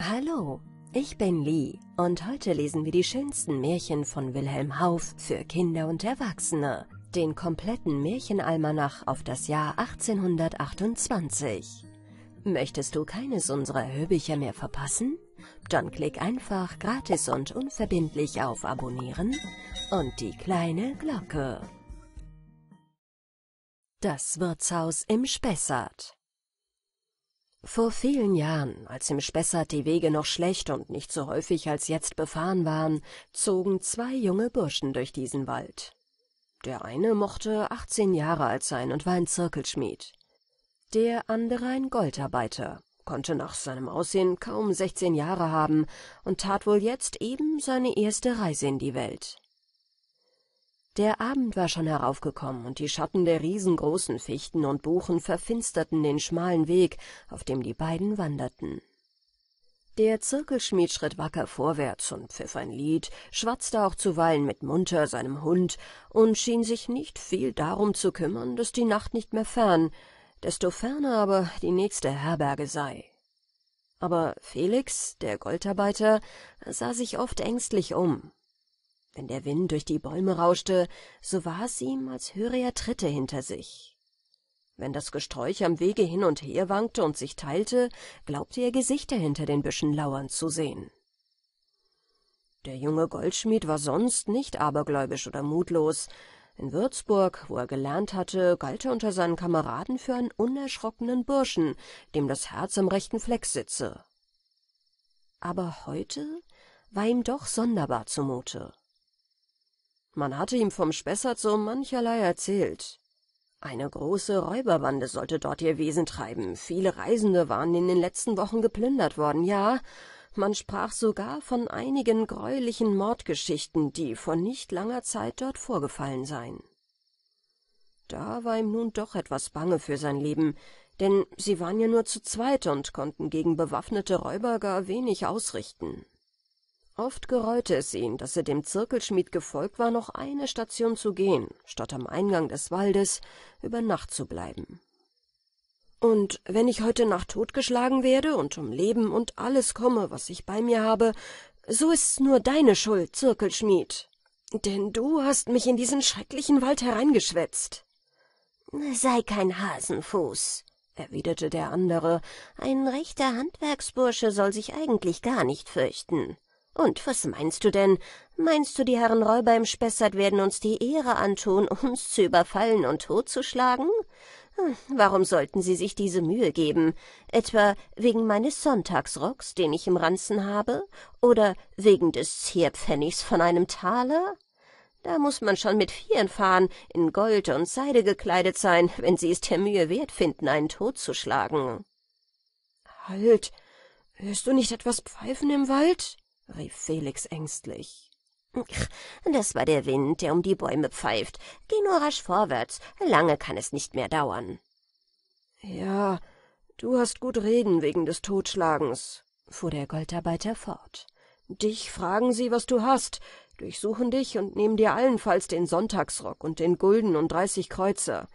Hallo, ich bin Lee und heute lesen wir die schönsten Märchen von Wilhelm Hauff für Kinder und Erwachsene, den kompletten Märchenalmanach auf das Jahr 1828. Möchtest du keines unserer Hörbücher mehr verpassen? Dann klick einfach gratis und unverbindlich auf Abonnieren und die kleine Glocke. Das Wirtshaus im Spessart vor vielen Jahren, als im Spessart die Wege noch schlecht und nicht so häufig als jetzt befahren waren, zogen zwei junge Burschen durch diesen Wald. Der eine mochte achtzehn Jahre alt sein und war ein Zirkelschmied. Der andere ein Goldarbeiter, konnte nach seinem Aussehen kaum sechzehn Jahre haben und tat wohl jetzt eben seine erste Reise in die Welt. Der Abend war schon heraufgekommen, und die Schatten der riesengroßen Fichten und Buchen verfinsterten den schmalen Weg, auf dem die beiden wanderten. Der Zirkelschmied schritt wacker vorwärts und pfiff ein Lied, schwatzte auch zuweilen mit Munter seinem Hund und schien sich nicht viel darum zu kümmern, dass die Nacht nicht mehr fern, desto ferner aber die nächste Herberge sei. Aber Felix, der Goldarbeiter, sah sich oft ängstlich um, wenn der Wind durch die Bäume rauschte, so war es ihm, als höre er Tritte hinter sich. Wenn das Gesträuch am Wege hin und her wankte und sich teilte, glaubte er Gesichter hinter den Büschen lauern zu sehen. Der junge Goldschmied war sonst nicht abergläubisch oder mutlos. In Würzburg, wo er gelernt hatte, galt er unter seinen Kameraden für einen unerschrockenen Burschen, dem das Herz am rechten Fleck sitze. Aber heute war ihm doch sonderbar zumute. Man hatte ihm vom Spessart so mancherlei erzählt. Eine große Räuberbande sollte dort ihr Wesen treiben. Viele Reisende waren in den letzten Wochen geplündert worden. Ja, man sprach sogar von einigen greulichen Mordgeschichten, die vor nicht langer Zeit dort vorgefallen seien. Da war ihm nun doch etwas bange für sein Leben, denn sie waren ja nur zu zweit und konnten gegen bewaffnete Räuber gar wenig ausrichten. Oft gereute es ihn, dass er dem Zirkelschmied gefolgt war, noch eine Station zu gehen, statt am Eingang des Waldes über Nacht zu bleiben. Und wenn ich heute Nacht totgeschlagen werde und um Leben und alles komme, was ich bei mir habe, so ist's nur deine Schuld, Zirkelschmied. Denn du hast mich in diesen schrecklichen Wald hereingeschwätzt. Sei kein Hasenfuß, erwiderte der andere, ein rechter Handwerksbursche soll sich eigentlich gar nicht fürchten. Und was meinst du denn? Meinst du, die Herren Räuber im Spessart werden uns die Ehre antun, uns zu überfallen und totzuschlagen? Hm, warum sollten sie sich diese Mühe geben? Etwa wegen meines Sonntagsrocks, den ich im Ranzen habe? Oder wegen des Zierpfennigs von einem Taler? Da muß man schon mit Vieren fahren, in Gold und Seide gekleidet sein, wenn sie es der Mühe wert finden, einen totzuschlagen. Halt! Hörst du nicht etwas pfeifen im Wald? rief Felix ängstlich. Das war der Wind, der um die Bäume pfeift. Geh nur rasch vorwärts, lange kann es nicht mehr dauern. Ja, du hast gut reden wegen des Totschlagens, fuhr der Goldarbeiter fort. Dich fragen sie, was du hast, durchsuchen dich und nehmen dir allenfalls den Sonntagsrock und den Gulden und dreißig Kreuzer.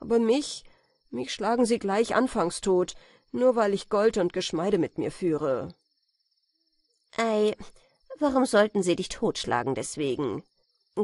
Aber mich, mich schlagen sie gleich anfangs tot, nur weil ich Gold und Geschmeide mit mir führe. Ei, warum sollten sie dich totschlagen deswegen?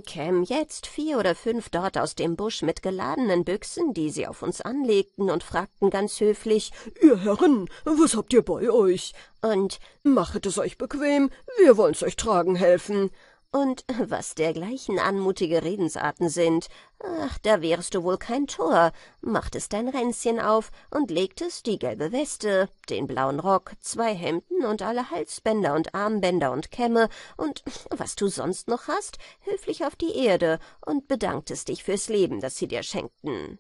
Käm jetzt vier oder fünf dort aus dem Busch mit geladenen Büchsen, die sie auf uns anlegten, und fragten ganz höflich Ihr Herren, was habt ihr bei euch? Und Machet es euch bequem, wir wollen's euch tragen helfen. Und was dergleichen anmutige Redensarten sind, ach, da wärest du wohl kein Tor, machtest dein Ränzchen auf und legtest die gelbe Weste, den blauen Rock, zwei Hemden und alle Halsbänder und Armbänder und Kämme und was du sonst noch hast, höflich auf die Erde und bedanktest dich fürs Leben, das sie dir schenkten.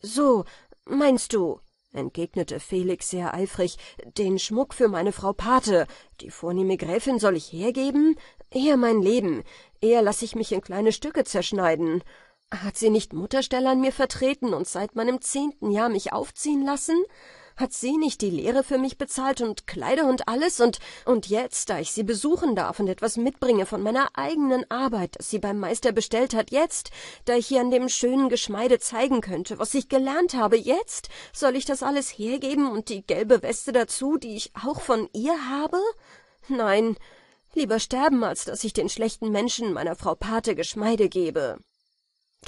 So, meinst du, entgegnete Felix sehr eifrig, den Schmuck für meine Frau Pate, die vornehme Gräfin soll ich hergeben, eher mein Leben, eher lass ich mich in kleine Stücke zerschneiden. Hat sie nicht Mutterstelle an mir vertreten und seit meinem zehnten Jahr mich aufziehen lassen? Hat sie nicht die Lehre für mich bezahlt und Kleider und alles und, und jetzt, da ich sie besuchen darf und etwas mitbringe von meiner eigenen Arbeit, das sie beim Meister bestellt hat, jetzt, da ich ihr an dem schönen Geschmeide zeigen könnte, was ich gelernt habe, jetzt soll ich das alles hergeben und die gelbe Weste dazu, die ich auch von ihr habe? Nein, Lieber sterben, als dass ich den schlechten Menschen meiner Frau Pate Geschmeide gebe.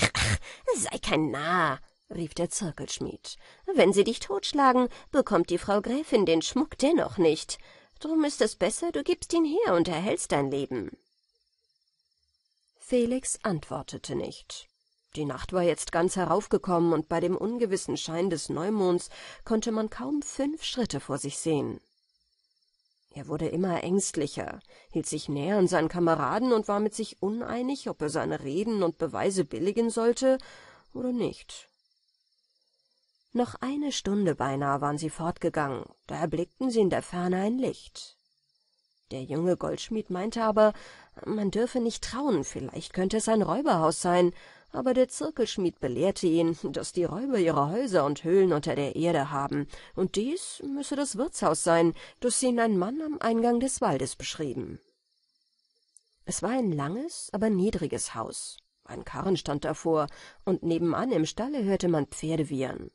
Ach, sei kein Narr, rief der Zirkelschmied. Wenn sie dich totschlagen, bekommt die Frau Gräfin den Schmuck dennoch nicht. Drum ist es besser, du gibst ihn her und erhältst dein Leben. Felix antwortete nicht. Die Nacht war jetzt ganz heraufgekommen, und bei dem ungewissen Schein des Neumonds konnte man kaum fünf Schritte vor sich sehen er wurde immer ängstlicher hielt sich näher an seinen kameraden und war mit sich uneinig ob er seine reden und beweise billigen sollte oder nicht noch eine stunde beinahe waren sie fortgegangen da erblickten sie in der ferne ein licht der junge goldschmied meinte aber man dürfe nicht trauen vielleicht könnte es ein räuberhaus sein aber der Zirkelschmied belehrte ihn, dass die Räuber ihre Häuser und Höhlen unter der Erde haben, und dies müsse das Wirtshaus sein, das ihn ein Mann am Eingang des Waldes beschrieben. Es war ein langes, aber niedriges Haus. Ein Karren stand davor, und nebenan im Stalle hörte man Pferde wiehern.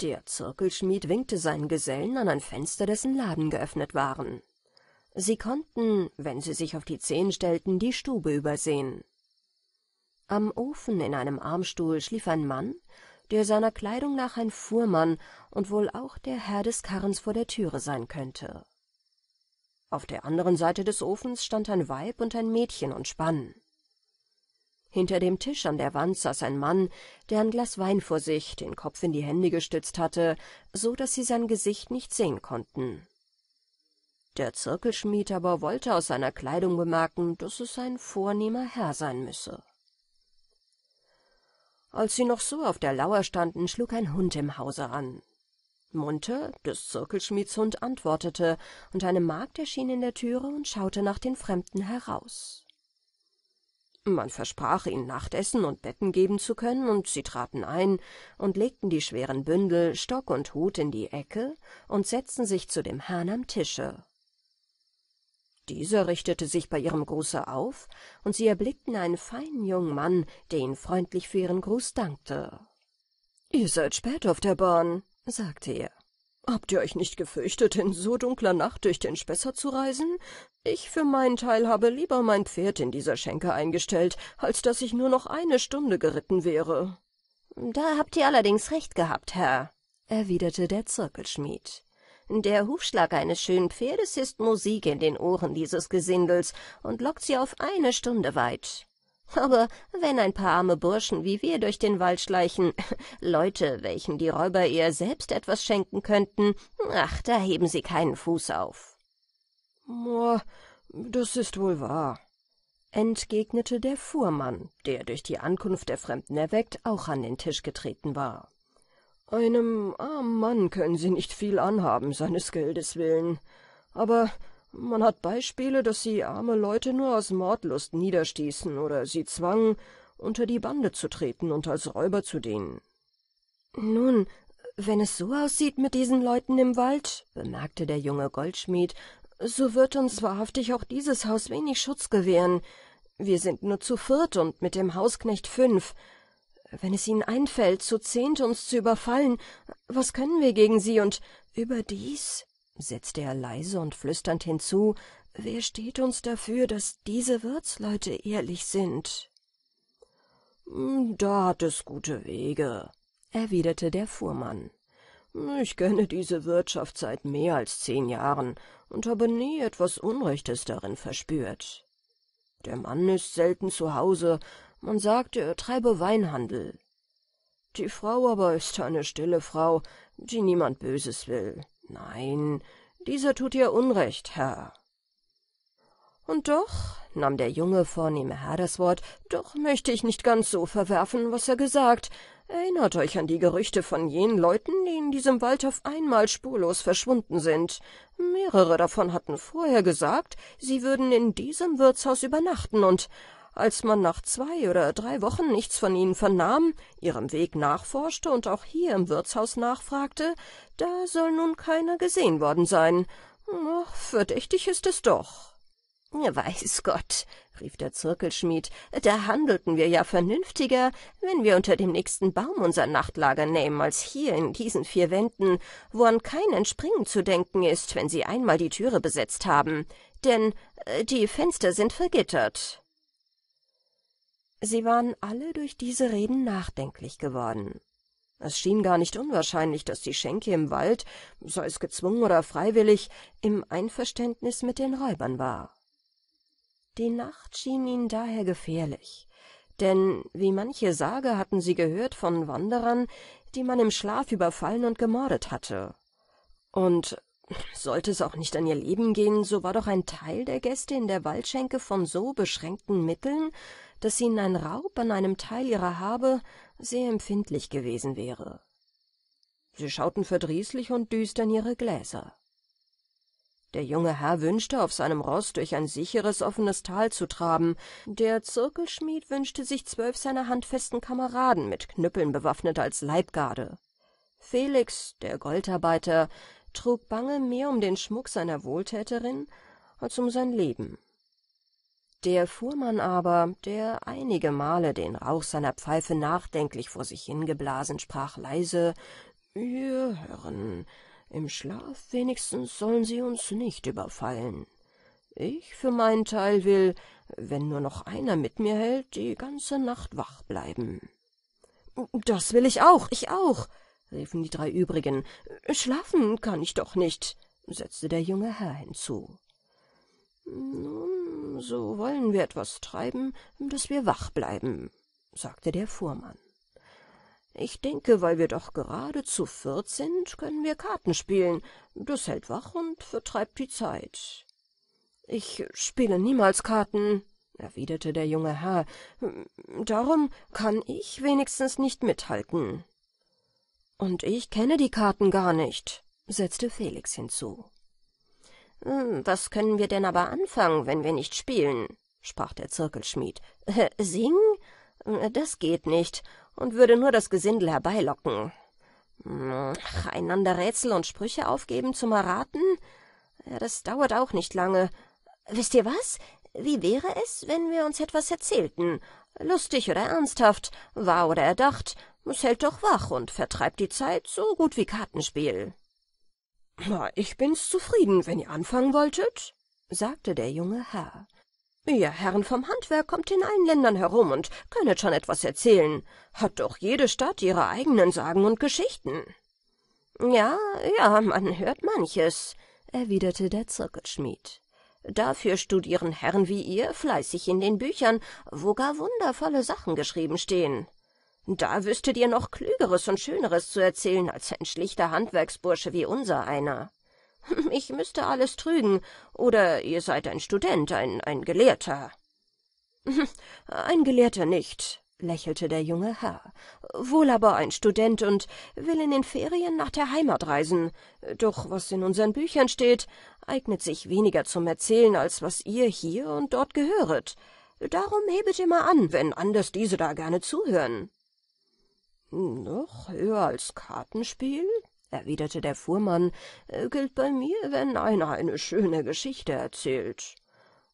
Der Zirkelschmied winkte seinen Gesellen an ein Fenster, dessen Laden geöffnet waren. Sie konnten, wenn sie sich auf die Zehen stellten, die Stube übersehen. Am Ofen in einem Armstuhl schlief ein Mann, der seiner Kleidung nach ein Fuhrmann und wohl auch der Herr des Karrens vor der Türe sein könnte. Auf der anderen Seite des Ofens stand ein Weib und ein Mädchen und spann. Hinter dem Tisch an der Wand saß ein Mann, der ein Glas Wein vor sich, den Kopf in die Hände gestützt hatte, so daß sie sein Gesicht nicht sehen konnten. Der Zirkelschmied aber wollte aus seiner Kleidung bemerken, daß es ein vornehmer Herr sein müsse. Als sie noch so auf der Lauer standen, schlug ein Hund im Hause an. Munter, des Zirkelschmieds Hund, antwortete, und eine Magd erschien in der Türe und schaute nach den Fremden heraus. Man versprach ihnen Nachtessen und Betten geben zu können, und sie traten ein und legten die schweren Bündel, Stock und Hut in die Ecke und setzten sich zu dem Herrn am Tische. Dieser richtete sich bei ihrem Gruße auf, und sie erblickten einen feinen jungen Mann, der ihnen freundlich für ihren Gruß dankte. »Ihr seid spät auf der Bahn«, sagte er. »Habt ihr euch nicht gefürchtet, in so dunkler Nacht durch den Spessert zu reisen? Ich für meinen Teil habe lieber mein Pferd in dieser Schenke eingestellt, als dass ich nur noch eine Stunde geritten wäre.« »Da habt ihr allerdings recht gehabt, Herr«, erwiderte der Zirkelschmied. Der Hufschlag eines schönen Pferdes ist Musik in den Ohren dieses Gesindels und lockt sie auf eine Stunde weit. Aber wenn ein paar arme Burschen wie wir durch den Wald schleichen, Leute, welchen die Räuber ihr selbst etwas schenken könnten, ach, da heben sie keinen Fuß auf. Moa, das ist wohl wahr, entgegnete der Fuhrmann, der durch die Ankunft der Fremden erweckt auch an den Tisch getreten war. Einem armen Mann können sie nicht viel anhaben, seines Geldes willen. Aber man hat Beispiele, dass sie arme Leute nur aus Mordlust niederstießen oder sie zwangen, unter die Bande zu treten und als Räuber zu dienen. Nun, wenn es so aussieht mit diesen Leuten im Wald, bemerkte der junge Goldschmied, so wird uns wahrhaftig auch dieses Haus wenig Schutz gewähren. Wir sind nur zu viert und mit dem Hausknecht fünf. Wenn es ihnen einfällt, zu zehnt uns zu überfallen, was können wir gegen sie und überdies, setzte er leise und flüsternd hinzu, wer steht uns dafür, dass diese Wirtsleute ehrlich sind? Hm, da hat es gute Wege, erwiderte der Fuhrmann. Hm, ich kenne diese Wirtschaft seit mehr als zehn Jahren und habe nie etwas Unrechtes darin verspürt. Der Mann ist selten zu Hause, man sagt, er treibe Weinhandel. Die Frau aber ist eine stille Frau, die niemand Böses will. Nein, dieser tut ihr Unrecht, Herr. Und doch, nahm der junge, vornehme Herr das Wort, doch möchte ich nicht ganz so verwerfen, was er gesagt. Erinnert euch an die Gerüchte von jenen Leuten, die in diesem Wald auf einmal spurlos verschwunden sind. Mehrere davon hatten vorher gesagt, sie würden in diesem Wirtshaus übernachten und als man nach zwei oder drei Wochen nichts von ihnen vernahm, ihrem Weg nachforschte und auch hier im Wirtshaus nachfragte, da soll nun keiner gesehen worden sein. Ach, verdächtig ist es doch. Weiß Gott, rief der Zirkelschmied, da handelten wir ja vernünftiger, wenn wir unter dem nächsten Baum unser Nachtlager nähmen, als hier in diesen vier Wänden, wo an kein Entspringen zu denken ist, wenn sie einmal die Türe besetzt haben, denn äh, die Fenster sind vergittert. Sie waren alle durch diese Reden nachdenklich geworden. Es schien gar nicht unwahrscheinlich, dass die Schenke im Wald, sei es gezwungen oder freiwillig, im Einverständnis mit den Räubern war. Die Nacht schien ihnen daher gefährlich, denn wie manche Sage hatten sie gehört von Wanderern, die man im Schlaf überfallen und gemordet hatte. Und sollte es auch nicht an ihr Leben gehen, so war doch ein Teil der Gäste in der Waldschenke von so beschränkten Mitteln, dass ihnen ein Raub an einem Teil ihrer Habe sehr empfindlich gewesen wäre. Sie schauten verdrießlich und düster in ihre Gläser. Der junge Herr wünschte, auf seinem Roß durch ein sicheres, offenes Tal zu traben. Der Zirkelschmied wünschte sich zwölf seiner handfesten Kameraden mit Knüppeln bewaffnet als Leibgarde. Felix, der Goldarbeiter, trug Bange mehr um den Schmuck seiner Wohltäterin als um sein Leben der fuhrmann aber der einige male den rauch seiner pfeife nachdenklich vor sich hingeblasen sprach leise wir herren im schlaf wenigstens sollen sie uns nicht überfallen ich für meinen teil will wenn nur noch einer mit mir hält die ganze nacht wach bleiben das will ich auch ich auch riefen die drei übrigen schlafen kann ich doch nicht setzte der junge herr hinzu nun, so wollen wir etwas treiben, dass wir wach bleiben, sagte der Fuhrmann. Ich denke, weil wir doch gerade zu viert sind, können wir Karten spielen. Das hält wach und vertreibt die Zeit. Ich spiele niemals Karten, erwiderte der junge Herr. Darum kann ich wenigstens nicht mithalten. Und ich kenne die Karten gar nicht, setzte Felix hinzu. Hm, was können wir denn aber anfangen, wenn wir nicht spielen? sprach der Zirkelschmied. Singen? Hm, das geht nicht und würde nur das Gesindel herbeilocken. Hm, ach, einander Rätsel und Sprüche aufgeben zum Erraten? Ja, das dauert auch nicht lange. Wisst ihr was? Wie wäre es, wenn wir uns etwas erzählten? Lustig oder ernsthaft, wahr oder erdacht, es hält doch wach und vertreibt die Zeit so gut wie Kartenspiel. Na, ich bin's zufrieden, wenn ihr anfangen wolltet, sagte der junge Herr. Ihr Herren vom Handwerk kommt in allen Ländern herum und könnet schon etwas erzählen. Hat doch jede Stadt ihre eigenen Sagen und Geschichten. Ja, ja, man hört manches, erwiderte der Zirkelschmied. Dafür studieren Herren wie ihr fleißig in den Büchern, wo gar wundervolle Sachen geschrieben stehen. Da wüsstet ihr noch Klügeres und Schöneres zu erzählen als ein schlichter Handwerksbursche wie unser einer. Ich müsste alles trügen, oder ihr seid ein Student, ein, ein Gelehrter. Ein Gelehrter nicht, lächelte der junge Herr, wohl aber ein Student und will in den Ferien nach der Heimat reisen. Doch was in unseren Büchern steht, eignet sich weniger zum Erzählen, als was ihr hier und dort gehöret. Darum hebet immer an, wenn anders diese da gerne zuhören. »Noch höher als Kartenspiel?« erwiderte der Fuhrmann, äh, »gilt bei mir, wenn einer eine schöne Geschichte erzählt.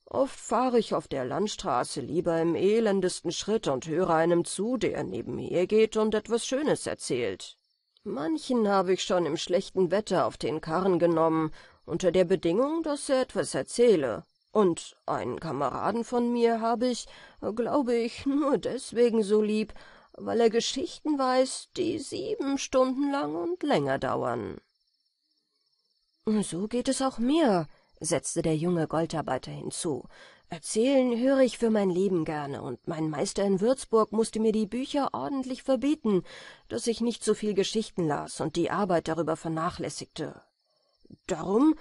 Oft fahre ich auf der Landstraße lieber im elendesten Schritt und höre einem zu, der nebenher geht und etwas Schönes erzählt. Manchen habe ich schon im schlechten Wetter auf den Karren genommen, unter der Bedingung, dass er etwas erzähle. Und einen Kameraden von mir habe ich, äh, glaube ich, nur deswegen so lieb, weil er Geschichten weiß, die sieben Stunden lang und länger dauern. So geht es auch mir, setzte der junge Goldarbeiter hinzu. Erzählen höre ich für mein Leben gerne, und mein Meister in Würzburg musste mir die Bücher ordentlich verbieten, dass ich nicht so viel Geschichten las und die Arbeit darüber vernachlässigte. Darum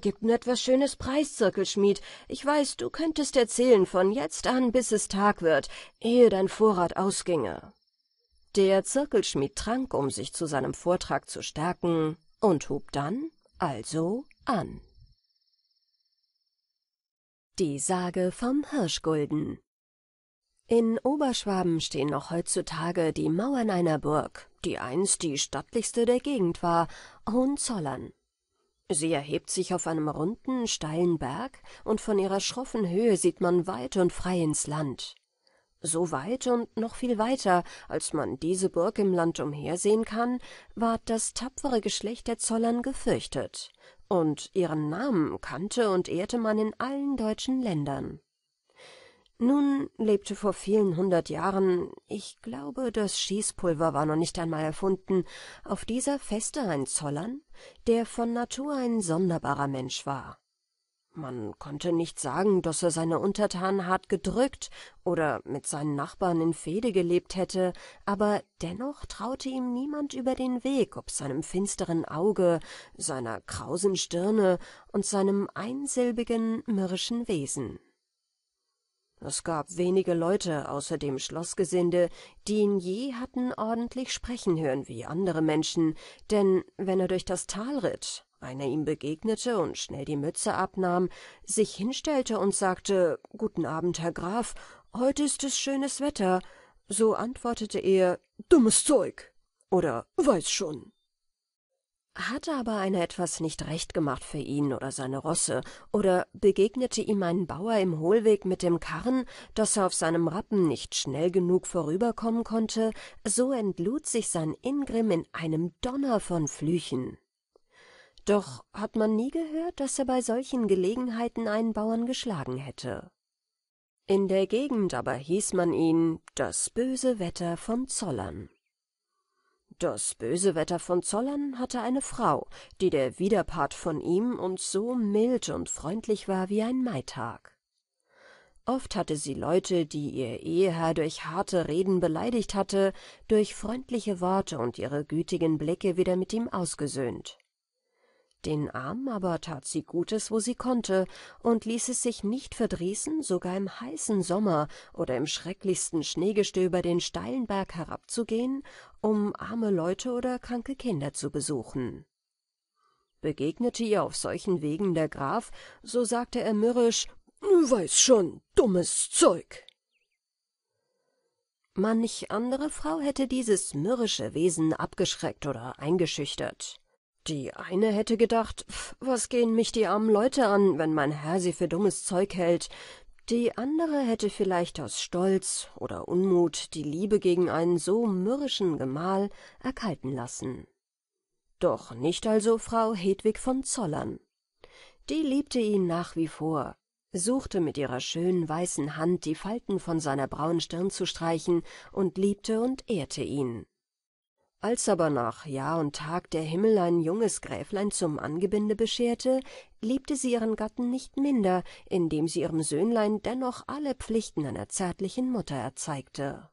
Gib mir etwas Schönes preis, Zirkelschmied. Ich weiß, du könntest erzählen von jetzt an, bis es Tag wird, ehe dein Vorrat ausginge. Der Zirkelschmied trank, um sich zu seinem Vortrag zu stärken, und hub dann also an. Die Sage vom Hirschgulden In Oberschwaben stehen noch heutzutage die Mauern einer Burg, die einst die stattlichste der Gegend war, Hohenzollern. Sie erhebt sich auf einem runden, steilen Berg, und von ihrer schroffen Höhe sieht man weit und frei ins Land. So weit und noch viel weiter, als man diese Burg im Land umhersehen kann, ward das tapfere Geschlecht der Zollern gefürchtet, und ihren Namen kannte und ehrte man in allen deutschen Ländern. Nun lebte vor vielen hundert Jahren, ich glaube, das Schießpulver war noch nicht einmal erfunden, auf dieser Feste ein Zollern, der von Natur ein sonderbarer Mensch war. Man konnte nicht sagen, dass er seine Untertanen hart gedrückt oder mit seinen Nachbarn in Fehde gelebt hätte, aber dennoch traute ihm niemand über den Weg, ob seinem finsteren Auge, seiner krausen Stirne und seinem einsilbigen, mürrischen Wesen. Es gab wenige Leute außer dem Schlossgesinde, die ihn je hatten ordentlich sprechen hören wie andere Menschen, denn wenn er durch das Tal ritt, einer ihm begegnete und schnell die Mütze abnahm, sich hinstellte und sagte Guten Abend, Herr Graf, heute ist es schönes Wetter, so antwortete er Dummes Zeug oder Weiß schon hatte aber einer etwas nicht recht gemacht für ihn oder seine Rosse, oder begegnete ihm ein Bauer im Hohlweg mit dem Karren, daß er auf seinem Rappen nicht schnell genug vorüberkommen konnte, so entlud sich sein Ingrim in einem Donner von Flüchen. Doch hat man nie gehört, daß er bei solchen Gelegenheiten einen Bauern geschlagen hätte. In der Gegend aber hieß man ihn das böse Wetter von Zollern das böse Wetter von Zollern hatte eine Frau, die der Widerpart von ihm und so mild und freundlich war wie ein Maitag. Oft hatte sie Leute, die ihr Eheherr durch harte Reden beleidigt hatte, durch freundliche Worte und ihre gütigen Blicke wieder mit ihm ausgesöhnt den Arm aber tat sie Gutes, wo sie konnte, und ließ es sich nicht verdrießen, sogar im heißen Sommer oder im schrecklichsten Schneegestöber den steilen Berg herabzugehen, um arme Leute oder kranke Kinder zu besuchen. Begegnete ihr auf solchen Wegen der Graf, so sagte er mürrisch, »Weiß schon, dummes Zeug!« Manch andere Frau hätte dieses mürrische Wesen abgeschreckt oder eingeschüchtert. Die eine hätte gedacht, pf, was gehen mich die armen Leute an, wenn mein Herr sie für dummes Zeug hält. Die andere hätte vielleicht aus Stolz oder Unmut die Liebe gegen einen so mürrischen Gemahl erkalten lassen. Doch nicht also Frau Hedwig von Zollern. Die liebte ihn nach wie vor, suchte mit ihrer schönen weißen Hand die Falten von seiner braunen Stirn zu streichen und liebte und ehrte ihn. Als aber nach Jahr und Tag der Himmel ein junges Gräflein zum Angebinde bescherte, liebte sie ihren Gatten nicht minder, indem sie ihrem Söhnlein dennoch alle Pflichten einer zärtlichen Mutter erzeigte.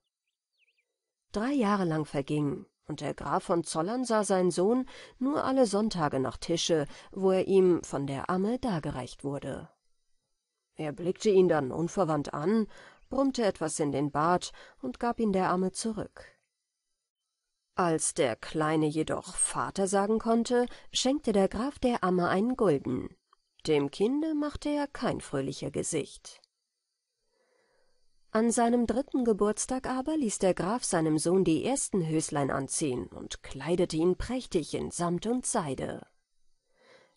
Drei Jahre lang verging, und der Graf von Zollern sah seinen Sohn nur alle Sonntage nach Tische, wo er ihm von der Amme dargereicht wurde. Er blickte ihn dann unverwandt an, brummte etwas in den Bart und gab ihn der Amme zurück. Als der Kleine jedoch Vater sagen konnte, schenkte der Graf der Amme einen Gulden. Dem Kinde machte er kein fröhlicher Gesicht. An seinem dritten Geburtstag aber ließ der Graf seinem Sohn die ersten Höslein anziehen und kleidete ihn prächtig in Samt und Seide.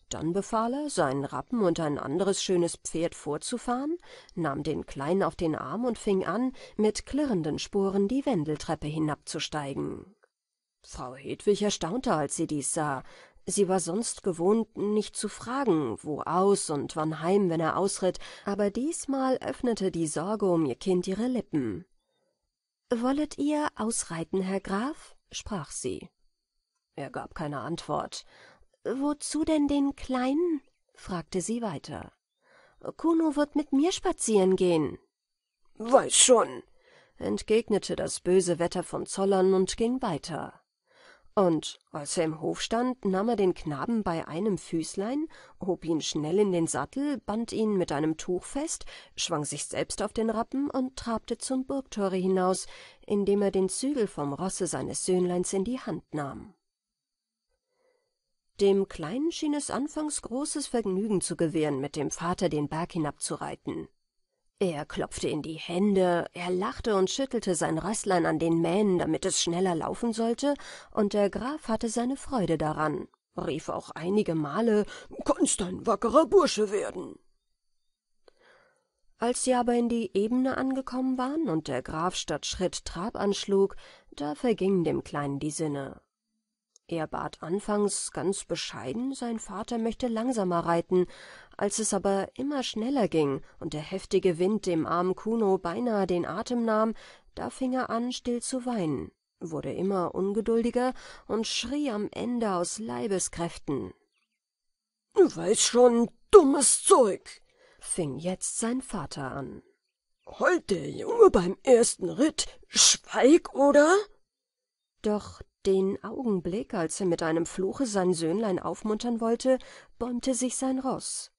Dann befahl er, seinen Rappen und ein anderes schönes Pferd vorzufahren, nahm den Kleinen auf den Arm und fing an, mit klirrenden Sporen die Wendeltreppe hinabzusteigen frau hedwig erstaunte als sie dies sah sie war sonst gewohnt nicht zu fragen wo aus und wann heim wenn er ausritt aber diesmal öffnete die sorge um ihr kind ihre lippen wollet ihr ausreiten herr graf sprach sie er gab keine antwort wozu denn den kleinen fragte sie weiter kuno wird mit mir spazieren gehen weiß schon entgegnete das böse wetter von zollern und ging weiter und als er im Hof stand, nahm er den Knaben bei einem Füßlein, hob ihn schnell in den Sattel, band ihn mit einem Tuch fest, schwang sich selbst auf den Rappen und trabte zum Burgtore hinaus, indem er den Zügel vom Rosse seines Söhnleins in die Hand nahm. Dem Kleinen schien es anfangs großes Vergnügen zu gewähren, mit dem Vater den Berg hinabzureiten. Er klopfte in die Hände, er lachte und schüttelte sein Rößlein an den Mähnen, damit es schneller laufen sollte, und der Graf hatte seine Freude daran, rief auch einige Male, »Kannst ein wackerer Bursche werden!« Als sie aber in die Ebene angekommen waren und der Graf statt Schritt Trab anschlug, da vergingen dem Kleinen die Sinne. Er bat anfangs ganz bescheiden, sein Vater möchte langsamer reiten, als es aber immer schneller ging und der heftige Wind dem armen Kuno beinahe den Atem nahm, da fing er an, still zu weinen, wurde immer ungeduldiger und schrie am Ende aus Leibeskräften. »Weiß schon, dummes Zeug«, fing jetzt sein Vater an. »Heult der Junge beim ersten Ritt, schweig, oder?« Doch den Augenblick, als er mit einem Fluche sein Söhnlein aufmuntern wollte, bäumte sich sein Roß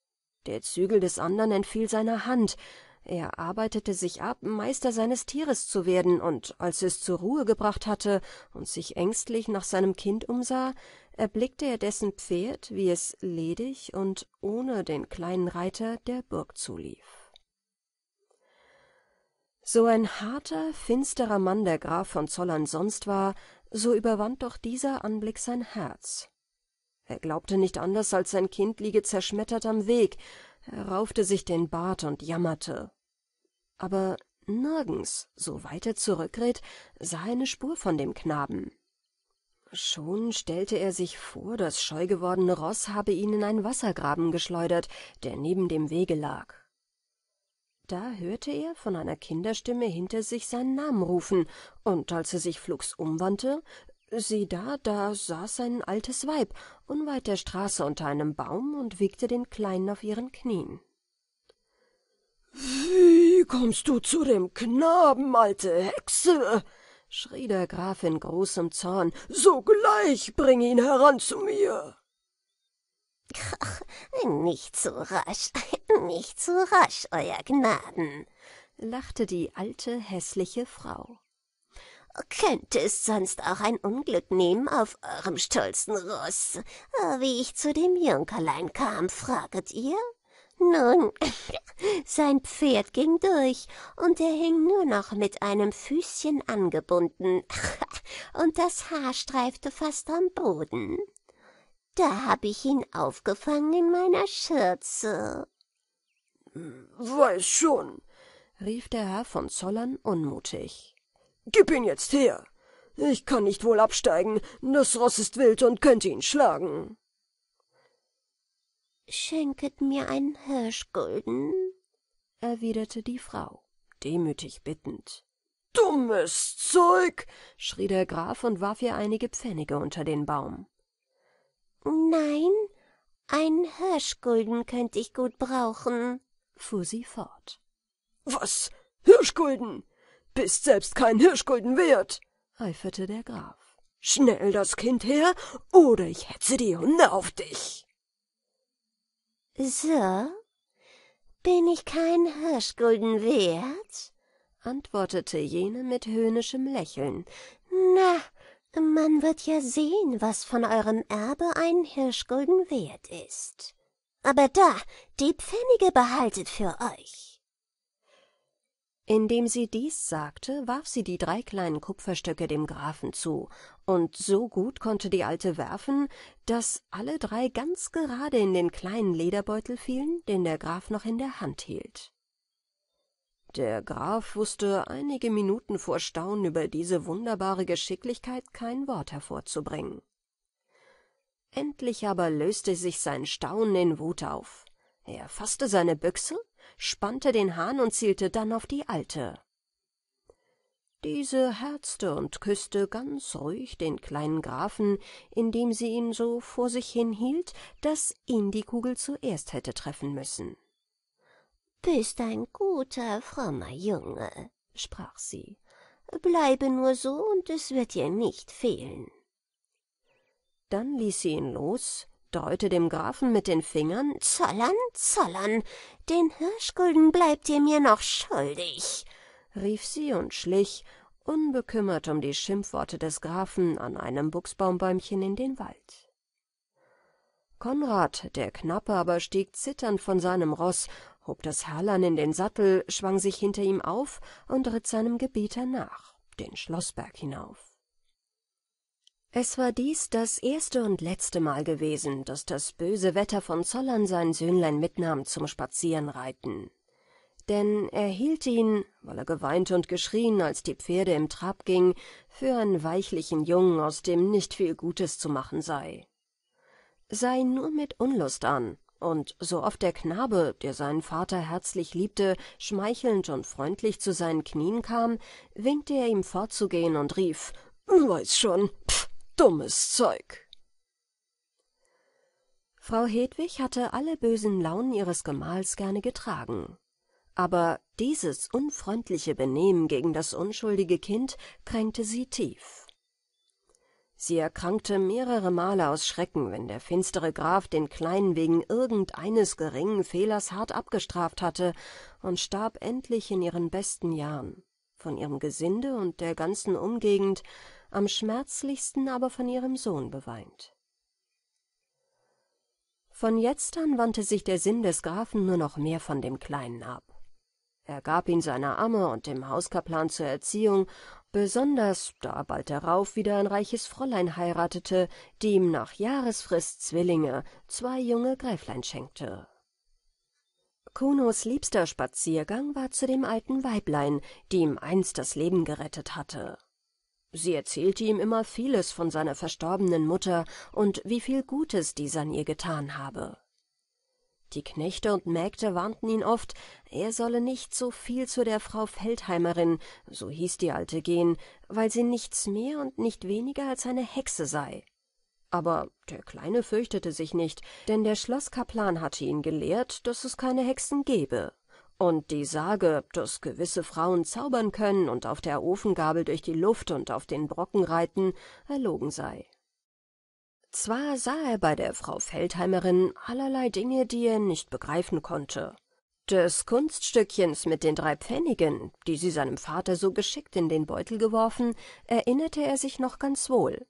der zügel des anderen entfiel seiner hand er arbeitete sich ab meister seines tieres zu werden und als er es zur ruhe gebracht hatte und sich ängstlich nach seinem kind umsah erblickte er dessen pferd wie es ledig und ohne den kleinen reiter der burg zulief so ein harter finsterer mann der graf von zollern sonst war so überwand doch dieser anblick sein herz er glaubte nicht anders, als sein Kind liege zerschmettert am Weg. Er raufte sich den Bart und jammerte. Aber nirgends, so weit er zurückritt, sah er eine Spur von dem Knaben. Schon stellte er sich vor, das scheu gewordene Ross habe ihn in einen Wassergraben geschleudert, der neben dem Wege lag. Da hörte er von einer Kinderstimme hinter sich seinen Namen rufen, und als er sich flugs umwandte, sieh da da saß ein altes weib unweit der straße unter einem baum und wiegte den kleinen auf ihren knien wie kommst du zu dem knaben alte hexe schrie der graf in großem zorn sogleich bring ihn heran zu mir ach nicht so rasch nicht so rasch euer gnaden lachte die alte häßliche frau könnte es sonst auch ein Unglück nehmen auf eurem stolzen Ross? Äh, wie ich zu dem Junkerlein kam, fraget ihr? Nun, sein Pferd ging durch, und er hing nur noch mit einem Füßchen angebunden, und das Haar streifte fast am Boden. Da hab ich ihn aufgefangen in meiner Schürze. Weiß schon, rief der Herr von Zollern unmutig. Gib ihn jetzt her. Ich kann nicht wohl absteigen. Das Ross ist wild und könnte ihn schlagen. Schenket mir einen Hirschgulden, erwiderte die Frau, demütig bittend. Dummes Zeug, schrie der Graf und warf ihr einige Pfennige unter den Baum. Nein, einen Hirschgulden könnte ich gut brauchen, fuhr sie fort. Was? Hirschgulden? Bist selbst kein Hirschgulden wert, eiferte der Graf. Schnell das Kind her, oder ich hetze die Hunde auf dich. So? Bin ich kein Hirschgulden wert? antwortete jene mit höhnischem Lächeln. Na, man wird ja sehen, was von eurem Erbe ein Hirschgulden wert ist. Aber da, die Pfennige behaltet für euch. Indem sie dies sagte, warf sie die drei kleinen Kupferstöcke dem Grafen zu, und so gut konnte die Alte werfen, daß alle drei ganz gerade in den kleinen Lederbeutel fielen, den der Graf noch in der Hand hielt. Der Graf wußte einige Minuten vor Staunen über diese wunderbare Geschicklichkeit kein Wort hervorzubringen. Endlich aber löste sich sein Staunen in Wut auf. Er faßte seine Büchse, spannte den Hahn und zielte dann auf die Alte. Diese herzte und küßte ganz ruhig den kleinen Grafen, indem sie ihn so vor sich hinhielt, daß ihn die Kugel zuerst hätte treffen müssen. Bist ein guter, frommer Junge, sprach sie. Bleibe nur so, und es wird dir nicht fehlen. Dann ließ sie ihn los, Deute dem Grafen mit den Fingern. Zollern, Zollern, den Hirschgulden bleibt ihr mir noch schuldig, rief sie und schlich, unbekümmert um die Schimpfworte des Grafen, an einem Buchsbaumbäumchen in den Wald. Konrad, der Knappe, aber stieg zitternd von seinem Ross, hob das Herrlein in den Sattel, schwang sich hinter ihm auf und ritt seinem Gebieter nach, den Schlossberg hinauf. Es war dies das erste und letzte Mal gewesen, dass das böse Wetter von Zollern sein Söhnlein mitnahm zum Spazierenreiten. Denn er hielt ihn, weil er geweint und geschrien, als die Pferde im Trab ging, für einen weichlichen Jungen, aus dem nicht viel Gutes zu machen sei. Sei nur mit Unlust an, und so oft der Knabe, der seinen Vater herzlich liebte, schmeichelnd und freundlich zu seinen Knien kam, winkte er ihm fortzugehen und rief, »Weiß schon, pff, dummes Zeug. Frau Hedwig hatte alle bösen Launen ihres Gemahls gerne getragen. Aber dieses unfreundliche Benehmen gegen das unschuldige Kind kränkte sie tief. Sie erkrankte mehrere Male aus Schrecken, wenn der finstere Graf den Kleinen wegen irgendeines geringen Fehlers hart abgestraft hatte und starb endlich in ihren besten Jahren. Von ihrem Gesinde und der ganzen Umgegend am schmerzlichsten aber von ihrem Sohn beweint. Von jetzt an wandte sich der Sinn des Grafen nur noch mehr von dem Kleinen ab. Er gab ihn seiner Amme und dem Hauskaplan zur Erziehung, besonders da bald darauf wieder ein reiches Fräulein heiratete, die ihm nach Jahresfrist Zwillinge, zwei junge Gräflein schenkte. Kunos liebster Spaziergang war zu dem alten Weiblein, die ihm einst das Leben gerettet hatte. Sie erzählte ihm immer vieles von seiner verstorbenen Mutter und wie viel Gutes dies an ihr getan habe. Die Knechte und Mägde warnten ihn oft, er solle nicht so viel zu der Frau Feldheimerin, so hieß die Alte, gehen, weil sie nichts mehr und nicht weniger als eine Hexe sei. Aber der Kleine fürchtete sich nicht, denn der Schlosskaplan hatte ihn gelehrt, dass es keine Hexen gebe. Und die Sage, dass gewisse Frauen zaubern können und auf der Ofengabel durch die Luft und auf den Brocken reiten, erlogen sei. Zwar sah er bei der Frau Feldheimerin allerlei Dinge, die er nicht begreifen konnte. Des Kunststückchens mit den drei Pfennigen, die sie seinem Vater so geschickt in den Beutel geworfen, erinnerte er sich noch ganz wohl.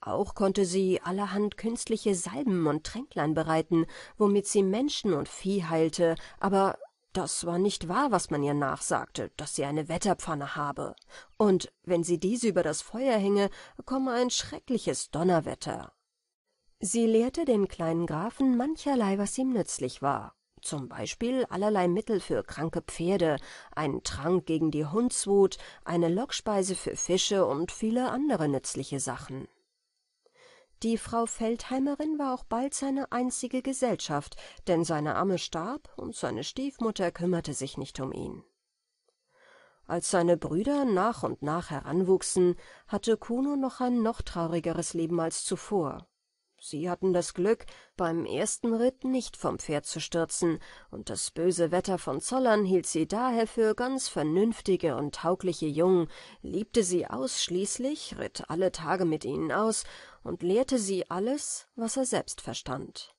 Auch konnte sie allerhand künstliche Salben und Tränklein bereiten, womit sie Menschen und Vieh heilte, aber das war nicht wahr, was man ihr nachsagte, dass sie eine Wetterpfanne habe. Und wenn sie diese über das Feuer hänge, komme ein schreckliches Donnerwetter. Sie lehrte den kleinen Grafen mancherlei, was ihm nützlich war, zum Beispiel allerlei Mittel für kranke Pferde, einen Trank gegen die Hundswut, eine Lockspeise für Fische und viele andere nützliche Sachen die frau feldheimerin war auch bald seine einzige gesellschaft denn seine amme starb und seine stiefmutter kümmerte sich nicht um ihn als seine brüder nach und nach heranwuchsen hatte kuno noch ein noch traurigeres leben als zuvor sie hatten das glück beim ersten ritt nicht vom pferd zu stürzen und das böse wetter von zollern hielt sie daher für ganz vernünftige und taugliche jungen liebte sie ausschließlich ritt alle tage mit ihnen aus und lehrte sie alles, was er selbst verstand.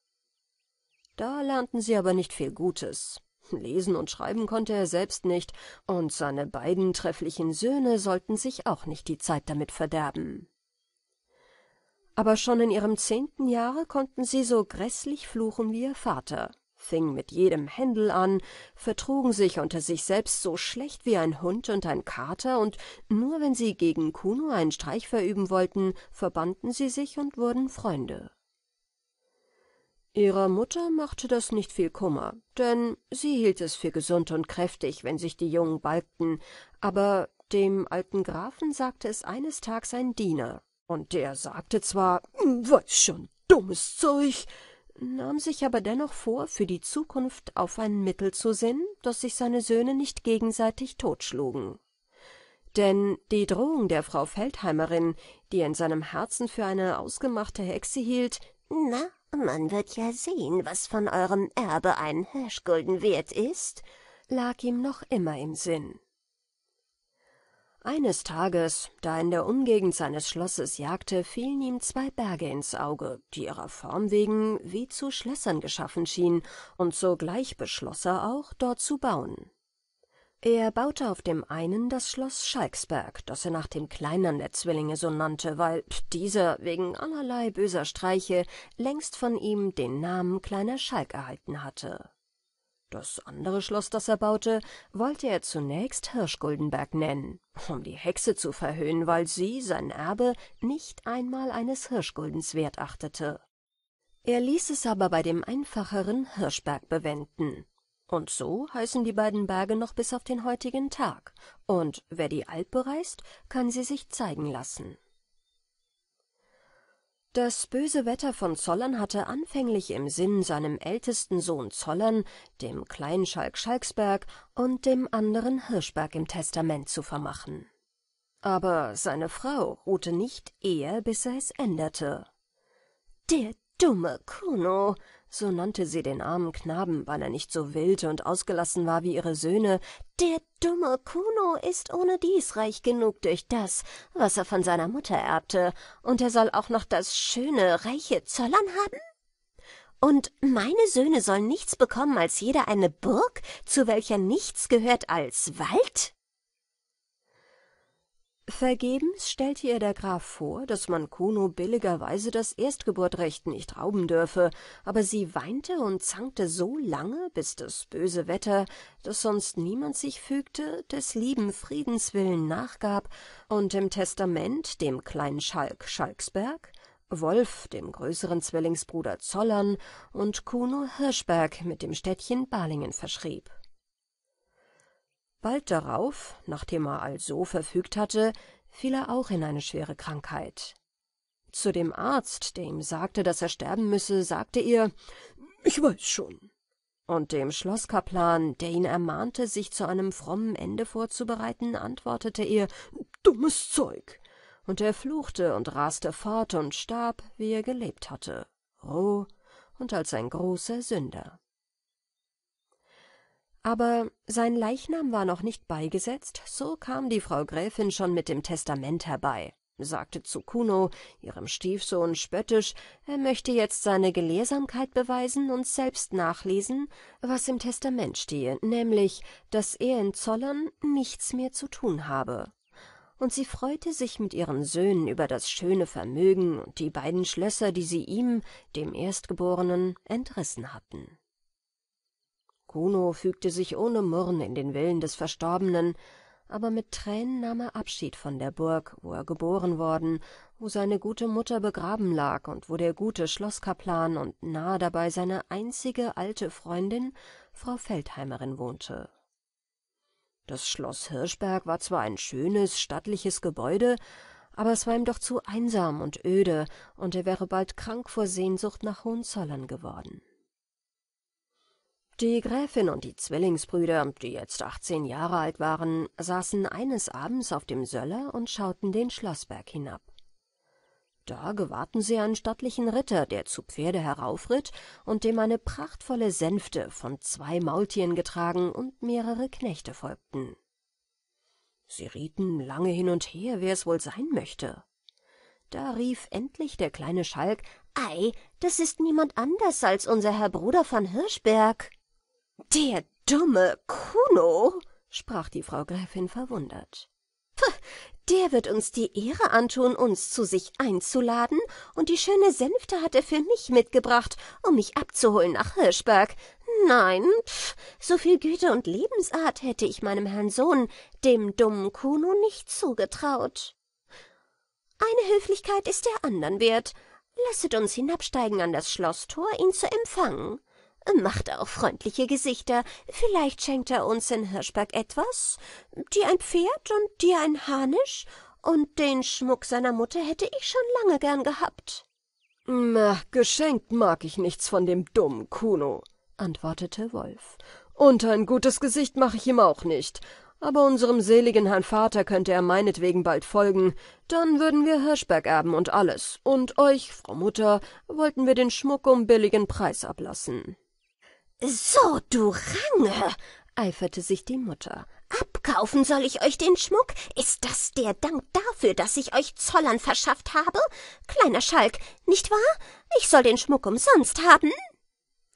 Da lernten sie aber nicht viel Gutes. Lesen und schreiben konnte er selbst nicht, und seine beiden trefflichen Söhne sollten sich auch nicht die Zeit damit verderben. Aber schon in ihrem zehnten Jahre konnten sie so gräßlich fluchen wie ihr Vater fing mit jedem Händel an, vertrugen sich unter sich selbst so schlecht wie ein Hund und ein Kater, und nur wenn sie gegen Kuno einen Streich verüben wollten, verbanden sie sich und wurden Freunde. Ihrer Mutter machte das nicht viel Kummer, denn sie hielt es für gesund und kräftig, wenn sich die Jungen balgten, aber dem alten Grafen sagte es eines Tags ein Diener, und der sagte zwar, hm, was schon dummes Zeug, nahm sich aber dennoch vor, für die Zukunft auf ein Mittel zu sinnen, dass sich seine Söhne nicht gegenseitig totschlugen. Denn die Drohung der Frau Feldheimerin, die er in seinem Herzen für eine ausgemachte Hexe hielt, »Na, man wird ja sehen, was von eurem Erbe ein Hirschgulden wert ist«, lag ihm noch immer im Sinn. Eines Tages, da in der Umgegend seines Schlosses jagte, fielen ihm zwei Berge ins Auge, die ihrer Form wegen wie zu Schlössern geschaffen schienen, und sogleich beschloss er auch, dort zu bauen. Er baute auf dem einen das Schloss Schalksberg, das er nach dem kleinern der Zwillinge so nannte, weil dieser wegen allerlei böser Streiche längst von ihm den Namen Kleiner Schalk erhalten hatte. Das andere Schloss, das er baute, wollte er zunächst Hirschguldenberg nennen, um die Hexe zu verhöhnen, weil sie, sein Erbe, nicht einmal eines Hirschguldens wert achtete. Er ließ es aber bei dem einfacheren Hirschberg bewenden. Und so heißen die beiden Berge noch bis auf den heutigen Tag, und wer die Alp bereist, kann sie sich zeigen lassen. Das böse Wetter von Zollern hatte anfänglich im Sinn, seinem ältesten Sohn Zollern, dem kleinen Schalk Schalksberg und dem anderen Hirschberg im Testament zu vermachen. Aber seine Frau ruhte nicht eher, bis er es änderte. »Der dumme Kuno«, so nannte sie den armen Knaben, weil er nicht so wild und ausgelassen war wie ihre Söhne, der dumme Kuno ist ohnedies reich genug durch das, was er von seiner Mutter erbte, und er soll auch noch das schöne, reiche Zollern haben? Und meine Söhne sollen nichts bekommen als jeder eine Burg, zu welcher nichts gehört als Wald? Vergebens stellte ihr der Graf vor, dass man Kuno billigerweise das Erstgeburtrecht nicht rauben dürfe, aber sie weinte und zankte so lange, bis das böse Wetter, das sonst niemand sich fügte, des lieben Friedens willen nachgab und im Testament dem kleinen Schalk Schalksberg, Wolf dem größeren Zwillingsbruder Zollern und Kuno Hirschberg mit dem Städtchen Balingen verschrieb. Bald darauf, nachdem er also verfügt hatte, fiel er auch in eine schwere Krankheit. Zu dem Arzt, der ihm sagte, dass er sterben müsse, sagte er, »Ich weiß schon«, und dem Schlosskaplan, der ihn ermahnte, sich zu einem frommen Ende vorzubereiten, antwortete er, »Dummes Zeug«, und er fluchte und raste fort und starb, wie er gelebt hatte, roh und als ein großer Sünder aber sein leichnam war noch nicht beigesetzt so kam die frau gräfin schon mit dem testament herbei sagte zu kuno ihrem stiefsohn spöttisch er möchte jetzt seine gelehrsamkeit beweisen und selbst nachlesen was im testament stehe nämlich daß er in zollern nichts mehr zu tun habe und sie freute sich mit ihren söhnen über das schöne vermögen und die beiden schlösser die sie ihm dem erstgeborenen entrissen hatten kuno fügte sich ohne murren in den willen des verstorbenen aber mit tränen nahm er abschied von der burg wo er geboren worden wo seine gute mutter begraben lag und wo der gute schloßkaplan und nahe dabei seine einzige alte freundin frau feldheimerin wohnte das schloß hirschberg war zwar ein schönes stattliches gebäude aber es war ihm doch zu einsam und öde und er wäre bald krank vor sehnsucht nach hohenzollern geworden die Gräfin und die Zwillingsbrüder, die jetzt achtzehn Jahre alt waren, saßen eines Abends auf dem Söller und schauten den Schlossberg hinab. Da gewahrten sie einen stattlichen Ritter, der zu Pferde heraufritt und dem eine prachtvolle Sänfte von zwei Maultieren getragen und mehrere Knechte folgten. Sie rieten lange hin und her, wer es wohl sein möchte. Da rief endlich der kleine Schalk, »Ei, das ist niemand anders als unser Herr Bruder von Hirschberg.« der dumme kuno sprach die frau gräfin verwundert der wird uns die ehre antun uns zu sich einzuladen und die schöne sänfte hat er für mich mitgebracht um mich abzuholen nach hirschberg nein so viel güte und lebensart hätte ich meinem herrn sohn dem dummen kuno nicht zugetraut eine höflichkeit ist der andern wert lasset uns hinabsteigen an das schloßtor ihn zu empfangen macht auch freundliche Gesichter. Vielleicht schenkt er uns in Hirschberg etwas, dir ein Pferd und dir ein Harnisch, und den Schmuck seiner Mutter hätte ich schon lange gern gehabt. Na, geschenkt mag ich nichts von dem dummen Kuno, antwortete Wolf. Und ein gutes Gesicht mache ich ihm auch nicht. Aber unserem seligen Herrn Vater könnte er meinetwegen bald folgen. Dann würden wir Hirschberg erben und alles. Und euch, Frau Mutter, wollten wir den Schmuck um billigen Preis ablassen so du range eiferte sich die mutter abkaufen soll ich euch den schmuck ist das der dank dafür daß ich euch zollern verschafft habe kleiner schalk nicht wahr ich soll den schmuck umsonst haben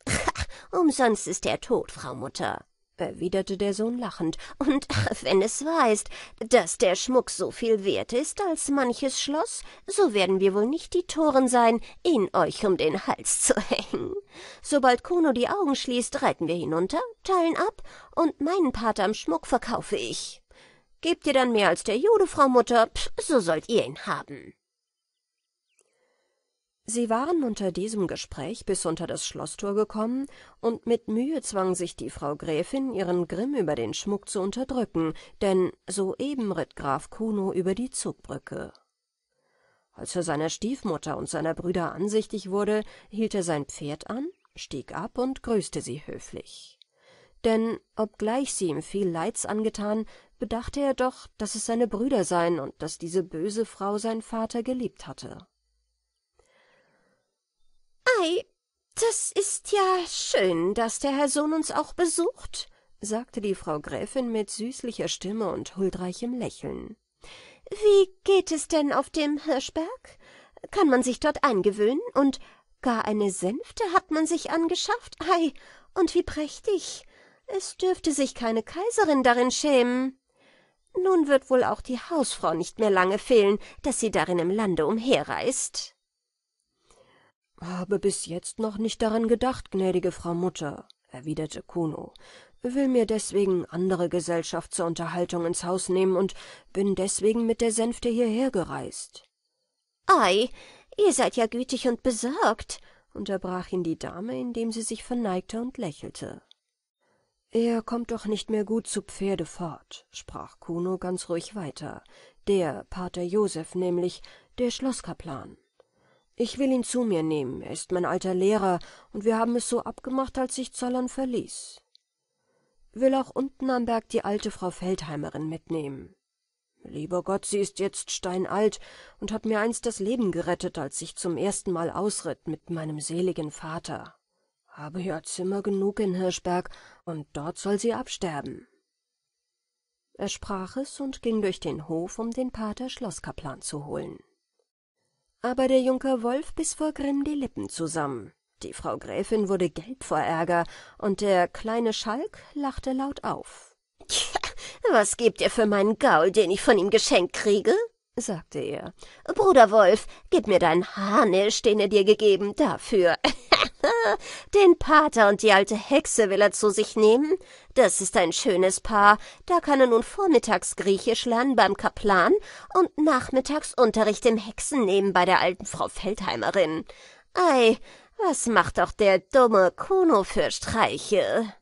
umsonst ist er tot frau mutter erwiderte der Sohn lachend, und wenn es weißt, dass der Schmuck so viel wert ist als manches Schloss, so werden wir wohl nicht die Toren sein, ihn euch um den Hals zu hängen. Sobald Kuno die Augen schließt, reiten wir hinunter, teilen ab, und meinen Part am Schmuck verkaufe ich. Gebt ihr dann mehr als der Jude, Frau Mutter, pf, so sollt ihr ihn haben sie waren unter diesem gespräch bis unter das schloßtor gekommen und mit mühe zwang sich die frau gräfin ihren grimm über den schmuck zu unterdrücken denn soeben ritt graf kuno über die zugbrücke als er seiner stiefmutter und seiner brüder ansichtig wurde hielt er sein pferd an stieg ab und grüßte sie höflich denn obgleich sie ihm viel leids angetan bedachte er doch daß es seine brüder seien und daß diese böse frau sein vater geliebt hatte ei das ist ja schön daß der herr sohn uns auch besucht sagte die frau gräfin mit süßlicher stimme und huldreichem lächeln wie geht es denn auf dem hirschberg kann man sich dort eingewöhnen und gar eine sänfte hat man sich angeschafft ei und wie prächtig es dürfte sich keine kaiserin darin schämen nun wird wohl auch die hausfrau nicht mehr lange fehlen daß sie darin im lande umherreist habe bis jetzt noch nicht daran gedacht, gnädige Frau Mutter, erwiderte Kuno, will mir deswegen andere Gesellschaft zur Unterhaltung ins Haus nehmen und bin deswegen mit der Sänfte hierher gereist. Ei, ihr seid ja gütig und besorgt, unterbrach ihn die Dame, indem sie sich verneigte und lächelte. Er kommt doch nicht mehr gut zu Pferde fort, sprach Kuno ganz ruhig weiter, der Pater Josef nämlich, der Schlosskaplan. Ich will ihn zu mir nehmen, er ist mein alter Lehrer, und wir haben es so abgemacht, als ich Zollern verließ. Will auch unten am Berg die alte Frau Feldheimerin mitnehmen. Lieber Gott, sie ist jetzt steinalt und hat mir einst das Leben gerettet, als ich zum ersten Mal ausritt mit meinem seligen Vater. Habe ja Zimmer genug in Hirschberg, und dort soll sie absterben. Er sprach es und ging durch den Hof, um den Pater Schlosskaplan zu holen aber der Junker Wolf biß vor Grimm die Lippen zusammen. Die Frau Gräfin wurde gelb vor Ärger, und der kleine Schalk lachte laut auf. Tja, was gebt ihr für meinen Gaul, den ich von ihm geschenkt kriege? sagte er. Bruder Wolf, gib mir deinen Harnisch, den er dir gegeben, dafür. den Pater und die alte Hexe will er zu sich nehmen. Das ist ein schönes Paar. Da kann er nun vormittags Griechisch lernen beim Kaplan und nachmittags Unterricht im Hexen nehmen bei der alten Frau Feldheimerin. Ei, was macht doch der dumme Kuno für Streiche?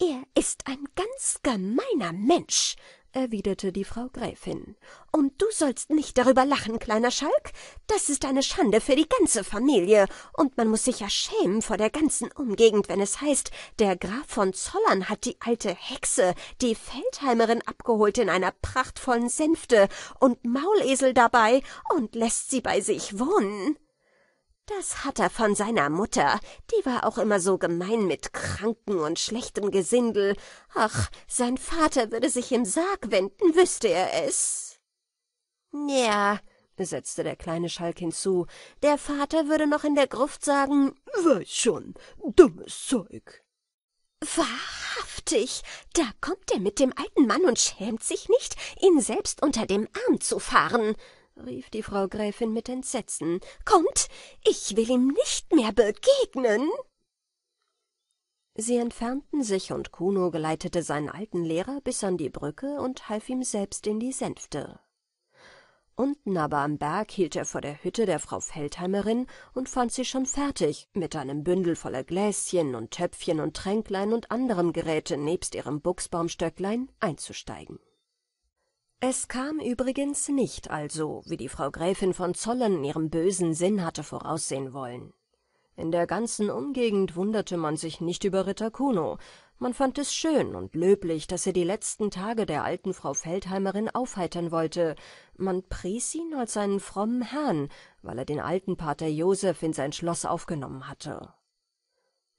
Er ist ein ganz gemeiner Mensch, erwiderte die Frau Gräfin. Und du sollst nicht darüber lachen, kleiner Schalk. Das ist eine Schande für die ganze Familie, und man muss sich ja schämen vor der ganzen Umgegend, wenn es heißt, der Graf von Zollern hat die alte Hexe, die Feldheimerin, abgeholt in einer prachtvollen Sänfte und Maulesel dabei und lässt sie bei sich wohnen. Das hat er von seiner Mutter. Die war auch immer so gemein mit Kranken und schlechtem Gesindel. Ach, sein Vater würde sich im Sarg wenden, wüsste er es. Ja, setzte der kleine Schalk hinzu, der Vater würde noch in der Gruft sagen, weiß schon, dummes Zeug. Wahrhaftig, da kommt er mit dem alten Mann und schämt sich nicht, ihn selbst unter dem Arm zu fahren, rief die Frau Gräfin mit Entsetzen. Kommt, ich will ihm nicht mehr begegnen. Sie entfernten sich, und Kuno geleitete seinen alten Lehrer bis an die Brücke und half ihm selbst in die Sänfte. Unten aber am Berg hielt er vor der Hütte der Frau Feldheimerin und fand sie schon fertig, mit einem Bündel voller Gläschen und Töpfchen und Tränklein und anderem Geräte nebst ihrem Buchsbaumstöcklein einzusteigen es kam übrigens nicht also, wie die Frau Gräfin von Zollern in ihrem bösen Sinn hatte voraussehen wollen. In der ganzen Umgegend wunderte man sich nicht über Ritter Kuno. Man fand es schön und löblich, dass er die letzten Tage der alten Frau Feldheimerin aufheitern wollte. Man pries ihn als einen frommen Herrn, weil er den alten Pater Josef in sein Schloss aufgenommen hatte.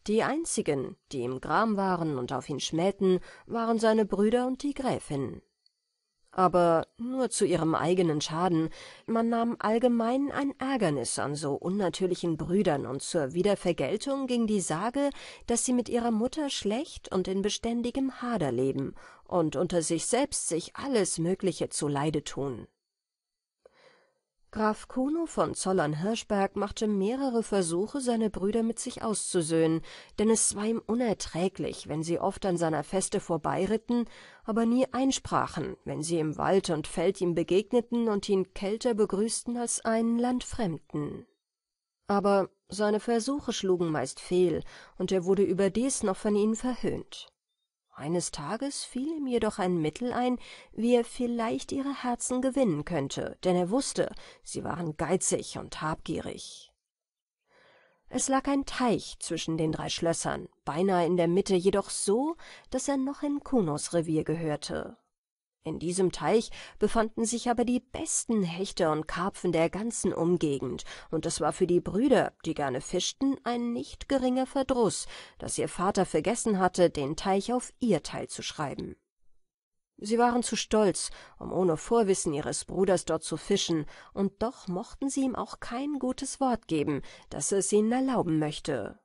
Die einzigen, die ihm gram waren und auf ihn schmähten, waren seine Brüder und die Gräfin aber nur zu ihrem eigenen schaden man nahm allgemein ein ärgernis an so unnatürlichen brüdern und zur wiedervergeltung ging die sage daß sie mit ihrer mutter schlecht und in beständigem hader leben und unter sich selbst sich alles mögliche zuleide leide thun Graf Kuno von Zollern-Hirschberg machte mehrere Versuche, seine Brüder mit sich auszusöhnen, denn es war ihm unerträglich, wenn sie oft an seiner Feste vorbeiritten, aber nie einsprachen, wenn sie im Wald und Feld ihm begegneten und ihn kälter begrüßten als einen Landfremden. Aber seine Versuche schlugen meist fehl, und er wurde überdies noch von ihnen verhöhnt eines tages fiel ihm jedoch ein mittel ein wie er vielleicht ihre herzen gewinnen könnte denn er wußte sie waren geizig und habgierig es lag ein teich zwischen den drei schlössern beinahe in der mitte jedoch so daß er noch in kunos revier gehörte in diesem teich befanden sich aber die besten hechte und karpfen der ganzen umgegend und es war für die brüder die gerne fischten ein nicht geringer verdruß daß ihr vater vergessen hatte den teich auf ihr teil zu schreiben sie waren zu stolz um ohne vorwissen ihres bruders dort zu fischen und doch mochten sie ihm auch kein gutes wort geben daß er es ihnen erlauben möchte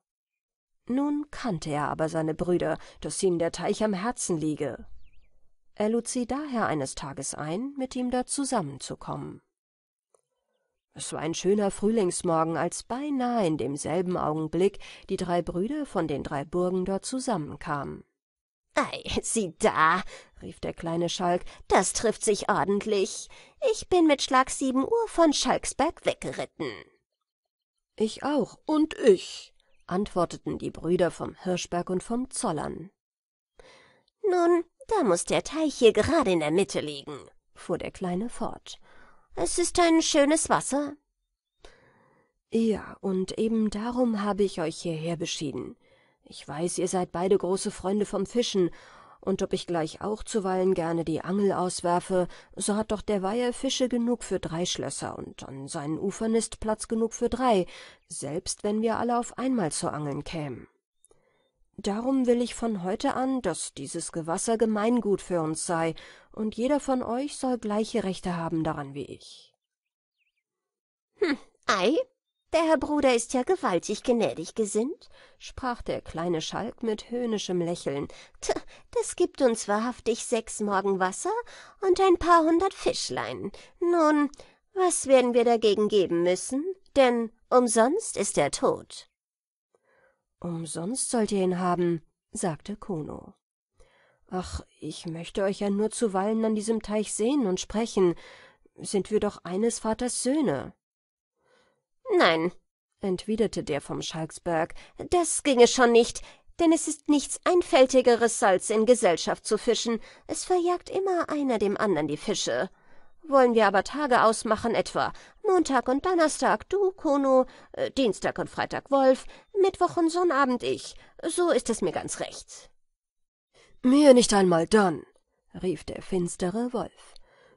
nun kannte er aber seine brüder daß ihnen der teich am herzen liege er lud sie daher eines Tages ein, mit ihm dort zusammenzukommen. Es war ein schöner Frühlingsmorgen, als beinahe in demselben Augenblick die drei Brüder von den drei Burgen dort zusammenkamen. Ei, sieh da, rief der kleine Schalk, das trifft sich ordentlich. Ich bin mit Schlag sieben Uhr von Schalksberg weggeritten. Ich auch und ich, antworteten die Brüder vom Hirschberg und vom Zollern. Nun, da muss der Teich hier gerade in der Mitte liegen, fuhr der Kleine fort. Es ist ein schönes Wasser. Ja, und eben darum habe ich euch hierher beschieden. Ich weiß, ihr seid beide große Freunde vom Fischen, und ob ich gleich auch zuweilen gerne die Angel auswerfe, so hat doch der Weiher Fische genug für drei Schlösser und an seinen Ufern ist Platz genug für drei, selbst wenn wir alle auf einmal zu angeln kämen. Darum will ich von heute an, dass dieses Gewasser Gemeingut für uns sei, und jeder von euch soll gleiche Rechte haben daran wie ich. Hm, ei, der Herr Bruder ist ja gewaltig gnädig gesinnt, sprach der kleine Schalk mit höhnischem Lächeln. T, das gibt uns wahrhaftig sechs Morgen Wasser und ein paar hundert Fischlein. Nun, was werden wir dagegen geben müssen? Denn umsonst ist er tot. Umsonst sollt ihr ihn haben, sagte Kuno. Ach, ich möchte euch ja nur zuweilen an diesem Teich sehen und sprechen. Sind wir doch eines Vaters Söhne. Nein, entwiderte der vom Schalksberg, das ginge schon nicht, denn es ist nichts Einfältigeres, als in Gesellschaft zu fischen. Es verjagt immer einer dem andern die Fische. Wollen wir aber Tage ausmachen, etwa Montag und Donnerstag du, Kono, äh, Dienstag und Freitag Wolf, Mittwoch und Sonnabend ich. So ist es mir ganz recht. Mir nicht einmal dann, rief der finstere Wolf.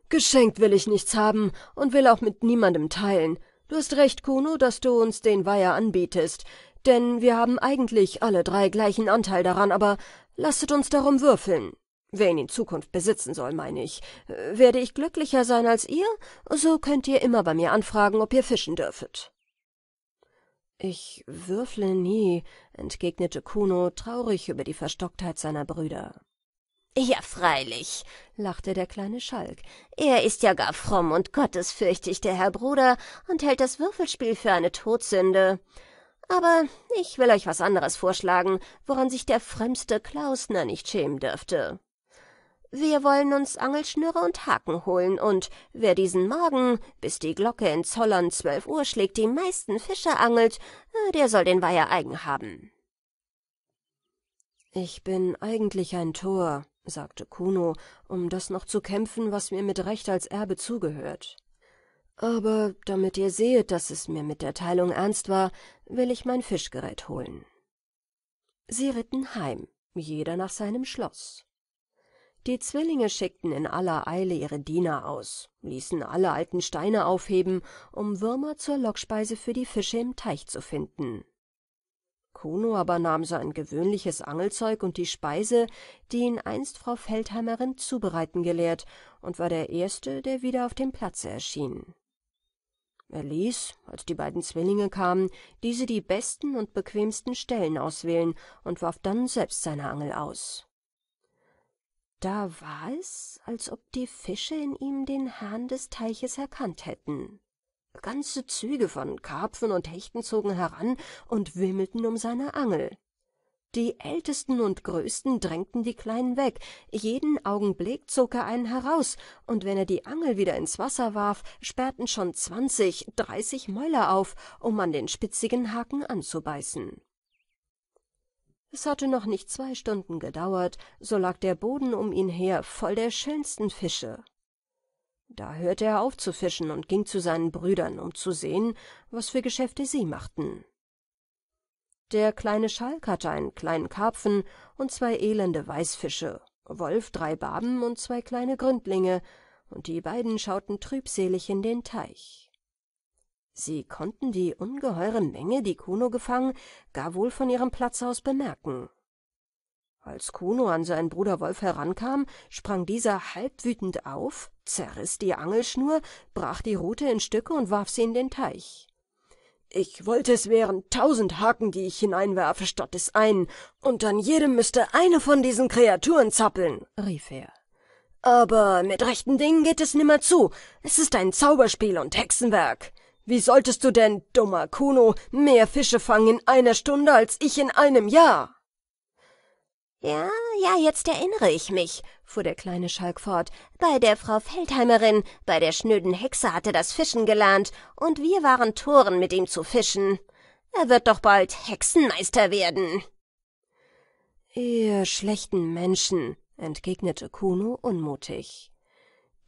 Geschenkt will ich nichts haben und will auch mit niemandem teilen. Du hast recht, Kuno, dass du uns den Weiher anbietest, denn wir haben eigentlich alle drei gleichen Anteil daran, aber lasset uns darum würfeln. Wer ihn in Zukunft besitzen soll, meine ich. Werde ich glücklicher sein als ihr, so könnt ihr immer bei mir anfragen, ob ihr fischen dürfet. Ich würfle nie, entgegnete Kuno, traurig über die Verstocktheit seiner Brüder. Ja, freilich, lachte der kleine Schalk. Er ist ja gar fromm und gottesfürchtig, der Herr Bruder, und hält das Würfelspiel für eine Todsünde. Aber ich will euch was anderes vorschlagen, woran sich der frömmste Klausner nicht schämen dürfte. Wir wollen uns Angelschnüre und Haken holen und wer diesen Morgen, bis die Glocke in Zollern zwölf Uhr schlägt, die meisten Fische angelt, äh, der soll den Weiher eigen haben. Ich bin eigentlich ein Tor, sagte Kuno, um das noch zu kämpfen, was mir mit Recht als Erbe zugehört. Aber damit ihr sehet, dass es mir mit der Teilung ernst war, will ich mein Fischgerät holen. Sie ritten heim, jeder nach seinem Schloss die zwillinge schickten in aller eile ihre diener aus ließen alle alten steine aufheben um würmer zur lockspeise für die fische im teich zu finden kuno aber nahm sein gewöhnliches angelzeug und die speise die ihn einst frau feldheimerin zubereiten gelehrt und war der erste der wieder auf dem platze erschien er ließ als die beiden zwillinge kamen diese die besten und bequemsten stellen auswählen und warf dann selbst seine angel aus da war es als ob die fische in ihm den herrn des teiches erkannt hätten ganze züge von karpfen und hechten zogen heran und wimmelten um seine angel die ältesten und größten drängten die kleinen weg jeden augenblick zog er einen heraus und wenn er die angel wieder ins wasser warf sperrten schon zwanzig dreißig mäuler auf um an den spitzigen haken anzubeißen es hatte noch nicht zwei stunden gedauert so lag der boden um ihn her voll der schönsten fische da hörte er auf zu fischen und ging zu seinen brüdern um zu sehen was für geschäfte sie machten der kleine schalk hatte einen kleinen karpfen und zwei elende weißfische wolf drei barben und zwei kleine gründlinge und die beiden schauten trübselig in den teich sie konnten die ungeheure menge die kuno gefangen gar wohl von ihrem Platz aus bemerken als kuno an seinen bruder wolf herankam sprang dieser halb wütend auf zerriß die angelschnur brach die rute in stücke und warf sie in den teich ich wollte es wären tausend haken die ich hineinwerfe statt des einen und an jedem müßte eine von diesen kreaturen zappeln rief er aber mit rechten dingen geht es nimmer zu es ist ein zauberspiel und hexenwerk wie solltest du denn, dummer Kuno, mehr Fische fangen in einer Stunde als ich in einem Jahr? Ja, ja, jetzt erinnere ich mich, fuhr der kleine Schalk fort. Bei der Frau Feldheimerin, bei der schnöden Hexe hatte das Fischen gelernt, und wir waren Toren mit ihm zu fischen. Er wird doch bald Hexenmeister werden. Ihr schlechten Menschen, entgegnete Kuno unmutig.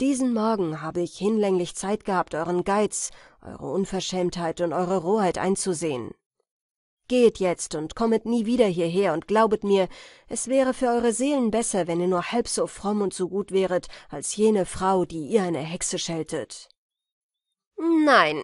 Diesen Morgen habe ich hinlänglich Zeit gehabt, euren Geiz eure Unverschämtheit und eure Rohheit einzusehen. Geht jetzt und kommet nie wieder hierher und glaubet mir, es wäre für eure Seelen besser, wenn ihr nur halb so fromm und so gut wäret, als jene Frau, die ihr eine Hexe scheltet. Nein,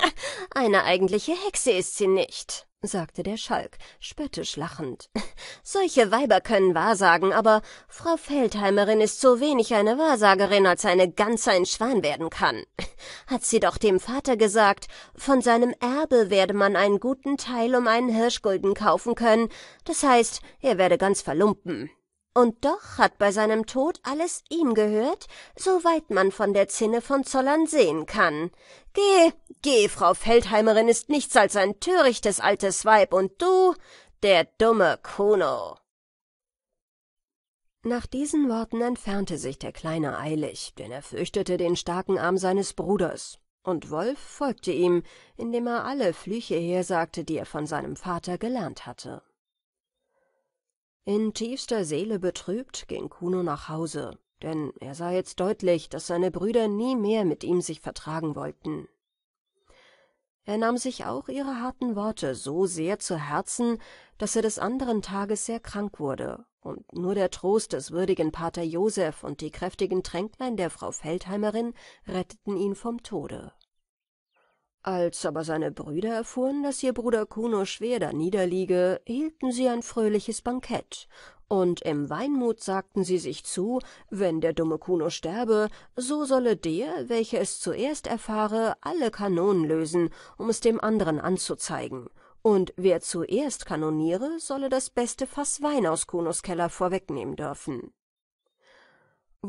eine eigentliche Hexe ist sie nicht, sagte der Schalk, spöttisch lachend. Solche Weiber können Wahrsagen, aber Frau Feldheimerin ist so wenig eine Wahrsagerin, als eine Gans ein Schwan werden kann. Hat sie doch dem Vater gesagt, von seinem Erbe werde man einen guten Teil um einen Hirschgulden kaufen können, das heißt, er werde ganz verlumpen. Und doch hat bei seinem Tod alles ihm gehört, soweit man von der Zinne von Zollern sehen kann. Geh, geh, Frau Feldheimerin ist nichts als ein törichtes altes Weib, und du, der dumme Kuno. Nach diesen Worten entfernte sich der Kleine eilig, denn er fürchtete den starken Arm seines Bruders, und Wolf folgte ihm, indem er alle Flüche hersagte, die er von seinem Vater gelernt hatte. In tiefster Seele betrübt ging Kuno nach Hause, denn er sah jetzt deutlich, dass seine Brüder nie mehr mit ihm sich vertragen wollten. Er nahm sich auch ihre harten Worte so sehr zu Herzen, dass er des anderen Tages sehr krank wurde und nur der Trost des würdigen Pater Joseph und die kräftigen Tränklein der Frau Feldheimerin retteten ihn vom Tode als aber seine brüder erfuhren daß ihr bruder kuno schwer darniederliege hielten sie ein fröhliches bankett und im weinmut sagten sie sich zu wenn der dumme kuno sterbe so solle der welcher es zuerst erfahre alle kanonen lösen um es dem anderen anzuzeigen und wer zuerst kanoniere solle das beste faß wein aus kunos keller vorwegnehmen dürfen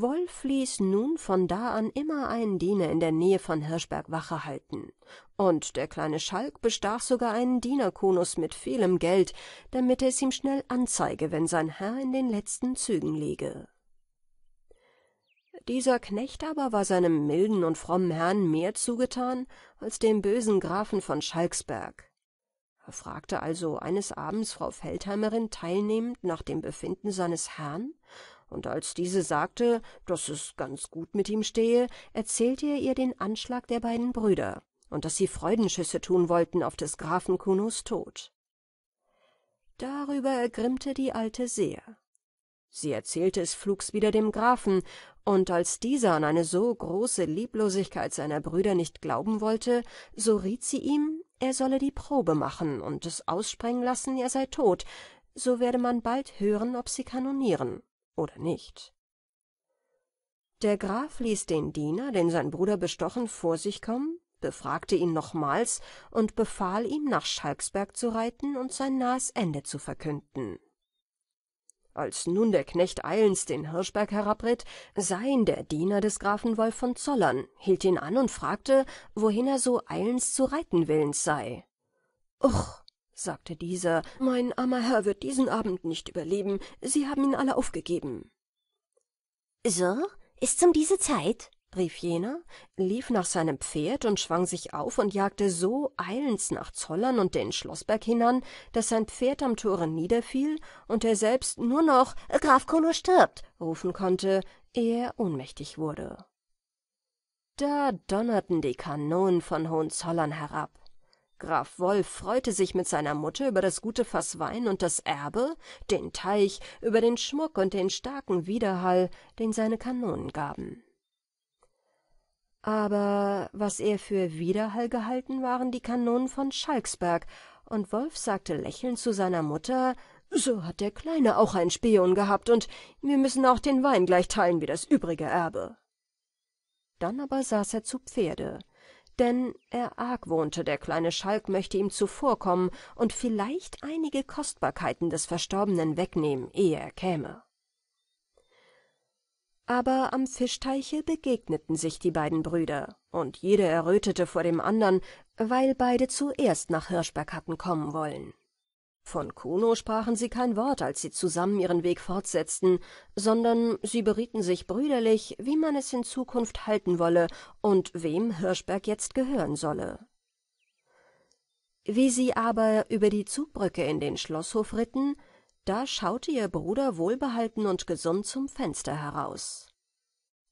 Wolf ließ nun von da an immer einen Diener in der Nähe von Hirschberg Wache halten. Und der kleine Schalk bestach sogar einen Dienerkonus mit vielem Geld, damit er es ihm schnell anzeige, wenn sein Herr in den letzten Zügen liege. Dieser Knecht aber war seinem milden und frommen Herrn mehr zugetan als dem bösen Grafen von Schalksberg. Er fragte also eines Abends Frau Feldheimerin teilnehmend nach dem Befinden seines Herrn und als diese sagte, dass es ganz gut mit ihm stehe, erzählte er ihr den Anschlag der beiden Brüder und dass sie Freudenschüsse tun wollten auf des Grafen Kunos Tod. Darüber ergrimmte die Alte sehr. Sie erzählte es flugs wieder dem Grafen, und als dieser an eine so große Lieblosigkeit seiner Brüder nicht glauben wollte, so riet sie ihm, er solle die Probe machen und es aussprengen lassen, er sei tot, so werde man bald hören, ob sie kanonieren oder nicht. Der Graf ließ den Diener, den sein Bruder bestochen, vor sich kommen, befragte ihn nochmals und befahl ihm, nach Schalksberg zu reiten und sein nahes Ende zu verkünden. Als nun der Knecht eilends den Hirschberg herabritt, sah ihn der Diener des Grafen Wolf von Zollern, hielt ihn an und fragte, wohin er so eilends zu reiten willens sei. »Och«, sagte dieser, mein armer Herr wird diesen Abend nicht überleben, Sie haben ihn alle aufgegeben. So, ist's um diese Zeit? rief jener, lief nach seinem Pferd und schwang sich auf und jagte so eilends nach Zollern und den Schloßberg hinan, daß sein Pferd am Tore niederfiel und er selbst nur noch äh, Graf Kono stirbt rufen konnte, ehe er ohnmächtig wurde. Da donnerten die Kanonen von Hohenzollern herab graf wolf freute sich mit seiner mutter über das gute faß wein und das erbe den teich über den schmuck und den starken widerhall den seine kanonen gaben aber was er für widerhall gehalten waren die kanonen von schalksberg und wolf sagte lächelnd zu seiner mutter so hat der kleine auch einen spion gehabt und wir müssen auch den wein gleich teilen wie das übrige erbe dann aber saß er zu pferde denn er argwohnte der kleine schalk möchte ihm zuvorkommen und vielleicht einige kostbarkeiten des verstorbenen wegnehmen ehe er käme aber am fischteiche begegneten sich die beiden brüder und jeder errötete vor dem andern weil beide zuerst nach hirschberg hatten kommen wollen von Kuno sprachen sie kein Wort, als sie zusammen ihren Weg fortsetzten, sondern sie berieten sich brüderlich, wie man es in Zukunft halten wolle und wem Hirschberg jetzt gehören solle. Wie sie aber über die Zugbrücke in den Schlosshof ritten, da schaute ihr Bruder wohlbehalten und gesund zum Fenster heraus.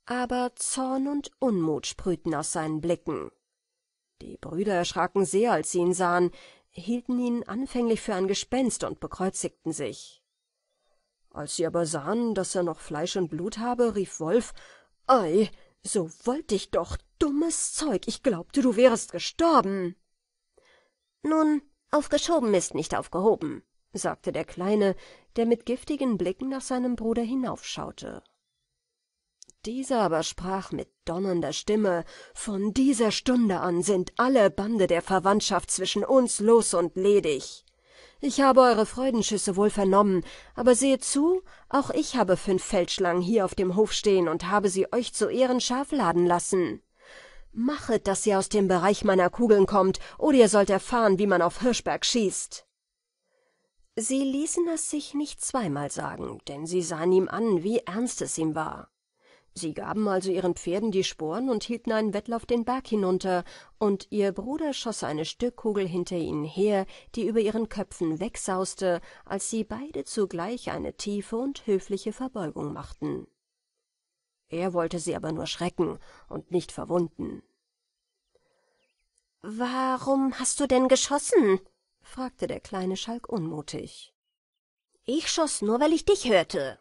Aber Zorn und Unmut sprühten aus seinen Blicken. Die Brüder erschraken sehr, als sie ihn sahen, hielten ihn anfänglich für ein Gespenst und bekreuzigten sich. Als sie aber sahen, daß er noch Fleisch und Blut habe, rief Wolf, »Ei, so wollt ich doch, dummes Zeug, ich glaubte, du wärest gestorben.« »Nun, aufgeschoben ist nicht aufgehoben«, sagte der Kleine, der mit giftigen Blicken nach seinem Bruder hinaufschaute dieser aber sprach mit donnernder stimme von dieser stunde an sind alle bande der verwandtschaft zwischen uns los und ledig ich habe eure freudenschüsse wohl vernommen aber sehet zu auch ich habe fünf feldschlangen hier auf dem hof stehen und habe sie euch zu ehren scharf laden lassen machet daß ihr aus dem bereich meiner kugeln kommt oder ihr sollt erfahren wie man auf hirschberg schießt sie ließen es sich nicht zweimal sagen denn sie sahen ihm an wie ernst es ihm war Sie gaben also ihren Pferden die Sporen und hielten einen Wettlauf den Berg hinunter, und ihr Bruder schoss eine Stückkugel hinter ihnen her, die über ihren Köpfen wegsauste, als sie beide zugleich eine tiefe und höfliche Verbeugung machten. Er wollte sie aber nur schrecken und nicht verwunden. »Warum hast du denn geschossen?« fragte der kleine Schalk unmutig. »Ich schoss nur, weil ich dich hörte«,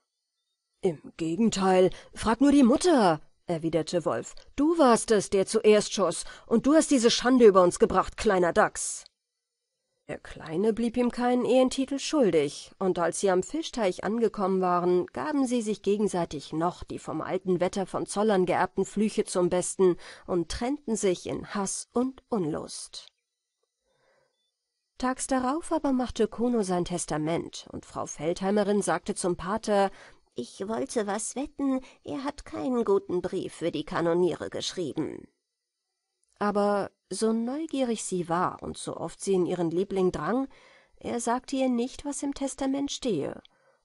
»Im Gegenteil, frag nur die Mutter«, erwiderte Wolf. »Du warst es, der zuerst schoss, und du hast diese Schande über uns gebracht, kleiner Dachs.« der Kleine blieb ihm keinen Ehrentitel schuldig, und als sie am Fischteich angekommen waren, gaben sie sich gegenseitig noch die vom alten Wetter von Zollern geerbten Flüche zum Besten und trennten sich in Hass und Unlust. Tags darauf aber machte Kuno sein Testament, und Frau Feldheimerin sagte zum Pater, ich wollte was wetten, er hat keinen guten Brief für die Kanoniere geschrieben. Aber so neugierig sie war und so oft sie in ihren Liebling drang, er sagte ihr nicht, was im Testament stehe.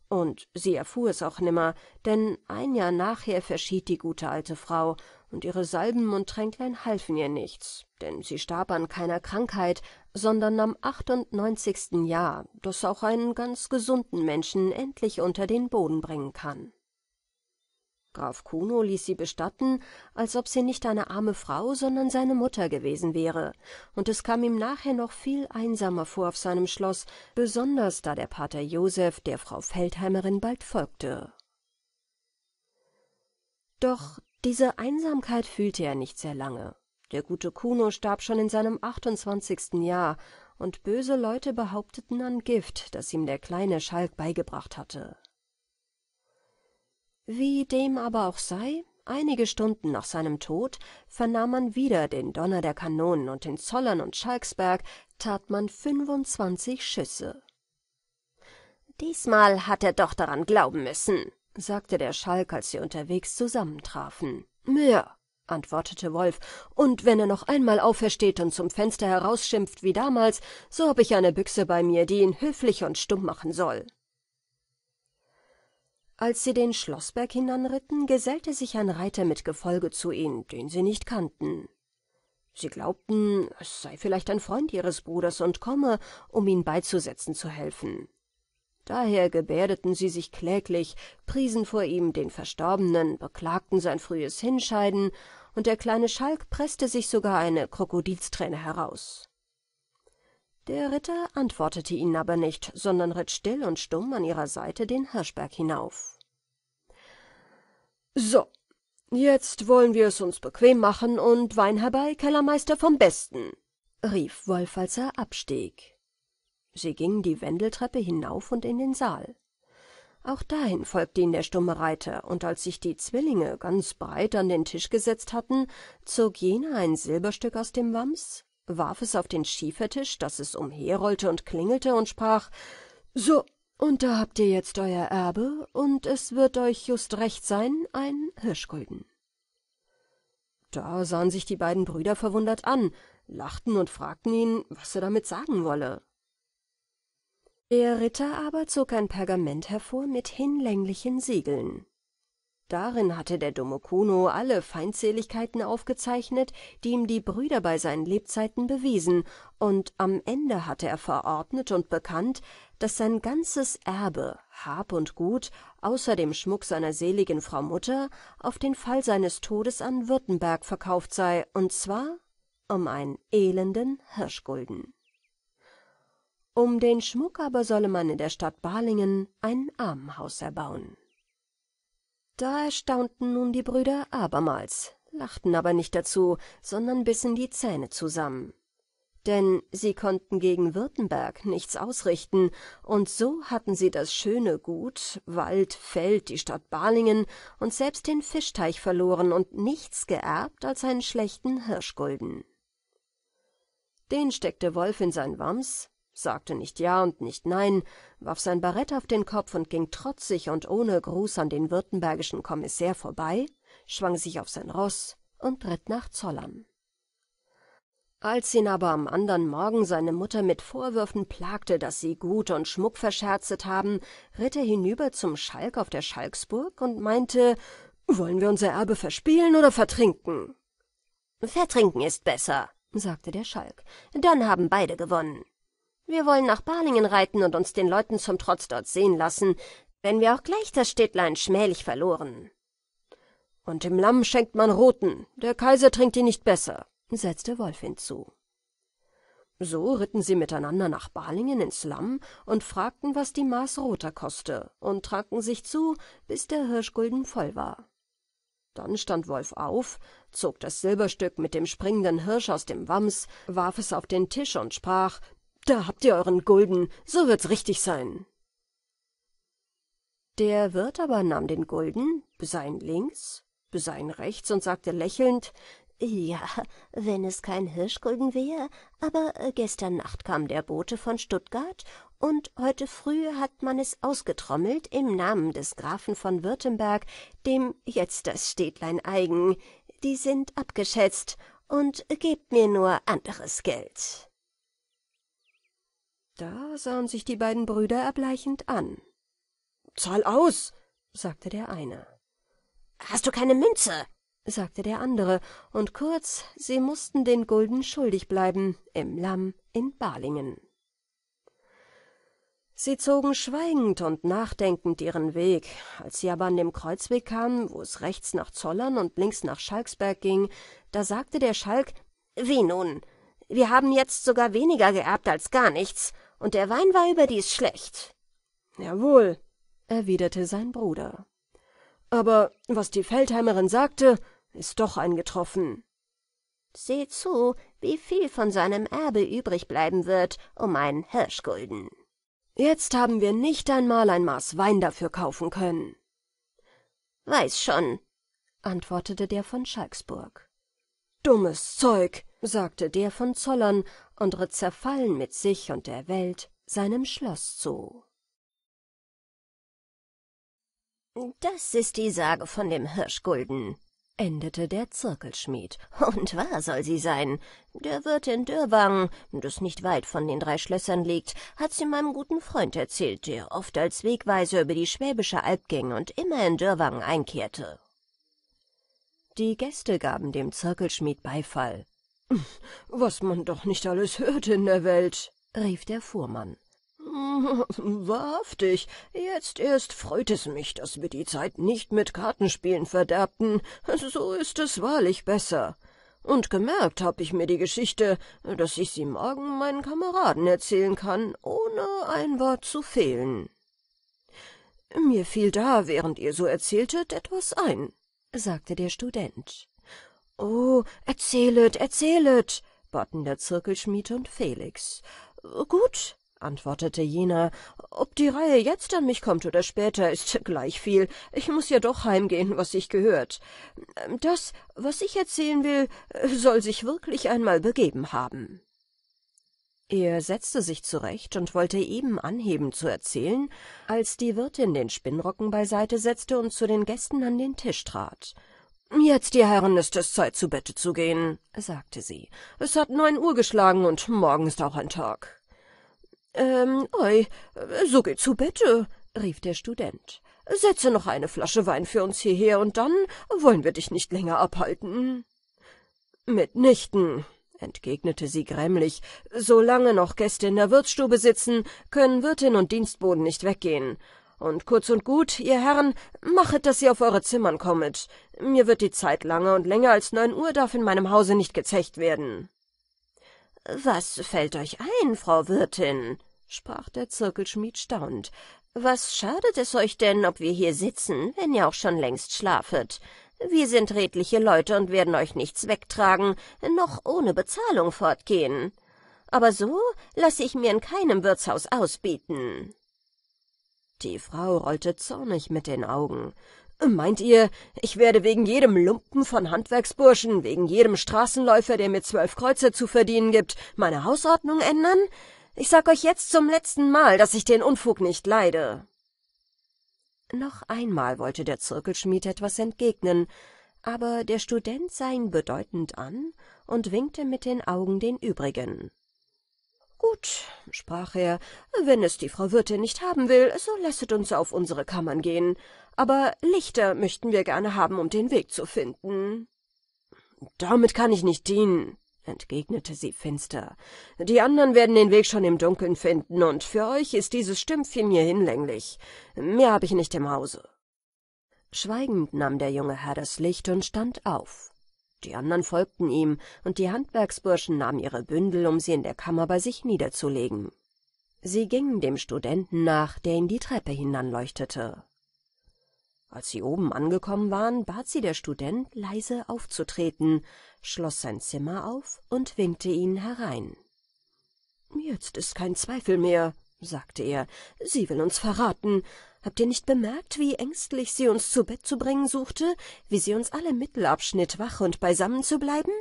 Und sie erfuhr es auch nimmer, denn ein Jahr nachher verschied die gute alte Frau, und ihre Salben und Tränklein halfen ihr nichts, denn sie starb an keiner Krankheit, sondern am 98. Jahr, das auch einen ganz gesunden Menschen endlich unter den Boden bringen kann. Graf Kuno ließ sie bestatten, als ob sie nicht eine arme Frau, sondern seine Mutter gewesen wäre, und es kam ihm nachher noch viel einsamer vor auf seinem Schloss, besonders da der Pater Josef der Frau Feldheimerin bald folgte. Doch diese Einsamkeit fühlte er nicht sehr lange. Der gute Kuno starb schon in seinem 28. Jahr und böse Leute behaupteten an Gift, das ihm der kleine Schalk beigebracht hatte. Wie dem aber auch sei, einige Stunden nach seinem Tod vernahm man wieder den Donner der Kanonen und in Zollern und Schalksberg tat man fünfundzwanzig Schüsse. Diesmal hat er doch daran glauben müssen, sagte der Schalk, als sie unterwegs zusammentrafen. Mehr, antwortete Wolf, und wenn er noch einmal aufersteht und zum Fenster herausschimpft wie damals, so hab ich eine Büchse bei mir, die ihn höflich und stumm machen soll. Als sie den Schlossberg hinanritten, gesellte sich ein Reiter mit Gefolge zu ihnen, den sie nicht kannten. Sie glaubten, es sei vielleicht ein Freund ihres Bruders und komme, um ihn beizusetzen zu helfen daher gebärdeten sie sich kläglich priesen vor ihm den verstorbenen beklagten sein frühes hinscheiden und der kleine schalk preßte sich sogar eine krokodilsträne heraus der ritter antwortete ihnen aber nicht sondern ritt still und stumm an ihrer seite den hirschberg hinauf so jetzt wollen wir es uns bequem machen und wein herbei kellermeister vom besten rief wolf als er abstieg sie gingen die wendeltreppe hinauf und in den saal auch dahin folgte ihnen der stumme reiter und als sich die zwillinge ganz breit an den tisch gesetzt hatten zog jener ein silberstück aus dem wams warf es auf den schiefertisch daß es umherrollte und klingelte und sprach so und da habt ihr jetzt euer erbe und es wird euch just recht sein ein hirschgulden da sahen sich die beiden brüder verwundert an lachten und fragten ihn was er damit sagen wolle der Ritter aber zog ein Pergament hervor mit hinlänglichen Siegeln. Darin hatte der dumme Kuno alle Feindseligkeiten aufgezeichnet, die ihm die Brüder bei seinen Lebzeiten bewiesen, und am Ende hatte er verordnet und bekannt, dass sein ganzes Erbe, Hab und Gut, außer dem Schmuck seiner seligen Frau Mutter, auf den Fall seines Todes an Württemberg verkauft sei, und zwar um einen elenden Hirschgulden. Um den Schmuck aber solle man in der Stadt Balingen ein Armenhaus erbauen. Da erstaunten nun die Brüder abermals, lachten aber nicht dazu, sondern bissen die Zähne zusammen. Denn sie konnten gegen Württemberg nichts ausrichten, und so hatten sie das schöne Gut, Wald, Feld, die Stadt Balingen und selbst den Fischteich verloren und nichts geerbt als einen schlechten Hirschgulden. Den steckte Wolf in sein Wams, sagte nicht ja und nicht nein, warf sein Barett auf den Kopf und ging trotzig und ohne Gruß an den württembergischen Kommissär vorbei, schwang sich auf sein Ross und ritt nach Zollern. Als ihn aber am andern Morgen seine Mutter mit Vorwürfen plagte, dass sie Gut und Schmuck verscherzet haben, ritt er hinüber zum Schalk auf der Schalksburg und meinte, wollen wir unser Erbe verspielen oder vertrinken? Vertrinken ist besser, sagte der Schalk, dann haben beide gewonnen. Wir wollen nach Balingen reiten und uns den Leuten zum Trotz dort sehen lassen, wenn wir auch gleich das Städtlein schmählich verloren. Und dem Lamm schenkt man Roten, der Kaiser trinkt ihn nicht besser, setzte Wolf hinzu. So ritten sie miteinander nach Balingen ins Lamm und fragten, was die Maß roter koste, und tranken sich zu, bis der Hirschgulden voll war. Dann stand Wolf auf, zog das Silberstück mit dem springenden Hirsch aus dem Wams, warf es auf den Tisch und sprach, da habt ihr euren Gulden, so wird's richtig sein. Der Wirt aber nahm den Gulden, besah ihn links, besah ihn rechts und sagte lächelnd, ja, wenn es kein Hirschgulden wäre, aber äh, gestern Nacht kam der Bote von Stuttgart und heute früh hat man es ausgetrommelt im Namen des Grafen von Württemberg, dem jetzt das Städtlein eigen. Die sind abgeschätzt und gebt mir nur anderes Geld. Da sahen sich die beiden Brüder erbleichend an. Zahl aus, sagte der eine. Hast du keine Münze? sagte der andere, und kurz, sie mußten den Gulden schuldig bleiben im Lamm in Balingen. Sie zogen schweigend und nachdenkend ihren Weg. Als sie aber an dem Kreuzweg kamen, wo es rechts nach Zollern und links nach Schalksberg ging, da sagte der Schalk, »Wie nun? Wir haben jetzt sogar weniger geerbt als gar nichts, und der Wein war überdies schlecht. Jawohl, erwiderte sein Bruder. Aber was die Feldheimerin sagte, ist doch eingetroffen. Seht zu, wie viel von seinem Erbe übrig bleiben wird, um einen Hirschgulden. Jetzt haben wir nicht einmal ein Maß Wein dafür kaufen können. Weiß schon, antwortete der von Schalksburg dummes zeug sagte der von zollern und ritt zerfallen mit sich und der welt seinem schloß zu das ist die sage von dem hirschgulden endete der zirkelschmied und wahr soll sie sein der wirt in dürrwangen das nicht weit von den drei schlössern liegt hat sie meinem guten freund erzählt der oft als wegweiser über die schwäbische alb ging und immer in dürrwangen einkehrte die Gäste gaben dem Zirkelschmied Beifall. Was man doch nicht alles hört in der Welt, rief der Fuhrmann. Wahrhaftig, jetzt erst freut es mich, dass wir die Zeit nicht mit Kartenspielen verderbten. So ist es wahrlich besser. Und gemerkt habe ich mir die Geschichte, dass ich sie morgen meinen Kameraden erzählen kann, ohne ein Wort zu fehlen. Mir fiel da, während ihr so erzähltet, etwas ein, sagte der Student. Oh, erzählet, erzählet, baten der Zirkelschmied und Felix. Gut, antwortete jener, ob die Reihe jetzt an mich kommt oder später, ist gleich viel. Ich muß ja doch heimgehen, was ich gehört. Das, was ich erzählen will, soll sich wirklich einmal begeben haben. Er setzte sich zurecht und wollte eben anheben zu erzählen, als die Wirtin den Spinnrocken beiseite setzte und zu den Gästen an den Tisch trat. »Jetzt, ihr Herren, ist es Zeit, zu Bette zu gehen«, sagte sie. »Es hat neun Uhr geschlagen und morgen ist auch ein Tag.« »Ähm, oi, so geht zu Bette«, rief der Student. »Setze noch eine Flasche Wein für uns hierher und dann wollen wir dich nicht länger abhalten.« »Mitnichten«, entgegnete sie grämlich, solange noch Gäste in der Wirtsstube sitzen, können Wirtin und Dienstboden nicht weggehen. Und kurz und gut, ihr Herren, machet, dass ihr auf eure Zimmern kommet. Mir wird die Zeit lange und länger als neun Uhr darf in meinem Hause nicht gezecht werden. Was fällt euch ein, Frau Wirtin? sprach der Zirkelschmied staunend. Was schadet es euch denn, ob wir hier sitzen, wenn ihr auch schon längst schlafet? Wir sind redliche Leute und werden euch nichts wegtragen, noch ohne Bezahlung fortgehen. Aber so lasse ich mir in keinem Wirtshaus ausbieten. Die Frau rollte zornig mit den Augen. Meint ihr, ich werde wegen jedem Lumpen von Handwerksburschen, wegen jedem Straßenläufer, der mir zwölf Kreuze zu verdienen gibt, meine Hausordnung ändern? Ich sag euch jetzt zum letzten Mal, dass ich den Unfug nicht leide. Noch einmal wollte der Zirkelschmied etwas entgegnen, aber der Student sah ihn bedeutend an und winkte mit den Augen den übrigen. Gut, sprach er, wenn es die Frau Wirtin nicht haben will, so lasset uns auf unsere Kammern gehen, aber Lichter möchten wir gerne haben, um den Weg zu finden. Damit kann ich nicht dienen, entgegnete sie finster. Die anderen werden den Weg schon im Dunkeln finden, und für euch ist dieses Stümpfchen hier hinlänglich. Mehr habe ich nicht im Hause. Schweigend nahm der junge Herr das Licht und stand auf. Die anderen folgten ihm, und die Handwerksburschen nahmen ihre Bündel, um sie in der Kammer bei sich niederzulegen. Sie gingen dem Studenten nach, der ihn die Treppe hinanleuchtete als sie oben angekommen waren bat sie der student leise aufzutreten schloß sein zimmer auf und winkte ihnen herein jetzt ist kein zweifel mehr sagte er sie will uns verraten habt ihr nicht bemerkt wie ängstlich sie uns zu bett zu bringen suchte wie sie uns alle mittel abschnitt wach und beisammen zu bleiben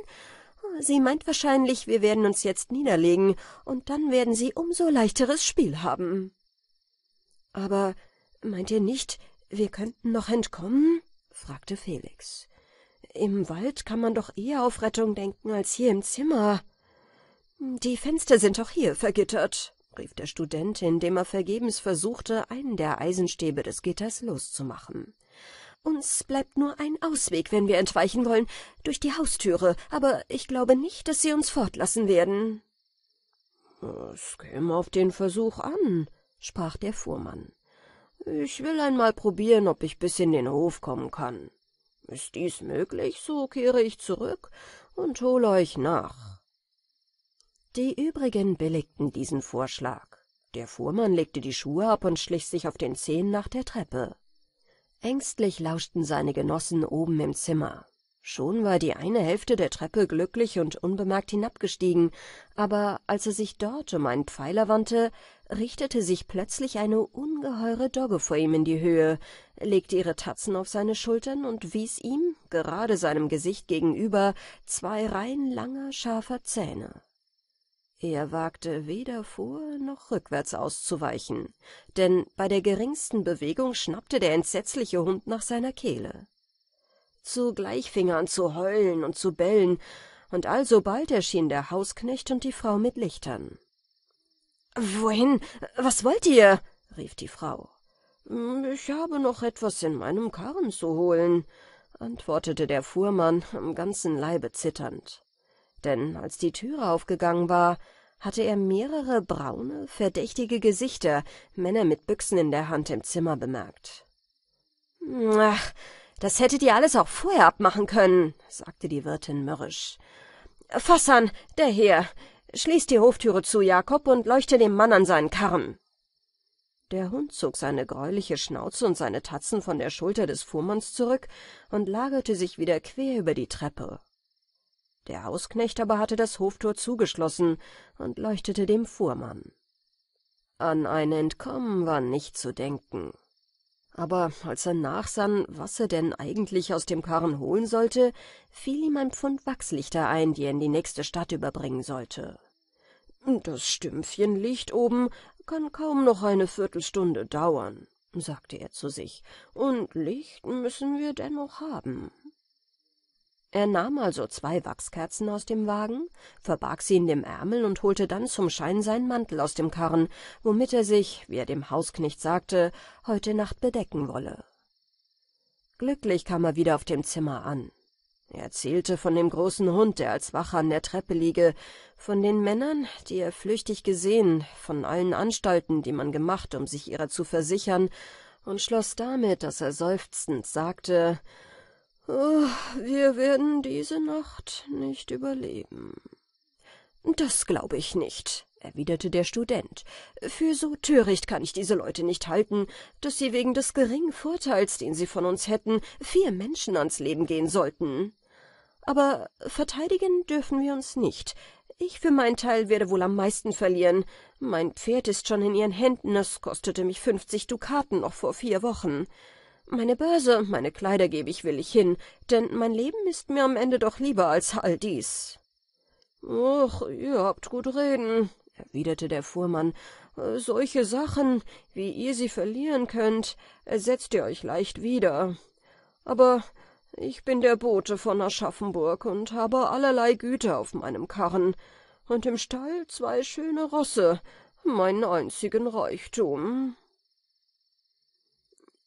sie meint wahrscheinlich wir werden uns jetzt niederlegen und dann werden sie umso leichteres spiel haben aber meint ihr nicht wir könnten noch entkommen? fragte Felix. Im Wald kann man doch eher auf Rettung denken als hier im Zimmer. Die Fenster sind auch hier vergittert, rief der Student, indem er vergebens versuchte, einen der Eisenstäbe des Gitters loszumachen. Uns bleibt nur ein Ausweg, wenn wir entweichen wollen, durch die Haustüre, aber ich glaube nicht, dass sie uns fortlassen werden. Es käme auf den Versuch an, sprach der Fuhrmann. Ich will einmal probieren, ob ich bis in den Hof kommen kann. Ist dies möglich, so kehre ich zurück und hole euch nach. Die übrigen billigten diesen Vorschlag. Der Fuhrmann legte die Schuhe ab und schlich sich auf den Zehen nach der Treppe. Ängstlich lauschten seine Genossen oben im Zimmer. Schon war die eine Hälfte der Treppe glücklich und unbemerkt hinabgestiegen, aber als er sich dort um einen Pfeiler wandte, richtete sich plötzlich eine ungeheure Dogge vor ihm in die Höhe, legte ihre Tatzen auf seine Schultern und wies ihm, gerade seinem Gesicht gegenüber, zwei Reihen langer, scharfer Zähne. Er wagte weder vor noch rückwärts auszuweichen, denn bei der geringsten Bewegung schnappte der entsetzliche Hund nach seiner Kehle. Zugleich fing er an zu heulen und zu bellen, und alsobald erschien der Hausknecht und die Frau mit Lichtern. Wohin? Was wollt ihr? rief die Frau. Hm, ich habe noch etwas in meinem Karren zu holen, antwortete der Fuhrmann, am ganzen Leibe zitternd. Denn als die Türe aufgegangen war, hatte er mehrere braune, verdächtige Gesichter, Männer mit Büchsen in der Hand, im Zimmer bemerkt. Ach, das hättet ihr alles auch vorher abmachen können, sagte die Wirtin mürrisch. Fassan, der Herr, schließ die Hoftüre zu, Jakob, und leuchte dem Mann an seinen Karren. Der Hund zog seine greuliche Schnauze und seine Tatzen von der Schulter des Fuhrmanns zurück und lagerte sich wieder quer über die Treppe. Der Hausknecht aber hatte das Hoftor zugeschlossen und leuchtete dem Fuhrmann. An ein Entkommen war nicht zu denken aber als er nachsann, was er denn eigentlich aus dem Karren holen sollte, fiel ihm ein Pfund Wachslichter ein, die er in die nächste Stadt überbringen sollte. Das Stümpfchen Licht oben kann kaum noch eine Viertelstunde dauern, sagte er zu sich, und Licht müssen wir dennoch haben er nahm also zwei wachskerzen aus dem wagen verbarg sie in dem ärmel und holte dann zum schein seinen mantel aus dem karren womit er sich wie er dem hausknecht sagte heute nacht bedecken wolle glücklich kam er wieder auf dem zimmer an er erzählte von dem großen hund der als Wacher an der treppe liege von den männern die er flüchtig gesehen von allen anstalten die man gemacht um sich ihrer zu versichern und schloß damit daß er seufzend sagte Oh, wir werden diese Nacht nicht überleben. Das glaube ich nicht, erwiderte der Student. Für so töricht kann ich diese Leute nicht halten, dass sie wegen des geringen Vorteils, den sie von uns hätten, vier Menschen ans Leben gehen sollten. Aber verteidigen dürfen wir uns nicht. Ich für meinen Teil werde wohl am meisten verlieren. Mein Pferd ist schon in ihren Händen, es kostete mich fünfzig Dukaten noch vor vier Wochen. Meine Börse, meine Kleider gebe ich willig hin, denn mein Leben ist mir am Ende doch lieber als all dies. Och, ihr habt gut reden, erwiderte der Fuhrmann. Solche Sachen, wie ihr sie verlieren könnt, ersetzt ihr euch leicht wieder. Aber ich bin der Bote von Aschaffenburg und habe allerlei Güter auf meinem Karren und im Stall zwei schöne Rosse, meinen einzigen Reichtum.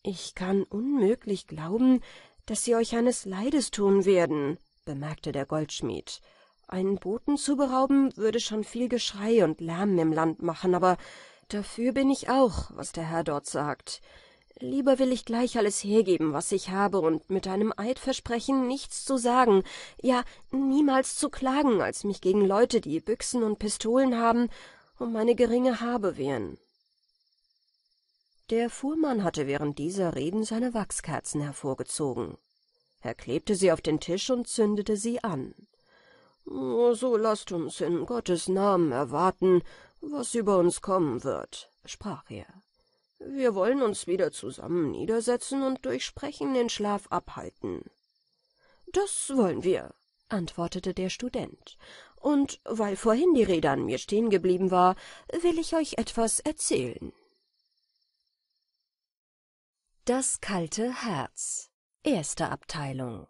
Ich kann unmöglich glauben, dass sie euch eines Leides tun werden, bemerkte der Goldschmied. Einen Boten zu berauben, würde schon viel Geschrei und Lärm im Land machen, aber dafür bin ich auch, was der Herr dort sagt. Lieber will ich gleich alles hergeben, was ich habe, und mit einem Eid versprechen, nichts zu sagen, ja, niemals zu klagen, als mich gegen Leute, die Büchsen und Pistolen haben, um meine geringe Habe wehren. Der Fuhrmann hatte während dieser Reden seine Wachskerzen hervorgezogen. Er klebte sie auf den Tisch und zündete sie an. So lasst uns in Gottes Namen erwarten, was über uns kommen wird, sprach er. Wir wollen uns wieder zusammen niedersetzen und durch Sprechen den Schlaf abhalten. Das wollen wir, antwortete der Student, und weil vorhin die Rede an mir stehen geblieben war, will ich euch etwas erzählen. Das kalte Herz. Erste Abteilung.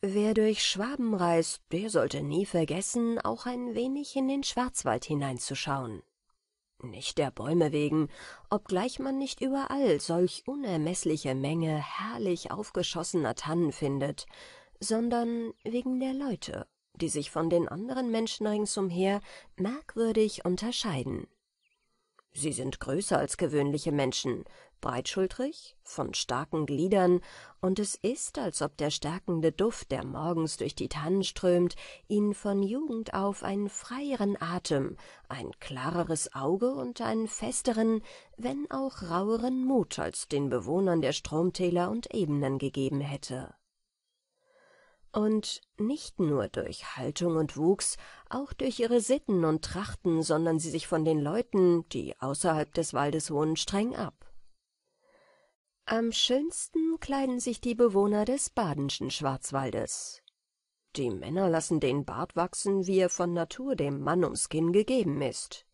Wer durch Schwaben reist, der sollte nie vergessen, auch ein wenig in den Schwarzwald hineinzuschauen. Nicht der Bäume wegen, obgleich man nicht überall solch unermeßliche Menge herrlich aufgeschossener Tannen findet, sondern wegen der Leute, die sich von den anderen Menschen ringsumher merkwürdig unterscheiden. Sie sind größer als gewöhnliche Menschen, breitschultrig, von starken Gliedern, und es ist, als ob der stärkende Duft, der morgens durch die Tannen strömt, ihn von Jugend auf einen freieren Atem, ein klareres Auge und einen festeren, wenn auch raueren Mut als den Bewohnern der Stromtäler und Ebenen gegeben hätte. Und nicht nur durch Haltung und Wuchs, auch durch ihre Sitten und Trachten sondern sie sich von den Leuten, die außerhalb des Waldes wohnen, streng ab. Am schönsten kleiden sich die Bewohner des badenschen Schwarzwaldes. Die Männer lassen den Bart wachsen, wie er von Natur dem Mann ums Kinn gegeben ist.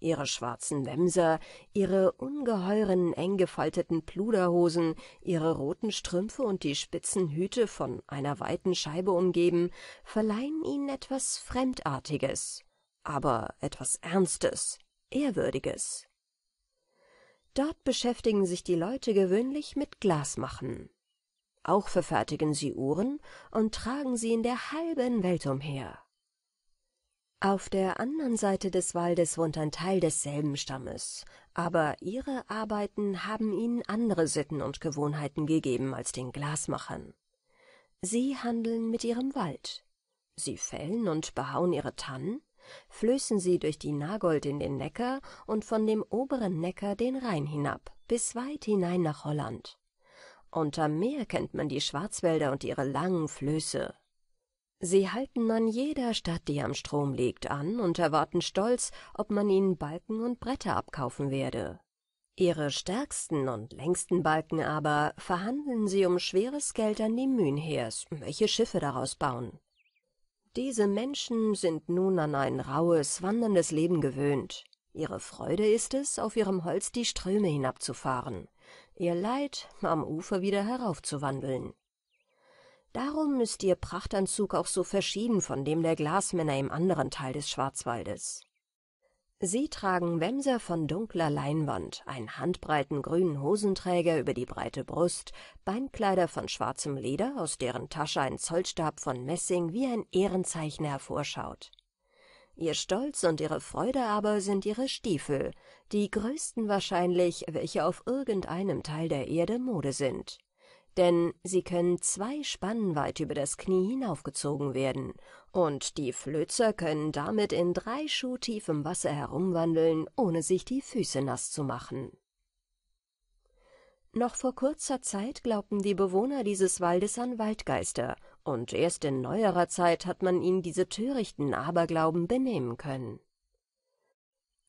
Ihre schwarzen Wemser, ihre ungeheuren, eng gefalteten Pluderhosen, ihre roten Strümpfe und die spitzen Hüte, von einer weiten Scheibe umgeben, verleihen ihnen etwas Fremdartiges, aber etwas Ernstes, Ehrwürdiges. Dort beschäftigen sich die Leute gewöhnlich mit Glasmachen. Auch verfertigen sie Uhren und tragen sie in der halben Welt umher. Auf der anderen Seite des Waldes wohnt ein Teil desselben Stammes, aber ihre Arbeiten haben ihnen andere Sitten und Gewohnheiten gegeben als den Glasmachern. Sie handeln mit ihrem Wald. Sie fällen und behauen ihre Tannen, flößen sie durch die Nagold in den Neckar und von dem oberen Neckar den Rhein hinab, bis weit hinein nach Holland. Unterm Meer kennt man die Schwarzwälder und ihre langen Flöße. Sie halten an jeder Stadt, die am Strom liegt, an und erwarten stolz, ob man ihnen Balken und Bretter abkaufen werde. Ihre stärksten und längsten Balken aber verhandeln sie um schweres Geld an die Mühnheers, welche Schiffe daraus bauen. Diese Menschen sind nun an ein raues, wanderndes Leben gewöhnt. Ihre Freude ist es, auf ihrem Holz die Ströme hinabzufahren, ihr Leid am Ufer wieder heraufzuwandeln. Darum ist ihr Prachtanzug auch so verschieden von dem der Glasmänner im anderen Teil des Schwarzwaldes. Sie tragen Wämser von dunkler Leinwand, einen handbreiten grünen Hosenträger über die breite Brust, Beinkleider von schwarzem Leder, aus deren Tasche ein Zollstab von Messing wie ein Ehrenzeichen hervorschaut. Ihr Stolz und ihre Freude aber sind ihre Stiefel, die größten wahrscheinlich, welche auf irgendeinem Teil der Erde Mode sind denn sie können zwei Spannen weit über das Knie hinaufgezogen werden und die Flözer können damit in drei Schuh tiefem Wasser herumwandeln, ohne sich die Füße nass zu machen. Noch vor kurzer Zeit glaubten die Bewohner dieses Waldes an Waldgeister, und erst in neuerer Zeit hat man ihnen diese törichten Aberglauben benehmen können.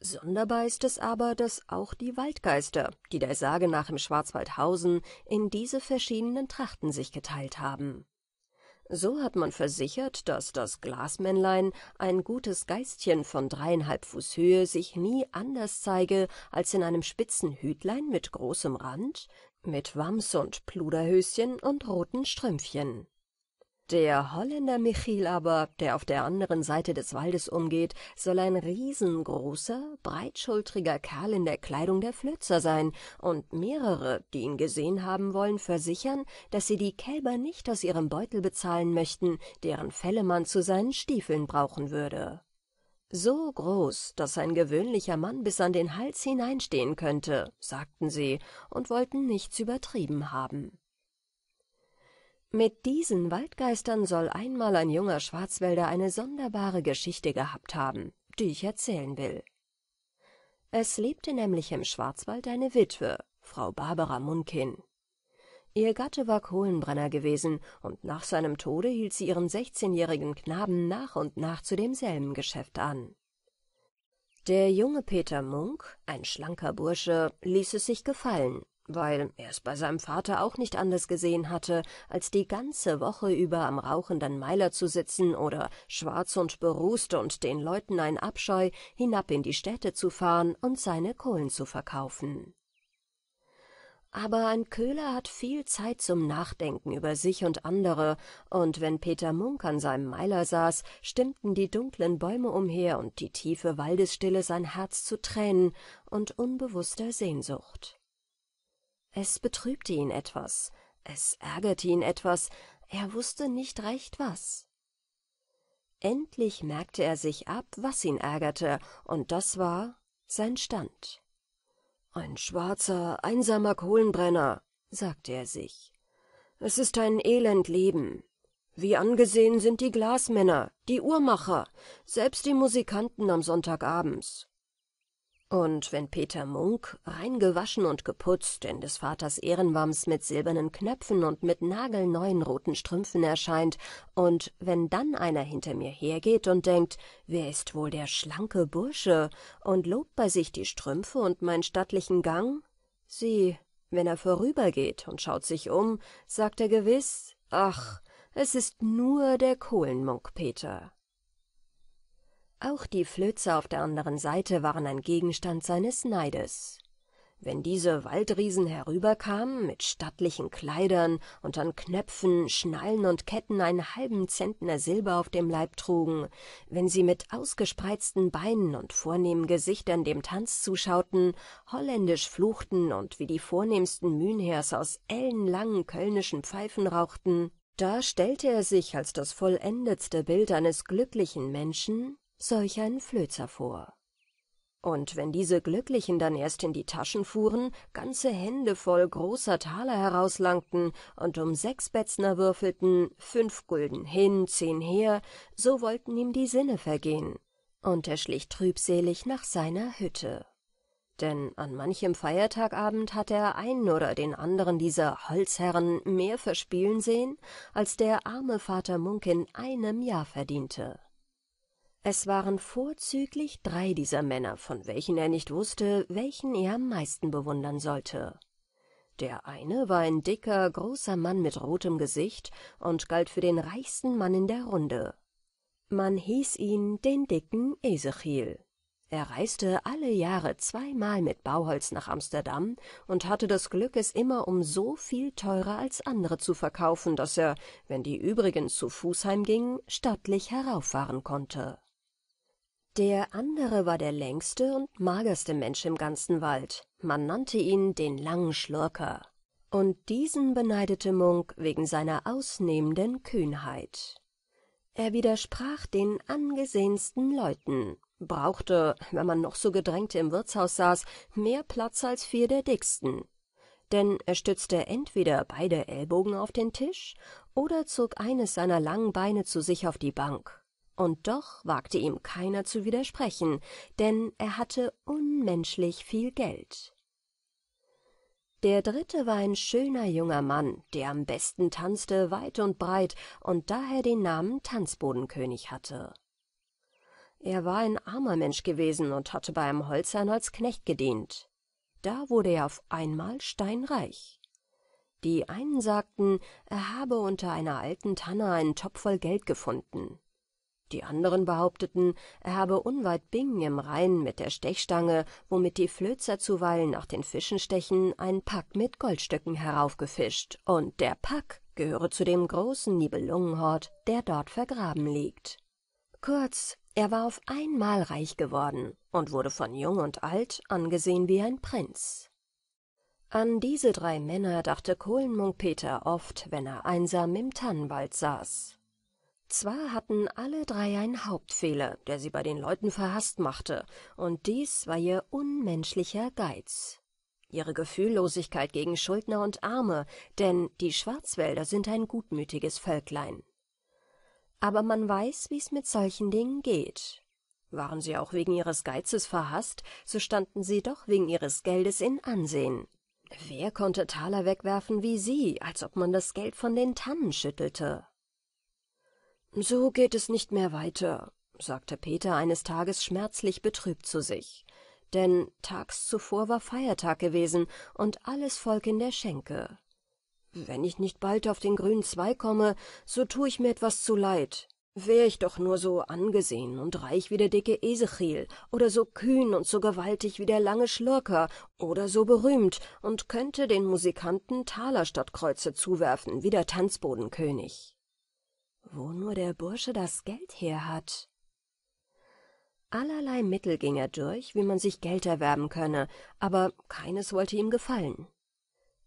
Sonderbar ist es aber, dass auch die Waldgeister, die der Sage nach im Schwarzwald hausen, in diese verschiedenen Trachten sich geteilt haben. So hat man versichert, dass das Glasmännlein, ein gutes Geistchen von dreieinhalb Fuß Höhe, sich nie anders zeige als in einem spitzen Hütlein mit großem Rand, mit Wams und Pluderhöschen und roten Strümpfchen der Holländer Michiel aber, der auf der anderen Seite des Waldes umgeht, soll ein riesengroßer, breitschultriger Kerl in der Kleidung der Flözer sein, und mehrere, die ihn gesehen haben wollen, versichern, dass sie die Kälber nicht aus ihrem Beutel bezahlen möchten, deren Felle man zu seinen Stiefeln brauchen würde. So groß, dass ein gewöhnlicher Mann bis an den Hals hineinstehen könnte, sagten sie, und wollten nichts übertrieben haben. Mit diesen Waldgeistern soll einmal ein junger Schwarzwälder eine sonderbare Geschichte gehabt haben, die ich erzählen will. Es lebte nämlich im Schwarzwald eine Witwe, Frau Barbara Munkin. Ihr Gatte war Kohlenbrenner gewesen, und nach seinem Tode hielt sie ihren sechzehnjährigen Knaben nach und nach zu demselben Geschäft an. Der junge Peter Munk, ein schlanker Bursche, ließ es sich gefallen, weil er es bei seinem Vater auch nicht anders gesehen hatte, als die ganze Woche über am rauchenden Meiler zu sitzen oder schwarz und berußt und den Leuten ein Abscheu, hinab in die Städte zu fahren und seine Kohlen zu verkaufen. Aber ein Köhler hat viel Zeit zum Nachdenken über sich und andere, und wenn Peter Munk an seinem Meiler saß, stimmten die dunklen Bäume umher und die tiefe Waldesstille sein Herz zu Tränen und unbewusster Sehnsucht. Es betrübte ihn etwas, es ärgerte ihn etwas, er wusste nicht recht was. Endlich merkte er sich ab, was ihn ärgerte, und das war sein Stand. Ein schwarzer, einsamer Kohlenbrenner, sagte er sich. Es ist ein elend Leben. Wie angesehen sind die Glasmänner, die Uhrmacher, selbst die Musikanten am Sonntagabends. Und wenn Peter Munk, rein gewaschen und geputzt, in des Vaters Ehrenwams mit silbernen Knöpfen und mit nagelneuen roten Strümpfen erscheint, und wenn dann einer hinter mir hergeht und denkt, wer ist wohl der schlanke Bursche, und lobt bei sich die Strümpfe und meinen stattlichen Gang? Sieh, wenn er vorübergeht und schaut sich um, sagt er gewiss, ach, es ist nur der Kohlenmunk Peter. Auch die Flöze auf der anderen Seite waren ein Gegenstand seines Neides. Wenn diese Waldriesen herüberkamen, mit stattlichen Kleidern und an Knöpfen, Schnallen und Ketten einen halben Zentner Silber auf dem Leib trugen, wenn sie mit ausgespreizten Beinen und vornehmen Gesichtern dem Tanz zuschauten, holländisch fluchten und wie die vornehmsten Mühnhers aus ellenlangen kölnischen Pfeifen rauchten, da stellte er sich als das vollendetste Bild eines glücklichen Menschen, solch einen Flözer vor. Und wenn diese Glücklichen dann erst in die Taschen fuhren, ganze Hände voll großer Taler herauslangten und um sechs Betzner würfelten, fünf Gulden hin, zehn her, so wollten ihm die Sinne vergehen, und er schlich trübselig nach seiner Hütte. Denn an manchem Feiertagabend hatte er einen oder den anderen dieser Holzherren mehr verspielen sehen, als der arme Vater Munk in einem Jahr verdiente es waren vorzüglich drei dieser männer von welchen er nicht wußte welchen er am meisten bewundern sollte der eine war ein dicker großer mann mit rotem gesicht und galt für den reichsten mann in der runde man hieß ihn den dicken ezechiel er reiste alle jahre zweimal mit bauholz nach amsterdam und hatte das glück es immer um so viel teurer als andere zu verkaufen daß er wenn die übrigen zu fuß heimgingen stattlich herauffahren konnte der andere war der längste und magerste mensch im ganzen wald man nannte ihn den langen schlurker und diesen beneidete munk wegen seiner ausnehmenden kühnheit er widersprach den angesehensten leuten brauchte wenn man noch so gedrängt im wirtshaus saß mehr platz als vier der dicksten denn er stützte entweder beide ellbogen auf den tisch oder zog eines seiner langen beine zu sich auf die bank und doch wagte ihm keiner zu widersprechen, denn er hatte unmenschlich viel Geld. Der dritte war ein schöner junger Mann, der am besten tanzte weit und breit und daher den Namen Tanzbodenkönig hatte. Er war ein armer Mensch gewesen und hatte bei einem Holzherrn als Knecht gedient. Da wurde er auf einmal steinreich. Die einen sagten, er habe unter einer alten Tanne einen Topf voll Geld gefunden die anderen behaupteten, er habe unweit Bingen im Rhein mit der Stechstange, womit die Flözer zuweilen nach den Fischen stechen, einen Pack mit Goldstücken heraufgefischt, und der Pack gehöre zu dem großen Nibelungenhort, der dort vergraben liegt. Kurz, er war auf einmal reich geworden und wurde von jung und alt angesehen wie ein Prinz. An diese drei Männer dachte Kohlenmunk Peter oft, wenn er einsam im Tannenwald saß. Zwar hatten alle drei einen Hauptfehler, der sie bei den Leuten verhasst machte, und dies war ihr unmenschlicher Geiz. Ihre Gefühllosigkeit gegen Schuldner und Arme, denn die Schwarzwälder sind ein gutmütiges Völklein. Aber man weiß, wie's mit solchen Dingen geht. Waren sie auch wegen ihres Geizes verhasst, so standen sie doch wegen ihres Geldes in Ansehen. Wer konnte Taler wegwerfen wie sie, als ob man das Geld von den Tannen schüttelte? So geht es nicht mehr weiter, sagte Peter eines Tages schmerzlich betrübt zu sich, denn tags zuvor war Feiertag gewesen und alles Volk in der Schenke. Wenn ich nicht bald auf den grünen Zweig komme, so tue ich mir etwas zu leid. Wär ich doch nur so angesehen und reich wie der dicke Esechiel, oder so kühn und so gewaltig wie der lange Schlurker, oder so berühmt und könnte den Musikanten Taler statt Kreuze zuwerfen wie der Tanzbodenkönig wo nur der Bursche das Geld her hat. Allerlei Mittel ging er durch, wie man sich Geld erwerben könne, aber keines wollte ihm gefallen.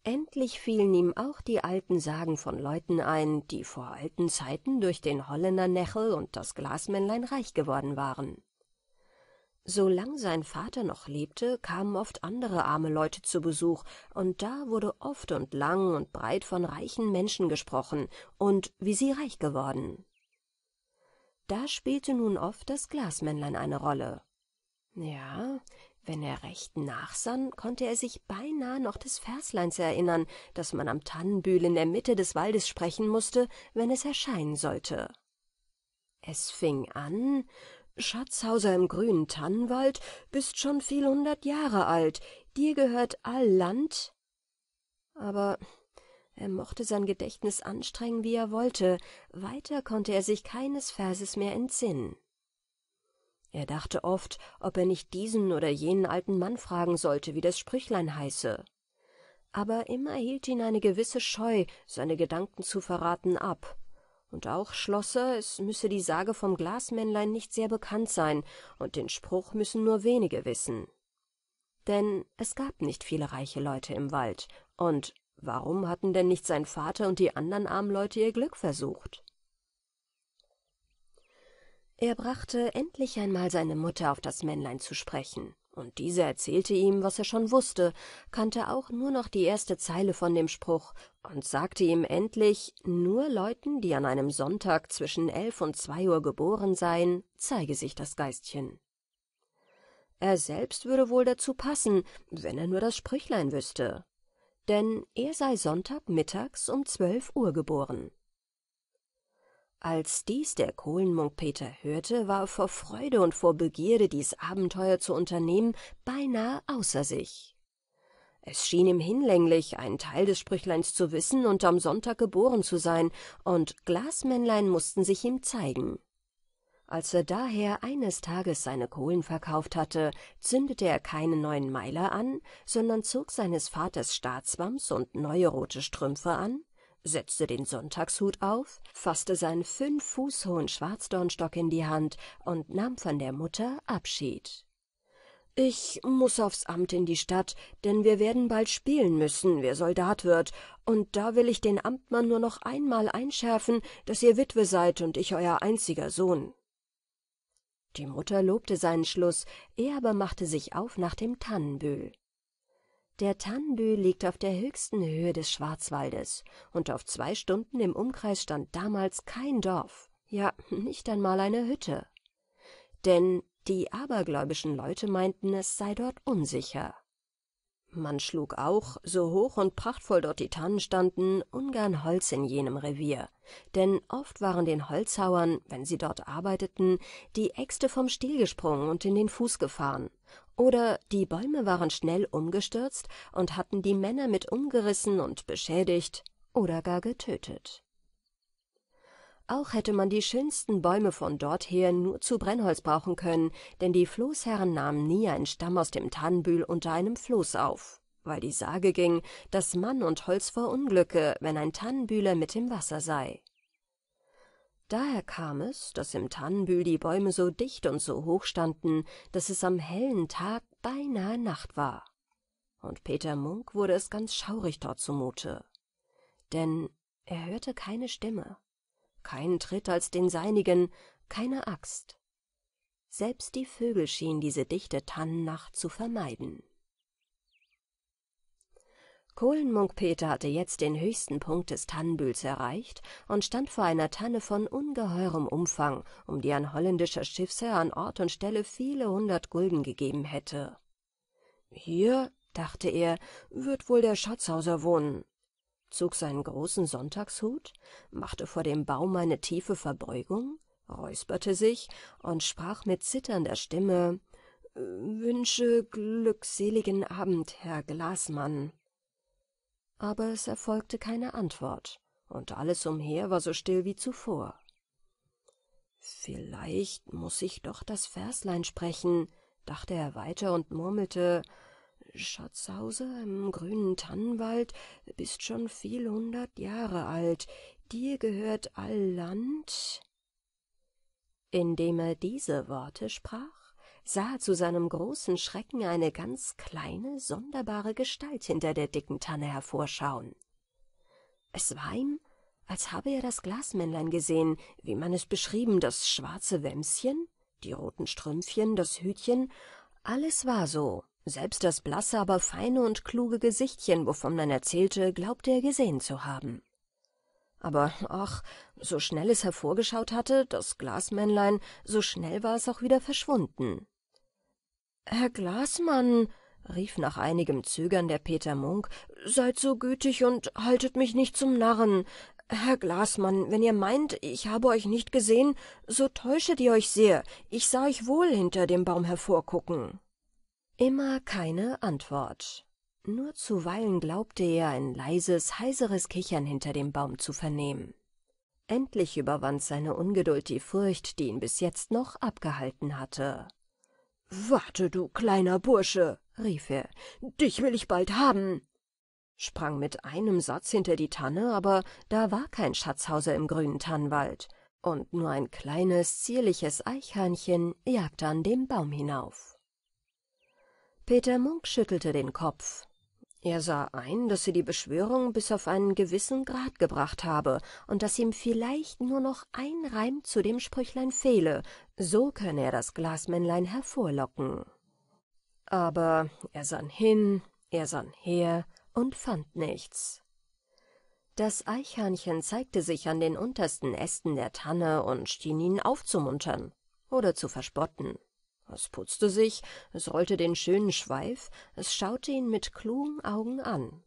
Endlich fielen ihm auch die alten Sagen von Leuten ein, die vor alten Zeiten durch den Holländer Nechel und das Glasmännlein reich geworden waren. Solange sein Vater noch lebte, kamen oft andere arme Leute zu Besuch, und da wurde oft und lang und breit von reichen Menschen gesprochen und wie sie reich geworden. Da spielte nun oft das Glasmännlein eine Rolle. Ja, wenn er recht nachsann, konnte er sich beinahe noch des Versleins erinnern, das man am Tannenbühl in der Mitte des Waldes sprechen mußte, wenn es erscheinen sollte. Es fing an, schatzhauser im grünen tannenwald bist schon viel hundert jahre alt dir gehört all land aber er mochte sein gedächtnis anstrengen wie er wollte weiter konnte er sich keines verses mehr entsinnen er dachte oft ob er nicht diesen oder jenen alten mann fragen sollte wie das sprüchlein heiße aber immer hielt ihn eine gewisse scheu seine gedanken zu verraten ab und auch schloß er, es müsse die Sage vom Glasmännlein nicht sehr bekannt sein, und den Spruch müssen nur wenige wissen. Denn es gab nicht viele reiche Leute im Wald, und warum hatten denn nicht sein Vater und die anderen armen Leute ihr Glück versucht? Er brachte endlich einmal seine Mutter auf das Männlein zu sprechen und dieser erzählte ihm, was er schon wusste, kannte auch nur noch die erste Zeile von dem Spruch und sagte ihm endlich, nur Leuten, die an einem Sonntag zwischen elf und zwei Uhr geboren seien, zeige sich das Geistchen. Er selbst würde wohl dazu passen, wenn er nur das Sprüchlein wüsste. Denn er sei Sonntagmittags um zwölf Uhr geboren als dies der Kohlenmunk Peter hörte war er vor freude und vor begierde dies abenteuer zu unternehmen beinahe außer sich es schien ihm hinlänglich einen teil des sprüchleins zu wissen und am sonntag geboren zu sein und glasmännlein mußten sich ihm zeigen als er daher eines tages seine kohlen verkauft hatte, zündete er keinen neuen Meiler an, sondern zog seines Vaters Staatswams und neue rote Strümpfe an, setzte den Sonntagshut auf, faßte seinen fünf Fuß hohen Schwarzdornstock in die Hand und nahm von der Mutter Abschied. Ich muß aufs Amt in die Stadt, denn wir werden bald spielen müssen, wer Soldat wird, und da will ich den Amtmann nur noch einmal einschärfen, dass ihr Witwe seid und ich euer einziger Sohn. Die Mutter lobte seinen Schluss, er aber machte sich auf nach dem Tannenbühl. Der Tannenbühl liegt auf der höchsten Höhe des Schwarzwaldes, und auf zwei Stunden im Umkreis stand damals kein Dorf, ja nicht einmal eine Hütte. Denn die abergläubischen Leute meinten, es sei dort unsicher. Man schlug auch, so hoch und prachtvoll dort die Tannen standen, ungern Holz in jenem Revier, denn oft waren den Holzhauern, wenn sie dort arbeiteten, die Äxte vom Stiel gesprungen und in den Fuß gefahren, oder die Bäume waren schnell umgestürzt und hatten die Männer mit umgerissen und beschädigt oder gar getötet. Auch hätte man die schönsten Bäume von dort her nur zu Brennholz brauchen können, denn die Floßherren nahmen nie einen Stamm aus dem Tannenbühl unter einem Floß auf, weil die Sage ging, dass Mann und Holz verunglücke, wenn ein Tannenbühler mit im Wasser sei. Daher kam es, daß im Tannenbühl die Bäume so dicht und so hoch standen, daß es am hellen Tag beinahe Nacht war. Und Peter Munk wurde es ganz schaurig dort zumute. Denn er hörte keine Stimme, keinen Tritt als den seinigen, keine Axt. Selbst die Vögel schienen diese dichte Tannennacht zu vermeiden. Kohlenmunk-Peter hatte jetzt den höchsten Punkt des Tannenbühls erreicht und stand vor einer Tanne von ungeheurem Umfang, um die ein holländischer Schiffsherr an Ort und Stelle viele hundert Gulden gegeben hätte. Hier, dachte er, wird wohl der Schatzhauser wohnen, zog seinen großen Sonntagshut, machte vor dem Baum eine tiefe Verbeugung, räusperte sich und sprach mit zitternder Stimme äh, Wünsche glückseligen Abend, Herr Glasmann aber es erfolgte keine Antwort, und alles umher war so still wie zuvor. Vielleicht muß ich doch das Verslein sprechen, dachte er weiter und murmelte Schatzhause im grünen Tannenwald, bist schon viel hundert Jahre alt, dir gehört all Land. Indem er diese Worte sprach, sah zu seinem großen Schrecken eine ganz kleine, sonderbare Gestalt hinter der dicken Tanne hervorschauen. Es war ihm, als habe er das Glasmännlein gesehen, wie man es beschrieben, das schwarze Wämschen, die roten Strümpfchen, das Hütchen, alles war so, selbst das blasse, aber feine und kluge Gesichtchen, wovon man erzählte, glaubte er gesehen zu haben. Aber ach, so schnell es hervorgeschaut hatte, das Glasmännlein, so schnell war es auch wieder verschwunden. Herr Glasmann, rief nach einigem Zögern der Peter Munk, seid so gütig und haltet mich nicht zum Narren. Herr Glasmann, wenn ihr meint, ich habe euch nicht gesehen, so täuschet ihr euch sehr. Ich sah euch wohl hinter dem Baum hervorgucken. Immer keine Antwort. Nur zuweilen glaubte er, ein leises, heiseres Kichern hinter dem Baum zu vernehmen. Endlich überwand seine Ungeduld die Furcht, die ihn bis jetzt noch abgehalten hatte. Warte, du kleiner Bursche, rief er, dich will ich bald haben. Sprang mit einem Satz hinter die Tanne, aber da war kein Schatzhauser im grünen Tannenwald, und nur ein kleines, zierliches Eichhörnchen jagte an dem Baum hinauf. Peter Munk schüttelte den Kopf. Er sah ein, dass sie die Beschwörung bis auf einen gewissen Grad gebracht habe und dass ihm vielleicht nur noch ein Reim zu dem Sprüchlein fehle, so könne er das Glasmännlein hervorlocken. Aber er sann hin, er sann her und fand nichts. Das Eichhörnchen zeigte sich an den untersten Ästen der Tanne und schien ihn aufzumuntern oder zu verspotten. Es putzte sich, es rollte den schönen Schweif, es schaute ihn mit klugen Augen an.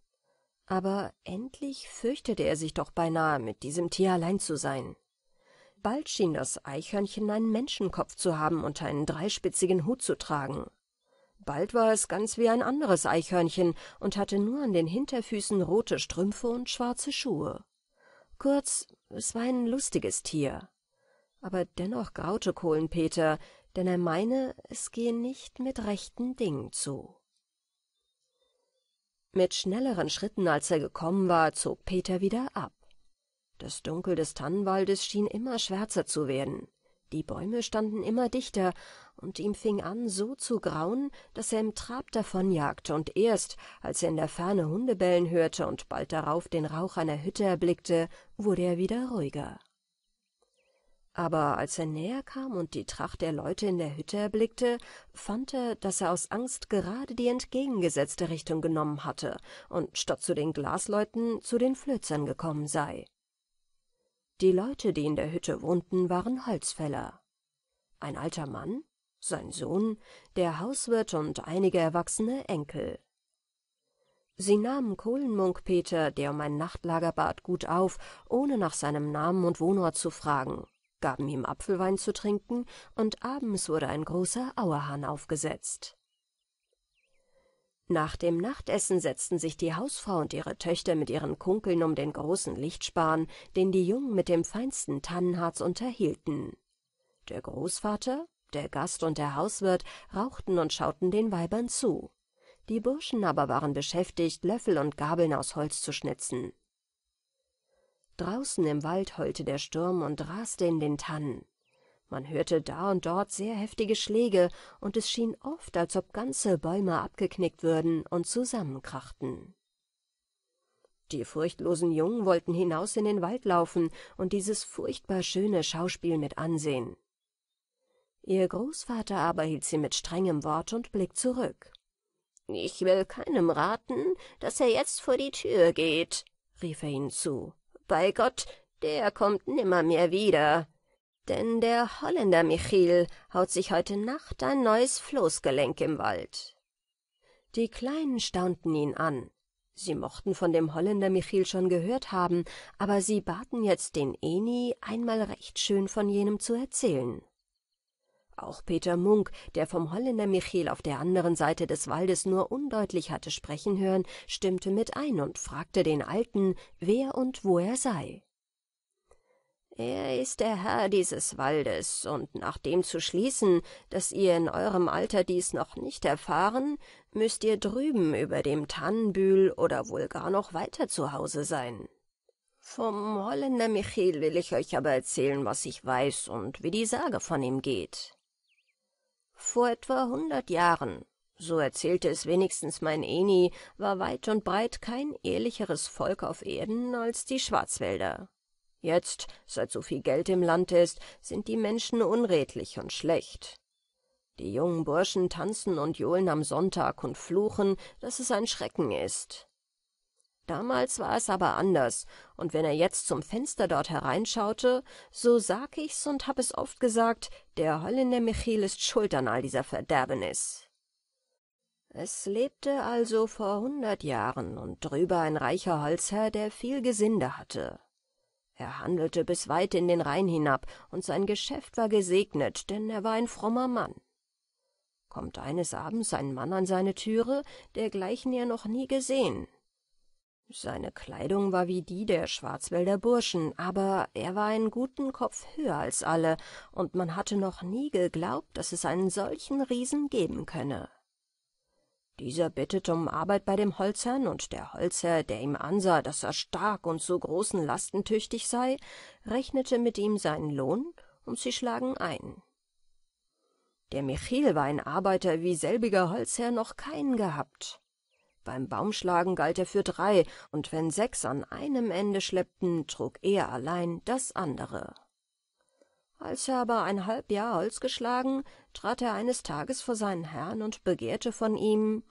Aber endlich fürchtete er sich doch beinahe, mit diesem Tier allein zu sein. Bald schien das Eichhörnchen einen Menschenkopf zu haben und einen dreispitzigen Hut zu tragen. Bald war es ganz wie ein anderes Eichhörnchen und hatte nur an den Hinterfüßen rote Strümpfe und schwarze Schuhe. Kurz, es war ein lustiges Tier. Aber dennoch graute Kohlenpeter, denn er meine, es gehe nicht mit rechten Dingen zu. Mit schnelleren Schritten, als er gekommen war, zog Peter wieder ab. Das Dunkel des Tannenwaldes schien immer schwärzer zu werden. Die Bäume standen immer dichter, und ihm fing an, so zu grauen, daß er im Trab davonjagte, und erst, als er in der Ferne Hunde bellen hörte und bald darauf den Rauch einer Hütte erblickte, wurde er wieder ruhiger. Aber als er näher kam und die Tracht der Leute in der Hütte erblickte, fand er, dass er aus Angst gerade die entgegengesetzte Richtung genommen hatte und statt zu den Glasleuten zu den Flözern gekommen sei. Die Leute, die in der Hütte wohnten, waren Holzfäller. Ein alter Mann, sein Sohn, der Hauswirt und einige erwachsene Enkel. Sie nahmen Kohlenmunk Peter, der um ein Nachtlager bat, gut auf, ohne nach seinem Namen und Wohnort zu fragen, gaben ihm Apfelwein zu trinken, und abends wurde ein großer Auerhahn aufgesetzt. Nach dem Nachtessen setzten sich die Hausfrau und ihre Töchter mit ihren Kunkeln um den großen Lichtspan, den die Jungen mit dem feinsten Tannenharz unterhielten. Der Großvater, der Gast und der Hauswirt rauchten und schauten den Weibern zu. Die Burschen aber waren beschäftigt, Löffel und Gabeln aus Holz zu schnitzen. Draußen im Wald heulte der Sturm und raste in den Tannen man hörte da und dort sehr heftige schläge und es schien oft als ob ganze bäume abgeknickt würden und zusammenkrachten die furchtlosen jungen wollten hinaus in den wald laufen und dieses furchtbar schöne schauspiel mit ansehen ihr großvater aber hielt sie mit strengem wort und blick zurück ich will keinem raten daß er jetzt vor die tür geht rief er ihnen zu bei gott der kommt nimmermehr wieder denn der Holländer Michiel haut sich heute Nacht ein neues Floßgelenk im Wald. Die Kleinen staunten ihn an. Sie mochten von dem Holländer Michiel schon gehört haben, aber sie baten jetzt den Eni, einmal recht schön von jenem zu erzählen. Auch Peter Munk, der vom Holländer Michiel auf der anderen Seite des Waldes nur undeutlich hatte sprechen hören, stimmte mit ein und fragte den Alten, wer und wo er sei. Er ist der Herr dieses Waldes, und nach dem zu schließen, dass ihr in eurem Alter dies noch nicht erfahren, müsst ihr drüben über dem Tannenbühl oder wohl gar noch weiter zu Hause sein. Vom Holländer Michiel will ich euch aber erzählen, was ich weiß und wie die Sage von ihm geht. Vor etwa hundert Jahren, so erzählte es wenigstens mein Eni, war weit und breit kein ehrlicheres Volk auf Erden als die Schwarzwälder. Jetzt, seit so viel Geld im Land ist, sind die Menschen unredlich und schlecht. Die jungen Burschen tanzen und johlen am Sonntag und fluchen, dass es ein Schrecken ist. Damals war es aber anders, und wenn er jetzt zum Fenster dort hereinschaute, so sag ich's und hab es oft gesagt, der Holländer Michiel ist schuld an all dieser Verderbnis. Es lebte also vor hundert Jahren und drüber ein reicher Holzherr, der viel Gesinde hatte. Er handelte bis weit in den Rhein hinab, und sein Geschäft war gesegnet, denn er war ein frommer Mann. Kommt eines Abends ein Mann an seine Türe, dergleichen er noch nie gesehen. Seine Kleidung war wie die der Schwarzwälder Burschen, aber er war einen guten Kopf höher als alle, und man hatte noch nie geglaubt, dass es einen solchen Riesen geben könne. Dieser bittete um Arbeit bei dem Holzherrn, und der Holzherr, der ihm ansah, daß er stark und zu großen Lasten tüchtig sei, rechnete mit ihm seinen Lohn, und sie schlagen ein. Der Michiel war ein Arbeiter, wie selbiger Holzherr noch keinen gehabt. Beim Baumschlagen galt er für drei, und wenn sechs an einem Ende schleppten, trug er allein das andere. Als er aber ein halb Jahr Holz geschlagen, trat er eines Tages vor seinen Herrn und begehrte von ihm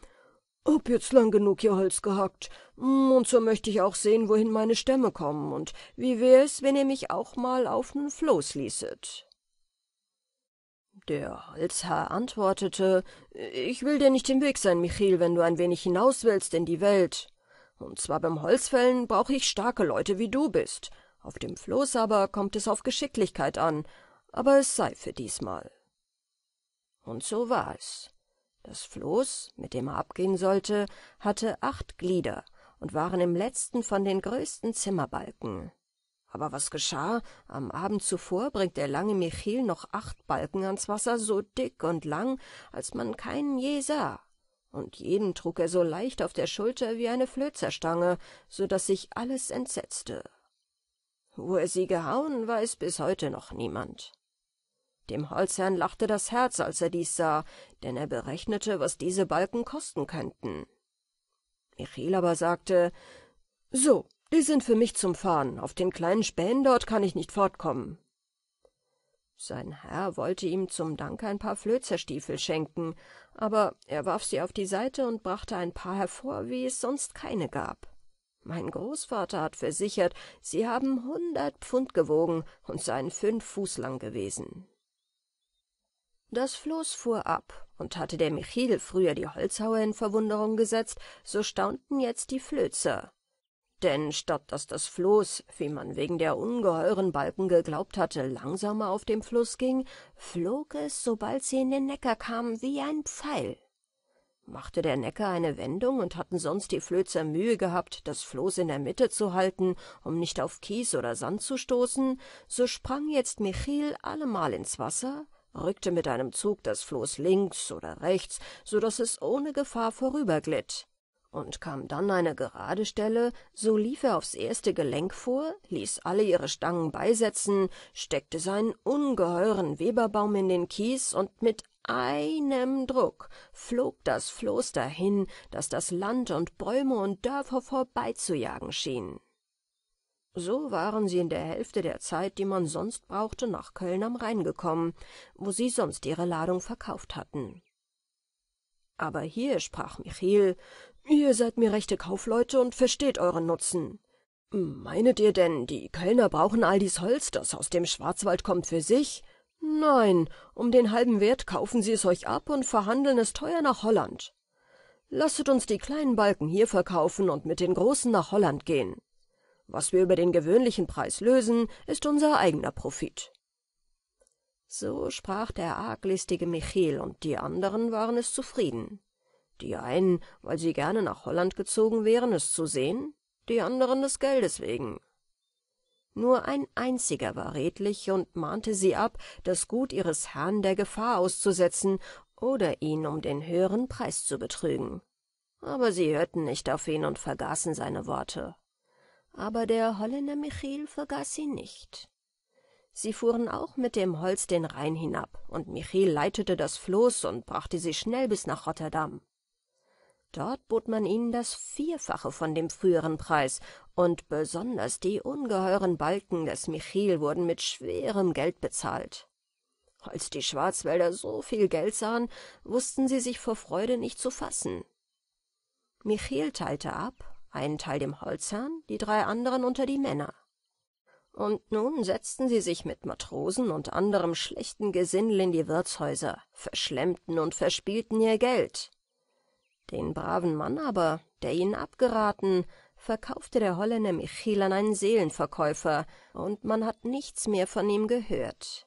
»Hab jetzt lang genug hier Holz gehackt, hm, und so möchte ich auch sehen, wohin meine Stämme kommen, und wie wär's, wenn ihr mich auch mal auf nen Floß ließet?« der Holzherr antwortete, »Ich will dir nicht im Weg sein, Michiel, wenn du ein wenig hinaus willst in die Welt. Und zwar beim Holzfällen brauche ich starke Leute, wie du bist. Auf dem Floß aber kommt es auf Geschicklichkeit an, aber es sei für diesmal. Und so war es. Das Floß, mit dem er abgehen sollte, hatte acht Glieder und waren im letzten von den größten Zimmerbalken. Aber was geschah? Am Abend zuvor bringt der lange Michiel noch acht Balken ans Wasser, so dick und lang, als man keinen je sah. Und jeden trug er so leicht auf der Schulter wie eine Flözerstange, so daß sich alles entsetzte. Wo er sie gehauen, weiß bis heute noch niemand. Dem Holzherrn lachte das Herz, als er dies sah, denn er berechnete, was diese Balken kosten könnten. Michiel aber sagte, »So, die sind für mich zum Fahren. Auf den kleinen Spänen dort kann ich nicht fortkommen.« sein Herr wollte ihm zum Dank ein paar Flözerstiefel schenken, aber er warf sie auf die Seite und brachte ein paar hervor, wie es sonst keine gab. Mein Großvater hat versichert, sie haben hundert Pfund gewogen und seien fünf Fuß lang gewesen. Das Floß fuhr ab, und hatte der Michiel früher die Holzhauer in Verwunderung gesetzt, so staunten jetzt die Flözer. Denn statt dass das Floß, wie man wegen der ungeheuren Balken geglaubt hatte, langsamer auf dem Fluss ging, flog es, sobald sie in den Neckar kamen, wie ein Pfeil machte der Necker eine Wendung und hatten sonst die Flözer Mühe gehabt, das Floß in der Mitte zu halten, um nicht auf Kies oder Sand zu stoßen, so sprang jetzt Michiel allemal ins Wasser, rückte mit einem Zug das Floß links oder rechts, so daß es ohne Gefahr vorüberglitt. Und kam dann eine gerade Stelle, so lief er aufs erste Gelenk vor, ließ alle ihre Stangen beisetzen, steckte seinen ungeheuren Weberbaum in den Kies und mit einem Druck flog das Floß dahin, das das Land und Bäume und Dörfer vorbeizujagen schien. So waren sie in der Hälfte der Zeit, die man sonst brauchte, nach Köln am Rhein gekommen, wo sie sonst ihre Ladung verkauft hatten. Aber hier sprach Michiel, ihr seid mir rechte Kaufleute und versteht euren Nutzen. Meinet ihr denn, die Kölner brauchen all dies Holz, das aus dem Schwarzwald kommt, für sich? nein um den halben wert kaufen sie es euch ab und verhandeln es teuer nach holland lasset uns die kleinen balken hier verkaufen und mit den großen nach holland gehen was wir über den gewöhnlichen preis lösen ist unser eigener profit so sprach der arglistige michel und die anderen waren es zufrieden die einen weil sie gerne nach holland gezogen wären es zu sehen die anderen des geldes wegen nur ein einziger war redlich und mahnte sie ab das gut ihres herrn der gefahr auszusetzen oder ihn um den höheren preis zu betrügen aber sie hörten nicht auf ihn und vergaßen seine worte aber der holländer Michiel vergaß sie nicht sie fuhren auch mit dem holz den rhein hinab und Michiel leitete das floß und brachte sie schnell bis nach rotterdam Dort bot man ihnen das Vierfache von dem früheren Preis, und besonders die ungeheuren Balken des Michil wurden mit schwerem Geld bezahlt. Als die Schwarzwälder so viel Geld sahen, wussten sie sich vor Freude nicht zu fassen. Michiel teilte ab, einen Teil dem Holzherrn, die drei anderen unter die Männer. Und nun setzten sie sich mit Matrosen und anderem schlechten Gesindel in die Wirtshäuser, verschlemmten und verspielten ihr Geld. Den braven Mann aber, der ihnen abgeraten, verkaufte der Holländer Michiel an einen Seelenverkäufer, und man hat nichts mehr von ihm gehört.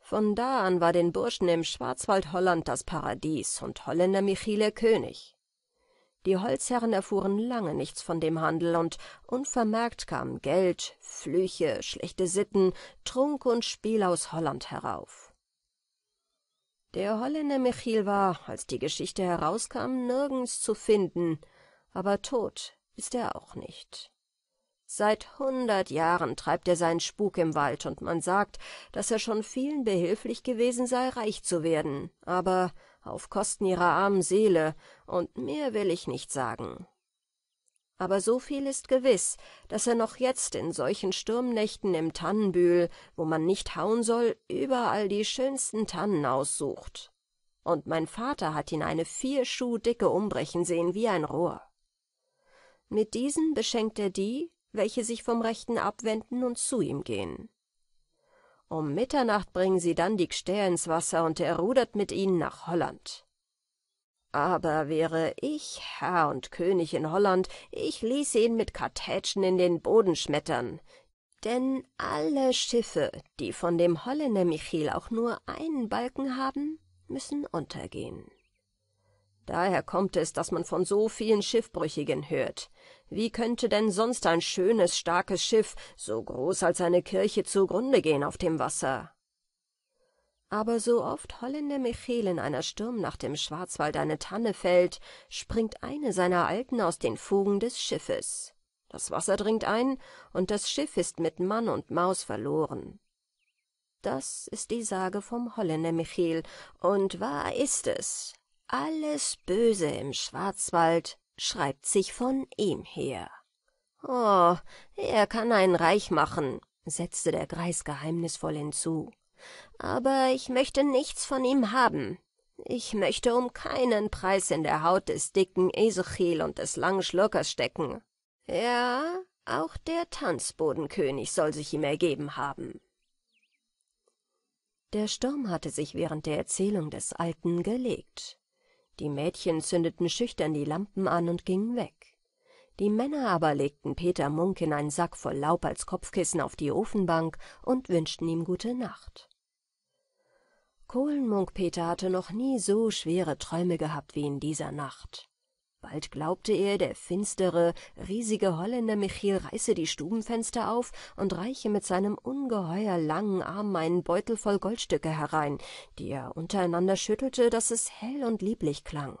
Von da an war den Burschen im Schwarzwald Holland das Paradies und Holländer Michiel König. Die Holzherren erfuhren lange nichts von dem Handel und unvermerkt kamen Geld, Flüche, schlechte Sitten, Trunk und Spiel aus Holland herauf. Der Holländer Michiel war, als die Geschichte herauskam, nirgends zu finden, aber tot ist er auch nicht. Seit hundert Jahren treibt er seinen Spuk im Wald, und man sagt, dass er schon vielen behilflich gewesen sei, reich zu werden, aber auf Kosten ihrer armen Seele, und mehr will ich nicht sagen aber so viel ist gewiß daß er noch jetzt in solchen sturmnächten im tannenbühl wo man nicht hauen soll überall die schönsten tannen aussucht und mein vater hat ihn eine vier schuh dicke umbrechen sehen wie ein rohr mit diesen beschenkt er die welche sich vom rechten abwenden und zu ihm gehen um mitternacht bringen sie dann die gstähe ins wasser und er rudert mit ihnen nach holland aber wäre ich Herr und König in Holland, ich ließe ihn mit Kartätschen in den Boden schmettern. Denn alle Schiffe, die von dem Holländer Michiel auch nur einen Balken haben, müssen untergehen. Daher kommt es, dass man von so vielen Schiffbrüchigen hört. Wie könnte denn sonst ein schönes, starkes Schiff, so groß als eine Kirche, zugrunde gehen auf dem Wasser? Aber so oft Holländer Michel in einer Sturmnacht im Schwarzwald eine Tanne fällt, springt eine seiner Alten aus den Fugen des Schiffes. Das Wasser dringt ein, und das Schiff ist mit Mann und Maus verloren. Das ist die Sage vom Holländer Michel, und wahr ist es. Alles Böse im Schwarzwald schreibt sich von ihm her. Oh, er kann einen reich machen, setzte der Greis geheimnisvoll hinzu. Aber ich möchte nichts von ihm haben. Ich möchte um keinen Preis in der Haut des dicken Esochil und des langen Schluckers stecken. Ja, auch der Tanzbodenkönig soll sich ihm ergeben haben. Der Sturm hatte sich während der Erzählung des Alten gelegt. Die Mädchen zündeten schüchtern die Lampen an und gingen weg. Die Männer aber legten Peter Munk in einen Sack voll Laub als Kopfkissen auf die Ofenbank und wünschten ihm gute Nacht. Kohlenmunk Peter hatte noch nie so schwere Träume gehabt wie in dieser Nacht. Bald glaubte er, der finstere, riesige Holländer Michiel reiße die Stubenfenster auf und reiche mit seinem ungeheuer langen Arm einen Beutel voll Goldstücke herein, die er untereinander schüttelte, daß es hell und lieblich klang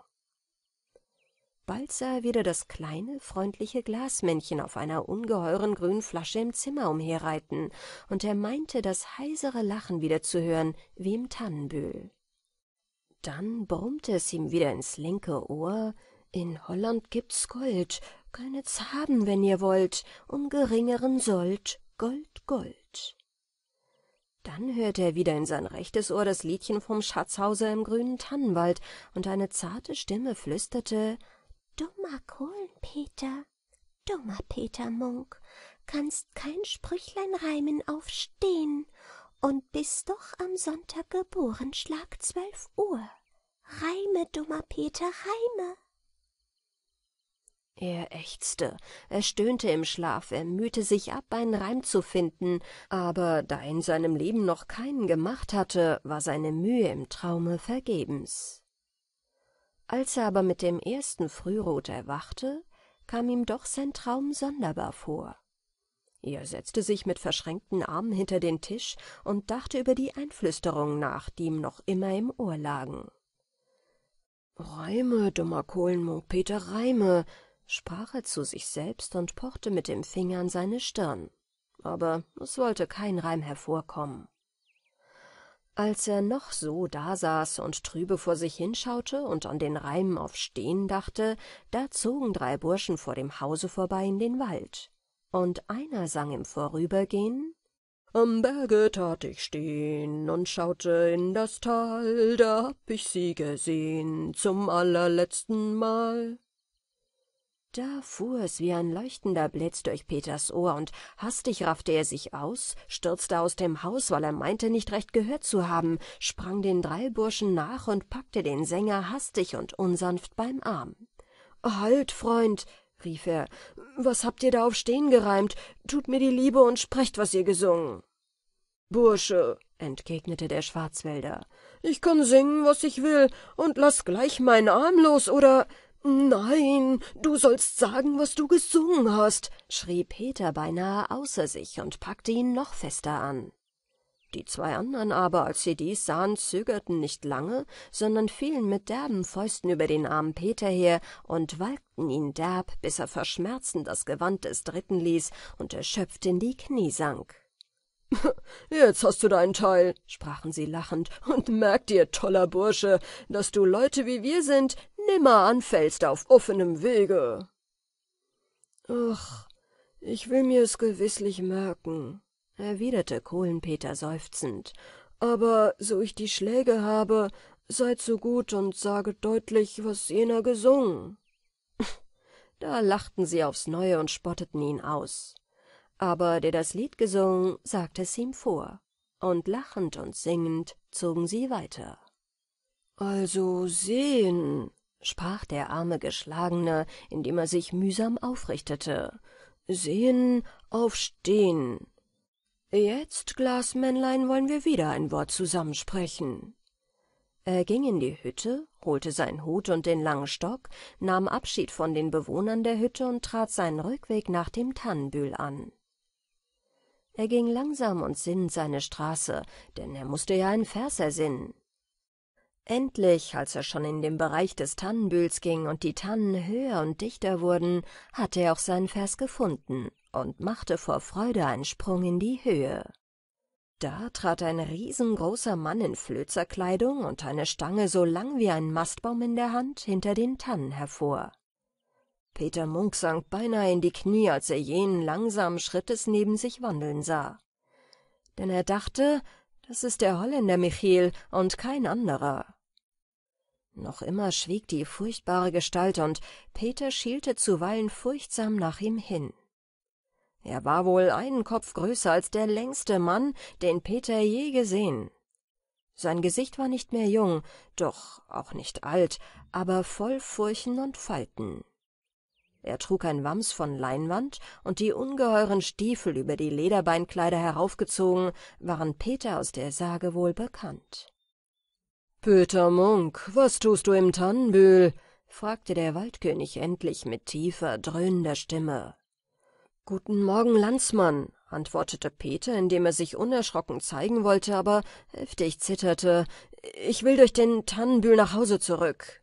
bald sah er wieder das kleine freundliche glasmännchen auf einer ungeheuren grünen flasche im zimmer umherreiten und er meinte das heisere lachen wieder zu hören wie im tannenbühl dann brummte es ihm wieder ins linke ohr in holland gibt's gold könnt's haben wenn ihr wollt um geringeren sold gold gold dann hörte er wieder in sein rechtes Ohr das Liedchen vom Schatzhauser im grünen Tannenwald, und eine zarte Stimme flüsterte Dummer Kohlenpeter, dummer Peter Munk, kannst kein Sprüchlein reimen auf Stehen und bist doch am Sonntag geboren, schlag zwölf Uhr. Reime, dummer Peter, reime. Er ächzte, er stöhnte im Schlaf, er mühte sich ab, einen Reim zu finden, aber da er in seinem Leben noch keinen gemacht hatte, war seine Mühe im Traume vergebens. Als er aber mit dem ersten Frührot erwachte, kam ihm doch sein Traum sonderbar vor. Er setzte sich mit verschränkten Armen hinter den Tisch und dachte über die Einflüsterungen nach, die ihm noch immer im Ohr lagen. »Reime, dummer Kohlenmunk, Peter, reime!« sprach er zu sich selbst und pochte mit dem Finger an seine Stirn. Aber es wollte kein Reim hervorkommen als er noch so dasaß und trübe vor sich hinschaute und an den reim auf stehn dachte da zogen drei burschen vor dem hause vorbei in den wald und einer sang im Vorübergehen, am berge tat ich stehn und schaute in das tal da hab ich sie gesehn zum allerletzten mal da fuhr es wie ein leuchtender Blitz durch Peters Ohr, und hastig raffte er sich aus, stürzte aus dem Haus, weil er meinte, nicht recht gehört zu haben, sprang den drei Burschen nach und packte den Sänger hastig und unsanft beim Arm. »Halt, Freund!« rief er, »was habt ihr da auf Stehen gereimt? Tut mir die Liebe und sprecht, was ihr gesungen!« »Bursche«, entgegnete der Schwarzwälder, »ich kann singen, was ich will, und lass gleich meinen Arm los, oder...« nein du sollst sagen was du gesungen hast schrie peter beinahe außer sich und packte ihn noch fester an die zwei anderen aber als sie dies sahen zögerten nicht lange sondern fielen mit derben fäusten über den armen peter her und walkten ihn derb bis er vor schmerzen das gewand des dritten ließ und erschöpft in die knie sank Jetzt hast du deinen Teil, sprachen sie lachend, und merk dir, toller Bursche, dass du Leute wie wir sind, nimmer anfällst auf offenem Wege. Ach, ich will mir's gewisslich merken, erwiderte Kohlenpeter seufzend, aber so ich die Schläge habe, seid so gut und sage deutlich, was jener gesungen. Da lachten sie aufs Neue und spotteten ihn aus. Aber der das Lied gesungen, sagte es ihm vor, und lachend und singend zogen sie weiter. Also sehen, sprach der arme Geschlagene, indem er sich mühsam aufrichtete. Sehen, aufstehen. Jetzt, Glasmännlein, wollen wir wieder ein Wort zusammensprechen. Er ging in die Hütte, holte seinen Hut und den langen Stock, nahm Abschied von den Bewohnern der Hütte und trat seinen Rückweg nach dem Tannenbühl an. Er ging langsam und sinnend seine Straße, denn er mußte ja einen Vers ersinnen. Endlich, als er schon in den Bereich des Tannenbühls ging und die Tannen höher und dichter wurden, hatte er auch seinen Vers gefunden und machte vor Freude einen Sprung in die Höhe. Da trat ein riesengroßer Mann in Flözerkleidung und eine Stange so lang wie ein Mastbaum in der Hand hinter den Tannen hervor. Peter Munk sank beinahe in die Knie, als er jenen langsamen Schrittes neben sich wandeln sah. Denn er dachte, das ist der Holländer Michiel und kein anderer. Noch immer schwieg die furchtbare Gestalt, und Peter schielte zuweilen furchtsam nach ihm hin. Er war wohl einen Kopf größer als der längste Mann, den Peter je gesehen. Sein Gesicht war nicht mehr jung, doch auch nicht alt, aber voll Furchen und Falten. Er trug ein Wams von Leinwand, und die ungeheuren Stiefel über die Lederbeinkleider heraufgezogen, waren Peter aus der Sage wohl bekannt. Peter Munk, was tust du im Tannenbühl? fragte der Waldkönig endlich mit tiefer, dröhnender Stimme. Guten Morgen, Landsmann, antwortete Peter, indem er sich unerschrocken zeigen wollte, aber heftig zitterte. Ich will durch den Tannenbühl nach Hause zurück.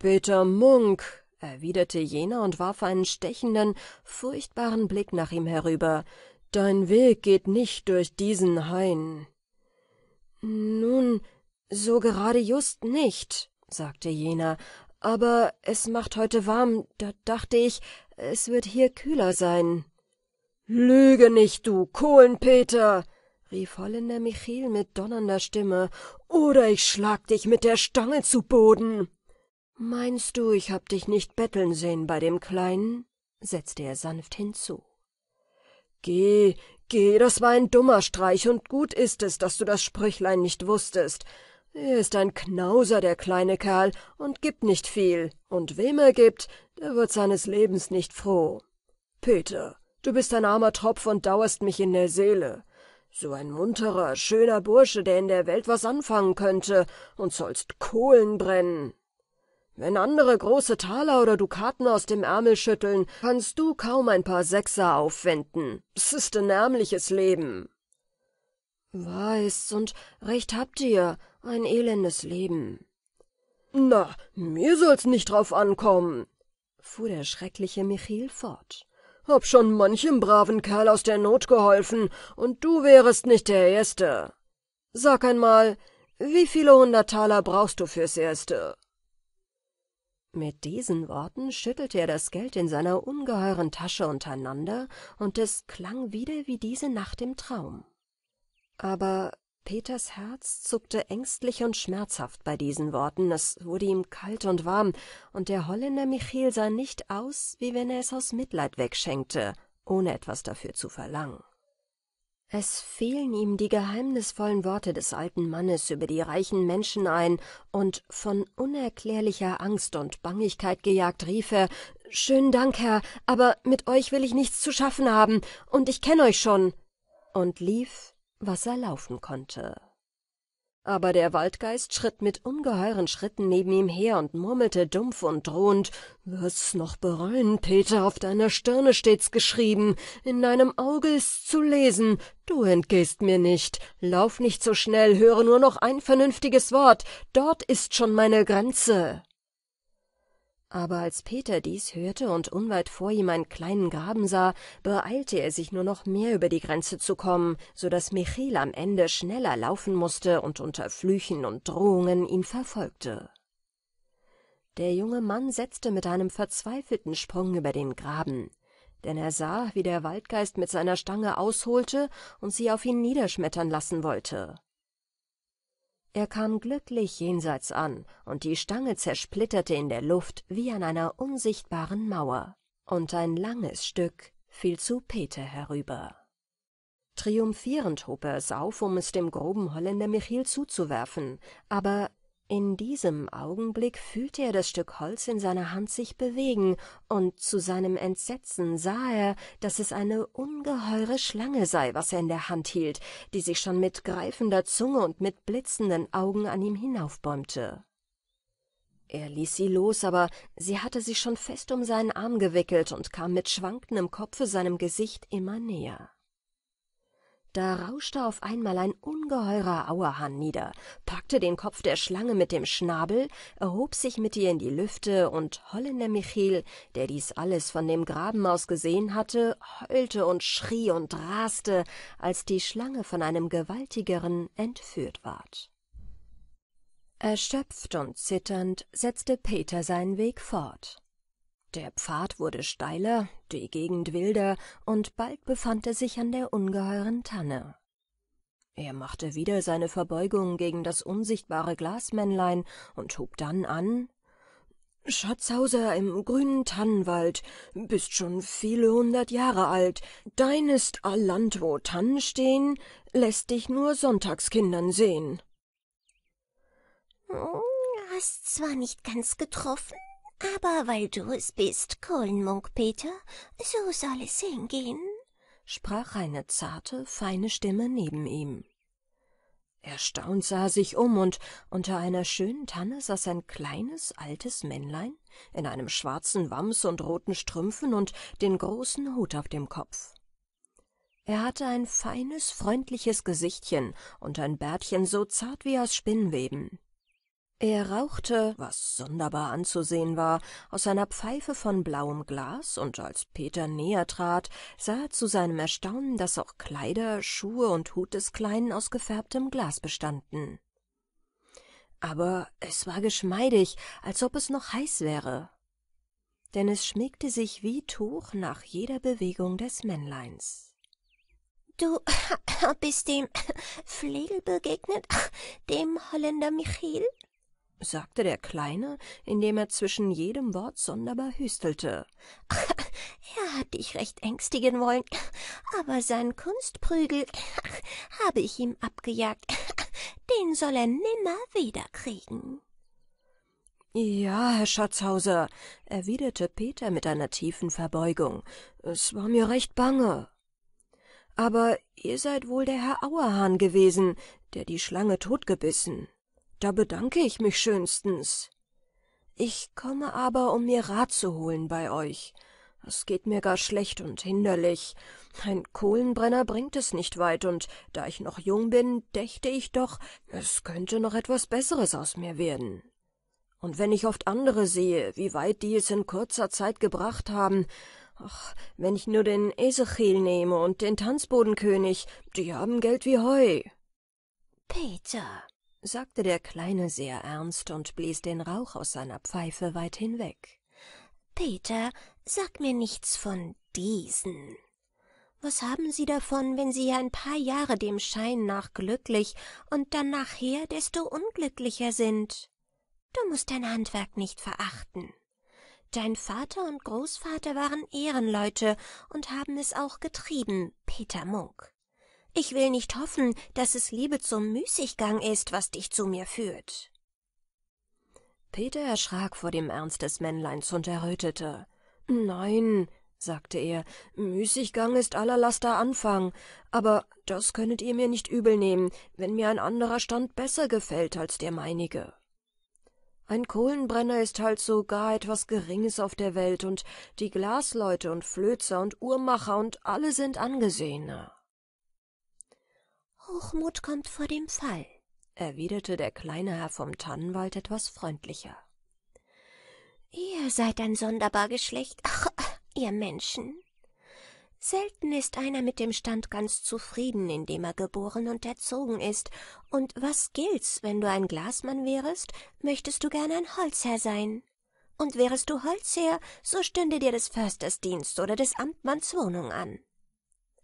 Peter Munk, erwiderte jener und warf einen stechenden, furchtbaren Blick nach ihm herüber. Dein Weg geht nicht durch diesen Hain. Nun, so gerade just nicht, sagte jener, aber es macht heute warm, da dachte ich, es wird hier kühler sein. Lüge nicht, du Kohlenpeter! rief Holländer Michiel mit donnernder Stimme, oder ich schlag dich mit der Stange zu Boden. Meinst du, ich hab dich nicht betteln sehen bei dem Kleinen? setzte er sanft hinzu. Geh, geh, das war ein dummer Streich, und gut ist es, dass du das Sprüchlein nicht wußtest. Er ist ein Knauser, der kleine Kerl, und gibt nicht viel, und wem er gibt, der wird seines Lebens nicht froh. Peter, du bist ein armer Tropf und dauerst mich in der Seele. So ein munterer, schöner Bursche, der in der Welt was anfangen könnte, und sollst Kohlen brennen. Wenn andere große Taler oder Dukaten aus dem Ärmel schütteln, kannst du kaum ein paar Sechser aufwenden. Es ist ein ärmliches Leben. Weiß, und recht habt ihr, ein elendes Leben. Na, mir soll's nicht drauf ankommen, fuhr der schreckliche Michiel fort. Hab schon manchem braven Kerl aus der Not geholfen, und du wärest nicht der Erste. Sag einmal, wie viele hundert Taler brauchst du fürs Erste? Mit diesen Worten schüttelte er das Geld in seiner ungeheuren Tasche untereinander, und es klang wieder wie diese Nacht im Traum. Aber Peters Herz zuckte ängstlich und schmerzhaft bei diesen Worten, es wurde ihm kalt und warm, und der Holländer Michiel sah nicht aus, wie wenn er es aus Mitleid wegschenkte, ohne etwas dafür zu verlangen. Es fielen ihm die geheimnisvollen Worte des alten Mannes über die reichen Menschen ein, und von unerklärlicher Angst und Bangigkeit gejagt rief er Schönen Dank, Herr, aber mit euch will ich nichts zu schaffen haben, und ich kenn euch schon, und lief was er laufen konnte. Aber der Waldgeist schritt mit ungeheuren Schritten neben ihm her und murmelte dumpf und drohend, »Wirst's noch bereuen, Peter, auf deiner Stirne steht's geschrieben, in deinem Auge ist's zu lesen, du entgehst mir nicht, lauf nicht so schnell, höre nur noch ein vernünftiges Wort, dort ist schon meine Grenze.« aber als Peter dies hörte und unweit vor ihm einen kleinen Graben sah, beeilte er sich nur noch mehr über die Grenze zu kommen, so daß Michel am Ende schneller laufen mußte und unter Flüchen und Drohungen ihn verfolgte. Der junge Mann setzte mit einem verzweifelten Sprung über den Graben, denn er sah, wie der Waldgeist mit seiner Stange ausholte und sie auf ihn niederschmettern lassen wollte. Er kam glücklich jenseits an, und die Stange zersplitterte in der Luft wie an einer unsichtbaren Mauer, und ein langes Stück fiel zu Peter herüber. Triumphierend hob er es auf, um es dem groben Holländer Michiel zuzuwerfen, aber in diesem Augenblick fühlte er das Stück Holz in seiner Hand sich bewegen, und zu seinem Entsetzen sah er, dass es eine ungeheure Schlange sei, was er in der Hand hielt, die sich schon mit greifender Zunge und mit blitzenden Augen an ihm hinaufbäumte. Er ließ sie los, aber sie hatte sich schon fest um seinen Arm gewickelt und kam mit schwankendem Kopfe seinem Gesicht immer näher. Da rauschte auf einmal ein ungeheurer Auerhahn nieder, packte den Kopf der Schlange mit dem Schnabel, erhob sich mit ihr in die Lüfte, und Holländer Michiel, der dies alles von dem Graben aus gesehen hatte, heulte und schrie und raste, als die Schlange von einem gewaltigeren entführt ward. Erschöpft und zitternd setzte Peter seinen Weg fort. Der Pfad wurde steiler, die Gegend wilder, und bald befand er sich an der ungeheuren Tanne. Er machte wieder seine Verbeugung gegen das unsichtbare Glasmännlein und hob dann an Schatzhauser im grünen Tannenwald, bist schon viele hundert Jahre alt, dein ist all Land, wo Tannen stehen, lässt dich nur Sonntagskindern sehen. Hm, hast zwar nicht ganz getroffen, aber weil du es bist, Kohlenmunk Peter, so soll es hingehen, sprach eine zarte, feine Stimme neben ihm. Erstaunt sah er sich um, und unter einer schönen Tanne saß ein kleines, altes Männlein in einem schwarzen Wams und roten Strümpfen und den großen Hut auf dem Kopf. Er hatte ein feines, freundliches Gesichtchen und ein Bärtchen so zart wie aus Spinnweben. Er rauchte, was sonderbar anzusehen war, aus einer Pfeife von blauem Glas, und als Peter näher trat, sah er zu seinem Erstaunen, dass auch Kleider, Schuhe und Hut des Kleinen aus gefärbtem Glas bestanden. Aber es war geschmeidig, als ob es noch heiß wäre. Denn es schmiegte sich wie Tuch nach jeder Bewegung des Männleins. Du bist dem Flegel begegnet, dem Holländer Michiel? sagte der Kleine, indem er zwischen jedem Wort sonderbar hüstelte. Er hat dich recht ängstigen wollen, aber seinen Kunstprügel habe ich ihm abgejagt. Den soll er nimmer wiederkriegen. Ja, Herr Schatzhauser, erwiderte Peter mit einer tiefen Verbeugung. Es war mir recht bange. Aber ihr seid wohl der Herr Auerhahn gewesen, der die Schlange totgebissen. Da bedanke ich mich schönstens. Ich komme aber, um mir Rat zu holen bei euch. Es geht mir gar schlecht und hinderlich. Ein Kohlenbrenner bringt es nicht weit, und da ich noch jung bin, dächte ich doch, es könnte noch etwas Besseres aus mir werden. Und wenn ich oft andere sehe, wie weit die es in kurzer Zeit gebracht haben, ach, wenn ich nur den Ezechiel nehme und den Tanzbodenkönig, die haben Geld wie Heu. Peter, sagte der Kleine sehr ernst und blies den Rauch aus seiner Pfeife weit hinweg. Peter, sag mir nichts von diesen. Was haben Sie davon, wenn Sie ein paar Jahre dem Schein nach glücklich und dann nachher desto unglücklicher sind? Du musst dein Handwerk nicht verachten. Dein Vater und Großvater waren Ehrenleute und haben es auch getrieben, Peter Munk. Ich will nicht hoffen, dass es Liebe zum Müßiggang ist, was dich zu mir führt. Peter erschrak vor dem Ernst des Männleins und errötete. Nein, sagte er, Müßiggang ist aller Laster Anfang, aber das könnet ihr mir nicht übel nehmen, wenn mir ein anderer Stand besser gefällt als der meinige. Ein Kohlenbrenner ist halt so gar etwas Geringes auf der Welt, und die Glasleute und Flözer und Uhrmacher und alle sind angesehener. Hochmut kommt vor dem Fall, erwiderte der kleine Herr vom Tannenwald etwas freundlicher. Ihr seid ein sonderbar Geschlecht, ach, ihr Menschen. Selten ist einer mit dem Stand ganz zufrieden, in dem er geboren und erzogen ist, und was gilt's, wenn du ein Glasmann wärest, möchtest du gern ein Holzherr sein. Und wärest du Holzherr, so stünde dir des Försters Dienst oder des Amtmanns Wohnung an.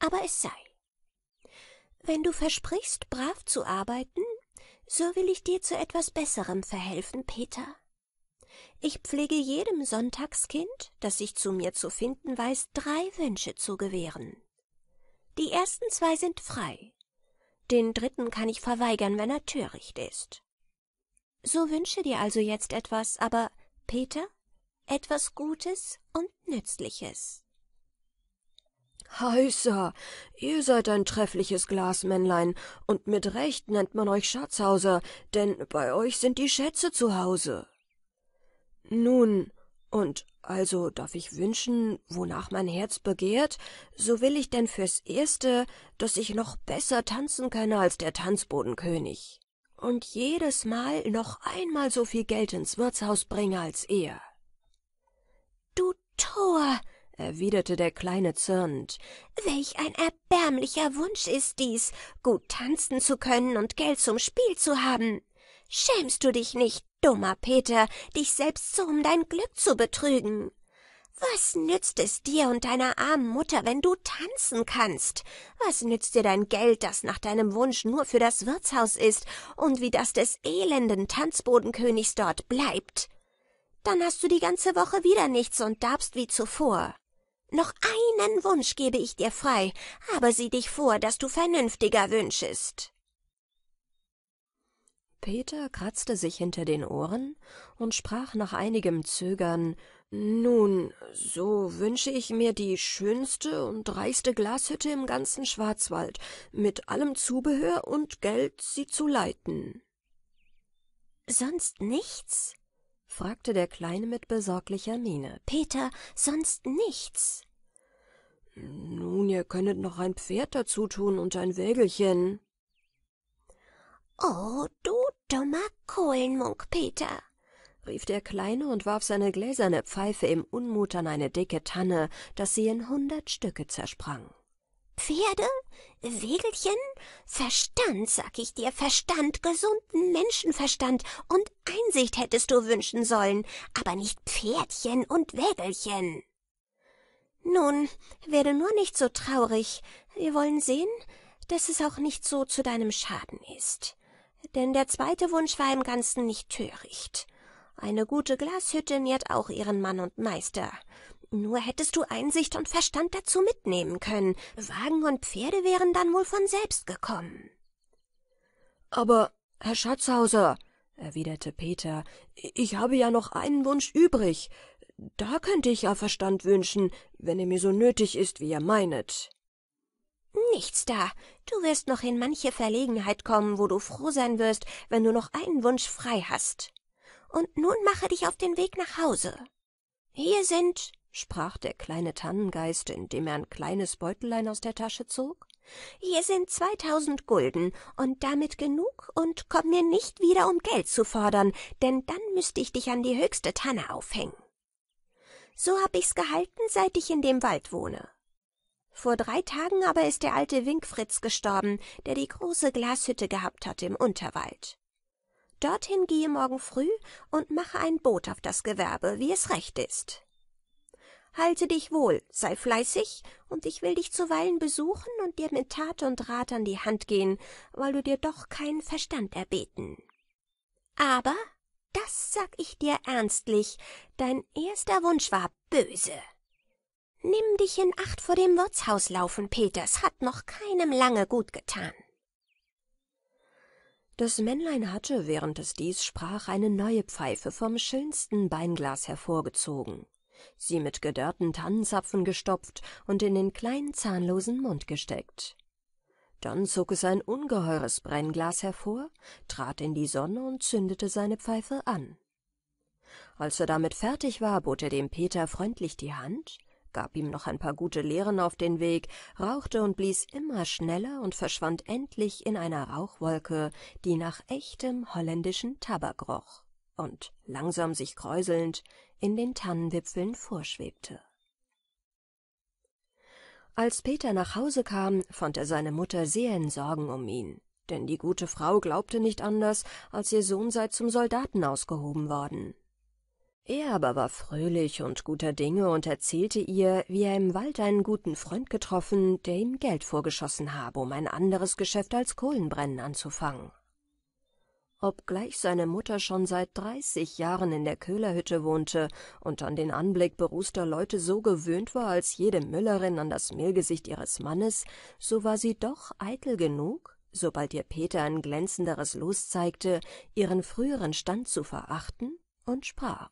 Aber es sei. Wenn du versprichst, brav zu arbeiten, so will ich dir zu etwas Besserem verhelfen, Peter. Ich pflege jedem Sonntagskind, das sich zu mir zu finden weiß, drei Wünsche zu gewähren. Die ersten zwei sind frei. Den dritten kann ich verweigern, wenn er töricht ist. So wünsche dir also jetzt etwas, aber, Peter, etwas Gutes und Nützliches. Heisa, ihr seid ein treffliches Glasmännlein, und mit Recht nennt man euch Schatzhauser, denn bei euch sind die Schätze zu Hause. Nun, und also darf ich wünschen, wonach mein Herz begehrt, so will ich denn fürs Erste, dass ich noch besser tanzen könne als der Tanzbodenkönig und jedes Mal noch einmal so viel Geld ins Wirtshaus bringe als er. Du Tor, erwiderte der Kleine zürnend. Welch ein erbärmlicher Wunsch ist dies, gut tanzen zu können und Geld zum Spiel zu haben. Schämst du dich nicht, dummer Peter, dich selbst so um dein Glück zu betrügen? Was nützt es dir und deiner armen Mutter, wenn du tanzen kannst? Was nützt dir dein Geld, das nach deinem Wunsch nur für das Wirtshaus ist und wie das des elenden Tanzbodenkönigs dort bleibt? Dann hast du die ganze Woche wieder nichts und darbst wie zuvor. Noch einen Wunsch gebe ich dir frei, aber sieh dich vor, dass du vernünftiger wünschest. Peter kratzte sich hinter den Ohren und sprach nach einigem Zögern Nun, so wünsche ich mir die schönste und reichste Glashütte im ganzen Schwarzwald, mit allem Zubehör und Geld, sie zu leiten. Sonst nichts? fragte der Kleine mit besorglicher Miene. Peter, sonst nichts. Nun, ihr könntet noch ein Pferd dazu tun und ein Wägelchen. Oh, du dummer Kohlenmunk, Peter, rief der Kleine und warf seine gläserne Pfeife im Unmut an eine dicke Tanne, daß sie in hundert Stücke zersprang. Pferde, Segelchen, Verstand, sag ich dir, Verstand, gesunden Menschenverstand und Einsicht hättest du wünschen sollen, aber nicht Pferdchen und Wägelchen. Nun, werde nur nicht so traurig. Wir wollen sehen, dass es auch nicht so zu deinem Schaden ist. Denn der zweite Wunsch war im Ganzen nicht töricht. Eine gute Glashütte nährt auch ihren Mann und Meister. Nur hättest du Einsicht und Verstand dazu mitnehmen können. Wagen und Pferde wären dann wohl von selbst gekommen. Aber, Herr Schatzhauser, erwiderte Peter, ich habe ja noch einen Wunsch übrig. Da könnte ich ja Verstand wünschen, wenn er mir so nötig ist, wie ihr meinet. Nichts da. Du wirst noch in manche Verlegenheit kommen, wo du froh sein wirst, wenn du noch einen Wunsch frei hast. Und nun mache dich auf den Weg nach Hause. Hier sind sprach der kleine Tannengeist, indem er ein kleines Beutelein aus der Tasche zog. Hier sind zweitausend Gulden und damit genug und komm mir nicht wieder, um Geld zu fordern, denn dann müsste ich dich an die höchste Tanne aufhängen. So hab ich's gehalten, seit ich in dem Wald wohne. Vor drei Tagen aber ist der alte Winkfritz gestorben, der die große Glashütte gehabt hat im Unterwald. Dorthin gehe morgen früh und mache ein Boot auf das Gewerbe, wie es recht ist. Halte dich wohl, sei fleißig, und ich will dich zuweilen besuchen und dir mit Tat und Rat an die Hand gehen, weil du dir doch keinen Verstand erbeten. Aber, das sag ich dir ernstlich, dein erster Wunsch war böse. Nimm dich in Acht vor dem Wirtshauslaufen, Peters, hat noch keinem lange gut getan. Das Männlein hatte, während es dies sprach, eine neue Pfeife vom schönsten Beinglas hervorgezogen sie mit gedörrten Tannenzapfen gestopft und in den kleinen zahnlosen Mund gesteckt. Dann zog es ein ungeheures Brennglas hervor, trat in die Sonne und zündete seine Pfeife an. Als er damit fertig war, bot er dem Peter freundlich die Hand, gab ihm noch ein paar gute Lehren auf den Weg, rauchte und blies immer schneller und verschwand endlich in einer Rauchwolke, die nach echtem holländischen Tabak roch und langsam sich kräuselnd in den Tannenwipfeln vorschwebte. Als Peter nach Hause kam, fand er seine Mutter sehr in Sorgen um ihn, denn die gute Frau glaubte nicht anders, als ihr Sohn sei zum Soldaten ausgehoben worden. Er aber war fröhlich und guter Dinge und erzählte ihr, wie er im Wald einen guten Freund getroffen, der ihm Geld vorgeschossen habe, um ein anderes Geschäft als Kohlenbrennen anzufangen. Obgleich seine Mutter schon seit dreißig Jahren in der Köhlerhütte wohnte und an den Anblick beruster Leute so gewöhnt war als jede Müllerin an das Mehlgesicht ihres Mannes, so war sie doch eitel genug, sobald ihr Peter ein glänzenderes Los zeigte, ihren früheren Stand zu verachten und sprach.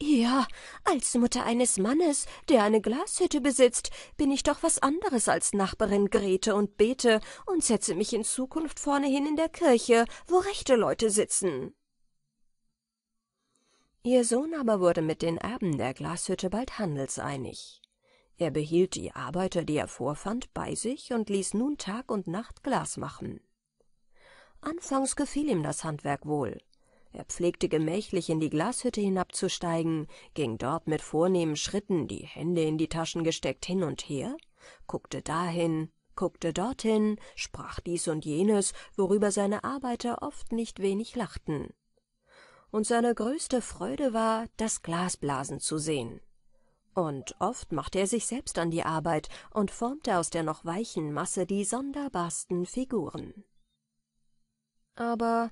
Ja, als Mutter eines Mannes, der eine Glashütte besitzt, bin ich doch was anderes als Nachbarin Grete und bete und setze mich in Zukunft vornehin in der Kirche, wo rechte Leute sitzen. Ihr Sohn aber wurde mit den Erben der Glashütte bald handelseinig. Er behielt die Arbeiter, die er vorfand, bei sich und ließ nun Tag und Nacht Glas machen. Anfangs gefiel ihm das Handwerk wohl. Er pflegte gemächlich in die Glashütte hinabzusteigen, ging dort mit vornehmen Schritten, die Hände in die Taschen gesteckt, hin und her, guckte dahin, guckte dorthin, sprach dies und jenes, worüber seine Arbeiter oft nicht wenig lachten. Und seine größte Freude war, das Glasblasen zu sehen. Und oft machte er sich selbst an die Arbeit und formte aus der noch weichen Masse die sonderbarsten Figuren. Aber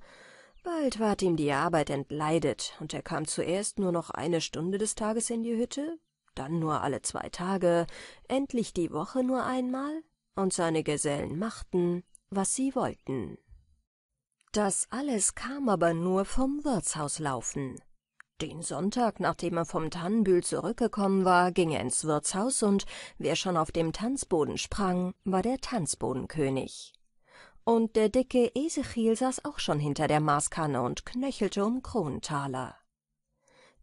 Bald ward ihm die Arbeit entleidet, und er kam zuerst nur noch eine Stunde des Tages in die Hütte, dann nur alle zwei Tage, endlich die Woche nur einmal, und seine Gesellen machten, was sie wollten. Das alles kam aber nur vom Wirtshauslaufen. Den Sonntag, nachdem er vom Tannenbühl zurückgekommen war, ging er ins Wirtshaus und wer schon auf dem Tanzboden sprang, war der Tanzbodenkönig. Und der dicke Esechiel saß auch schon hinter der Maßkanne und knöchelte um Kronentaler.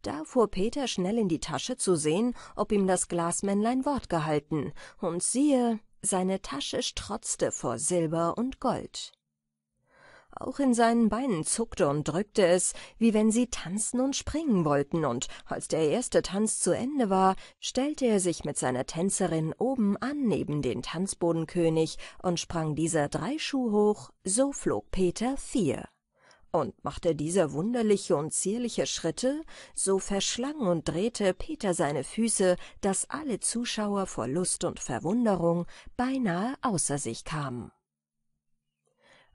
Da fuhr Peter schnell in die Tasche zu sehen, ob ihm das Glasmännlein Wort gehalten, und siehe, seine Tasche strotzte vor Silber und Gold. Auch in seinen Beinen zuckte und drückte es, wie wenn sie tanzen und springen wollten, und als der erste Tanz zu Ende war, stellte er sich mit seiner Tänzerin oben an neben den Tanzbodenkönig und sprang dieser drei Schuh hoch, so flog Peter vier. Und machte dieser wunderliche und zierliche Schritte, so verschlang und drehte Peter seine Füße, daß alle Zuschauer vor Lust und Verwunderung beinahe außer sich kamen.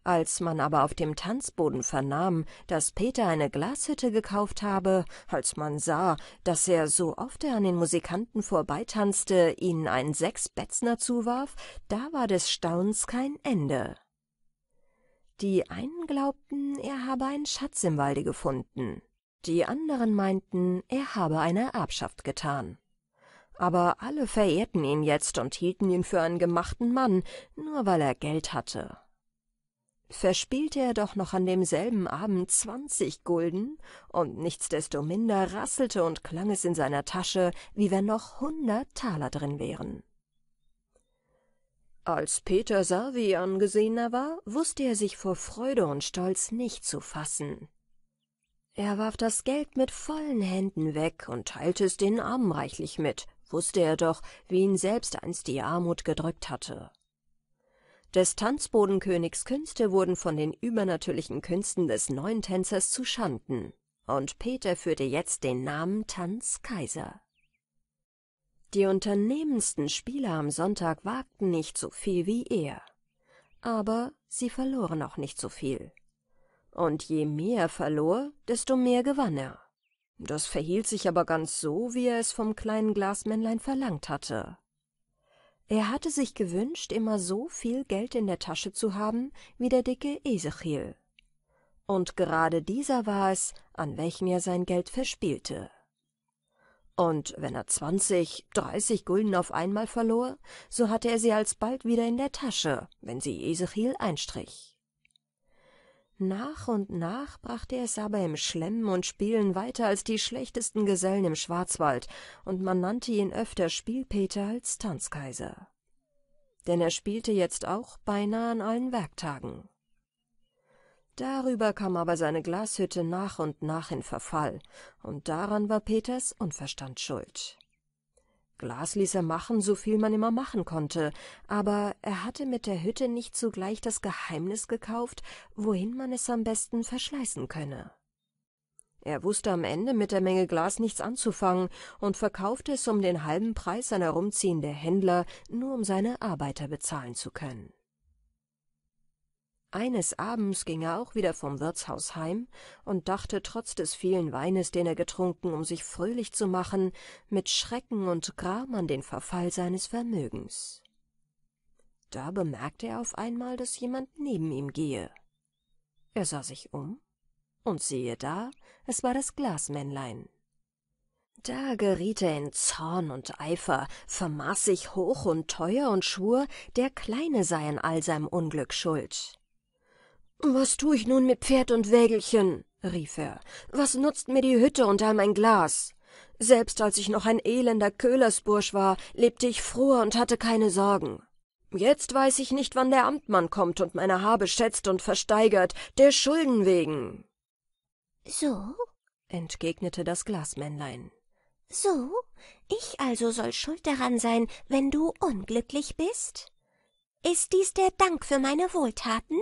Als man aber auf dem Tanzboden vernahm, dass Peter eine Glashütte gekauft habe, als man sah, dass er so oft er an den Musikanten vorbeitanzte, ihnen einen Sechsbätzner zuwarf, da war des Staunens kein Ende. Die einen glaubten, er habe einen Schatz im Walde gefunden, die anderen meinten, er habe eine Erbschaft getan. Aber alle verehrten ihn jetzt und hielten ihn für einen gemachten Mann, nur weil er Geld hatte verspielte er doch noch an demselben abend zwanzig gulden und nichtsdestominder rasselte und klang es in seiner tasche wie wenn noch hundert taler drin wären als peter sah wie angesehener war wußte er sich vor freude und stolz nicht zu fassen er warf das geld mit vollen händen weg und teilte es den armen reichlich mit wußte er doch wie ihn selbst einst die armut gedrückt hatte des Tanzbodenkönigs Künste wurden von den übernatürlichen Künsten des neuen Tänzers zu Schanden, und Peter führte jetzt den Namen Tanzkaiser. Die unternehmendsten Spieler am Sonntag wagten nicht so viel wie er, aber sie verloren auch nicht so viel. Und je mehr er verlor, desto mehr gewann er. Das verhielt sich aber ganz so, wie er es vom kleinen Glasmännlein verlangt hatte. Er hatte sich gewünscht, immer so viel Geld in der Tasche zu haben wie der dicke Ezechiel. Und gerade dieser war es, an welchen er sein Geld verspielte. Und wenn er zwanzig, dreißig Gulden auf einmal verlor, so hatte er sie alsbald wieder in der Tasche, wenn sie Ezechiel einstrich. Nach und nach brachte er es aber im Schlemmen und Spielen weiter als die schlechtesten Gesellen im Schwarzwald, und man nannte ihn öfter Spielpeter als Tanzkaiser. Denn er spielte jetzt auch beinahe an allen Werktagen. Darüber kam aber seine Glashütte nach und nach in Verfall, und daran war Peters Unverstand schuld. Glas ließ er machen, so viel man immer machen konnte, aber er hatte mit der Hütte nicht zugleich das Geheimnis gekauft, wohin man es am besten verschleißen könne. Er wußte am Ende mit der Menge Glas nichts anzufangen und verkaufte es um den halben Preis an herumziehende Händler, nur um seine Arbeiter bezahlen zu können. Eines Abends ging er auch wieder vom Wirtshaus heim und dachte trotz des vielen Weines, den er getrunken, um sich fröhlich zu machen, mit Schrecken und Gram an den Verfall seines Vermögens. Da bemerkte er auf einmal, dass jemand neben ihm gehe. Er sah sich um, und siehe da, es war das Glasmännlein. Da geriet er in Zorn und Eifer, vermaß sich hoch und teuer und schwur, der Kleine sei an all seinem Unglück schuld. Was tue ich nun mit Pferd und Wägelchen? rief er. Was nutzt mir die Hütte und all mein Glas? Selbst als ich noch ein elender Köhlersbursch war, lebte ich froher und hatte keine Sorgen. Jetzt weiß ich nicht, wann der Amtmann kommt und meine Habe schätzt und versteigert, der Schulden wegen. So? entgegnete das Glasmännlein. So? Ich also soll schuld daran sein, wenn du unglücklich bist? Ist dies der Dank für meine Wohltaten?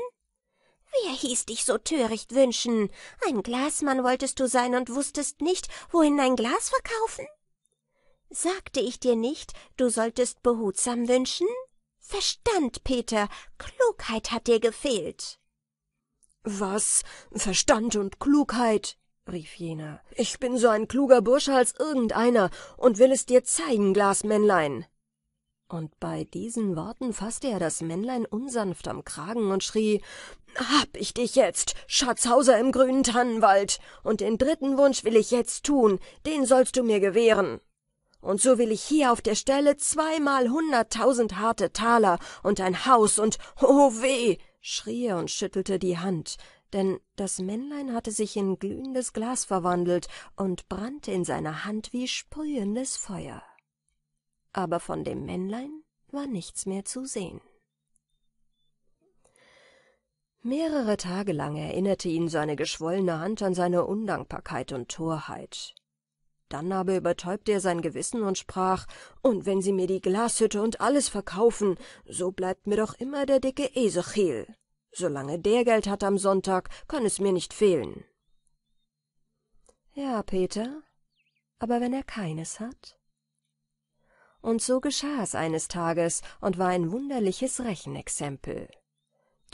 Wer hieß dich so töricht wünschen? Ein Glasmann wolltest du sein und wußtest nicht, wohin dein Glas verkaufen? Sagte ich dir nicht, du solltest behutsam wünschen? Verstand, Peter, Klugheit hat dir gefehlt. Was? Verstand und Klugheit? rief jener. Ich bin so ein kluger Bursche als irgendeiner und will es dir zeigen, Glasmännlein. Und bei diesen Worten faßte er das Männlein unsanft am Kragen und schrie hab ich dich jetzt, Schatzhauser im grünen Tannenwald, und den dritten Wunsch will ich jetzt tun, den sollst du mir gewähren. Und so will ich hier auf der Stelle zweimal hunderttausend harte Taler und ein Haus und oh weh, schrie er und schüttelte die Hand, denn das Männlein hatte sich in glühendes Glas verwandelt und brannte in seiner Hand wie sprühendes Feuer. Aber von dem Männlein war nichts mehr zu sehen. Mehrere Tage lang erinnerte ihn seine geschwollene Hand an seine Undankbarkeit und Torheit. Dann aber übertäubte er sein Gewissen und sprach, »Und wenn sie mir die Glashütte und alles verkaufen, so bleibt mir doch immer der dicke Esechiel. Solange der Geld hat am Sonntag, kann es mir nicht fehlen.« »Ja, Peter, aber wenn er keines hat?« Und so geschah es eines Tages und war ein wunderliches Rechenexempel.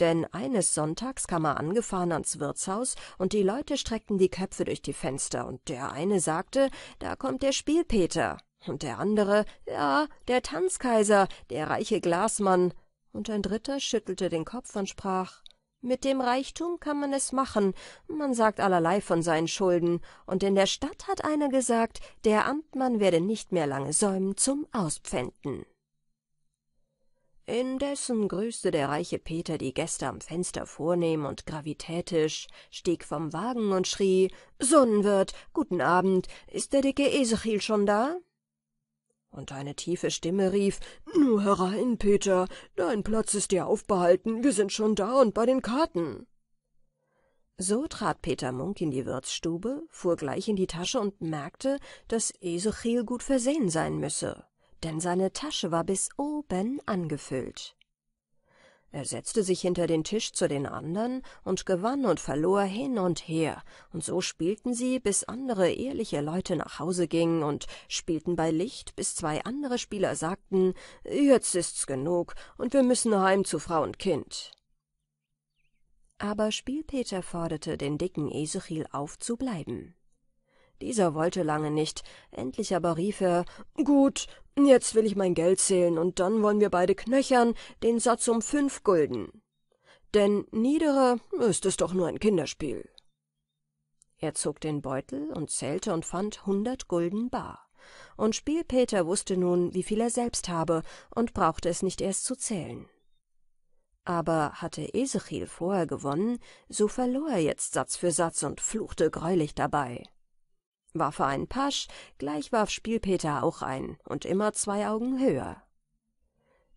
Denn eines Sonntags kam er angefahren ans Wirtshaus, und die Leute streckten die Köpfe durch die Fenster, und der eine sagte, da kommt der Spielpeter, und der andere, ja, der Tanzkaiser, der reiche Glasmann, und ein dritter schüttelte den Kopf und sprach, mit dem Reichtum kann man es machen, man sagt allerlei von seinen Schulden, und in der Stadt hat einer gesagt, der Amtmann werde nicht mehr lange säumen zum Auspfänden indessen grüßte der reiche peter die gäste am fenster vornehm und gravitätisch stieg vom wagen und schrie sonnenwirt guten abend ist der dicke ezechiel schon da und eine tiefe stimme rief nur herein peter dein platz ist dir aufbehalten wir sind schon da und bei den karten so trat Peter Munk in die Wirtsstube, fuhr gleich in die Tasche und merkte, dass Esechiel gut versehen sein müsse denn seine Tasche war bis oben angefüllt. Er setzte sich hinter den Tisch zu den anderen und gewann und verlor hin und her, und so spielten sie, bis andere ehrliche Leute nach Hause gingen und spielten bei Licht, bis zwei andere Spieler sagten, jetzt ist's genug und wir müssen heim zu Frau und Kind. Aber Spielpeter forderte den dicken Esechiel auf, zu bleiben. Dieser wollte lange nicht, endlich aber rief er Gut, jetzt will ich mein Geld zählen, und dann wollen wir beide knöchern den Satz um fünf Gulden. Denn niederer ist es doch nur ein Kinderspiel. Er zog den Beutel und zählte und fand hundert Gulden bar. Und Spielpeter wusste nun, wie viel er selbst habe, und brauchte es nicht erst zu zählen. Aber hatte Esechiel vorher gewonnen, so verlor er jetzt Satz für Satz und fluchte greulich dabei. Warf er einen Pasch, gleich warf Spielpeter auch ein und immer zwei Augen höher.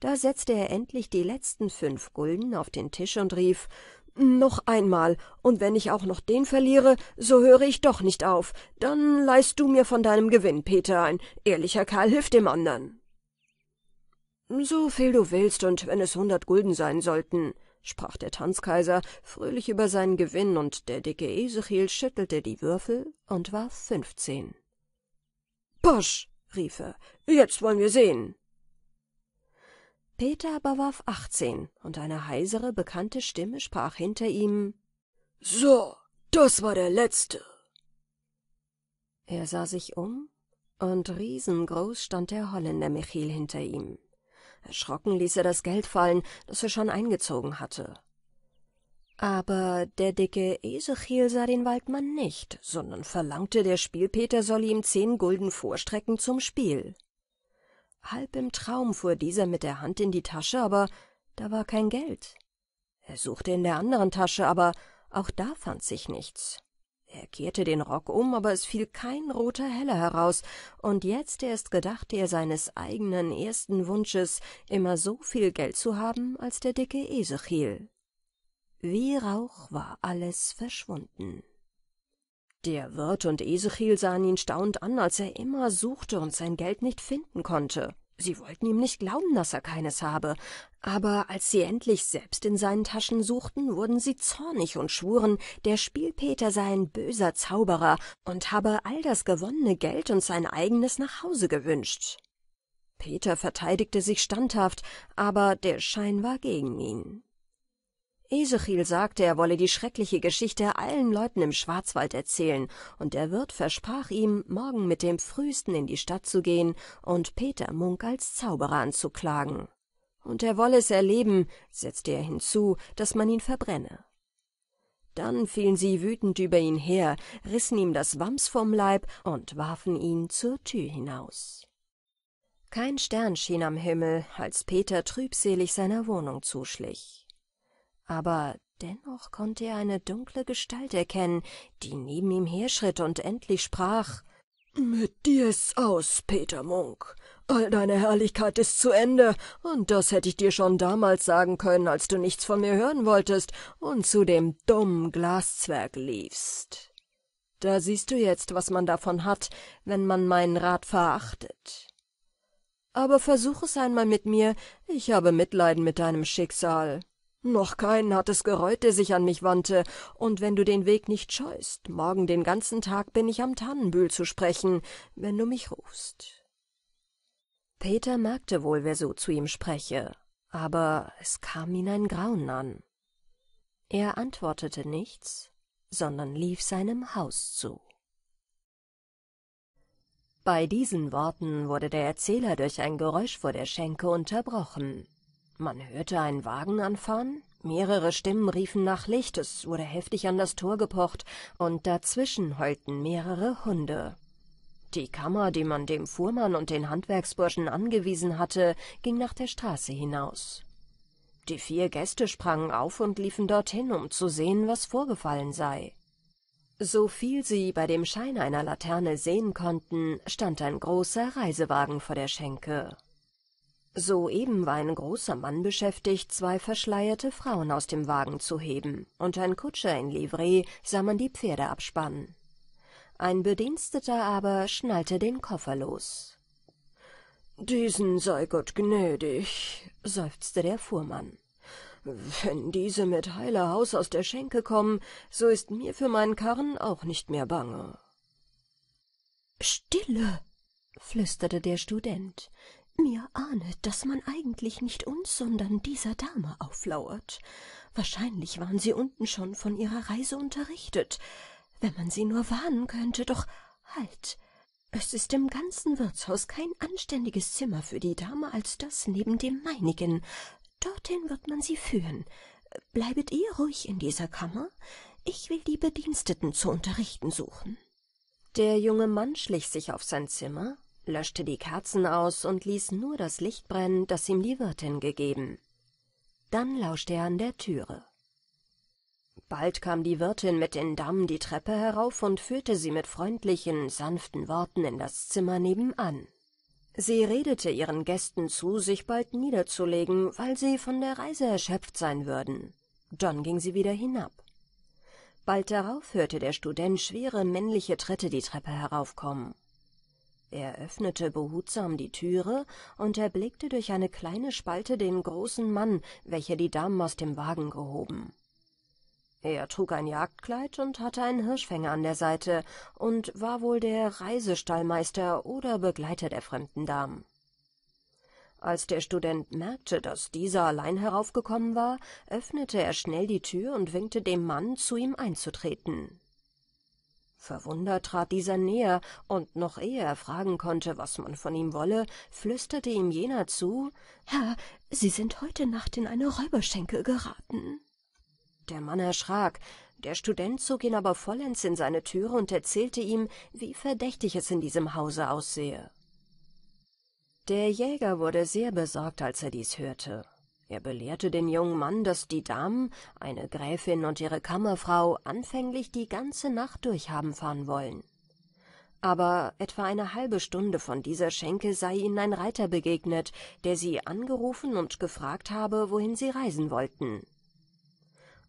Da setzte er endlich die letzten fünf Gulden auf den Tisch und rief Noch einmal, und wenn ich auch noch den verliere, so höre ich doch nicht auf, dann leihst du mir von deinem Gewinn, Peter, ein ehrlicher Kerl hilft dem andern. So viel du willst, und wenn es hundert Gulden sein sollten, sprach der Tanzkaiser, fröhlich über seinen Gewinn, und der dicke Esechiel schüttelte die Würfel und warf fünfzehn. Bosch, rief er, jetzt wollen wir sehen. Peter aber warf achtzehn, und eine heisere, bekannte Stimme sprach hinter ihm So, das war der letzte. Er sah sich um, und riesengroß stand der Holländer Michiel hinter ihm. Erschrocken ließ er das Geld fallen, das er schon eingezogen hatte. Aber der dicke Esechiel sah den Waldmann nicht, sondern verlangte, der Spielpeter solle ihm zehn Gulden vorstrecken zum Spiel. Halb im Traum fuhr dieser mit der Hand in die Tasche, aber da war kein Geld. Er suchte in der anderen Tasche, aber auch da fand sich nichts er kehrte den Rock um, aber es fiel kein roter Heller heraus, und jetzt erst gedachte er seines eigenen ersten Wunsches, immer so viel Geld zu haben als der dicke Esechiel. Wie Rauch war alles verschwunden. Der Wirt und Esechiel sahen ihn staunend an, als er immer suchte und sein Geld nicht finden konnte. Sie wollten ihm nicht glauben, dass er keines habe, aber als sie endlich selbst in seinen Taschen suchten, wurden sie zornig und schwuren, der Spielpeter sei ein böser Zauberer und habe all das gewonnene Geld und sein eigenes nach Hause gewünscht. Peter verteidigte sich standhaft, aber der Schein war gegen ihn. Esechiel sagte, er wolle die schreckliche Geschichte allen Leuten im Schwarzwald erzählen, und der Wirt versprach ihm, morgen mit dem Frühsten in die Stadt zu gehen und Peter Munk als Zauberer anzuklagen. Und er wolle es erleben, setzte er hinzu, dass man ihn verbrenne. Dann fielen sie wütend über ihn her, rissen ihm das Wams vom Leib und warfen ihn zur Tür hinaus. Kein Stern schien am Himmel, als Peter trübselig seiner Wohnung zuschlich aber dennoch konnte er eine dunkle Gestalt erkennen, die neben ihm herschritt und endlich sprach Mit dir ist's aus, Peter Munk. All deine Herrlichkeit ist zu Ende, und das hätte ich dir schon damals sagen können, als du nichts von mir hören wolltest und zu dem dummen Glaszwerg liefst. Da siehst du jetzt, was man davon hat, wenn man meinen Rat verachtet. Aber versuch es einmal mit mir, ich habe Mitleiden mit deinem Schicksal noch keinen hat es gereut, der sich an mich wandte, und wenn du den Weg nicht scheust, morgen den ganzen Tag bin ich am Tannenbühl zu sprechen, wenn du mich rufst. Peter merkte wohl, wer so zu ihm spreche, aber es kam ihn ein Grauen an. Er antwortete nichts, sondern lief seinem Haus zu. Bei diesen Worten wurde der Erzähler durch ein Geräusch vor der Schenke unterbrochen. Man hörte einen Wagen anfahren, mehrere Stimmen riefen nach Licht, es wurde heftig an das Tor gepocht, und dazwischen heulten mehrere Hunde. Die Kammer, die man dem Fuhrmann und den Handwerksburschen angewiesen hatte, ging nach der Straße hinaus. Die vier Gäste sprangen auf und liefen dorthin, um zu sehen, was vorgefallen sei. So viel sie bei dem Schein einer Laterne sehen konnten, stand ein großer Reisewagen vor der Schenke. Soeben war ein großer Mann beschäftigt, zwei verschleierte Frauen aus dem Wagen zu heben, und ein Kutscher in Livree sah man die Pferde abspannen. Ein Bediensteter aber schnallte den Koffer los. »Diesen sei Gott gnädig«, seufzte der Fuhrmann. »Wenn diese mit heiler Haus aus der Schenke kommen, so ist mir für meinen Karren auch nicht mehr bange.« »Stille«, flüsterte der Student, mir ahnet, daß man eigentlich nicht uns, sondern dieser Dame auflauert. Wahrscheinlich waren sie unten schon von ihrer Reise unterrichtet. Wenn man sie nur warnen könnte, doch halt! Es ist im ganzen Wirtshaus kein anständiges Zimmer für die Dame als das neben dem meinigen. Dorthin wird man sie führen. Bleibet ihr ruhig in dieser Kammer. Ich will die Bediensteten zu unterrichten suchen. Der junge Mann schlich sich auf sein Zimmer, löschte die Kerzen aus und ließ nur das Licht brennen, das ihm die Wirtin gegeben. Dann lauschte er an der Türe. Bald kam die Wirtin mit den Damen die Treppe herauf und führte sie mit freundlichen, sanften Worten in das Zimmer nebenan. Sie redete ihren Gästen zu, sich bald niederzulegen, weil sie von der Reise erschöpft sein würden. Dann ging sie wieder hinab. Bald darauf hörte der Student schwere männliche Tritte die Treppe heraufkommen. Er öffnete behutsam die Türe und erblickte durch eine kleine Spalte den großen Mann, welcher die Damen aus dem Wagen gehoben. Er trug ein Jagdkleid und hatte einen Hirschfänger an der Seite und war wohl der Reisestallmeister oder Begleiter der fremden Damen. Als der Student merkte, dass dieser allein heraufgekommen war, öffnete er schnell die Tür und winkte dem Mann, zu ihm einzutreten. Verwundert trat dieser näher, und noch ehe er fragen konnte, was man von ihm wolle, flüsterte ihm jener zu Herr, Sie sind heute Nacht in eine Räuberschenke geraten. Der Mann erschrak, der Student zog ihn aber vollends in seine Türe und erzählte ihm, wie verdächtig es in diesem Hause aussehe. Der Jäger wurde sehr besorgt, als er dies hörte. Er belehrte den jungen Mann, dass die Damen, eine Gräfin und ihre Kammerfrau, anfänglich die ganze Nacht durch haben fahren wollen. Aber etwa eine halbe Stunde von dieser Schenke sei ihnen ein Reiter begegnet, der sie angerufen und gefragt habe, wohin sie reisen wollten.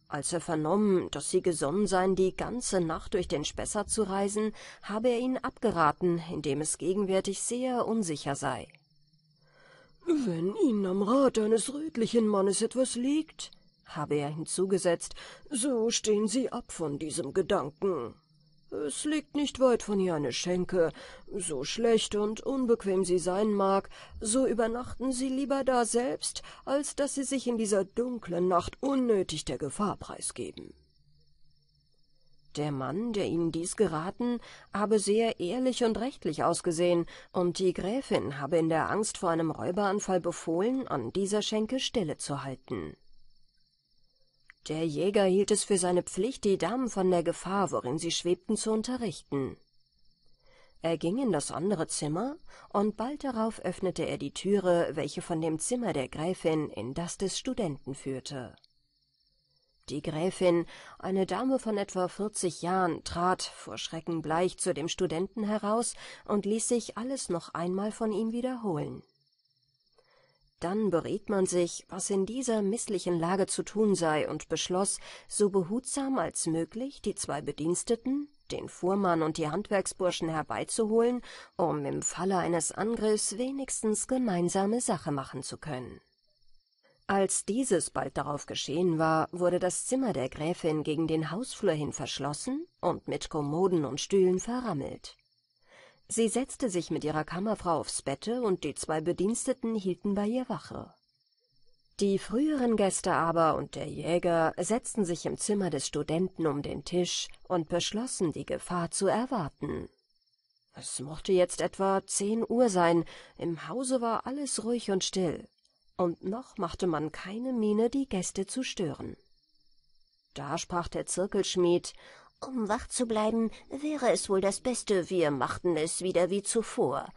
Als er vernommen, dass sie gesonnen seien, die ganze Nacht durch den Spessart zu reisen, habe er ihnen abgeraten, indem es gegenwärtig sehr unsicher sei. Wenn Ihnen am Rat eines rötlichen Mannes etwas liegt, habe er hinzugesetzt, so stehen Sie ab von diesem Gedanken. Es liegt nicht weit von hier eine Schenke. So schlecht und unbequem sie sein mag, so übernachten Sie lieber daselbst, als dass Sie sich in dieser dunklen Nacht unnötig der Gefahr preisgeben. Der Mann, der ihnen dies geraten, habe sehr ehrlich und rechtlich ausgesehen, und die Gräfin habe in der Angst vor einem Räuberanfall befohlen, an dieser Schenke Stille zu halten. Der Jäger hielt es für seine Pflicht, die Damen von der Gefahr, worin sie schwebten, zu unterrichten. Er ging in das andere Zimmer, und bald darauf öffnete er die Türe, welche von dem Zimmer der Gräfin in das des Studenten führte. Die Gräfin, eine Dame von etwa vierzig Jahren, trat vor Schrecken bleich zu dem Studenten heraus und ließ sich alles noch einmal von ihm wiederholen. Dann beriet man sich, was in dieser misslichen Lage zu tun sei, und beschloss, so behutsam als möglich die zwei Bediensteten, den Fuhrmann und die Handwerksburschen herbeizuholen, um im Falle eines Angriffs wenigstens gemeinsame Sache machen zu können. Als dieses bald darauf geschehen war, wurde das Zimmer der Gräfin gegen den Hausflur hin verschlossen und mit Kommoden und Stühlen verrammelt. Sie setzte sich mit ihrer Kammerfrau aufs Bette, und die zwei Bediensteten hielten bei ihr Wache. Die früheren Gäste aber und der Jäger setzten sich im Zimmer des Studenten um den Tisch und beschlossen, die Gefahr zu erwarten. Es mochte jetzt etwa zehn Uhr sein, im Hause war alles ruhig und still und noch machte man keine Miene, die Gäste zu stören. Da sprach der Zirkelschmied, um wach zu bleiben, wäre es wohl das Beste, wir machten es wieder wie zuvor.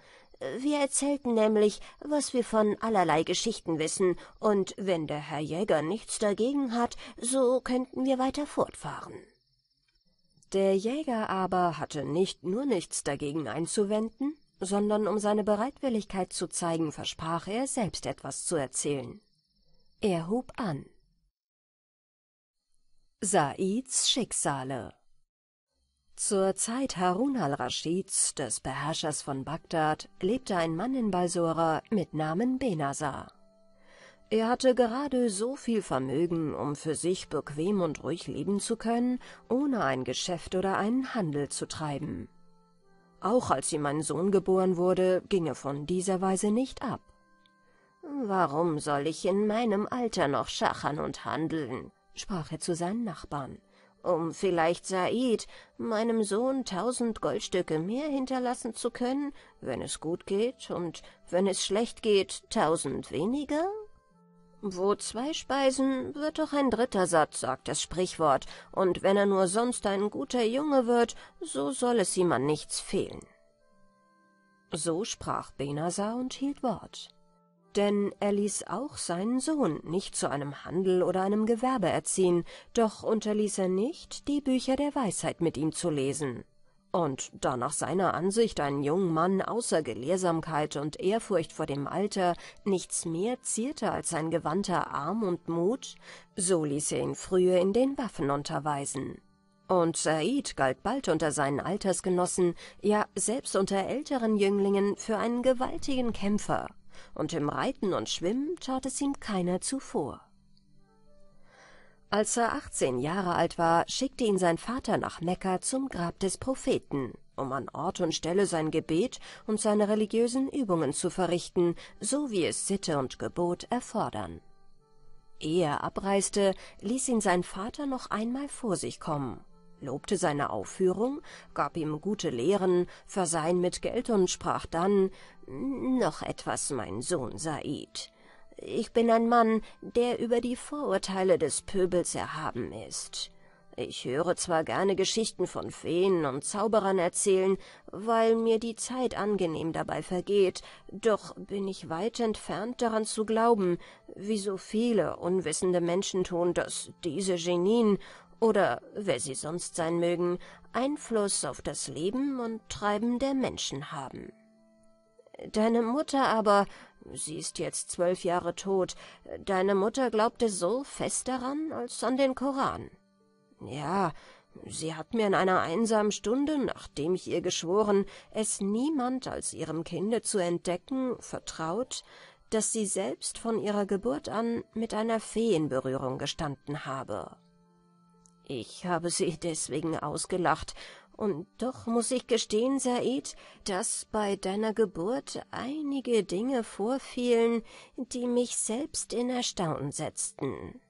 Wir erzählten nämlich, was wir von allerlei Geschichten wissen, und wenn der Herr Jäger nichts dagegen hat, so könnten wir weiter fortfahren. Der Jäger aber hatte nicht nur nichts dagegen einzuwenden, sondern um seine Bereitwilligkeit zu zeigen, versprach er, selbst etwas zu erzählen. Er hub an. Saids Schicksale Zur Zeit Harun al-Raschids, des Beherrschers von Bagdad, lebte ein Mann in Balsora mit Namen Benazar. Er hatte gerade so viel Vermögen, um für sich bequem und ruhig leben zu können, ohne ein Geschäft oder einen Handel zu treiben. Auch als ihm mein Sohn geboren wurde, ging er von dieser Weise nicht ab. Warum soll ich in meinem Alter noch schachern und handeln? sprach er zu seinen Nachbarn. Um vielleicht Said, meinem Sohn, tausend Goldstücke mehr hinterlassen zu können, wenn es gut geht, und wenn es schlecht geht, tausend weniger? Wo zwei speisen, wird doch ein dritter satt, sagt das Sprichwort, und wenn er nur sonst ein guter Junge wird, so soll es ihm an nichts fehlen. So sprach Benasar und hielt Wort. Denn er ließ auch seinen Sohn nicht zu einem Handel oder einem Gewerbe erziehen, doch unterließ er nicht, die Bücher der Weisheit mit ihm zu lesen. Und da nach seiner Ansicht einen jungen Mann außer Gelehrsamkeit und Ehrfurcht vor dem Alter nichts mehr zierte als sein gewandter Arm und Mut, so ließ er ihn früher in den Waffen unterweisen. Und Said galt bald unter seinen Altersgenossen, ja selbst unter älteren Jünglingen, für einen gewaltigen Kämpfer, und im Reiten und Schwimmen tat es ihm keiner zuvor. Als er 18 Jahre alt war, schickte ihn sein Vater nach Mekka zum Grab des Propheten, um an Ort und Stelle sein Gebet und seine religiösen Übungen zu verrichten, so wie es Sitte und Gebot erfordern. Ehe er abreiste, ließ ihn sein Vater noch einmal vor sich kommen, lobte seine Aufführung, gab ihm gute Lehren, versah ihn mit Geld und sprach dann »Noch etwas, mein Sohn Said«, ich bin ein Mann, der über die Vorurteile des Pöbels erhaben ist. Ich höre zwar gerne Geschichten von Feen und Zauberern erzählen, weil mir die Zeit angenehm dabei vergeht, doch bin ich weit entfernt daran zu glauben, wie so viele unwissende Menschen tun, dass diese Genien oder wer sie sonst sein mögen, Einfluss auf das Leben und Treiben der Menschen haben. Deine Mutter aber Sie ist jetzt zwölf Jahre tot. Deine Mutter glaubte so fest daran als an den Koran. Ja, sie hat mir in einer einsamen Stunde, nachdem ich ihr geschworen, es niemand als ihrem Kinde zu entdecken, vertraut, dass sie selbst von ihrer Geburt an mit einer Fee in Berührung gestanden habe. Ich habe sie deswegen ausgelacht und doch muß ich gestehen, Said, dass bei deiner Geburt einige Dinge vorfielen, die mich selbst in Erstaunen setzten.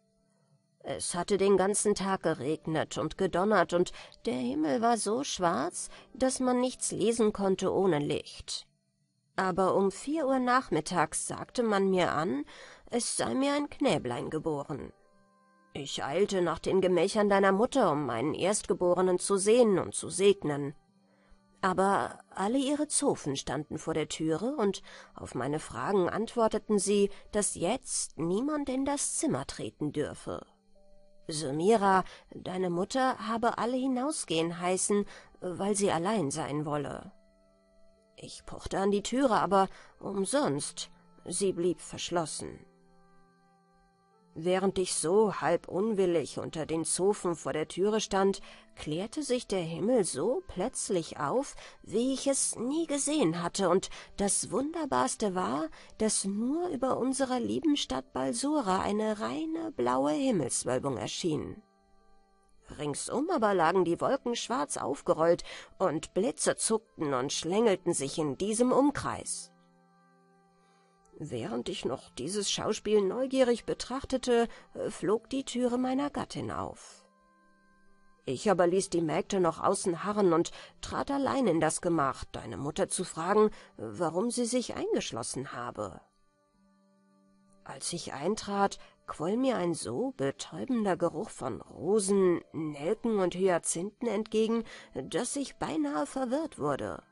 Es hatte den ganzen Tag geregnet und gedonnert, und der Himmel war so schwarz, dass man nichts lesen konnte ohne Licht. Aber um vier Uhr nachmittags sagte man mir an, es sei mir ein Knäblein geboren. Ich eilte nach den Gemächern deiner Mutter, um meinen Erstgeborenen zu sehen und zu segnen. Aber alle ihre Zofen standen vor der Türe, und auf meine Fragen antworteten sie, dass jetzt niemand in das Zimmer treten dürfe. Sumira, deine Mutter habe alle hinausgehen heißen, weil sie allein sein wolle. Ich pochte an die Türe, aber umsonst, sie blieb verschlossen. Während ich so halb unwillig unter den Zofen vor der Türe stand, klärte sich der Himmel so plötzlich auf, wie ich es nie gesehen hatte, und das Wunderbarste war, dass nur über unserer lieben Stadt Balsora eine reine blaue Himmelswölbung erschien. Ringsum aber lagen die Wolken schwarz aufgerollt, und Blitze zuckten und schlängelten sich in diesem Umkreis. Während ich noch dieses Schauspiel neugierig betrachtete, äh, flog die Türe meiner Gattin auf. Ich aber ließ die Mägde noch außen harren und trat allein in das Gemach, deine Mutter zu fragen, äh, warum sie sich eingeschlossen habe. Als ich eintrat, quoll mir ein so betäubender Geruch von Rosen, Nelken und Hyazinthen entgegen, dass ich beinahe verwirrt wurde.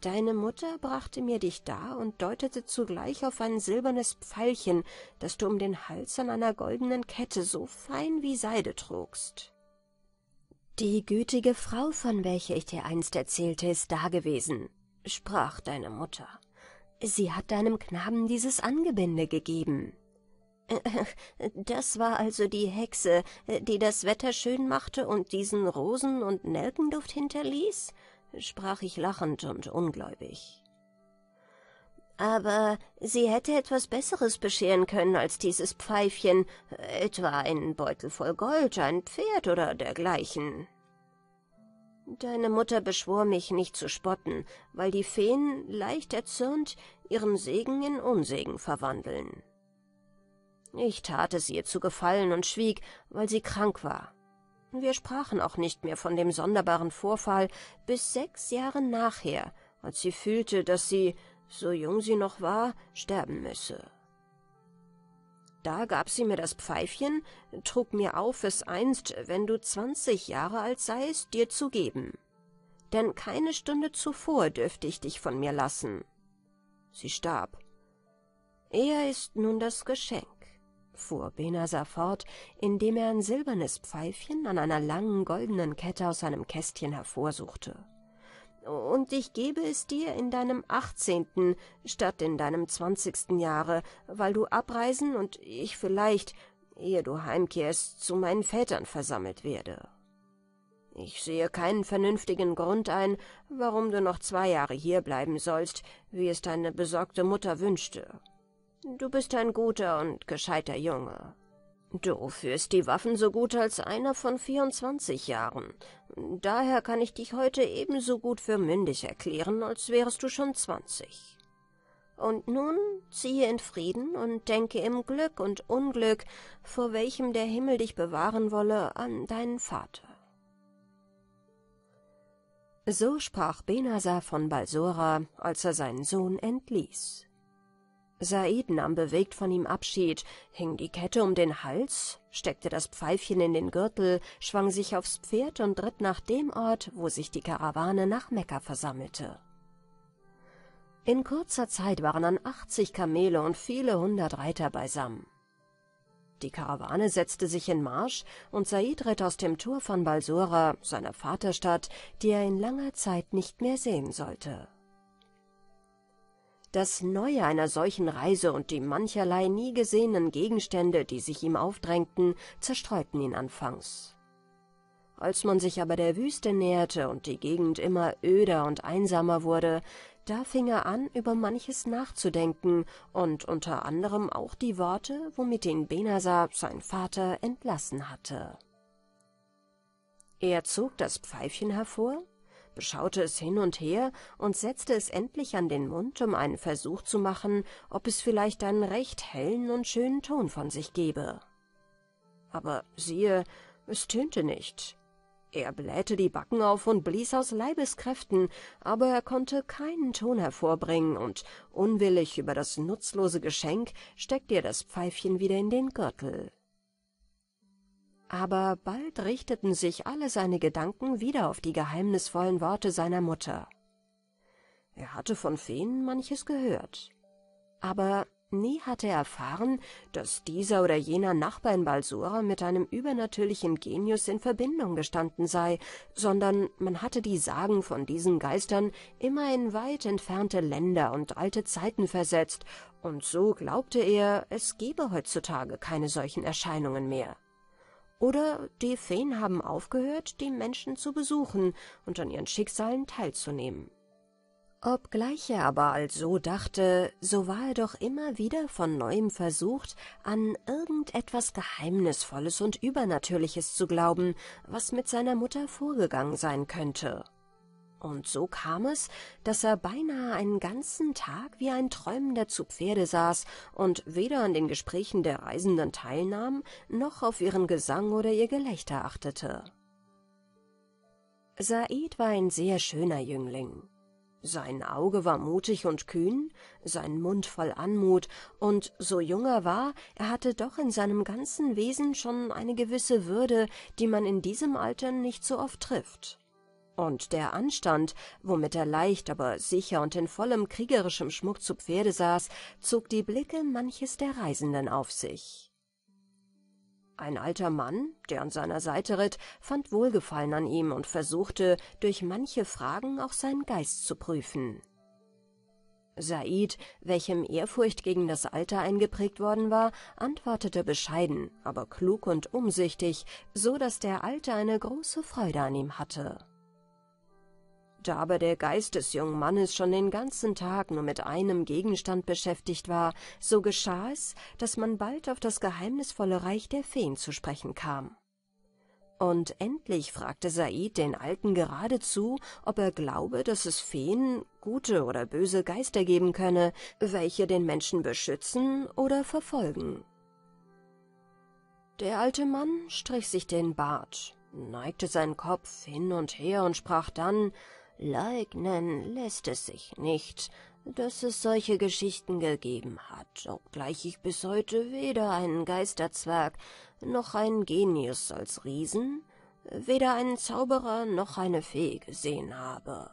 Deine Mutter brachte mir dich dar und deutete zugleich auf ein silbernes Pfeilchen, das du um den Hals an einer goldenen Kette so fein wie Seide trugst. Die gütige Frau, von welcher ich dir einst erzählte, ist dagewesen, sprach deine Mutter. Sie hat deinem Knaben dieses Angebinde gegeben. Das war also die Hexe, die das Wetter schön machte und diesen Rosen- und Nelkenduft hinterließ? sprach ich lachend und ungläubig. Aber sie hätte etwas Besseres bescheren können als dieses Pfeifchen, etwa einen Beutel voll Gold, ein Pferd oder dergleichen. Deine Mutter beschwor mich, nicht zu spotten, weil die Feen, leicht erzürnt, ihren Segen in Unsegen verwandeln. Ich tat es ihr zu gefallen und schwieg, weil sie krank war. Wir sprachen auch nicht mehr von dem sonderbaren Vorfall bis sechs Jahre nachher, als sie fühlte, dass sie, so jung sie noch war, sterben müsse. Da gab sie mir das Pfeifchen, trug mir auf, es einst, wenn du zwanzig Jahre alt seist, dir zu geben. Denn keine Stunde zuvor dürfte ich dich von mir lassen. Sie starb. Er ist nun das Geschenk fuhr Benazar fort, indem er ein silbernes Pfeifchen an einer langen goldenen Kette aus seinem Kästchen hervorsuchte. Und ich gebe es dir in deinem achtzehnten statt in deinem zwanzigsten Jahre, weil du abreisen und ich vielleicht, ehe du heimkehrst, zu meinen Vätern versammelt werde. Ich sehe keinen vernünftigen Grund ein, warum du noch zwei Jahre hierbleiben sollst, wie es deine besorgte Mutter wünschte. Du bist ein guter und gescheiter Junge. Du führst die Waffen so gut als einer von 24 Jahren. Daher kann ich dich heute ebenso gut für mündig erklären, als wärest du schon 20. Und nun ziehe in Frieden und denke im Glück und Unglück, vor welchem der Himmel dich bewahren wolle, an deinen Vater. So sprach Benazar von Balsora, als er seinen Sohn entließ. Said nahm bewegt von ihm Abschied, hing die Kette um den Hals, steckte das Pfeifchen in den Gürtel, schwang sich aufs Pferd und ritt nach dem Ort, wo sich die Karawane nach Mekka versammelte. In kurzer Zeit waren an 80 Kamele und viele hundert Reiter beisammen. Die Karawane setzte sich in Marsch und Said ritt aus dem Tor von Balsora, seiner Vaterstadt, die er in langer Zeit nicht mehr sehen sollte das Neue einer solchen Reise und die mancherlei nie gesehenen Gegenstände, die sich ihm aufdrängten, zerstreuten ihn anfangs. Als man sich aber der Wüste näherte und die Gegend immer öder und einsamer wurde, da fing er an, über manches nachzudenken und unter anderem auch die Worte, womit ihn Benasar, sein Vater, entlassen hatte. Er zog das Pfeifchen hervor, beschaute es hin und her und setzte es endlich an den Mund, um einen Versuch zu machen, ob es vielleicht einen recht hellen und schönen Ton von sich gebe. Aber siehe, es tönte nicht. Er blähte die Backen auf und blies aus Leibeskräften, aber er konnte keinen Ton hervorbringen, und unwillig über das nutzlose Geschenk steckte er das Pfeifchen wieder in den Gürtel. Aber bald richteten sich alle seine Gedanken wieder auf die geheimnisvollen Worte seiner Mutter. Er hatte von Feen manches gehört, aber nie hatte er erfahren, dass dieser oder jener Nachbar in Balsora mit einem übernatürlichen Genius in Verbindung gestanden sei, sondern man hatte die Sagen von diesen Geistern immer in weit entfernte Länder und alte Zeiten versetzt, und so glaubte er, es gebe heutzutage keine solchen Erscheinungen mehr oder die Feen haben aufgehört, die Menschen zu besuchen und an ihren Schicksalen teilzunehmen. Obgleich er aber also dachte, so war er doch immer wieder von neuem versucht, an irgendetwas Geheimnisvolles und Übernatürliches zu glauben, was mit seiner Mutter vorgegangen sein könnte und so kam es, daß er beinahe einen ganzen Tag wie ein Träumender zu Pferde saß und weder an den Gesprächen der Reisenden teilnahm, noch auf ihren Gesang oder ihr Gelächter achtete. Said war ein sehr schöner Jüngling. Sein Auge war mutig und kühn, sein Mund voll Anmut, und so jung er war, er hatte doch in seinem ganzen Wesen schon eine gewisse Würde, die man in diesem Alter nicht so oft trifft und der Anstand, womit er leicht, aber sicher und in vollem kriegerischem Schmuck zu Pferde saß, zog die Blicke manches der Reisenden auf sich. Ein alter Mann, der an seiner Seite ritt, fand Wohlgefallen an ihm und versuchte, durch manche Fragen auch seinen Geist zu prüfen. Said, welchem Ehrfurcht gegen das Alter eingeprägt worden war, antwortete bescheiden, aber klug und umsichtig, so dass der Alte eine große Freude an ihm hatte merkte aber der Geist des jungen Mannes schon den ganzen Tag nur mit einem Gegenstand beschäftigt war, so geschah es, dass man bald auf das geheimnisvolle Reich der Feen zu sprechen kam. Und endlich fragte Said den Alten geradezu, ob er glaube, dass es Feen, gute oder böse Geister geben könne, welche den Menschen beschützen oder verfolgen. Der alte Mann strich sich den Bart, neigte seinen Kopf hin und her und sprach dann Leugnen lässt es sich nicht, dass es solche Geschichten gegeben hat, obgleich ich bis heute weder einen Geisterzwerg noch einen Genius als Riesen, weder einen Zauberer noch eine Fee gesehen habe.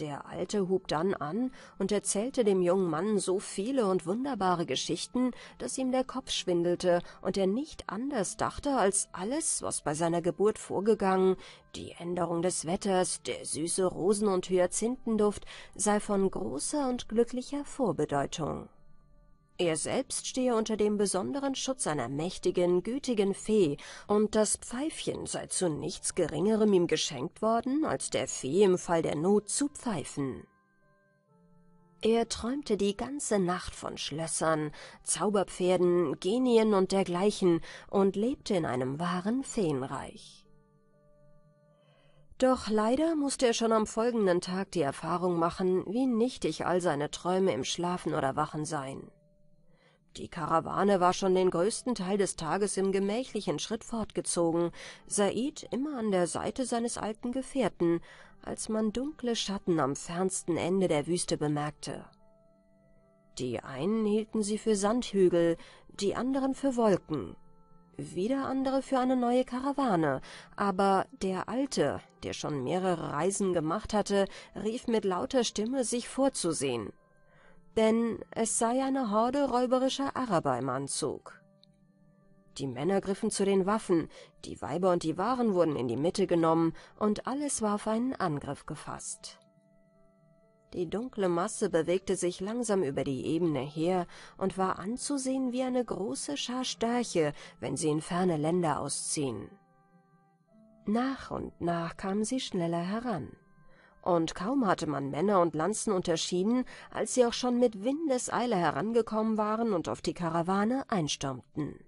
Der Alte hub dann an und erzählte dem jungen Mann so viele und wunderbare Geschichten, dass ihm der Kopf schwindelte und er nicht anders dachte als alles, was bei seiner Geburt vorgegangen, die Änderung des Wetters, der süße Rosen- und Hyazinthenduft, sei von großer und glücklicher Vorbedeutung. Er selbst stehe unter dem besonderen Schutz einer mächtigen, gütigen Fee, und das Pfeifchen sei zu nichts Geringerem ihm geschenkt worden, als der Fee im Fall der Not zu pfeifen. Er träumte die ganze Nacht von Schlössern, Zauberpferden, Genien und dergleichen und lebte in einem wahren Feenreich. Doch leider musste er schon am folgenden Tag die Erfahrung machen, wie nichtig all seine Träume im Schlafen oder Wachen seien. Die Karawane war schon den größten Teil des Tages im gemächlichen Schritt fortgezogen, Said immer an der Seite seines alten Gefährten, als man dunkle Schatten am fernsten Ende der Wüste bemerkte. Die einen hielten sie für Sandhügel, die anderen für Wolken, wieder andere für eine neue Karawane, aber der Alte, der schon mehrere Reisen gemacht hatte, rief mit lauter Stimme, sich vorzusehen – denn es sei eine Horde räuberischer Araber im Anzug. Die Männer griffen zu den Waffen, die Weiber und die Waren wurden in die Mitte genommen, und alles war auf einen Angriff gefasst. Die dunkle Masse bewegte sich langsam über die Ebene her und war anzusehen wie eine große Schar Störche, wenn sie in ferne Länder ausziehen. Nach und nach kamen sie schneller heran und kaum hatte man Männer und Lanzen unterschieden, als sie auch schon mit Windeseile herangekommen waren und auf die Karawane einstürmten.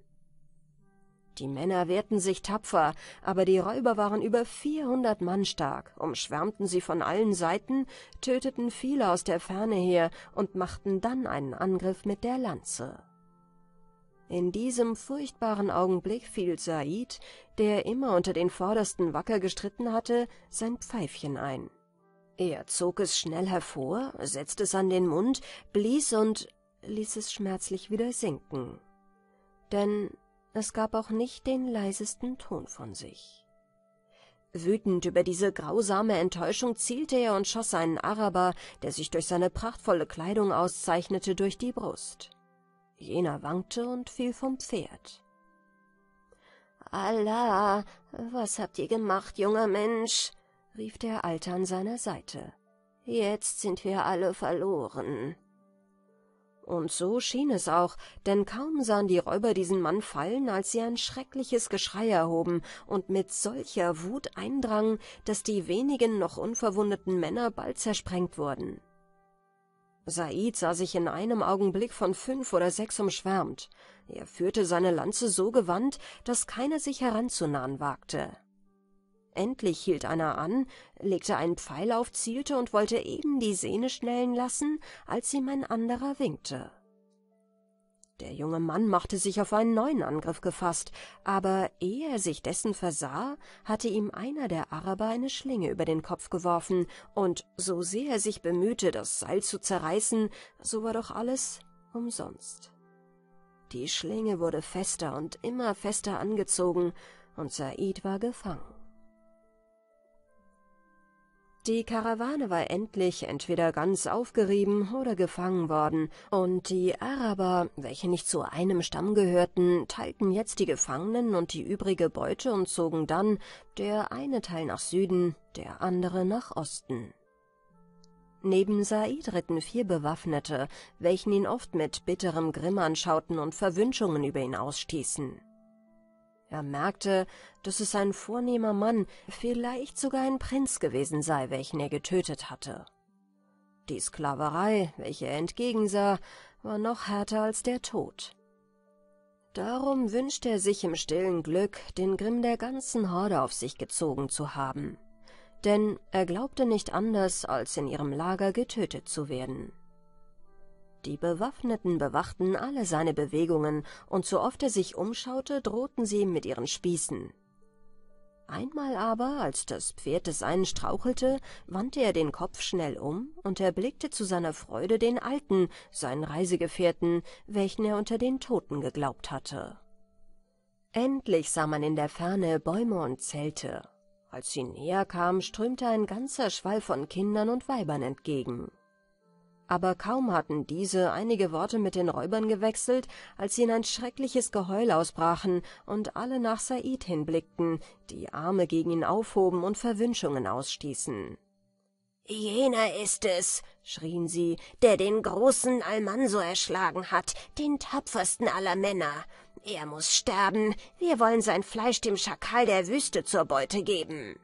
Die Männer wehrten sich tapfer, aber die Räuber waren über 400 Mann stark, umschwärmten sie von allen Seiten, töteten viele aus der Ferne her und machten dann einen Angriff mit der Lanze. In diesem furchtbaren Augenblick fiel Said, der immer unter den Vordersten wacker gestritten hatte, sein Pfeifchen ein. Er zog es schnell hervor, setzte es an den Mund, blies und ließ es schmerzlich wieder sinken. Denn es gab auch nicht den leisesten Ton von sich. Wütend über diese grausame Enttäuschung zielte er und schoss einen Araber, der sich durch seine prachtvolle Kleidung auszeichnete, durch die Brust. Jener wankte und fiel vom Pferd. Allah, was habt ihr gemacht, junger Mensch? rief der Alte an seiner Seite. Jetzt sind wir alle verloren. Und so schien es auch, denn kaum sahen die Räuber diesen Mann fallen, als sie ein schreckliches Geschrei erhoben und mit solcher Wut eindrangen, dass die wenigen noch unverwundeten Männer bald zersprengt wurden. Said sah sich in einem Augenblick von fünf oder sechs umschwärmt. Er führte seine Lanze so gewandt, dass keiner sich heranzunahen wagte. Endlich hielt einer an, legte einen Pfeil auf, zielte und wollte eben die Sehne schnellen lassen, als ihm ein anderer winkte. Der junge Mann machte sich auf einen neuen Angriff gefasst, aber ehe er sich dessen versah, hatte ihm einer der Araber eine Schlinge über den Kopf geworfen, und so sehr er sich bemühte, das Seil zu zerreißen, so war doch alles umsonst. Die Schlinge wurde fester und immer fester angezogen, und Said war gefangen. Die Karawane war endlich entweder ganz aufgerieben oder gefangen worden, und die Araber, welche nicht zu einem Stamm gehörten, teilten jetzt die Gefangenen und die übrige Beute und zogen dann, der eine Teil nach Süden, der andere nach Osten. Neben Said ritten vier Bewaffnete, welchen ihn oft mit bitterem Grimm anschauten und Verwünschungen über ihn ausstießen. Er merkte, dass es ein vornehmer Mann, vielleicht sogar ein Prinz gewesen sei, welchen er getötet hatte. Die Sklaverei, welche er entgegensah, war noch härter als der Tod. Darum wünschte er sich im stillen Glück, den Grimm der ganzen Horde auf sich gezogen zu haben. Denn er glaubte nicht anders, als in ihrem Lager getötet zu werden. Die Bewaffneten bewachten alle seine Bewegungen, und so oft er sich umschaute, drohten sie ihm mit ihren Spießen. Einmal aber, als das Pferd des einen strauchelte, wandte er den Kopf schnell um und erblickte zu seiner Freude den Alten, seinen Reisegefährten, welchen er unter den Toten geglaubt hatte. Endlich sah man in der Ferne Bäume und Zelte. Als sie näher kamen, strömte ein ganzer Schwall von Kindern und Weibern entgegen. Aber kaum hatten diese einige Worte mit den Räubern gewechselt, als sie in ein schreckliches Geheul ausbrachen und alle nach Said hinblickten, die Arme gegen ihn aufhoben und Verwünschungen ausstießen. »Jener ist es«, schrien sie, »der den großen Almanso erschlagen hat, den tapfersten aller Männer. Er muß sterben, wir wollen sein Fleisch dem Schakal der Wüste zur Beute geben.«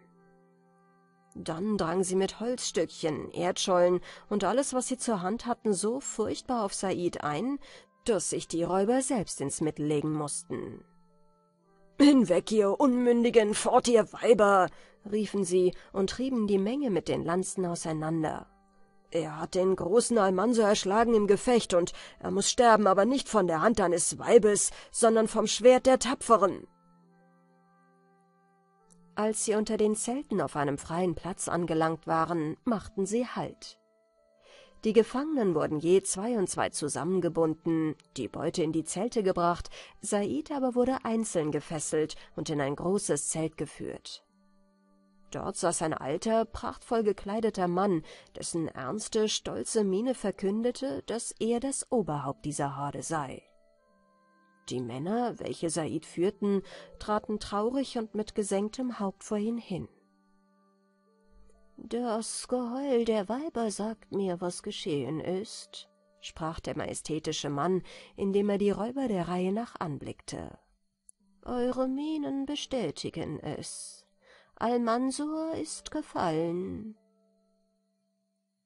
dann drang sie mit Holzstückchen, Erdschollen und alles, was sie zur Hand hatten, so furchtbar auf Said ein, dass sich die Räuber selbst ins Mittel legen mussten. »Hinweg, ihr Unmündigen, fort, ihr Weiber!« riefen sie und trieben die Menge mit den Lanzen auseinander. »Er hat den großen Almansor erschlagen im Gefecht, und er muß sterben, aber nicht von der Hand eines Weibes, sondern vom Schwert der Tapferen.« als sie unter den Zelten auf einem freien Platz angelangt waren, machten sie Halt. Die Gefangenen wurden je zwei und zwei zusammengebunden, die Beute in die Zelte gebracht, Said aber wurde einzeln gefesselt und in ein großes Zelt geführt. Dort saß ein alter, prachtvoll gekleideter Mann, dessen ernste, stolze Miene verkündete, dass er das Oberhaupt dieser Horde sei. Die Männer, welche Said führten, traten traurig und mit gesenktem Haupt vor ihn hin. »Das Geheul der Weiber sagt mir, was geschehen ist«, sprach der majestätische Mann, indem er die Räuber der Reihe nach anblickte. »Eure Mienen bestätigen es. Almansor ist gefallen.«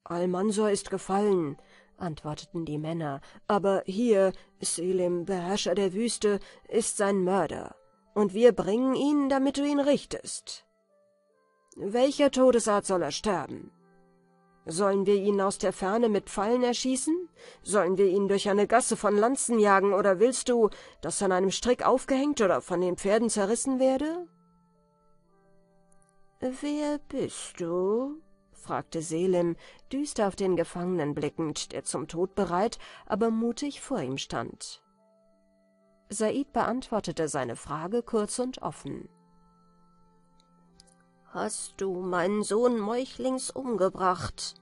Almansor ist gefallen, antworteten die Männer, aber hier, Selim, Beherrscher der Wüste, ist sein Mörder, und wir bringen ihn, damit du ihn richtest. Welcher Todesart soll er sterben? Sollen wir ihn aus der Ferne mit Pfeilen erschießen? Sollen wir ihn durch eine Gasse von Lanzen jagen, oder willst du, dass er an einem Strick aufgehängt oder von den Pferden zerrissen werde? Wer bist du? fragte Selim, düster auf den Gefangenen blickend, der zum Tod bereit, aber mutig vor ihm stand. Said beantwortete seine Frage kurz und offen. »Hast du meinen Sohn Meuchlings umgebracht?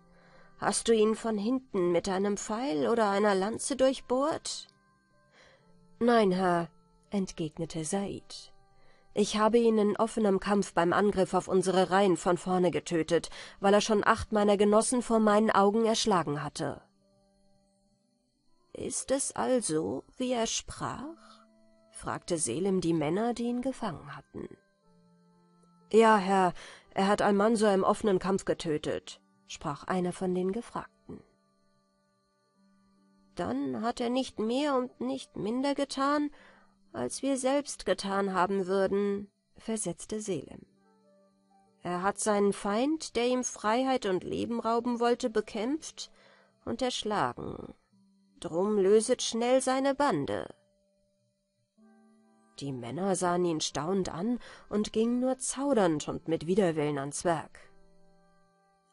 Hast du ihn von hinten mit einem Pfeil oder einer Lanze durchbohrt?« »Nein, Herr«, entgegnete Said. Ich habe ihn in offenem Kampf beim Angriff auf unsere Reihen von vorne getötet, weil er schon acht meiner Genossen vor meinen Augen erschlagen hatte. Ist es also, wie er sprach? fragte Selim die Männer, die ihn gefangen hatten. Ja, Herr, er hat Almansor im offenen Kampf getötet, sprach einer von den Gefragten. Dann hat er nicht mehr und nicht minder getan, als wir selbst getan haben würden, versetzte Selim. Er hat seinen Feind, der ihm Freiheit und Leben rauben wollte, bekämpft und erschlagen. Drum löset schnell seine Bande. Die Männer sahen ihn staunend an und gingen nur zaudernd und mit Widerwillen ans Werk.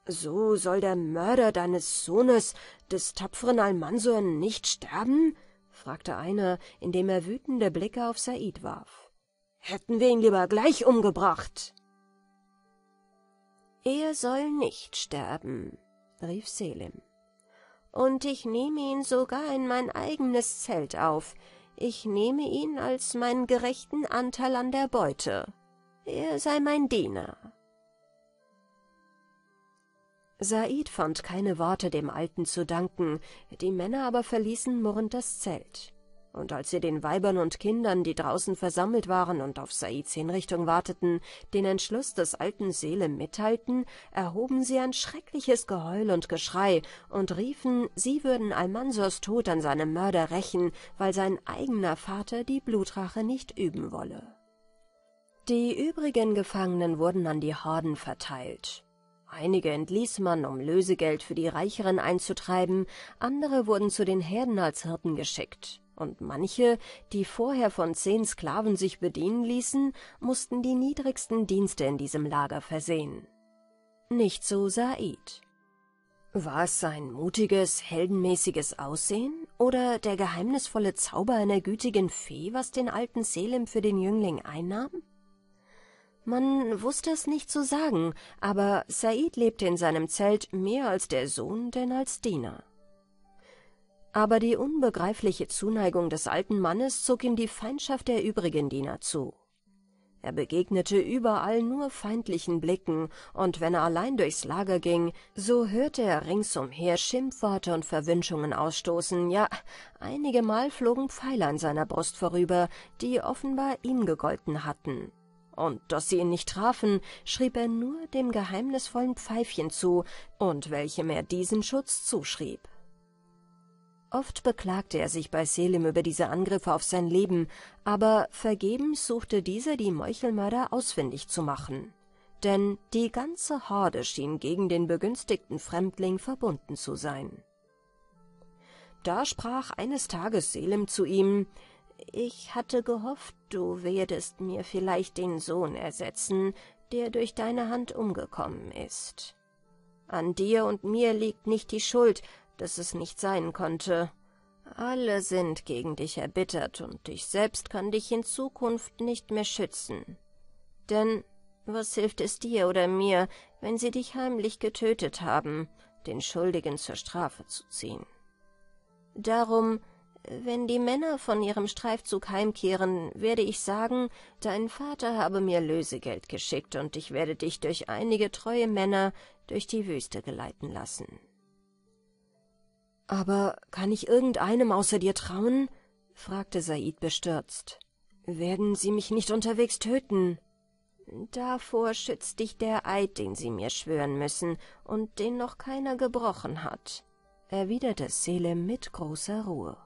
So soll der Mörder deines Sohnes, des tapferen Almansor, nicht sterben? fragte einer, indem er wütende Blicke auf Said warf. Hätten wir ihn lieber gleich umgebracht. Er soll nicht sterben, rief Selim. Und ich nehme ihn sogar in mein eigenes Zelt auf. Ich nehme ihn als meinen gerechten Anteil an der Beute. Er sei mein Diener. Said fand keine Worte dem Alten zu danken, die Männer aber verließen murrend das Zelt. Und als sie den Weibern und Kindern, die draußen versammelt waren und auf Saids Hinrichtung warteten, den Entschluss des alten Seele mitteilten, erhoben sie ein schreckliches Geheul und Geschrei und riefen, sie würden Almansors Tod an seinem Mörder rächen, weil sein eigener Vater die Blutrache nicht üben wolle. Die übrigen Gefangenen wurden an die Horden verteilt. Einige entließ man, um Lösegeld für die Reicheren einzutreiben, andere wurden zu den Herden als Hirten geschickt, und manche, die vorher von zehn Sklaven sich bedienen ließen, mussten die niedrigsten Dienste in diesem Lager versehen. Nicht so Said. War es sein mutiges, heldenmäßiges Aussehen oder der geheimnisvolle Zauber einer gütigen Fee, was den alten Selim für den Jüngling einnahm? Man wusste es nicht zu sagen, aber Said lebte in seinem Zelt mehr als der Sohn denn als Diener. Aber die unbegreifliche Zuneigung des alten Mannes zog ihm die Feindschaft der übrigen Diener zu. Er begegnete überall nur feindlichen Blicken, und wenn er allein durchs Lager ging, so hörte er ringsumher Schimpfworte und Verwünschungen ausstoßen, ja, einige Mal flogen Pfeile an seiner Brust vorüber, die offenbar ihm gegolten hatten und dass sie ihn nicht trafen, schrieb er nur dem geheimnisvollen Pfeifchen zu und welchem er diesen Schutz zuschrieb. Oft beklagte er sich bei Selim über diese Angriffe auf sein Leben, aber vergebens suchte dieser die Meuchelmörder ausfindig zu machen. Denn die ganze Horde schien gegen den begünstigten Fremdling verbunden zu sein. Da sprach eines Tages Selim zu ihm, ich hatte gehofft, du werdest mir vielleicht den Sohn ersetzen, der durch deine Hand umgekommen ist. An dir und mir liegt nicht die Schuld, dass es nicht sein konnte. Alle sind gegen dich erbittert und ich selbst kann dich in Zukunft nicht mehr schützen. Denn was hilft es dir oder mir, wenn sie dich heimlich getötet haben, den Schuldigen zur Strafe zu ziehen? Darum wenn die Männer von ihrem Streifzug heimkehren, werde ich sagen, dein Vater habe mir Lösegeld geschickt und ich werde dich durch einige treue Männer durch die Wüste geleiten lassen. Aber kann ich irgendeinem außer dir trauen? fragte Said bestürzt. Werden sie mich nicht unterwegs töten? Davor schützt dich der Eid, den sie mir schwören müssen und den noch keiner gebrochen hat, erwiderte Selim mit großer Ruhe.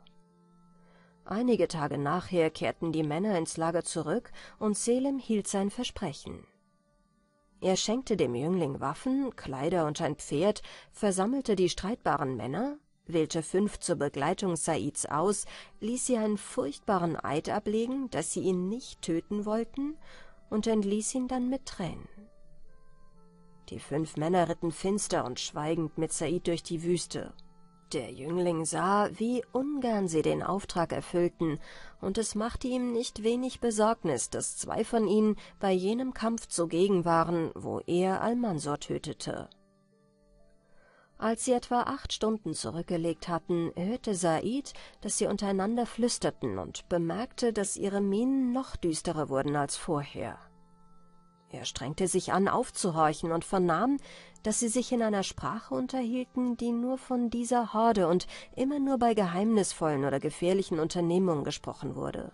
Einige Tage nachher kehrten die Männer ins Lager zurück und Selim hielt sein Versprechen. Er schenkte dem Jüngling Waffen, Kleider und ein Pferd, versammelte die streitbaren Männer, wählte fünf zur Begleitung Saids aus, ließ sie einen furchtbaren Eid ablegen, dass sie ihn nicht töten wollten, und entließ ihn dann mit Tränen. Die fünf Männer ritten finster und schweigend mit Said durch die Wüste, der Jüngling sah, wie ungern sie den Auftrag erfüllten, und es machte ihm nicht wenig Besorgnis, dass zwei von ihnen bei jenem Kampf zugegen waren, wo er Almansor tötete. Als sie etwa acht Stunden zurückgelegt hatten, hörte Said, dass sie untereinander flüsterten und bemerkte, dass ihre Mienen noch düsterer wurden als vorher. Er strengte sich an, aufzuhorchen und vernahm, dass sie sich in einer Sprache unterhielten, die nur von dieser Horde und immer nur bei geheimnisvollen oder gefährlichen Unternehmungen gesprochen wurde.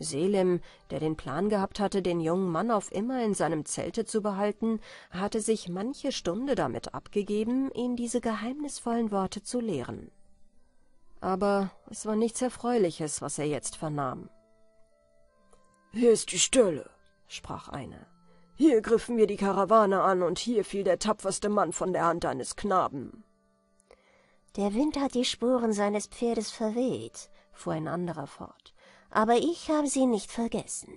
Selim, der den Plan gehabt hatte, den jungen Mann auf immer in seinem Zelte zu behalten, hatte sich manche Stunde damit abgegeben, ihn diese geheimnisvollen Worte zu lehren. Aber es war nichts Erfreuliches, was er jetzt vernahm. Hier ist die Stelle, sprach einer. Hier griffen wir die Karawane an, und hier fiel der tapferste Mann von der Hand eines Knaben. Der Wind hat die Spuren seines Pferdes verweht, fuhr ein anderer fort, aber ich habe sie nicht vergessen.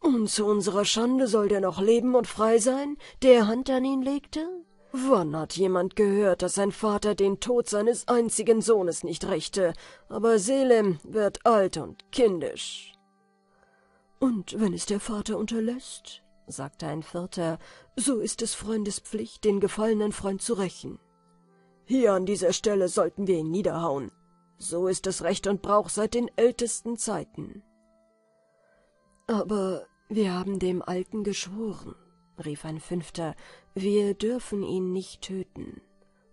Und zu unserer Schande soll der noch leben und frei sein, der Hand an ihn legte? Wann hat jemand gehört, dass sein Vater den Tod seines einzigen Sohnes nicht rächte, aber Selem wird alt und kindisch. Und wenn es der Vater unterlässt, sagte ein Vierter, so ist es Freundespflicht, den gefallenen Freund zu rächen. Hier an dieser Stelle sollten wir ihn niederhauen. So ist es Recht und Brauch seit den ältesten Zeiten. Aber wir haben dem Alten geschworen, rief ein Fünfter, wir dürfen ihn nicht töten.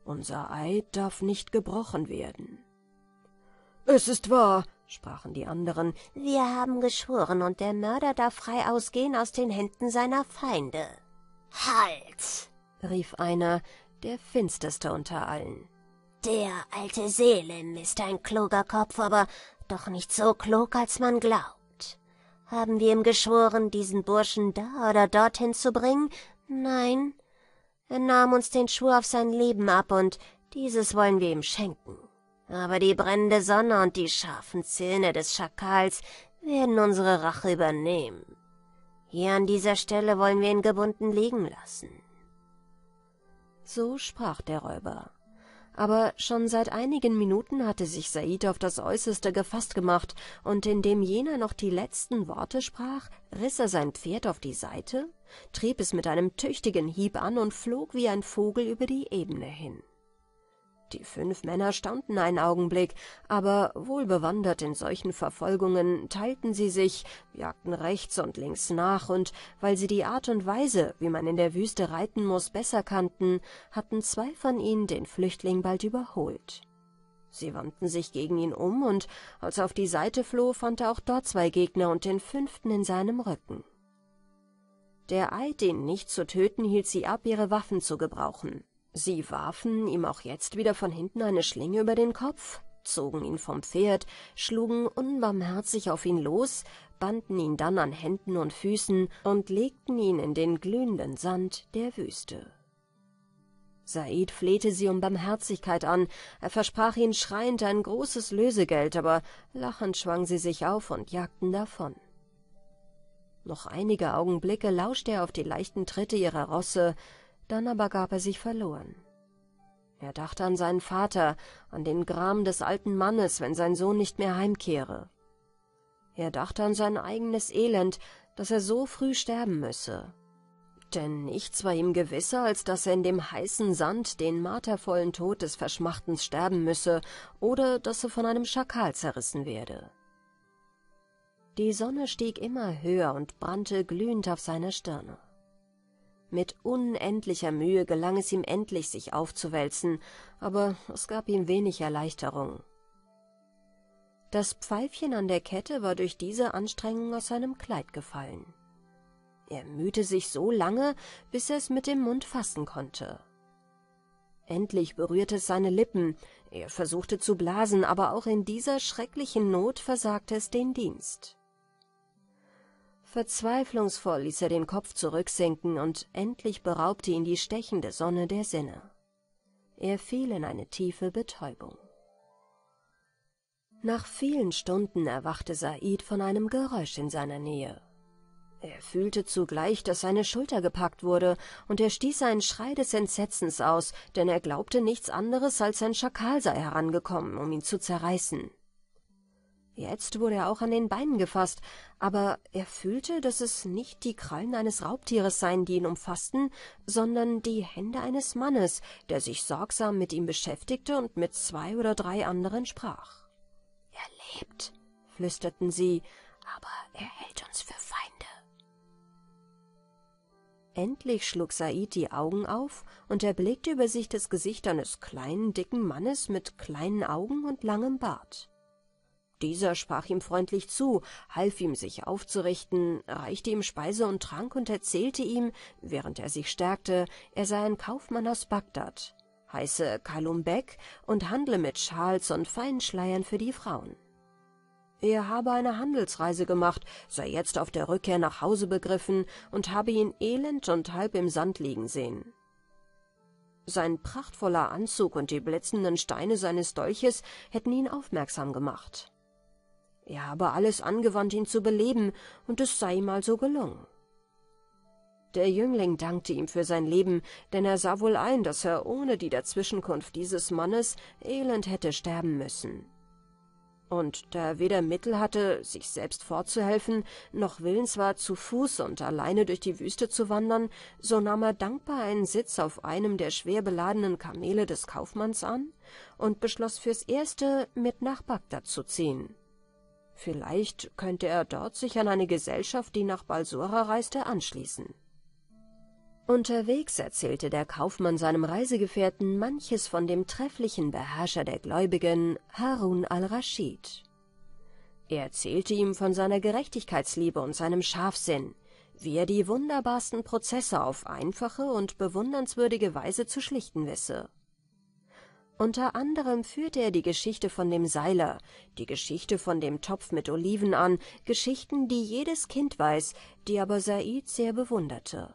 Unser Eid darf nicht gebrochen werden. Es ist wahr, sprachen die anderen, wir haben geschworen, und der Mörder darf frei ausgehen aus den Händen seiner Feinde. Halt! rief einer, der finsterste unter allen. Der alte Selim ist ein kluger Kopf, aber doch nicht so klug, als man glaubt. Haben wir ihm geschworen, diesen Burschen da oder dorthin zu bringen? Nein. Er nahm uns den Schwur auf sein Leben ab, und dieses wollen wir ihm schenken aber die brennende Sonne und die scharfen Zähne des Schakals werden unsere Rache übernehmen. Hier an dieser Stelle wollen wir ihn gebunden liegen lassen. So sprach der Räuber. Aber schon seit einigen Minuten hatte sich Said auf das Äußerste gefasst gemacht, und indem jener noch die letzten Worte sprach, riss er sein Pferd auf die Seite, trieb es mit einem tüchtigen Hieb an und flog wie ein Vogel über die Ebene hin die fünf Männer staunten einen Augenblick, aber wohlbewandert in solchen Verfolgungen teilten sie sich, jagten rechts und links nach und, weil sie die Art und Weise, wie man in der Wüste reiten muss, besser kannten, hatten zwei von ihnen den Flüchtling bald überholt. Sie wandten sich gegen ihn um und, als er auf die Seite floh, fand er auch dort zwei Gegner und den fünften in seinem Rücken. Der Eid, ihn nicht zu töten, hielt sie ab, ihre Waffen zu gebrauchen. Sie warfen ihm auch jetzt wieder von hinten eine Schlinge über den Kopf, zogen ihn vom Pferd, schlugen unbarmherzig auf ihn los, banden ihn dann an Händen und Füßen und legten ihn in den glühenden Sand der Wüste. Said flehte sie um Barmherzigkeit an, er versprach ihnen schreiend ein großes Lösegeld, aber lachend schwang sie sich auf und jagten davon. Noch einige Augenblicke lauschte er auf die leichten Tritte ihrer Rosse, dann aber gab er sich verloren. Er dachte an seinen Vater, an den Gram des alten Mannes, wenn sein Sohn nicht mehr heimkehre. Er dachte an sein eigenes Elend, dass er so früh sterben müsse. Denn nichts war ihm gewisser, als dass er in dem heißen Sand den martervollen Tod des Verschmachtens sterben müsse oder dass er von einem Schakal zerrissen werde. Die Sonne stieg immer höher und brannte glühend auf seiner Stirne. Mit unendlicher Mühe gelang es ihm endlich, sich aufzuwälzen, aber es gab ihm wenig Erleichterung. Das Pfeifchen an der Kette war durch diese Anstrengung aus seinem Kleid gefallen. Er mühte sich so lange, bis er es mit dem Mund fassen konnte. Endlich berührte es seine Lippen, er versuchte zu blasen, aber auch in dieser schrecklichen Not versagte es den Dienst. Verzweiflungsvoll ließ er den Kopf zurücksinken und endlich beraubte ihn die stechende Sonne der Sinne. Er fiel in eine tiefe Betäubung. Nach vielen Stunden erwachte Said von einem Geräusch in seiner Nähe. Er fühlte zugleich, dass seine Schulter gepackt wurde, und er stieß einen Schrei des Entsetzens aus, denn er glaubte nichts anderes, als ein Schakal sei herangekommen, um ihn zu zerreißen. Jetzt wurde er auch an den Beinen gefasst, aber er fühlte, dass es nicht die Krallen eines Raubtieres seien, die ihn umfassten, sondern die Hände eines Mannes, der sich sorgsam mit ihm beschäftigte und mit zwei oder drei anderen sprach. Er lebt, flüsterten sie, aber er hält uns für Feinde. Endlich schlug Said die Augen auf und erblickte über sich das Gesicht eines kleinen, dicken Mannes mit kleinen Augen und langem Bart. Dieser sprach ihm freundlich zu, half ihm, sich aufzurichten, reichte ihm Speise und Trank und erzählte ihm, während er sich stärkte, er sei ein Kaufmann aus Bagdad, heiße Kalum Beg und handle mit Schals und feinen Schleiern für die Frauen. Er habe eine Handelsreise gemacht, sei jetzt auf der Rückkehr nach Hause begriffen und habe ihn elend und halb im Sand liegen sehen. Sein prachtvoller Anzug und die blitzenden Steine seines Dolches hätten ihn aufmerksam gemacht. Er habe alles angewandt, ihn zu beleben, und es sei ihm also gelungen. Der Jüngling dankte ihm für sein Leben, denn er sah wohl ein, dass er ohne die Dazwischenkunft dieses Mannes elend hätte sterben müssen. Und da er weder Mittel hatte, sich selbst fortzuhelfen, noch willens war, zu Fuß und alleine durch die Wüste zu wandern, so nahm er dankbar einen Sitz auf einem der schwer beladenen Kamele des Kaufmanns an und beschloss fürs Erste, mit nach Bagdad zu ziehen. Vielleicht könnte er dort sich an eine Gesellschaft, die nach Balsora reiste, anschließen. Unterwegs erzählte der Kaufmann seinem Reisegefährten manches von dem trefflichen Beherrscher der Gläubigen, Harun al-Rashid. Er erzählte ihm von seiner Gerechtigkeitsliebe und seinem Scharfsinn, wie er die wunderbarsten Prozesse auf einfache und bewundernswürdige Weise zu schlichten wisse. Unter anderem führte er die Geschichte von dem Seiler, die Geschichte von dem Topf mit Oliven an, Geschichten, die jedes Kind weiß, die aber Said sehr bewunderte.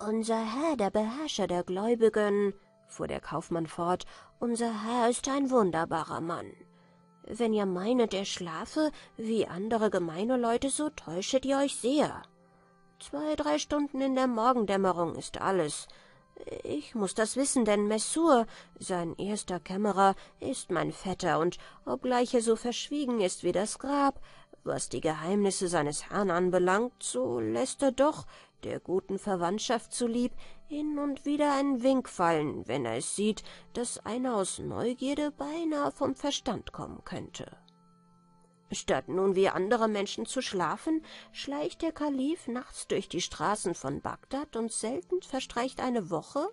Unser Herr, der Beherrscher der Gläubigen, fuhr der Kaufmann fort, unser Herr ist ein wunderbarer Mann. Wenn ihr meinet, er schlafe, wie andere gemeine Leute, so täuschet ihr euch sehr. Zwei, drei Stunden in der Morgendämmerung ist alles, ich muss das wissen, denn Messur, sein erster Kämmerer, ist mein Vetter, und obgleich er so verschwiegen ist wie das Grab, was die Geheimnisse seines Herrn anbelangt, so lässt er doch, der guten Verwandtschaft zulieb, hin und wieder einen Wink fallen, wenn er es sieht, daß einer aus Neugierde beinahe vom Verstand kommen könnte. Statt nun wie andere Menschen zu schlafen, schleicht der Kalif nachts durch die Straßen von Bagdad und selten verstreicht eine Woche,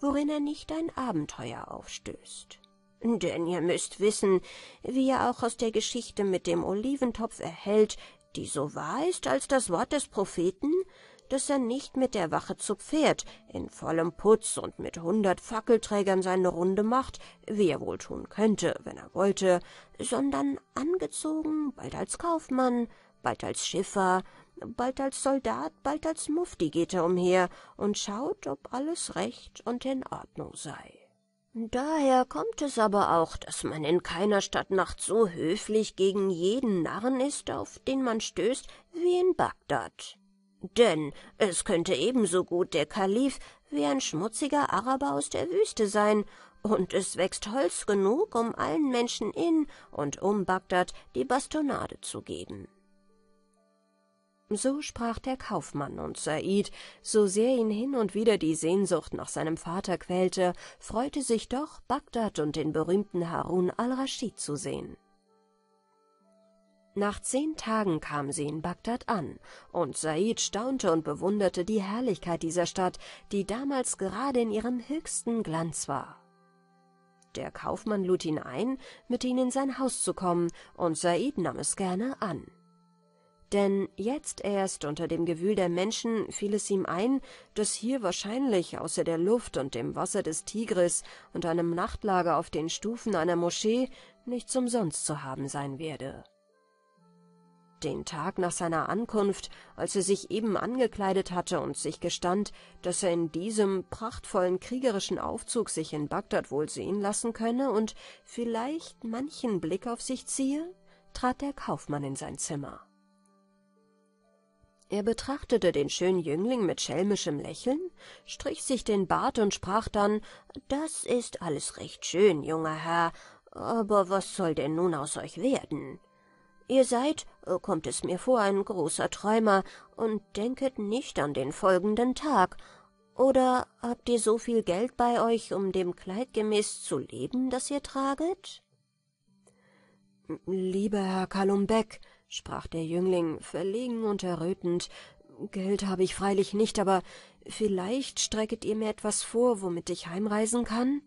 worin er nicht ein Abenteuer aufstößt. Denn ihr müsst wissen, wie er auch aus der Geschichte mit dem Oliventopf erhält, die so wahr ist als das Wort des Propheten, dass er nicht mit der Wache zu Pferd in vollem Putz und mit hundert Fackelträgern seine Runde macht, wie er wohl tun könnte, wenn er wollte, sondern angezogen, bald als Kaufmann, bald als Schiffer, bald als Soldat, bald als Mufti geht er umher und schaut, ob alles recht und in Ordnung sei. Daher kommt es aber auch, daß man in keiner Stadtnacht so höflich gegen jeden Narren ist, auf den man stößt, wie in Bagdad. Denn es könnte ebenso gut der Kalif wie ein schmutziger Araber aus der Wüste sein, und es wächst Holz genug, um allen Menschen in und um Bagdad die Bastonade zu geben. So sprach der Kaufmann, und Said, so sehr ihn hin und wieder die Sehnsucht nach seinem Vater quälte, freute sich doch, Bagdad und den berühmten Harun al-Raschid zu sehen. Nach zehn Tagen kam sie in Bagdad an, und Said staunte und bewunderte die Herrlichkeit dieser Stadt, die damals gerade in ihrem höchsten Glanz war. Der Kaufmann lud ihn ein, mit ihm in sein Haus zu kommen, und Said nahm es gerne an. Denn jetzt erst unter dem Gewühl der Menschen fiel es ihm ein, dass hier wahrscheinlich außer der Luft und dem Wasser des Tigris und einem Nachtlager auf den Stufen einer Moschee nichts umsonst zu haben sein werde den Tag nach seiner Ankunft, als er sich eben angekleidet hatte und sich gestand, dass er in diesem prachtvollen kriegerischen Aufzug sich in Bagdad wohl sehen lassen könne und vielleicht manchen Blick auf sich ziehe, trat der Kaufmann in sein Zimmer. Er betrachtete den schönen Jüngling mit schelmischem Lächeln, strich sich den Bart und sprach dann, »Das ist alles recht schön, junger Herr, aber was soll denn nun aus euch werden? Ihr seid, äh, kommt es mir vor, ein großer Träumer, und denket nicht an den folgenden Tag. Oder habt ihr so viel Geld bei euch, um dem Kleid gemäß zu leben, das ihr traget? Lieber Herr Kalumbeck, sprach der Jüngling, verlegen und errötend, Geld habe ich freilich nicht, aber vielleicht strecket ihr mir etwas vor, womit ich heimreisen kann?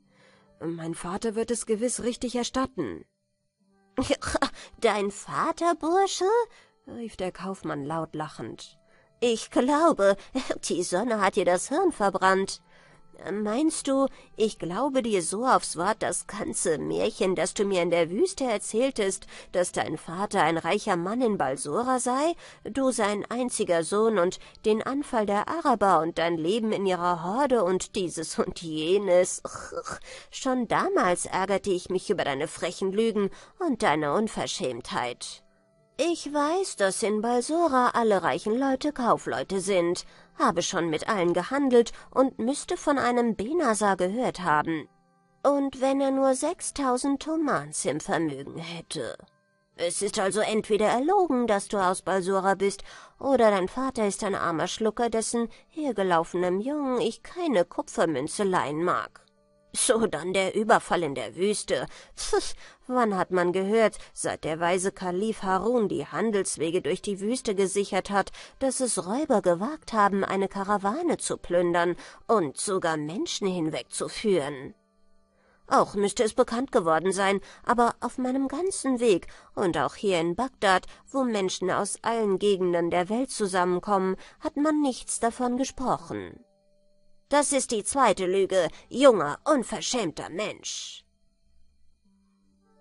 Mein Vater wird es gewiß richtig erstatten. Dein Vater, Bursche? rief der Kaufmann laut lachend. Ich glaube, die Sonne hat dir das Hirn verbrannt. Meinst du, ich glaube dir so aufs Wort das ganze Märchen, das du mir in der Wüste erzähltest, dass dein Vater ein reicher Mann in Balsora sei, du sein einziger Sohn und den Anfall der Araber und dein Leben in ihrer Horde und dieses und jenes. Schon damals ärgerte ich mich über deine frechen Lügen und deine Unverschämtheit. Ich weiß, dass in Balsora alle reichen Leute Kaufleute sind, habe schon mit allen gehandelt und müsste von einem Benazar gehört haben. Und wenn er nur sechstausend Tomans im Vermögen hätte. Es ist also entweder erlogen, dass du aus Balsora bist, oder dein Vater ist ein armer Schlucker, dessen hergelaufenem Jungen ich keine Kupfermünze leihen mag. So dann der Überfall in der Wüste. Pfff, wann hat man gehört, seit der weise Kalif Harun die Handelswege durch die Wüste gesichert hat, dass es Räuber gewagt haben, eine Karawane zu plündern und sogar Menschen hinwegzuführen? Auch müsste es bekannt geworden sein, aber auf meinem ganzen Weg und auch hier in Bagdad, wo Menschen aus allen Gegenden der Welt zusammenkommen, hat man nichts davon gesprochen. Das ist die zweite Lüge, junger, unverschämter Mensch.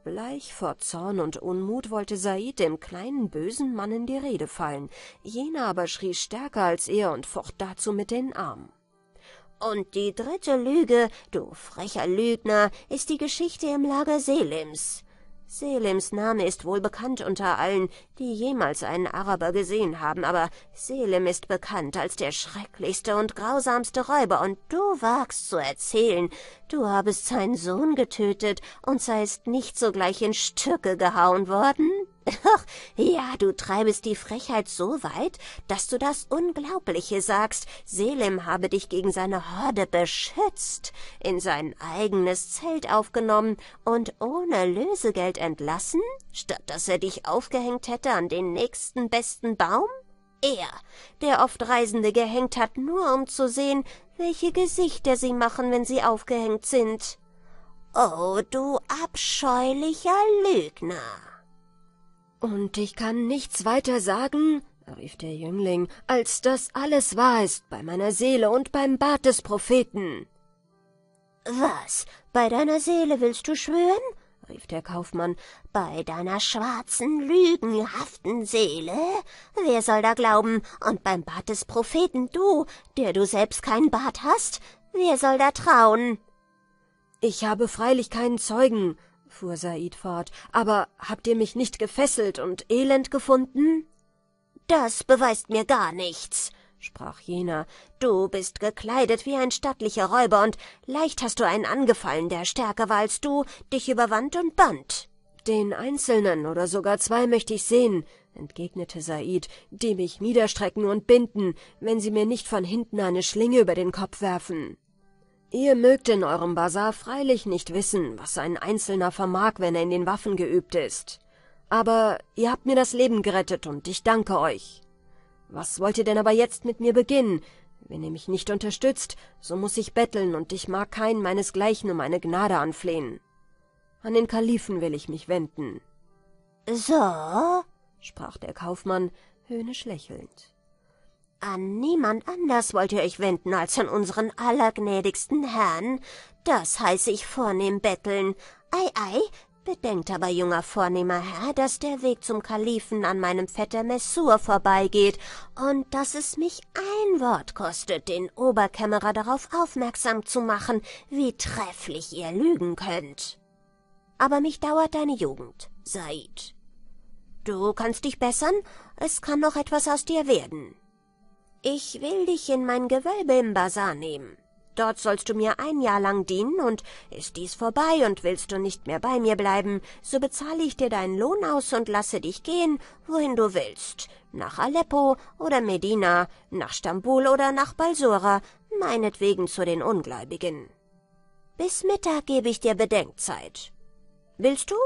Bleich vor Zorn und Unmut wollte Said dem kleinen bösen Mann in die Rede fallen, jener aber schrie stärker als er und focht dazu mit den Armen. Und die dritte Lüge, du frecher Lügner, ist die Geschichte im Lager Selims. Selims Name ist wohl bekannt unter allen, die jemals einen Araber gesehen haben, aber Selim ist bekannt als der schrecklichste und grausamste Räuber, und du wagst zu erzählen, du habest seinen Sohn getötet und seist nicht sogleich in Stücke gehauen worden? Ach, ja, du treibest die Frechheit so weit, dass du das Unglaubliche sagst. Selim habe dich gegen seine Horde beschützt, in sein eigenes Zelt aufgenommen und ohne Lösegeld entlassen, statt dass er dich aufgehängt hätte an den nächsten besten Baum? Er, der oft Reisende gehängt hat, nur um zu sehen, welche Gesichter sie machen, wenn sie aufgehängt sind. Oh, du abscheulicher Lügner! Und ich kann nichts weiter sagen, rief der Jüngling, als dass alles wahr ist bei meiner Seele und beim Bart des Propheten. Was? Bei deiner Seele willst du schwören? rief der Kaufmann. Bei deiner schwarzen, lügenhaften Seele? Wer soll da glauben? Und beim Bart des Propheten du, der du selbst keinen Bart hast? Wer soll da trauen? Ich habe freilich keinen Zeugen, fuhr Said fort, aber habt ihr mich nicht gefesselt und elend gefunden? Das beweist mir gar nichts, sprach jener. Du bist gekleidet wie ein stattlicher Räuber und leicht hast du einen angefallen, der stärker war als du, dich überwand und band. Den Einzelnen oder sogar zwei möchte ich sehen, entgegnete Said, die mich niederstrecken und binden, wenn sie mir nicht von hinten eine Schlinge über den Kopf werfen. Ihr mögt in eurem Bazar freilich nicht wissen, was ein Einzelner vermag, wenn er in den Waffen geübt ist. Aber ihr habt mir das Leben gerettet und ich danke euch. Was wollt ihr denn aber jetzt mit mir beginnen? Wenn ihr mich nicht unterstützt, so muss ich betteln und ich mag keinen meinesgleichen um eine Gnade anflehen. An den Kalifen will ich mich wenden. So? sprach der Kaufmann, höhnisch lächelnd. An niemand anders wollt ihr euch wenden als an unseren allergnädigsten Herrn. Das heiße ich vornehm betteln. Ei, ei, bedenkt aber, junger vornehmer Herr, dass der Weg zum Kalifen an meinem Vetter Messur vorbeigeht und dass es mich ein Wort kostet, den Oberkämmerer darauf aufmerksam zu machen, wie trefflich ihr lügen könnt. Aber mich dauert deine Jugend, Said. Du kannst dich bessern, es kann noch etwas aus dir werden. Ich will dich in mein Gewölbe im Bazar nehmen. Dort sollst du mir ein Jahr lang dienen, und ist dies vorbei und willst du nicht mehr bei mir bleiben, so bezahle ich dir deinen Lohn aus und lasse dich gehen, wohin du willst, nach Aleppo oder Medina, nach Stambul oder nach Balsora, meinetwegen zu den Ungläubigen. Bis Mittag gebe ich dir Bedenkzeit. Willst du?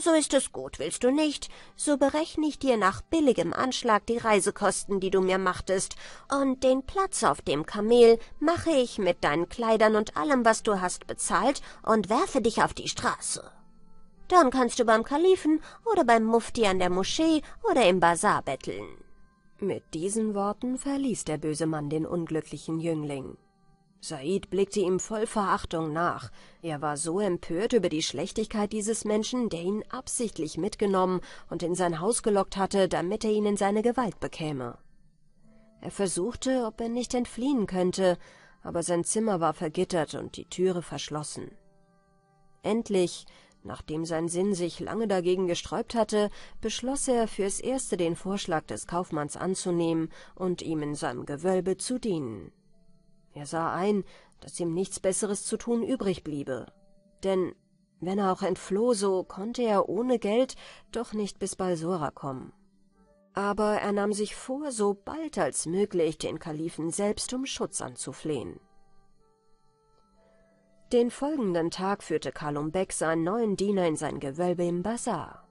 So ist es gut, willst du nicht? So berechne ich dir nach billigem Anschlag die Reisekosten, die du mir machtest, und den Platz auf dem Kamel mache ich mit deinen Kleidern und allem, was du hast, bezahlt und werfe dich auf die Straße. Dann kannst du beim Kalifen oder beim Mufti an der Moschee oder im Bazar betteln. Mit diesen Worten verließ der böse Mann den unglücklichen Jüngling. Said blickte ihm voll Verachtung nach. Er war so empört über die Schlechtigkeit dieses Menschen, der ihn absichtlich mitgenommen und in sein Haus gelockt hatte, damit er ihn in seine Gewalt bekäme. Er versuchte, ob er nicht entfliehen könnte, aber sein Zimmer war vergittert und die Türe verschlossen. Endlich, nachdem sein Sinn sich lange dagegen gesträubt hatte, beschloss er fürs Erste den Vorschlag des Kaufmanns anzunehmen und ihm in seinem Gewölbe zu dienen. Er sah ein, dass ihm nichts Besseres zu tun übrig bliebe. Denn wenn er auch entfloh, so konnte er ohne Geld doch nicht bis Balsora kommen. Aber er nahm sich vor, so bald als möglich den Kalifen selbst um Schutz anzuflehen. Den folgenden Tag führte Kalum Beck seinen neuen Diener in sein Gewölbe im Bazar.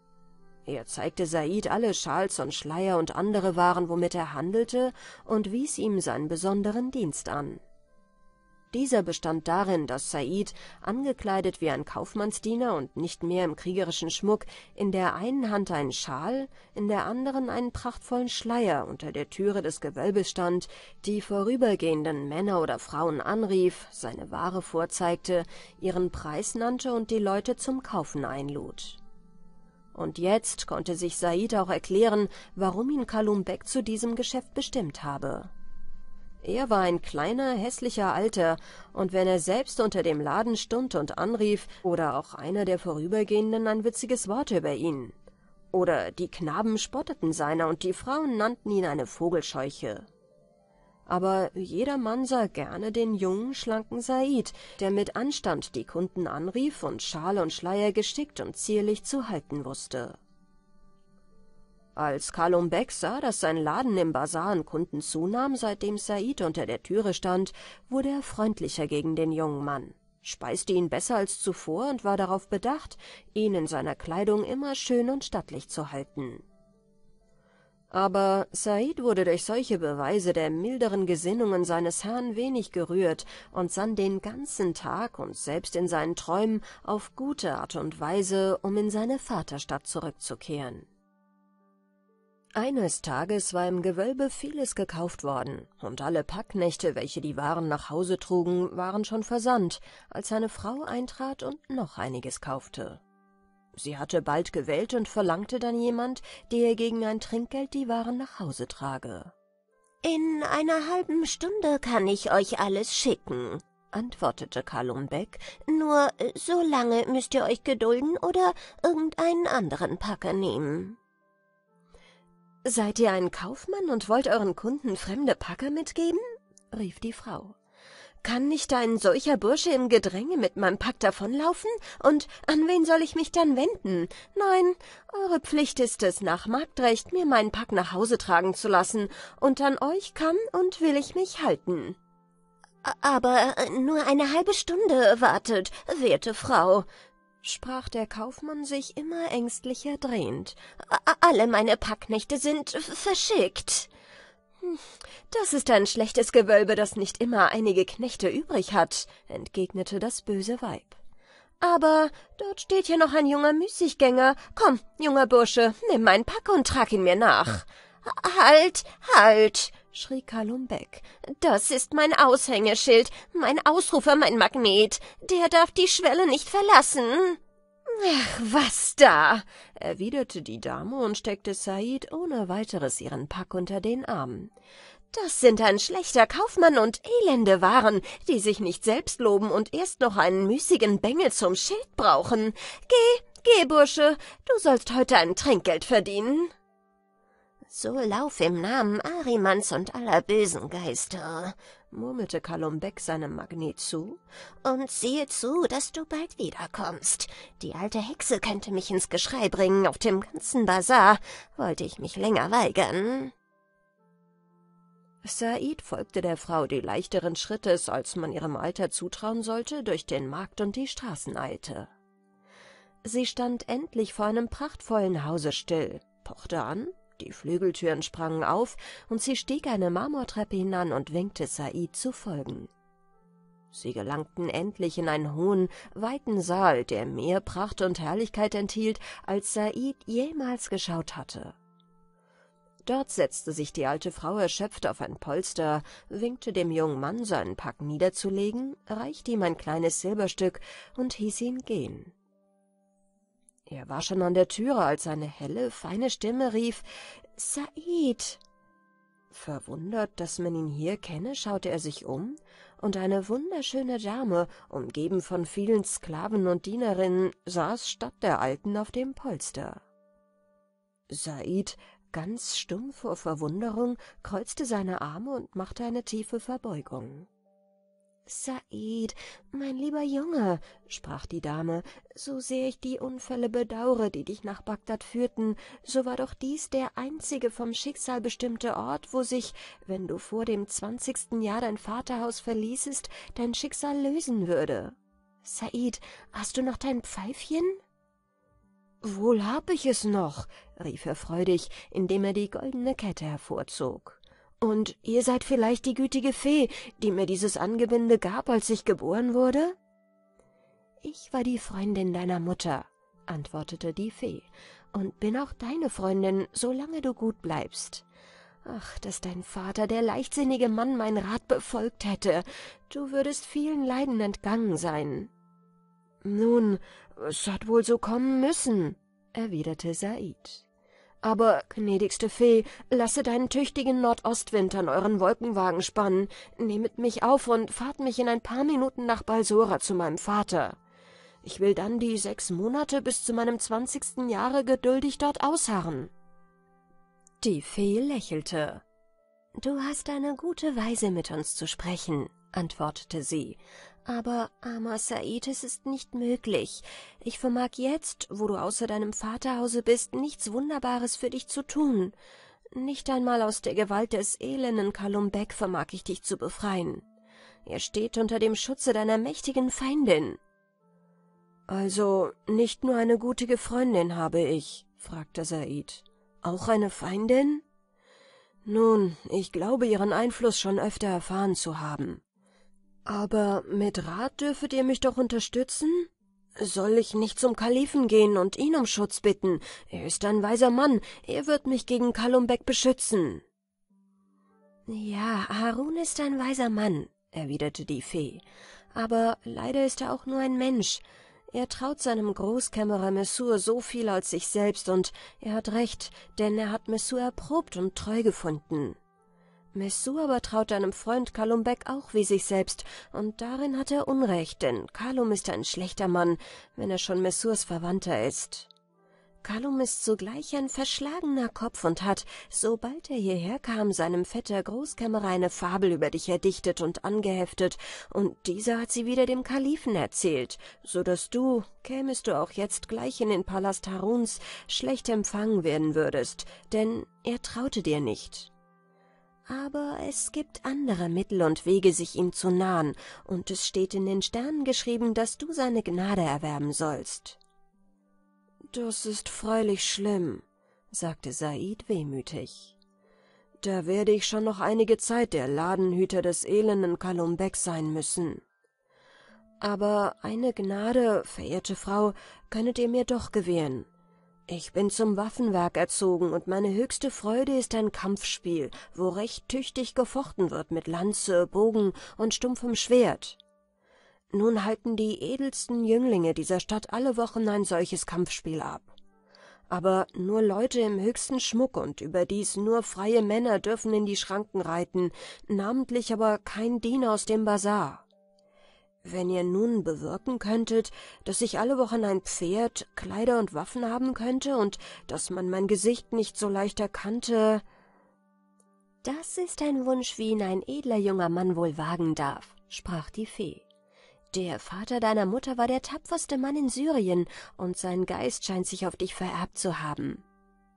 Er zeigte Said alle Schals und Schleier und andere Waren, womit er handelte, und wies ihm seinen besonderen Dienst an. Dieser bestand darin, dass Said, angekleidet wie ein Kaufmannsdiener und nicht mehr im kriegerischen Schmuck, in der einen Hand einen Schal, in der anderen einen prachtvollen Schleier unter der Türe des Gewölbes stand, die vorübergehenden Männer oder Frauen anrief, seine Ware vorzeigte, ihren Preis nannte und die Leute zum Kaufen einlud. Und jetzt konnte sich Said auch erklären, warum ihn Kalum Beck zu diesem Geschäft bestimmt habe. Er war ein kleiner, hässlicher Alter, und wenn er selbst unter dem Laden stund und anrief, oder auch einer der Vorübergehenden ein witziges Wort über ihn. Oder die Knaben spotteten seiner und die Frauen nannten ihn eine Vogelscheuche. Aber jeder Mann sah gerne den jungen, schlanken Said, der mit Anstand die Kunden anrief und Schal und Schleier geschickt und zierlich zu halten wusste. Als Kalum Beck sah, dass sein Laden im Bazar an Kunden zunahm, seitdem Said unter der Türe stand, wurde er freundlicher gegen den jungen Mann, speiste ihn besser als zuvor und war darauf bedacht, ihn in seiner Kleidung immer schön und stattlich zu halten. Aber Said wurde durch solche Beweise der milderen Gesinnungen seines Herrn wenig gerührt und sann den ganzen Tag und selbst in seinen Träumen auf gute Art und Weise, um in seine Vaterstadt zurückzukehren. Eines Tages war im Gewölbe vieles gekauft worden, und alle Packknechte, welche die Waren nach Hause trugen, waren schon versandt, als seine Frau eintrat und noch einiges kaufte. Sie hatte bald gewählt und verlangte dann jemand, der gegen ein Trinkgeld die Waren nach Hause trage. »In einer halben Stunde kann ich euch alles schicken«, antwortete Kalum Beck, »nur äh, so lange müsst ihr euch gedulden oder irgendeinen anderen Packer nehmen.« Seid ihr ein Kaufmann und wollt euren Kunden fremde Packer mitgeben? rief die Frau. Kann nicht ein solcher Bursche im Gedränge mit meinem Pack davonlaufen? Und an wen soll ich mich dann wenden? Nein, eure Pflicht ist es nach Marktrecht, mir meinen Pack nach Hause tragen zu lassen, und an euch kann und will ich mich halten. Aber nur eine halbe Stunde wartet, werte Frau, sprach der Kaufmann sich immer ängstlicher drehend. Alle meine Packnächte sind verschickt. Hm, das ist ein schlechtes Gewölbe, das nicht immer einige Knechte übrig hat, entgegnete das böse Weib. Aber dort steht ja noch ein junger Müßiggänger. Komm, junger Bursche, nimm mein Pack und trag ihn mir nach. Halt, halt, schrie Kalum Beck. Das ist mein Aushängeschild, mein Ausrufer, mein Magnet. Der darf die Schwelle nicht verlassen. Ach, was da! erwiderte die Dame und steckte Said ohne weiteres ihren Pack unter den Arm. Das sind ein schlechter Kaufmann und elende Waren, die sich nicht selbst loben und erst noch einen müßigen Bengel zum Schild brauchen. Geh, geh, Bursche, du sollst heute ein Trinkgeld verdienen. So lauf im Namen Arimans und aller bösen Geister, murmelte Kalum Beck seinem Magnet zu, und siehe zu, dass du bald wiederkommst. Die alte Hexe könnte mich ins Geschrei bringen, auf dem ganzen Bazar wollte ich mich länger weigern. Said folgte der Frau, die leichteren Schrittes, als man ihrem Alter zutrauen sollte, durch den Markt und die Straßen eilte. Sie stand endlich vor einem prachtvollen Hause still, pochte an die Flügeltüren sprangen auf und sie stieg eine Marmortreppe hinan und winkte Said zu folgen. Sie gelangten endlich in einen hohen, weiten Saal, der mehr Pracht und Herrlichkeit enthielt, als Said jemals geschaut hatte. Dort setzte sich die alte Frau erschöpft auf ein Polster, winkte dem jungen Mann, seinen Pack niederzulegen, reichte ihm ein kleines Silberstück und hieß ihn gehen. Er war schon an der Türe, als eine helle, feine Stimme rief Said. Verwundert, dass man ihn hier kenne, schaute er sich um, und eine wunderschöne Dame, umgeben von vielen Sklaven und Dienerinnen, saß statt der Alten auf dem Polster. Said, ganz stumm vor Verwunderung, kreuzte seine Arme und machte eine tiefe Verbeugung. Said, mein lieber Junge, sprach die Dame, so sehr ich die Unfälle bedaure, die dich nach Bagdad führten, so war doch dies der einzige vom Schicksal bestimmte Ort, wo sich, wenn du vor dem zwanzigsten Jahr dein Vaterhaus verließest, dein Schicksal lösen würde. Said, hast du noch dein Pfeifchen? Wohl hab ich es noch, rief er freudig, indem er die goldene Kette hervorzog. Und ihr seid vielleicht die gütige Fee, die mir dieses Angebinde gab, als ich geboren wurde? Ich war die Freundin deiner Mutter, antwortete die Fee, und bin auch deine Freundin, solange du gut bleibst. Ach, dass dein Vater, der leichtsinnige Mann, mein Rat befolgt hätte. Du würdest vielen Leiden entgangen sein. Nun, es hat wohl so kommen müssen, erwiderte Said. Aber, gnädigste Fee, lasse deinen tüchtigen Nordostwind an euren Wolkenwagen spannen, nehmet mich auf und fahrt mich in ein paar Minuten nach Balsora zu meinem Vater. Ich will dann die sechs Monate bis zu meinem zwanzigsten Jahre geduldig dort ausharren. Die Fee lächelte. Du hast eine gute Weise, mit uns zu sprechen, antwortete sie, aber, armer Said, es ist nicht möglich. Ich vermag jetzt, wo du außer deinem Vaterhause bist, nichts Wunderbares für dich zu tun. Nicht einmal aus der Gewalt des elenden Kalum Beck vermag ich dich zu befreien. Er steht unter dem Schutze deiner mächtigen Feindin. Also, nicht nur eine gute Freundin habe ich, fragte Said. Auch eine Feindin? Nun, ich glaube, ihren Einfluss schon öfter erfahren zu haben. Aber mit Rat dürfet ihr mich doch unterstützen? Soll ich nicht zum Kalifen gehen und ihn um Schutz bitten? Er ist ein weiser Mann, er wird mich gegen Kalumbek beschützen. Ja, Harun ist ein weiser Mann, erwiderte die Fee, aber leider ist er auch nur ein Mensch. Er traut seinem Großkämmerer Messur so viel als sich selbst, und er hat recht, denn er hat Messur erprobt und treu gefunden. Messou aber traut deinem Freund Kalum Beck auch wie sich selbst, und darin hat er Unrecht, denn Kalum ist ein schlechter Mann, wenn er schon Messurs Verwandter ist. Kalum ist zugleich ein verschlagener Kopf und hat, sobald er hierher kam, seinem Vetter Großkämmerer eine Fabel über dich erdichtet und angeheftet, und dieser hat sie wieder dem Kalifen erzählt, so dass du, kämest du auch jetzt gleich in den Palast Haruns, schlecht empfangen werden würdest, denn er traute dir nicht. Aber es gibt andere Mittel und Wege, sich ihm zu nahen, und es steht in den Sternen geschrieben, dass du seine Gnade erwerben sollst. Das ist freilich schlimm, sagte Said wehmütig. Da werde ich schon noch einige Zeit der Ladenhüter des elenden Kalumbek sein müssen. Aber eine Gnade, verehrte Frau, könnet ihr mir doch gewähren. Ich bin zum Waffenwerk erzogen, und meine höchste Freude ist ein Kampfspiel, wo recht tüchtig gefochten wird mit Lanze, Bogen und stumpfem Schwert. Nun halten die edelsten Jünglinge dieser Stadt alle Wochen ein solches Kampfspiel ab. Aber nur Leute im höchsten Schmuck und überdies nur freie Männer dürfen in die Schranken reiten, namentlich aber kein Diener aus dem Bazar. Wenn ihr nun bewirken könntet, dass ich alle Wochen ein Pferd, Kleider und Waffen haben könnte und dass man mein Gesicht nicht so leicht erkannte. Das ist ein Wunsch, wie ihn ein edler junger Mann wohl wagen darf, sprach die Fee. Der Vater deiner Mutter war der tapferste Mann in Syrien, und sein Geist scheint sich auf dich vererbt zu haben.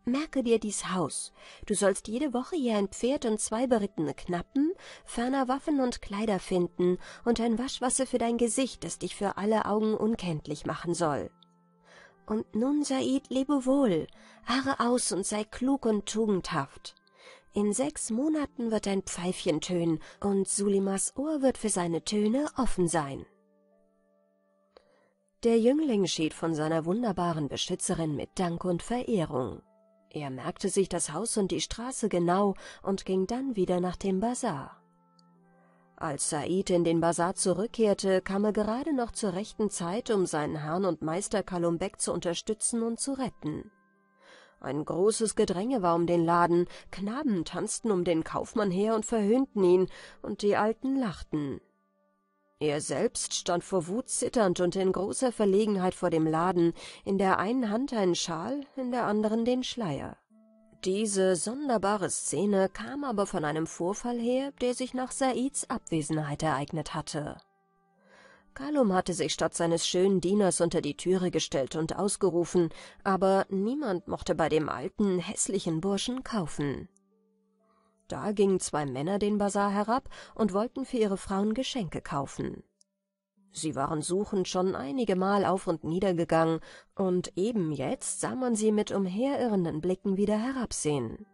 Merke dir dies Haus. Du sollst jede Woche hier ein Pferd und zwei berittene Knappen, ferner Waffen und Kleider finden und ein Waschwasser für dein Gesicht, das dich für alle Augen unkenntlich machen soll. Und nun, Said, lebe wohl, harre aus und sei klug und tugendhaft. In sechs Monaten wird dein Pfeifchen tönen und Sulimas Ohr wird für seine Töne offen sein. Der Jüngling schied von seiner wunderbaren Beschützerin mit Dank und Verehrung. Er merkte sich das Haus und die Straße genau und ging dann wieder nach dem Bazar. Als Said in den Bazar zurückkehrte, kam er gerade noch zur rechten Zeit, um seinen Herrn und Meister Kalumbek zu unterstützen und zu retten. Ein großes Gedränge war um den Laden, Knaben tanzten um den Kaufmann her und verhöhnten ihn, und die Alten lachten. Er selbst stand vor Wut zitternd und in großer Verlegenheit vor dem Laden, in der einen Hand einen Schal, in der anderen den Schleier. Diese sonderbare Szene kam aber von einem Vorfall her, der sich nach Saids Abwesenheit ereignet hatte. Kalum hatte sich statt seines schönen Dieners unter die Türe gestellt und ausgerufen, aber niemand mochte bei dem alten, hässlichen Burschen kaufen. Da gingen zwei Männer den Bazar herab und wollten für ihre Frauen Geschenke kaufen. Sie waren suchend schon einige Mal auf und nieder gegangen, und eben jetzt sah man sie mit umherirrenden Blicken wieder herabsehen.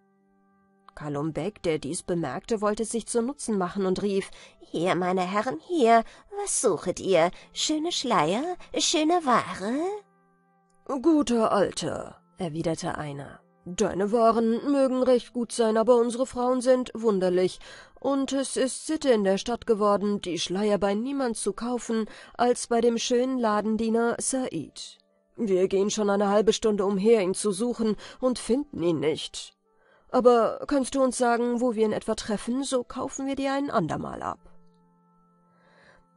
Kalum Beck, der dies bemerkte, wollte es sich zu Nutzen machen und rief, »Hier, meine Herren, hier, was suchet ihr? Schöne Schleier? Schöne Ware?« »Guter Alter«, erwiderte einer. Deine Waren mögen recht gut sein, aber unsere Frauen sind wunderlich, und es ist Sitte in der Stadt geworden, die Schleier bei niemand zu kaufen, als bei dem schönen Ladendiener Said. Wir gehen schon eine halbe Stunde umher, ihn zu suchen, und finden ihn nicht. Aber kannst du uns sagen, wo wir ihn etwa treffen, so kaufen wir dir ein andermal ab.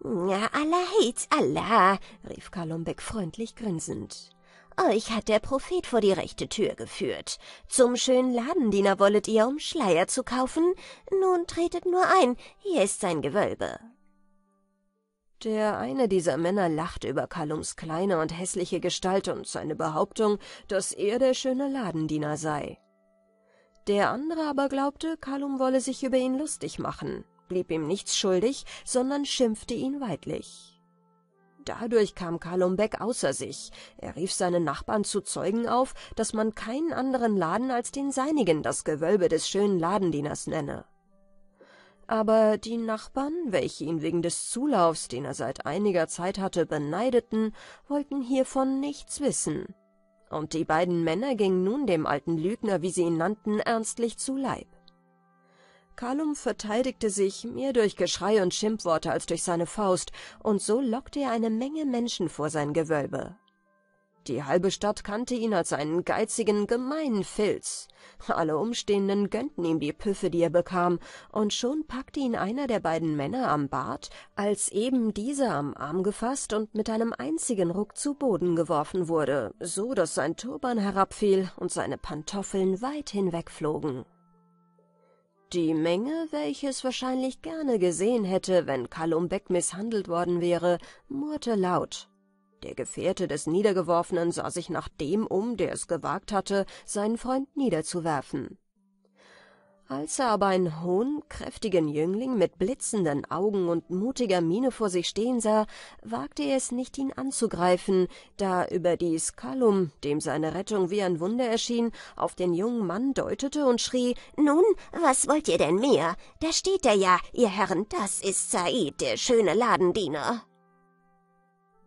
Ja, Allah, Allah, rief Kalumbek freundlich grinsend. Euch hat der Prophet vor die rechte Tür geführt. Zum schönen Ladendiener wollet ihr, um Schleier zu kaufen? Nun tretet nur ein, hier ist sein Gewölbe. Der eine dieser Männer lachte über Kalums kleine und hässliche Gestalt und seine Behauptung, dass er der schöne Ladendiener sei. Der andere aber glaubte, Kalum wolle sich über ihn lustig machen, blieb ihm nichts schuldig, sondern schimpfte ihn weidlich. Dadurch kam Kalum Beck außer sich. Er rief seine Nachbarn zu Zeugen auf, dass man keinen anderen Laden als den seinigen das Gewölbe des schönen Ladendieners nenne. Aber die Nachbarn, welche ihn wegen des Zulaufs, den er seit einiger Zeit hatte, beneideten, wollten hiervon nichts wissen. Und die beiden Männer gingen nun dem alten Lügner, wie sie ihn nannten, ernstlich zu Leib. Kalum verteidigte sich mehr durch Geschrei und Schimpfworte als durch seine Faust, und so lockte er eine Menge Menschen vor sein Gewölbe. Die halbe Stadt kannte ihn als einen geizigen, gemeinen Filz. Alle Umstehenden gönnten ihm die Püffe, die er bekam, und schon packte ihn einer der beiden Männer am Bart, als eben dieser am Arm gefasst und mit einem einzigen Ruck zu Boden geworfen wurde, so dass sein Turban herabfiel und seine Pantoffeln weit hinwegflogen. Die Menge, welche es wahrscheinlich gerne gesehen hätte, wenn Callum Beck misshandelt worden wäre, murrte laut. Der Gefährte des Niedergeworfenen sah sich nach dem um, der es gewagt hatte, seinen Freund niederzuwerfen als er aber einen hohen kräftigen jüngling mit blitzenden augen und mutiger miene vor sich stehen sah wagte er es nicht ihn anzugreifen da überdies Kalum, dem seine rettung wie ein wunder erschien auf den jungen mann deutete und schrie nun was wollt ihr denn mehr da steht er ja ihr herren das ist said der schöne ladendiener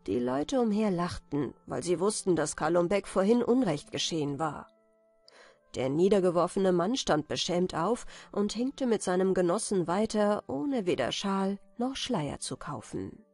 die leute umher lachten weil sie wußten daß Kalum beck vorhin unrecht geschehen war der niedergeworfene Mann stand beschämt auf und hinkte mit seinem Genossen weiter, ohne weder Schal noch Schleier zu kaufen.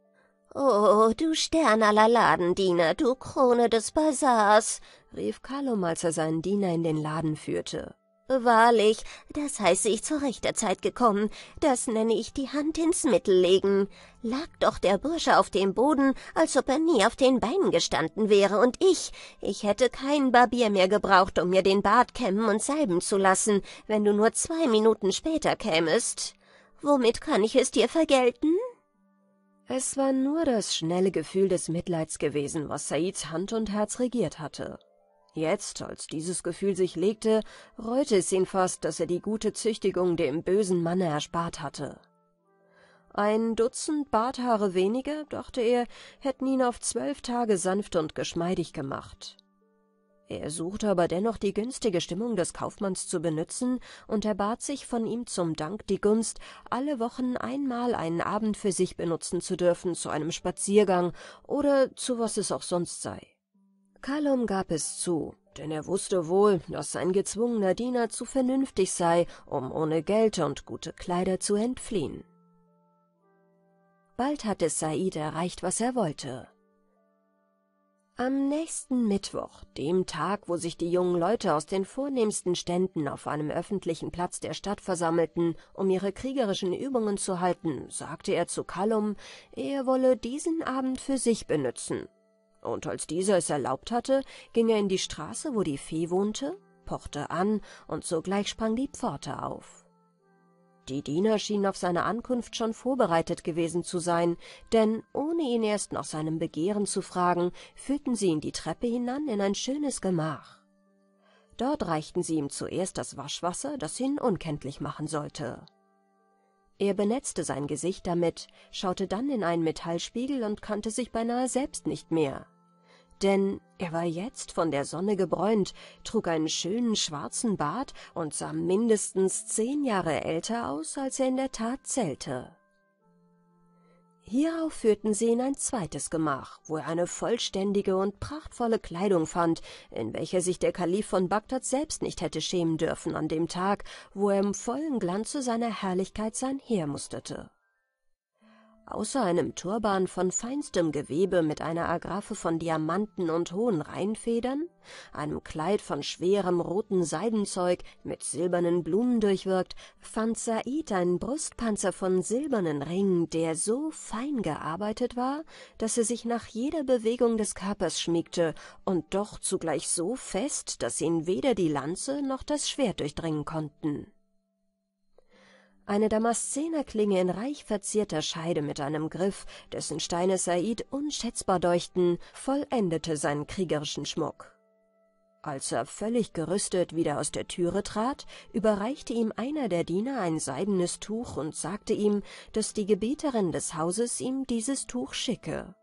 Oh, du Stern aller Ladendiener, du Krone des Bazars, rief Kalum, als er seinen Diener in den Laden führte. Wahrlich, das heiße ich zur rechter Zeit gekommen, das nenne ich die Hand ins Mittel legen. Lag doch der Bursche auf dem Boden, als ob er nie auf den Beinen gestanden wäre, und ich, ich hätte keinen Barbier mehr gebraucht, um mir den Bart kämmen und salben zu lassen, wenn du nur zwei Minuten später kämest. Womit kann ich es dir vergelten? Es war nur das schnelle Gefühl des Mitleids gewesen, was Saids Hand und Herz regiert hatte. Jetzt, als dieses Gefühl sich legte, reute es ihn fast, dass er die gute Züchtigung dem bösen Manne erspart hatte. Ein Dutzend Barthaare weniger, dachte er, hätten ihn auf zwölf Tage sanft und geschmeidig gemacht. Er suchte aber dennoch die günstige Stimmung des Kaufmanns zu benützen und erbat sich von ihm zum Dank die Gunst, alle Wochen einmal einen Abend für sich benutzen zu dürfen zu einem Spaziergang oder zu was es auch sonst sei. Kalum gab es zu, denn er wusste wohl, dass sein gezwungener Diener zu vernünftig sei, um ohne Geld und gute Kleider zu entfliehen. Bald hatte Said erreicht, was er wollte. Am nächsten Mittwoch, dem Tag, wo sich die jungen Leute aus den vornehmsten Ständen auf einem öffentlichen Platz der Stadt versammelten, um ihre kriegerischen Übungen zu halten, sagte er zu Callum, er wolle diesen Abend für sich benützen und als dieser es erlaubt hatte, ging er in die Straße, wo die Fee wohnte, pochte an, und sogleich sprang die Pforte auf. Die Diener schienen auf seine Ankunft schon vorbereitet gewesen zu sein, denn ohne ihn erst nach seinem Begehren zu fragen, führten sie ihn die Treppe hinan in ein schönes Gemach. Dort reichten sie ihm zuerst das Waschwasser, das ihn unkenntlich machen sollte. Er benetzte sein Gesicht damit, schaute dann in einen Metallspiegel und kannte sich beinahe selbst nicht mehr. Denn er war jetzt von der Sonne gebräunt, trug einen schönen schwarzen Bart und sah mindestens zehn Jahre älter aus, als er in der Tat zählte. Hierauf führten sie in ein zweites Gemach, wo er eine vollständige und prachtvolle Kleidung fand, in welcher sich der Kalif von Bagdad selbst nicht hätte schämen dürfen an dem Tag, wo er im vollen Glanze seiner Herrlichkeit sein Heer musterte. Außer einem Turban von feinstem Gewebe mit einer Agraffe von Diamanten und hohen Reinfedern, einem Kleid von schwerem roten Seidenzeug mit silbernen Blumen durchwirkt, fand Said einen Brustpanzer von silbernen Ringen, der so fein gearbeitet war, dass er sich nach jeder Bewegung des Körpers schmiegte und doch zugleich so fest, dass ihn weder die Lanze noch das Schwert durchdringen konnten eine Damaszener in reich verzierter Scheide mit einem Griff, dessen Steine Said unschätzbar deuchten, vollendete seinen kriegerischen Schmuck. Als er völlig gerüstet wieder aus der Türe trat, überreichte ihm einer der Diener ein seidenes Tuch und sagte ihm, dass die Gebieterin des Hauses ihm dieses Tuch schicke.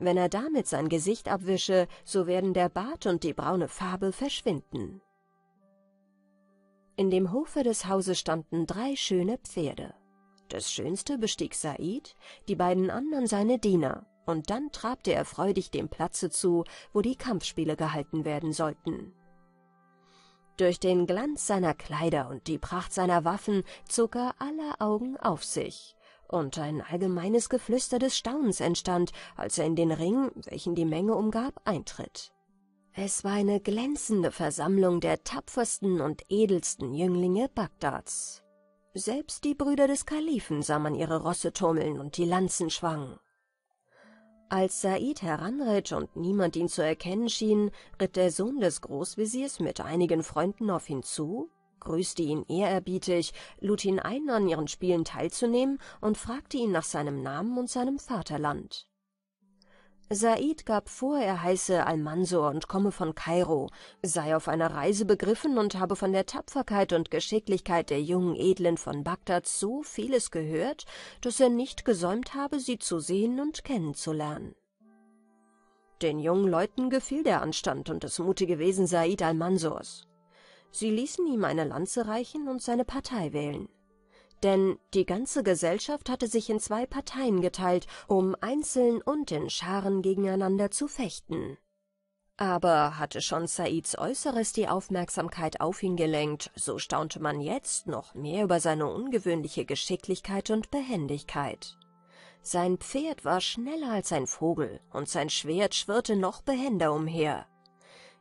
Wenn er damit sein Gesicht abwische, so werden der Bart und die braune Farbe verschwinden. In dem Hofe des Hauses standen drei schöne Pferde. Das schönste bestieg Said, die beiden anderen seine Diener, und dann trabte er freudig dem Platze zu, wo die Kampfspiele gehalten werden sollten. Durch den Glanz seiner Kleider und die Pracht seiner Waffen zog er aller Augen auf sich, und ein allgemeines Geflüster des Staunens entstand, als er in den Ring, welchen die Menge umgab, eintritt. Es war eine glänzende Versammlung der tapfersten und edelsten Jünglinge Bagdads. Selbst die Brüder des Kalifen sah man ihre Rosse tummeln und die Lanzen schwangen. Als Said heranritt und niemand ihn zu erkennen schien, ritt der Sohn des Großveziers mit einigen Freunden auf ihn zu, grüßte ihn ehrerbietig, lud ihn ein, an ihren Spielen teilzunehmen und fragte ihn nach seinem Namen und seinem Vaterland. Said gab vor, er heiße Almansor und komme von Kairo, sei auf einer Reise begriffen und habe von der Tapferkeit und Geschicklichkeit der jungen Edlen von Bagdad so vieles gehört, dass er nicht gesäumt habe, sie zu sehen und kennenzulernen. Den jungen Leuten gefiel der Anstand und das mutige Wesen Said Almansors. Sie ließen ihm eine Lanze reichen und seine Partei wählen denn die ganze Gesellschaft hatte sich in zwei Parteien geteilt, um einzeln und in Scharen gegeneinander zu fechten. Aber hatte schon Saids Äußeres die Aufmerksamkeit auf ihn gelenkt, so staunte man jetzt noch mehr über seine ungewöhnliche Geschicklichkeit und Behendigkeit. Sein Pferd war schneller als ein Vogel, und sein Schwert schwirrte noch behender umher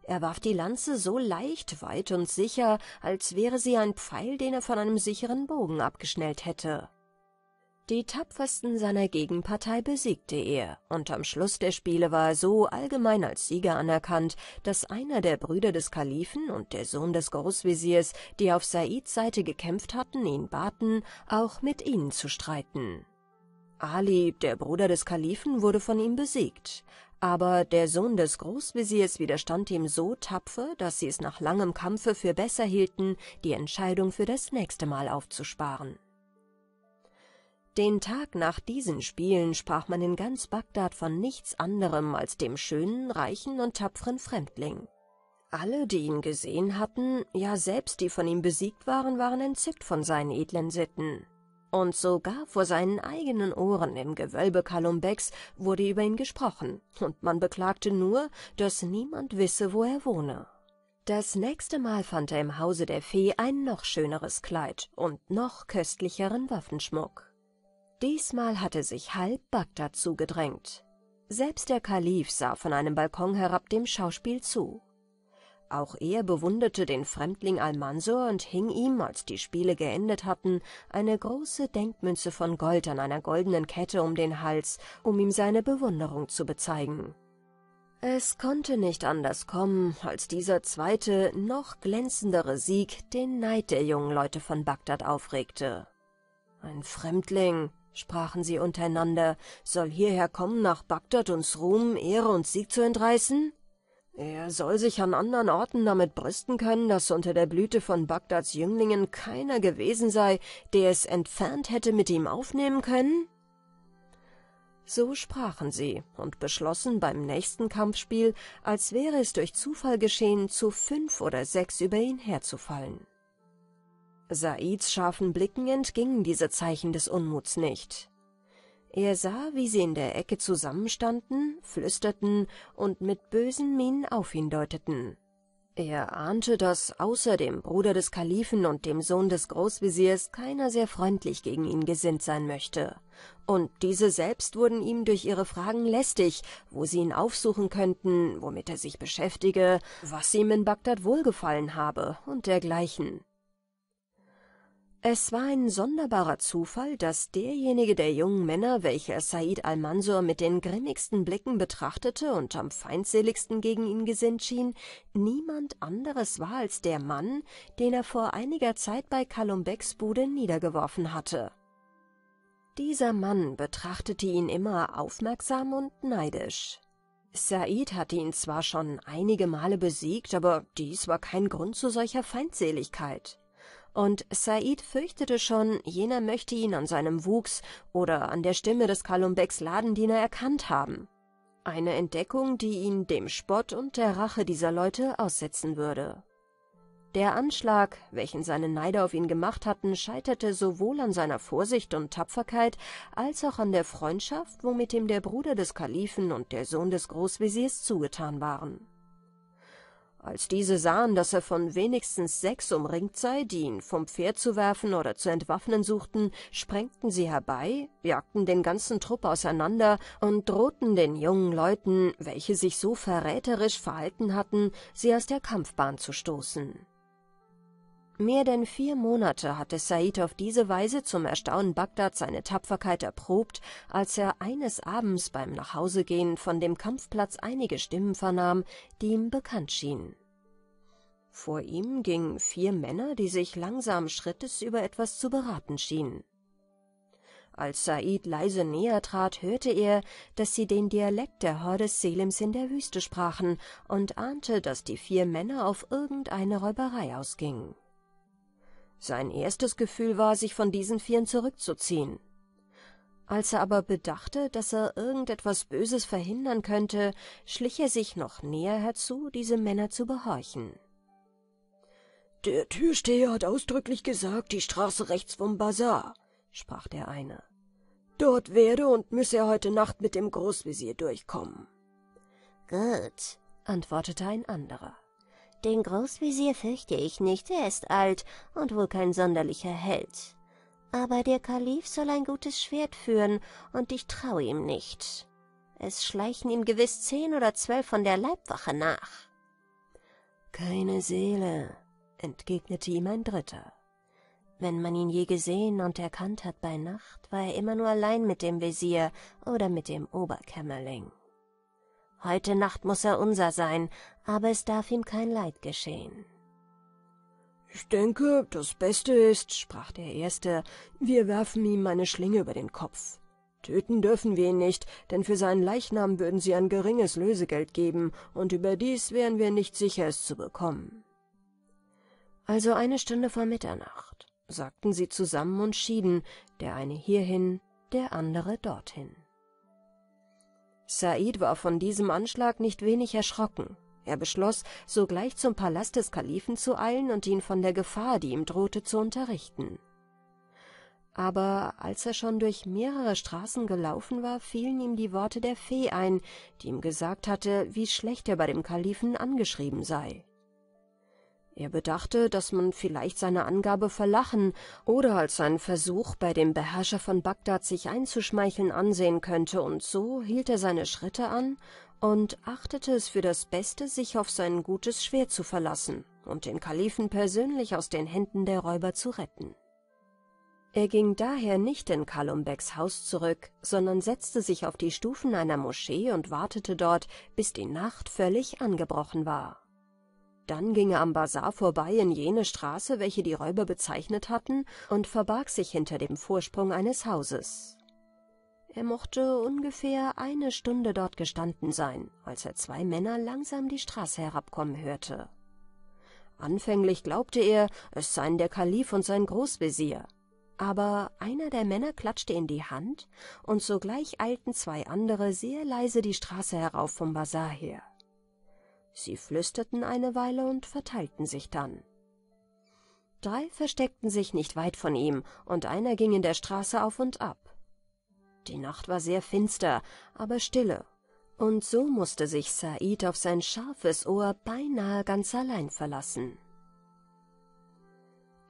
er warf die Lanze so leicht, weit und sicher, als wäre sie ein Pfeil, den er von einem sicheren Bogen abgeschnellt hätte. Die tapfersten seiner Gegenpartei besiegte er, und am Schluss der Spiele war er so allgemein als Sieger anerkannt, dass einer der Brüder des Kalifen und der Sohn des Großveziers, die auf Saids Seite gekämpft hatten, ihn baten, auch mit ihnen zu streiten. Ali, der Bruder des Kalifen, wurde von ihm besiegt. Aber der Sohn des Großveziers widerstand ihm so tapfer, dass sie es nach langem Kampfe für besser hielten, die Entscheidung für das nächste Mal aufzusparen. Den Tag nach diesen Spielen sprach man in ganz Bagdad von nichts anderem als dem schönen, reichen und tapferen Fremdling. Alle, die ihn gesehen hatten, ja selbst die von ihm besiegt waren, waren entzückt von seinen edlen Sitten und sogar vor seinen eigenen Ohren im Gewölbe Kalumbecks wurde über ihn gesprochen, und man beklagte nur, dass niemand wisse, wo er wohne. Das nächste Mal fand er im Hause der Fee ein noch schöneres Kleid und noch köstlicheren Waffenschmuck. Diesmal hatte sich halb Bagdad zugedrängt. Selbst der Kalif sah von einem Balkon herab dem Schauspiel zu. Auch er bewunderte den Fremdling Almansor und hing ihm, als die Spiele geendet hatten, eine große Denkmünze von Gold an einer goldenen Kette um den Hals, um ihm seine Bewunderung zu bezeigen. Es konnte nicht anders kommen, als dieser zweite, noch glänzendere Sieg den Neid der jungen Leute von Bagdad aufregte. Ein Fremdling, sprachen sie untereinander, soll hierher kommen, nach Bagdad uns Ruhm, Ehre und Sieg zu entreißen? Er soll sich an anderen Orten damit brüsten können, dass unter der Blüte von Bagdads Jünglingen keiner gewesen sei, der es entfernt hätte mit ihm aufnehmen können? So sprachen sie und beschlossen beim nächsten Kampfspiel, als wäre es durch Zufall geschehen, zu fünf oder sechs über ihn herzufallen. Saids scharfen Blicken entgingen diese Zeichen des Unmuts nicht. Er sah, wie sie in der Ecke zusammenstanden, flüsterten und mit bösen Mienen auf ihn deuteten. Er ahnte, dass außer dem Bruder des Kalifen und dem Sohn des Großwesirs keiner sehr freundlich gegen ihn gesinnt sein möchte. Und diese selbst wurden ihm durch ihre Fragen lästig, wo sie ihn aufsuchen könnten, womit er sich beschäftige, was ihm in Bagdad wohlgefallen habe und dergleichen. Es war ein sonderbarer Zufall, dass derjenige der jungen Männer, welcher Said al-Mansur mit den grimmigsten Blicken betrachtete und am feindseligsten gegen ihn gesinnt schien, niemand anderes war als der Mann, den er vor einiger Zeit bei Kalumbecks Bude niedergeworfen hatte. Dieser Mann betrachtete ihn immer aufmerksam und neidisch. Said hatte ihn zwar schon einige Male besiegt, aber dies war kein Grund zu solcher Feindseligkeit und Said fürchtete schon, jener möchte ihn an seinem Wuchs oder an der Stimme des Kalumbeks Ladendiener erkannt haben. Eine Entdeckung, die ihn dem Spott und der Rache dieser Leute aussetzen würde. Der Anschlag, welchen seine Neider auf ihn gemacht hatten, scheiterte sowohl an seiner Vorsicht und Tapferkeit als auch an der Freundschaft, womit ihm der Bruder des Kalifen und der Sohn des Großwesirs zugetan waren. Als diese sahen, dass er von wenigstens sechs umringt sei, die ihn vom Pferd zu werfen oder zu entwaffnen suchten, sprengten sie herbei, jagten den ganzen Trupp auseinander und drohten den jungen Leuten, welche sich so verräterisch verhalten hatten, sie aus der Kampfbahn zu stoßen. Mehr denn vier Monate hatte Said auf diese Weise zum Erstaunen Bagdads seine Tapferkeit erprobt, als er eines Abends beim Nachhausegehen von dem Kampfplatz einige Stimmen vernahm, die ihm bekannt schienen. Vor ihm gingen vier Männer, die sich langsam Schrittes über etwas zu beraten schienen. Als Said leise näher trat, hörte er, dass sie den Dialekt der Horde Selims in der Wüste sprachen und ahnte, dass die vier Männer auf irgendeine Räuberei ausgingen. Sein erstes Gefühl war, sich von diesen Vieren zurückzuziehen. Als er aber bedachte, dass er irgendetwas Böses verhindern könnte, schlich er sich noch näher herzu, diese Männer zu behorchen. Der Türsteher hat ausdrücklich gesagt, die Straße rechts vom Bazar, sprach der eine. Dort werde und müsse er heute Nacht mit dem Großvezier durchkommen. Gut, antwortete ein anderer. Den Großvezier fürchte ich nicht, er ist alt und wohl kein sonderlicher Held. Aber der Kalif soll ein gutes Schwert führen, und ich traue ihm nicht. Es schleichen ihm gewiss zehn oder zwölf von der Leibwache nach. Keine Seele, entgegnete ihm ein Dritter. Wenn man ihn je gesehen und erkannt hat bei Nacht, war er immer nur allein mit dem Vezier oder mit dem Oberkämmerling. Heute Nacht muss er unser sein, aber es darf ihm kein Leid geschehen. Ich denke, das Beste ist, sprach der Erste, wir werfen ihm eine Schlinge über den Kopf. Töten dürfen wir ihn nicht, denn für seinen Leichnam würden sie ein geringes Lösegeld geben, und überdies wären wir nicht sicher, es zu bekommen. Also eine Stunde vor Mitternacht, sagten sie zusammen und schieden, der eine hierhin, der andere dorthin. Said war von diesem Anschlag nicht wenig erschrocken. Er beschloss, sogleich zum Palast des Kalifen zu eilen und ihn von der Gefahr, die ihm drohte, zu unterrichten. Aber als er schon durch mehrere Straßen gelaufen war, fielen ihm die Worte der Fee ein, die ihm gesagt hatte, wie schlecht er bei dem Kalifen angeschrieben sei. Er bedachte, dass man vielleicht seine Angabe verlachen oder als einen Versuch, bei dem Beherrscher von Bagdad sich einzuschmeicheln, ansehen könnte, und so hielt er seine Schritte an und achtete es für das Beste, sich auf sein gutes Schwert zu verlassen und den Kalifen persönlich aus den Händen der Räuber zu retten. Er ging daher nicht in Kalumbeks Haus zurück, sondern setzte sich auf die Stufen einer Moschee und wartete dort, bis die Nacht völlig angebrochen war. Dann ging er am Bazar vorbei in jene Straße, welche die Räuber bezeichnet hatten, und verbarg sich hinter dem Vorsprung eines Hauses. Er mochte ungefähr eine Stunde dort gestanden sein, als er zwei Männer langsam die Straße herabkommen hörte. Anfänglich glaubte er, es seien der Kalif und sein Großvezier. Aber einer der Männer klatschte in die Hand, und sogleich eilten zwei andere sehr leise die Straße herauf vom Bazar her. Sie flüsterten eine Weile und verteilten sich dann. Drei versteckten sich nicht weit von ihm, und einer ging in der Straße auf und ab. Die Nacht war sehr finster, aber stille, und so musste sich Said auf sein scharfes Ohr beinahe ganz allein verlassen.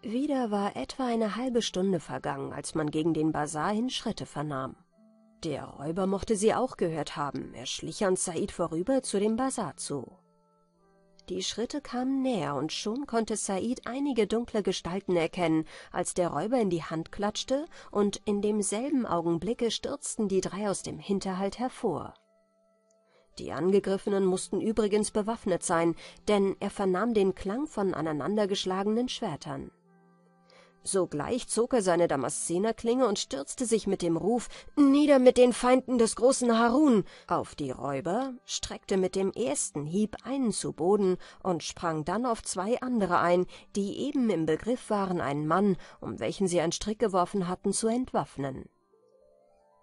Wieder war etwa eine halbe Stunde vergangen, als man gegen den Bazar hin Schritte vernahm. Der Räuber mochte sie auch gehört haben, er schlich an Said vorüber zu dem Bazar zu. Die Schritte kamen näher und schon konnte Said einige dunkle Gestalten erkennen, als der Räuber in die Hand klatschte und in demselben Augenblicke stürzten die drei aus dem Hinterhalt hervor. Die Angegriffenen mussten übrigens bewaffnet sein, denn er vernahm den Klang von aneinandergeschlagenen Schwertern. Sogleich zog er seine Damaszenerklinge und stürzte sich mit dem Ruf »Nieder mit den Feinden des großen Harun!« auf die Räuber, streckte mit dem ersten Hieb einen zu Boden und sprang dann auf zwei andere ein, die eben im Begriff waren, einen Mann, um welchen sie einen Strick geworfen hatten, zu entwaffnen.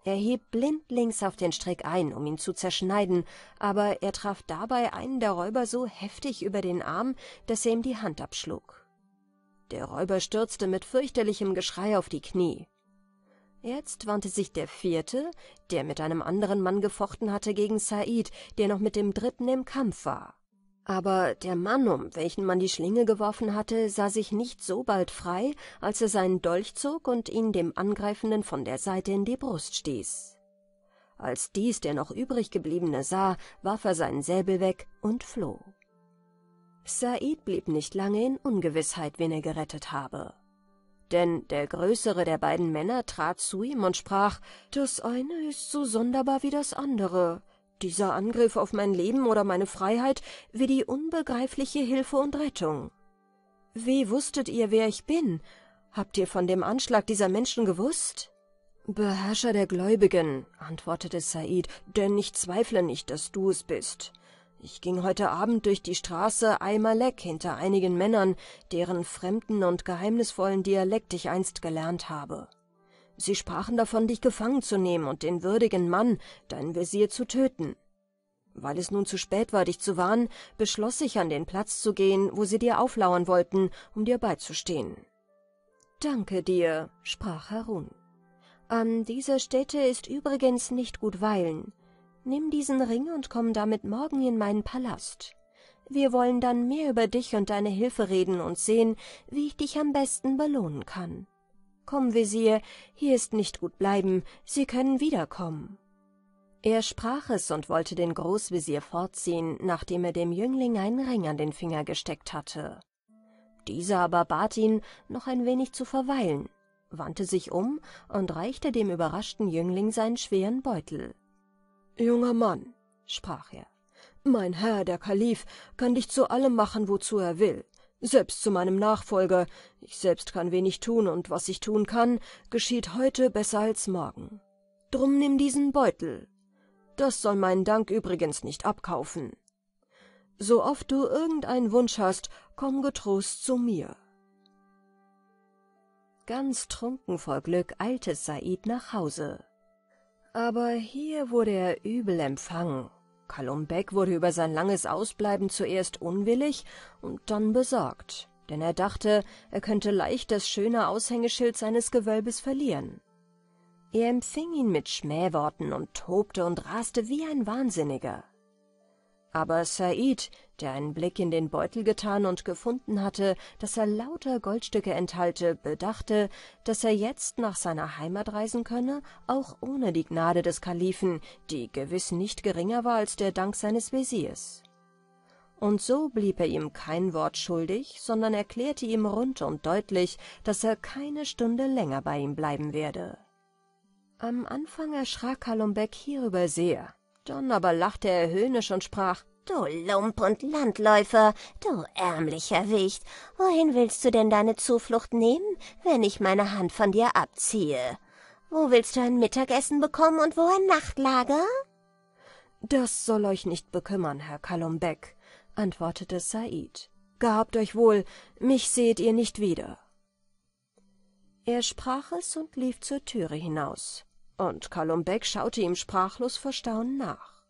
Er hieb blindlings auf den Strick ein, um ihn zu zerschneiden, aber er traf dabei einen der Räuber so heftig über den Arm, dass er ihm die Hand abschlug. Der Räuber stürzte mit fürchterlichem Geschrei auf die Knie. Jetzt wandte sich der vierte, der mit einem anderen Mann gefochten hatte, gegen Said, der noch mit dem dritten im Kampf war. Aber der Mann, um welchen man die Schlinge geworfen hatte, sah sich nicht so bald frei, als er seinen Dolch zog und ihn dem Angreifenden von der Seite in die Brust stieß. Als dies der noch übrig gebliebene sah, warf er seinen Säbel weg und floh. Said blieb nicht lange in Ungewissheit, wen er gerettet habe. Denn der größere der beiden Männer trat zu ihm und sprach, »Das eine ist so sonderbar wie das andere. Dieser Angriff auf mein Leben oder meine Freiheit wie die unbegreifliche Hilfe und Rettung. Wie wusstet ihr, wer ich bin? Habt ihr von dem Anschlag dieser Menschen gewusst?« »Beherrscher der Gläubigen«, antwortete Said, »denn ich zweifle nicht, dass du es bist.« ich ging heute Abend durch die Straße Aimalek hinter einigen Männern, deren fremden und geheimnisvollen Dialekt ich einst gelernt habe. Sie sprachen davon, dich gefangen zu nehmen und den würdigen Mann, deinen Visier, zu töten. Weil es nun zu spät war, dich zu warnen, beschloss ich, an den Platz zu gehen, wo sie dir auflauern wollten, um dir beizustehen. Danke dir, sprach Harun. An dieser Stätte ist übrigens nicht gut weilen. Nimm diesen Ring und komm damit morgen in meinen Palast. Wir wollen dann mehr über dich und deine Hilfe reden und sehen, wie ich dich am besten belohnen kann. Komm, Visier, hier ist nicht gut bleiben, sie können wiederkommen. Er sprach es und wollte den Großvezier fortziehen, nachdem er dem Jüngling einen Ring an den Finger gesteckt hatte. Dieser aber bat ihn, noch ein wenig zu verweilen, wandte sich um und reichte dem überraschten Jüngling seinen schweren Beutel. Junger Mann, sprach er, mein Herr, der Kalif, kann dich zu allem machen, wozu er will, selbst zu meinem Nachfolger. Ich selbst kann wenig tun, und was ich tun kann, geschieht heute besser als morgen. Drum nimm diesen Beutel. Das soll meinen Dank übrigens nicht abkaufen. So oft du irgendeinen Wunsch hast, komm getrost zu mir. Ganz trunken vor Glück eilte Said nach Hause. Aber hier wurde er übel empfangen. Callum Beck wurde über sein langes Ausbleiben zuerst unwillig und dann besorgt, denn er dachte, er könnte leicht das schöne Aushängeschild seines Gewölbes verlieren. Er empfing ihn mit Schmähworten und tobte und raste wie ein Wahnsinniger. Aber Said, der einen Blick in den Beutel getan und gefunden hatte, dass er lauter Goldstücke enthalte, bedachte, dass er jetzt nach seiner Heimat reisen könne, auch ohne die Gnade des Kalifen, die gewiss nicht geringer war als der Dank seines Wesirs. Und so blieb er ihm kein Wort schuldig, sondern erklärte ihm rund und deutlich, dass er keine Stunde länger bei ihm bleiben werde. Am Anfang erschrak Kalumbek hierüber sehr, dann aber lachte er höhnisch und sprach, Du Lump und Landläufer, du ärmlicher Wicht, wohin willst du denn deine Zuflucht nehmen, wenn ich meine Hand von dir abziehe? Wo willst du ein Mittagessen bekommen und wo ein Nachtlager? Das soll euch nicht bekümmern, Herr Kalumbek, antwortete Said. Gehabt euch wohl, mich seht ihr nicht wieder. Er sprach es und lief zur Türe hinaus und Callum Beck schaute ihm sprachlos vor Staunen nach.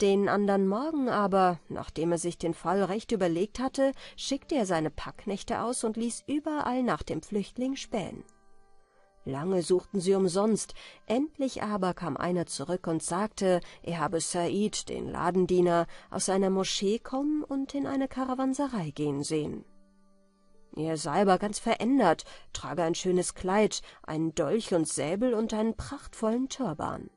Den andern Morgen aber, nachdem er sich den Fall recht überlegt hatte, schickte er seine Packknechte aus und ließ überall nach dem Flüchtling spähen. Lange suchten sie umsonst, endlich aber kam einer zurück und sagte, er habe Said, den Ladendiener, aus seiner Moschee kommen und in eine Karawanserei gehen sehen er sei aber ganz verändert trage ein schönes kleid einen dolch und säbel und einen prachtvollen turban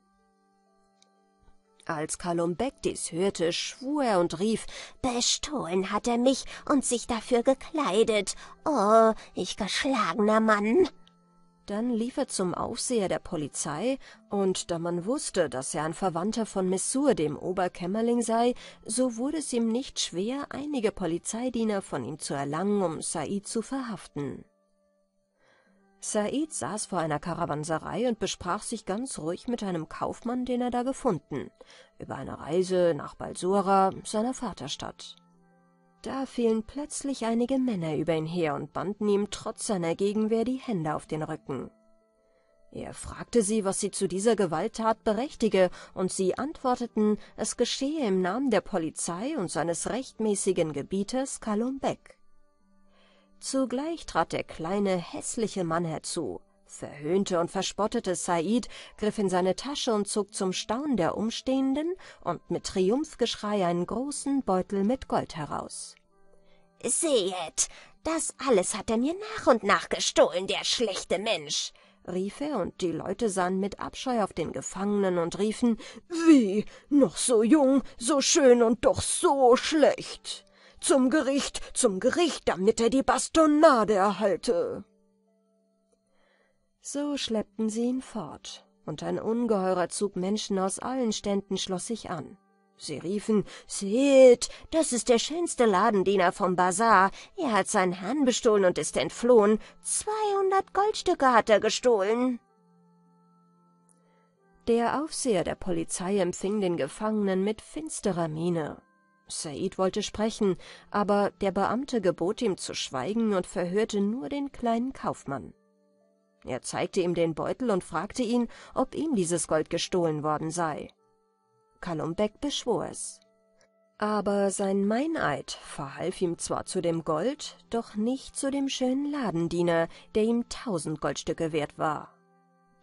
als kalum beck dies hörte schwur er und rief bestohlen hat er mich und sich dafür gekleidet Oh, ich geschlagener mann dann lief er zum Aufseher der Polizei, und da man wusste, dass er ein Verwandter von Messur, dem Oberkämmerling, sei, so wurde es ihm nicht schwer, einige Polizeidiener von ihm zu erlangen, um Said zu verhaften. Said saß vor einer Karawanserei und besprach sich ganz ruhig mit einem Kaufmann, den er da gefunden, über eine Reise nach Balsora, seiner Vaterstadt. Da fielen plötzlich einige Männer über ihn her und banden ihm trotz seiner Gegenwehr die Hände auf den Rücken. Er fragte sie, was sie zu dieser Gewalttat berechtige, und sie antworteten, es geschehe im Namen der Polizei und seines rechtmäßigen Gebieters Kalum Beck. Zugleich trat der kleine, hässliche Mann herzu, Verhöhnte und verspottete Said griff in seine Tasche und zog zum Staunen der Umstehenden und mit Triumphgeschrei einen großen Beutel mit Gold heraus. Sehet, das alles hat er mir nach und nach gestohlen, der schlechte Mensch, rief er, und die Leute sahen mit Abscheu auf den Gefangenen und riefen Wie, noch so jung, so schön und doch so schlecht. Zum Gericht, zum Gericht, damit er die Bastonade erhalte. So schleppten sie ihn fort, und ein ungeheurer Zug Menschen aus allen Ständen schloss sich an. Sie riefen, Seht, das ist der schönste Ladendiener vom Bazar. Er hat seinen Herrn bestohlen und ist entflohen. Zweihundert Goldstücke hat er gestohlen. Der Aufseher der Polizei empfing den Gefangenen mit finsterer Miene. Said wollte sprechen, aber der Beamte gebot ihm zu schweigen und verhörte nur den kleinen Kaufmann. Er zeigte ihm den Beutel und fragte ihn, ob ihm dieses Gold gestohlen worden sei. Callum Beck beschwor es. Aber sein Meineid verhalf ihm zwar zu dem Gold, doch nicht zu dem schönen Ladendiener, der ihm tausend Goldstücke wert war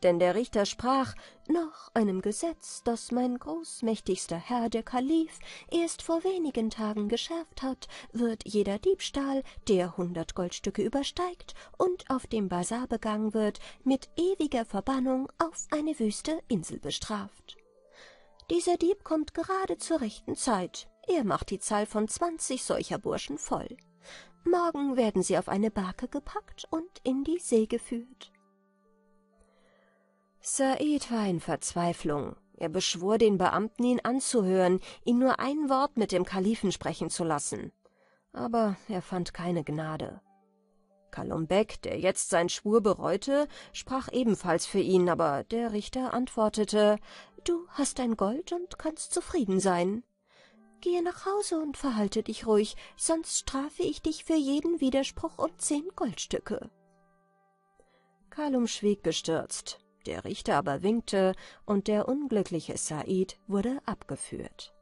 denn der Richter sprach, nach einem Gesetz, das mein großmächtigster Herr der Kalif erst vor wenigen Tagen geschärft hat, wird jeder Diebstahl, der hundert Goldstücke übersteigt und auf dem Bazar begangen wird, mit ewiger Verbannung auf eine wüste Insel bestraft. Dieser Dieb kommt gerade zur rechten Zeit, er macht die Zahl von zwanzig solcher Burschen voll. Morgen werden sie auf eine Barke gepackt und in die See geführt. Said war in Verzweiflung. Er beschwor den Beamten, ihn anzuhören, ihn nur ein Wort mit dem Kalifen sprechen zu lassen. Aber er fand keine Gnade. Kalum Beck, der jetzt sein Schwur bereute, sprach ebenfalls für ihn, aber der Richter antwortete, »Du hast dein Gold und kannst zufrieden sein. Gehe nach Hause und verhalte dich ruhig, sonst strafe ich dich für jeden Widerspruch um zehn Goldstücke.« Kalum schwieg bestürzt. Der Richter aber winkte, und der unglückliche Said wurde abgeführt.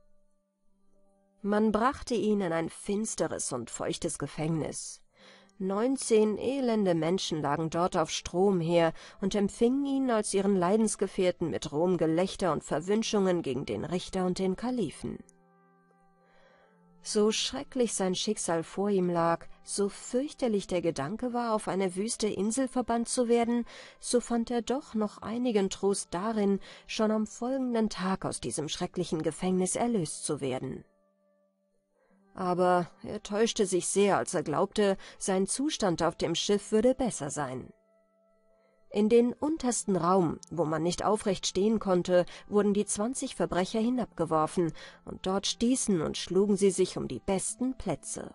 Man brachte ihn in ein finsteres und feuchtes Gefängnis. Neunzehn elende Menschen lagen dort auf Strom her und empfingen ihn als ihren Leidensgefährten mit rohem Gelächter und Verwünschungen gegen den Richter und den Kalifen. So schrecklich sein Schicksal vor ihm lag, so fürchterlich der Gedanke war, auf eine wüste Insel verbannt zu werden, so fand er doch noch einigen Trost darin, schon am folgenden Tag aus diesem schrecklichen Gefängnis erlöst zu werden. Aber er täuschte sich sehr, als er glaubte, sein Zustand auf dem Schiff würde besser sein. In den untersten Raum, wo man nicht aufrecht stehen konnte, wurden die 20 Verbrecher hinabgeworfen, und dort stießen und schlugen sie sich um die besten Plätze.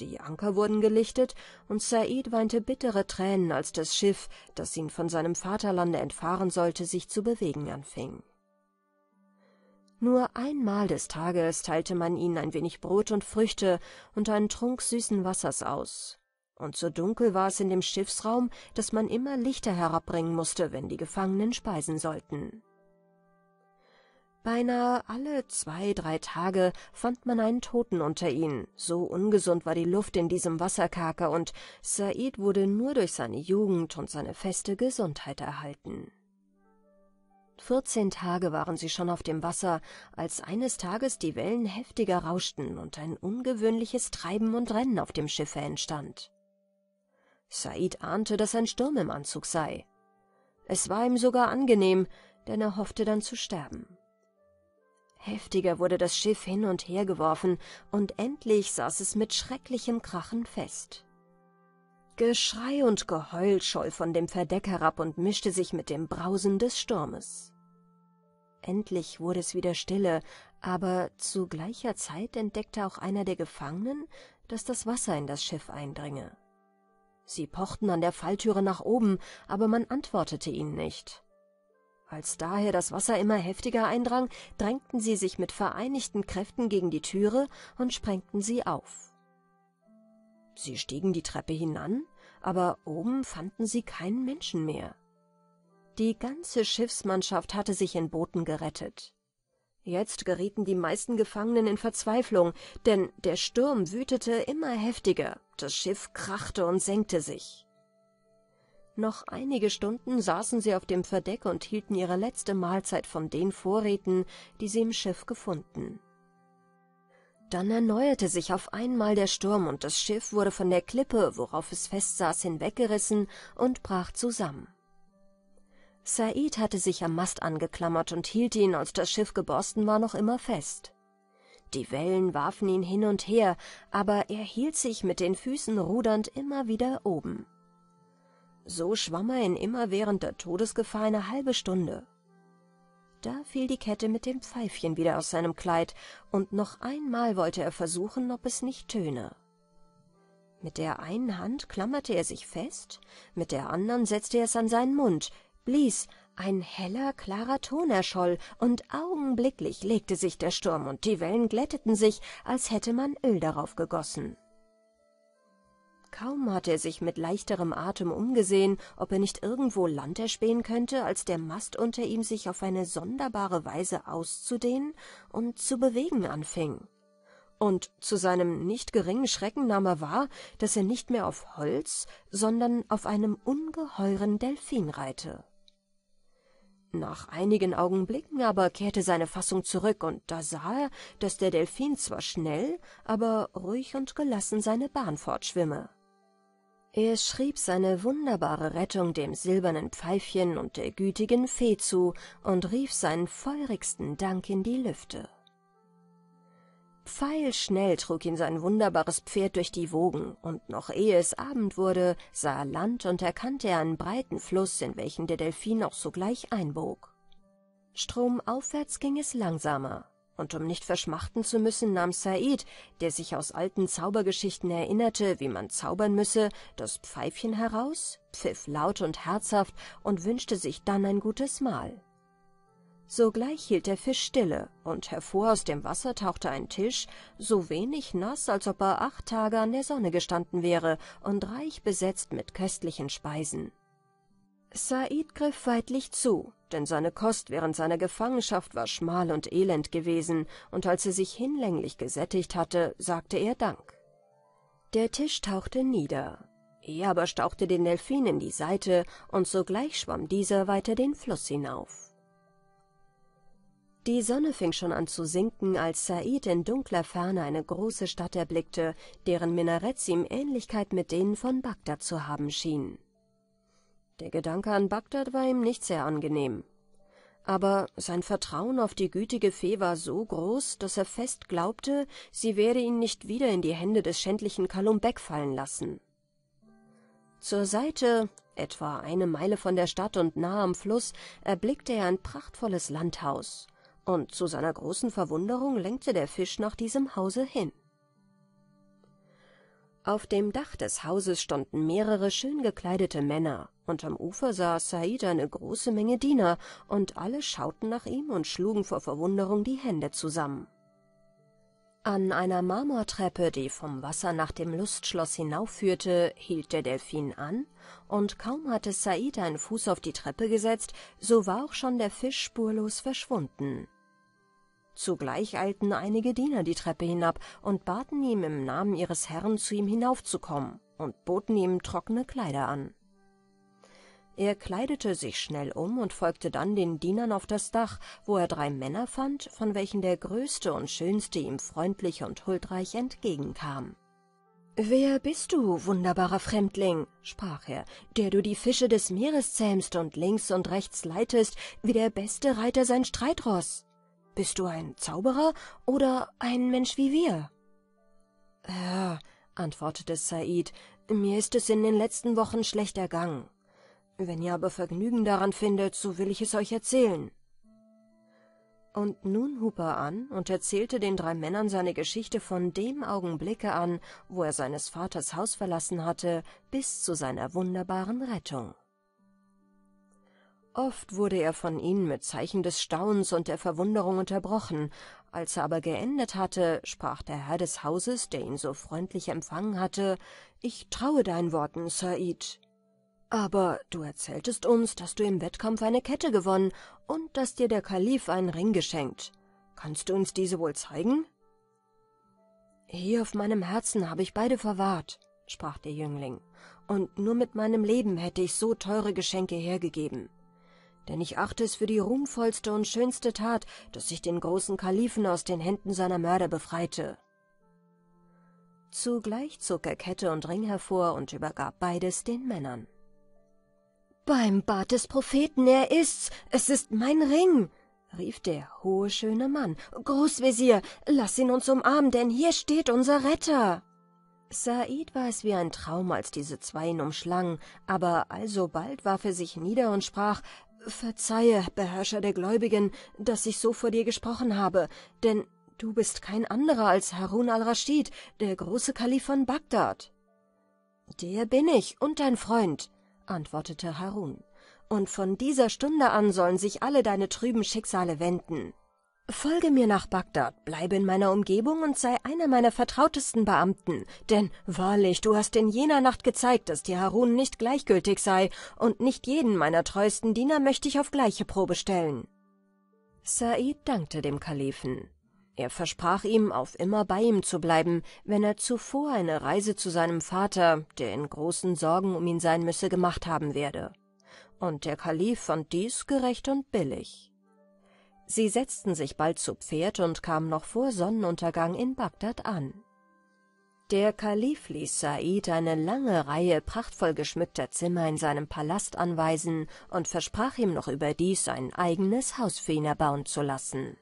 Die Anker wurden gelichtet, und Said weinte bittere Tränen, als das Schiff, das ihn von seinem Vaterlande entfahren sollte, sich zu bewegen anfing. Nur einmal des Tages teilte man ihnen ein wenig Brot und Früchte und einen Trunk süßen Wassers aus, und so dunkel war es in dem Schiffsraum, dass man immer Lichter herabbringen musste, wenn die Gefangenen speisen sollten. Beinahe alle zwei, drei Tage fand man einen Toten unter ihnen, so ungesund war die Luft in diesem Wasserkaker, und Said wurde nur durch seine Jugend und seine feste Gesundheit erhalten. Vierzehn Tage waren sie schon auf dem Wasser, als eines Tages die Wellen heftiger rauschten und ein ungewöhnliches Treiben und Rennen auf dem Schiffe entstand. Said ahnte, dass ein Sturm im Anzug sei. Es war ihm sogar angenehm, denn er hoffte dann zu sterben. Heftiger wurde das Schiff hin und her geworfen, und endlich saß es mit schrecklichem Krachen fest. Geschrei und Geheul scholl von dem Verdeck herab und mischte sich mit dem Brausen des Sturmes. Endlich wurde es wieder stille, aber zu gleicher Zeit entdeckte auch einer der Gefangenen, dass das Wasser in das Schiff eindringe. Sie pochten an der Falltüre nach oben, aber man antwortete ihnen nicht. Als daher das Wasser immer heftiger eindrang, drängten sie sich mit vereinigten Kräften gegen die Türe und sprengten sie auf. Sie stiegen die Treppe hinan, aber oben fanden sie keinen Menschen mehr. Die ganze Schiffsmannschaft hatte sich in Booten gerettet. Jetzt gerieten die meisten Gefangenen in Verzweiflung, denn der Sturm wütete immer heftiger, das Schiff krachte und senkte sich. Noch einige Stunden saßen sie auf dem Verdeck und hielten ihre letzte Mahlzeit von den Vorräten, die sie im Schiff gefunden. Dann erneuerte sich auf einmal der Sturm und das Schiff wurde von der Klippe, worauf es festsaß, hinweggerissen und brach zusammen. Said hatte sich am Mast angeklammert und hielt ihn, als das Schiff geborsten war, noch immer fest. Die Wellen warfen ihn hin und her, aber er hielt sich mit den Füßen rudernd immer wieder oben. So schwamm er in immerwährender Todesgefahr eine halbe Stunde. Da fiel die Kette mit dem Pfeifchen wieder aus seinem Kleid, und noch einmal wollte er versuchen, ob es nicht töne. Mit der einen Hand klammerte er sich fest, mit der anderen setzte er es an seinen Mund, blies, ein heller, klarer Ton erscholl, und augenblicklich legte sich der Sturm, und die Wellen glätteten sich, als hätte man Öl darauf gegossen. Kaum hatte er sich mit leichterem Atem umgesehen, ob er nicht irgendwo Land erspähen könnte, als der Mast unter ihm sich auf eine sonderbare Weise auszudehnen und zu bewegen anfing. Und zu seinem nicht geringen Schrecken nahm er wahr, dass er nicht mehr auf Holz, sondern auf einem ungeheuren Delfin reite. Nach einigen Augenblicken aber kehrte seine Fassung zurück, und da sah er, dass der Delfin zwar schnell, aber ruhig und gelassen seine Bahn fortschwimme. Er schrieb seine wunderbare Rettung dem silbernen Pfeifchen und der gütigen Fee zu und rief seinen feurigsten Dank in die Lüfte. Pfeilschnell trug ihn sein wunderbares Pferd durch die Wogen, und noch ehe es Abend wurde, sah er Land und erkannte er einen breiten Fluss, in welchen der Delfin auch sogleich einbog. Stromaufwärts ging es langsamer, und um nicht verschmachten zu müssen, nahm Said, der sich aus alten Zaubergeschichten erinnerte, wie man zaubern müsse, das Pfeifchen heraus, pfiff laut und herzhaft und wünschte sich dann ein gutes Mahl. Sogleich hielt der Fisch stille, und hervor aus dem Wasser tauchte ein Tisch, so wenig nass, als ob er acht Tage an der Sonne gestanden wäre und reich besetzt mit köstlichen Speisen. Said griff weidlich zu, denn seine Kost während seiner Gefangenschaft war schmal und elend gewesen, und als er sich hinlänglich gesättigt hatte, sagte er Dank. Der Tisch tauchte nieder. Er aber stauchte den Delfin in die Seite, und sogleich schwamm dieser weiter den Fluss hinauf. Die Sonne fing schon an zu sinken, als Said in dunkler Ferne eine große Stadt erblickte, deren Minaretts ihm Ähnlichkeit mit denen von Bagdad zu haben schienen. Der Gedanke an Bagdad war ihm nicht sehr angenehm. Aber sein Vertrauen auf die gütige Fee war so groß, dass er fest glaubte, sie werde ihn nicht wieder in die Hände des schändlichen Kalumbek fallen lassen. Zur Seite, etwa eine Meile von der Stadt und nah am Fluss, erblickte er ein prachtvolles Landhaus und zu seiner großen Verwunderung lenkte der Fisch nach diesem Hause hin. Auf dem Dach des Hauses standen mehrere schön gekleidete Männer, und am Ufer sah Said eine große Menge Diener, und alle schauten nach ihm und schlugen vor Verwunderung die Hände zusammen. An einer Marmortreppe, die vom Wasser nach dem Lustschloss hinaufführte, hielt der Delfin an, und kaum hatte Said einen Fuß auf die Treppe gesetzt, so war auch schon der Fisch spurlos verschwunden. Zugleich eilten einige Diener die Treppe hinab und baten ihm im Namen ihres Herrn zu ihm hinaufzukommen und boten ihm trockene Kleider an. Er kleidete sich schnell um und folgte dann den Dienern auf das Dach, wo er drei Männer fand, von welchen der größte und schönste ihm freundlich und huldreich entgegenkam. »Wer bist du, wunderbarer Fremdling?« sprach er, »der du die Fische des Meeres zähmst und links und rechts leitest, wie der beste Reiter sein Streitross?« bist du ein Zauberer oder ein Mensch wie wir? Herr, antwortete Said, mir ist es in den letzten Wochen schlecht ergangen. Wenn ihr aber Vergnügen daran findet, so will ich es euch erzählen. Und nun hub er an und erzählte den drei Männern seine Geschichte von dem Augenblicke an, wo er seines Vaters Haus verlassen hatte, bis zu seiner wunderbaren Rettung. Oft wurde er von ihnen mit Zeichen des Staunens und der Verwunderung unterbrochen, als er aber geendet hatte, sprach der Herr des Hauses, der ihn so freundlich empfangen hatte, »Ich traue deinen Worten, Said.« »Aber du erzähltest uns, dass du im Wettkampf eine Kette gewonnen und dass dir der Kalif einen Ring geschenkt. Kannst du uns diese wohl zeigen?« »Hier auf meinem Herzen habe ich beide verwahrt«, sprach der Jüngling, »und nur mit meinem Leben hätte ich so teure Geschenke hergegeben.« denn ich achte es für die ruhmvollste und schönste Tat, dass ich den großen Kalifen aus den Händen seiner Mörder befreite. Zugleich zog er Kette und Ring hervor und übergab beides den Männern. Beim Bart des Propheten, er ist's, es ist mein Ring, rief der hohe, schöne Mann. Großvezier, lass ihn uns umarmen, denn hier steht unser Retter. Said war es wie ein Traum, als diese zwei ihn umschlangen, aber alsobald warf er sich nieder und sprach, Verzeihe, Beherrscher der Gläubigen, dass ich so vor dir gesprochen habe, denn du bist kein anderer als Harun al-Raschid, der große Kalif von Bagdad. Der bin ich und dein Freund, antwortete Harun, und von dieser Stunde an sollen sich alle deine trüben Schicksale wenden. Folge mir nach Bagdad, bleibe in meiner Umgebung und sei einer meiner vertrautesten Beamten, denn wahrlich, du hast in jener Nacht gezeigt, dass dir Harun nicht gleichgültig sei, und nicht jeden meiner treuesten Diener möchte ich auf gleiche Probe stellen. Said dankte dem Kalifen. Er versprach ihm, auf immer bei ihm zu bleiben, wenn er zuvor eine Reise zu seinem Vater, der in großen Sorgen um ihn sein müsse, gemacht haben werde. Und der Kalif fand dies gerecht und billig. Sie setzten sich bald zu Pferd und kamen noch vor Sonnenuntergang in Bagdad an. Der Kalif ließ Said eine lange Reihe prachtvoll geschmückter Zimmer in seinem Palast anweisen und versprach ihm noch überdies ein eigenes Haus für ihn erbauen zu lassen.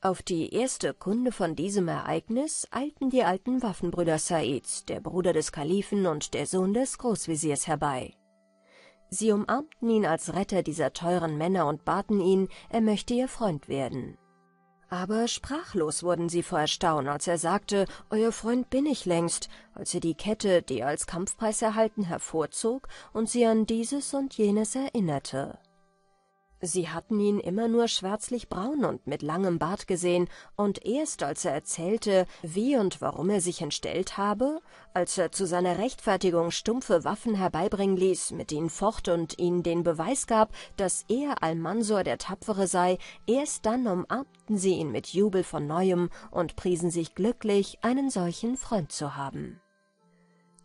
Auf die erste Kunde von diesem Ereignis eilten die alten Waffenbrüder Saids, der Bruder des Kalifen und der Sohn des Großwesirs herbei. Sie umarmten ihn als Retter dieser teuren Männer und baten ihn, er möchte ihr Freund werden. Aber sprachlos wurden sie vor Erstaunen, als er sagte, Euer Freund bin ich längst, als er die Kette, die er als Kampfpreis erhalten, hervorzog und sie an dieses und jenes erinnerte. Sie hatten ihn immer nur schwärzlich-braun und mit langem Bart gesehen, und erst als er erzählte, wie und warum er sich entstellt habe, als er zu seiner Rechtfertigung stumpfe Waffen herbeibringen ließ, mit ihnen focht und ihnen den Beweis gab, dass er Almansor der Tapfere sei, erst dann umarmten sie ihn mit Jubel von Neuem und priesen sich glücklich, einen solchen Freund zu haben.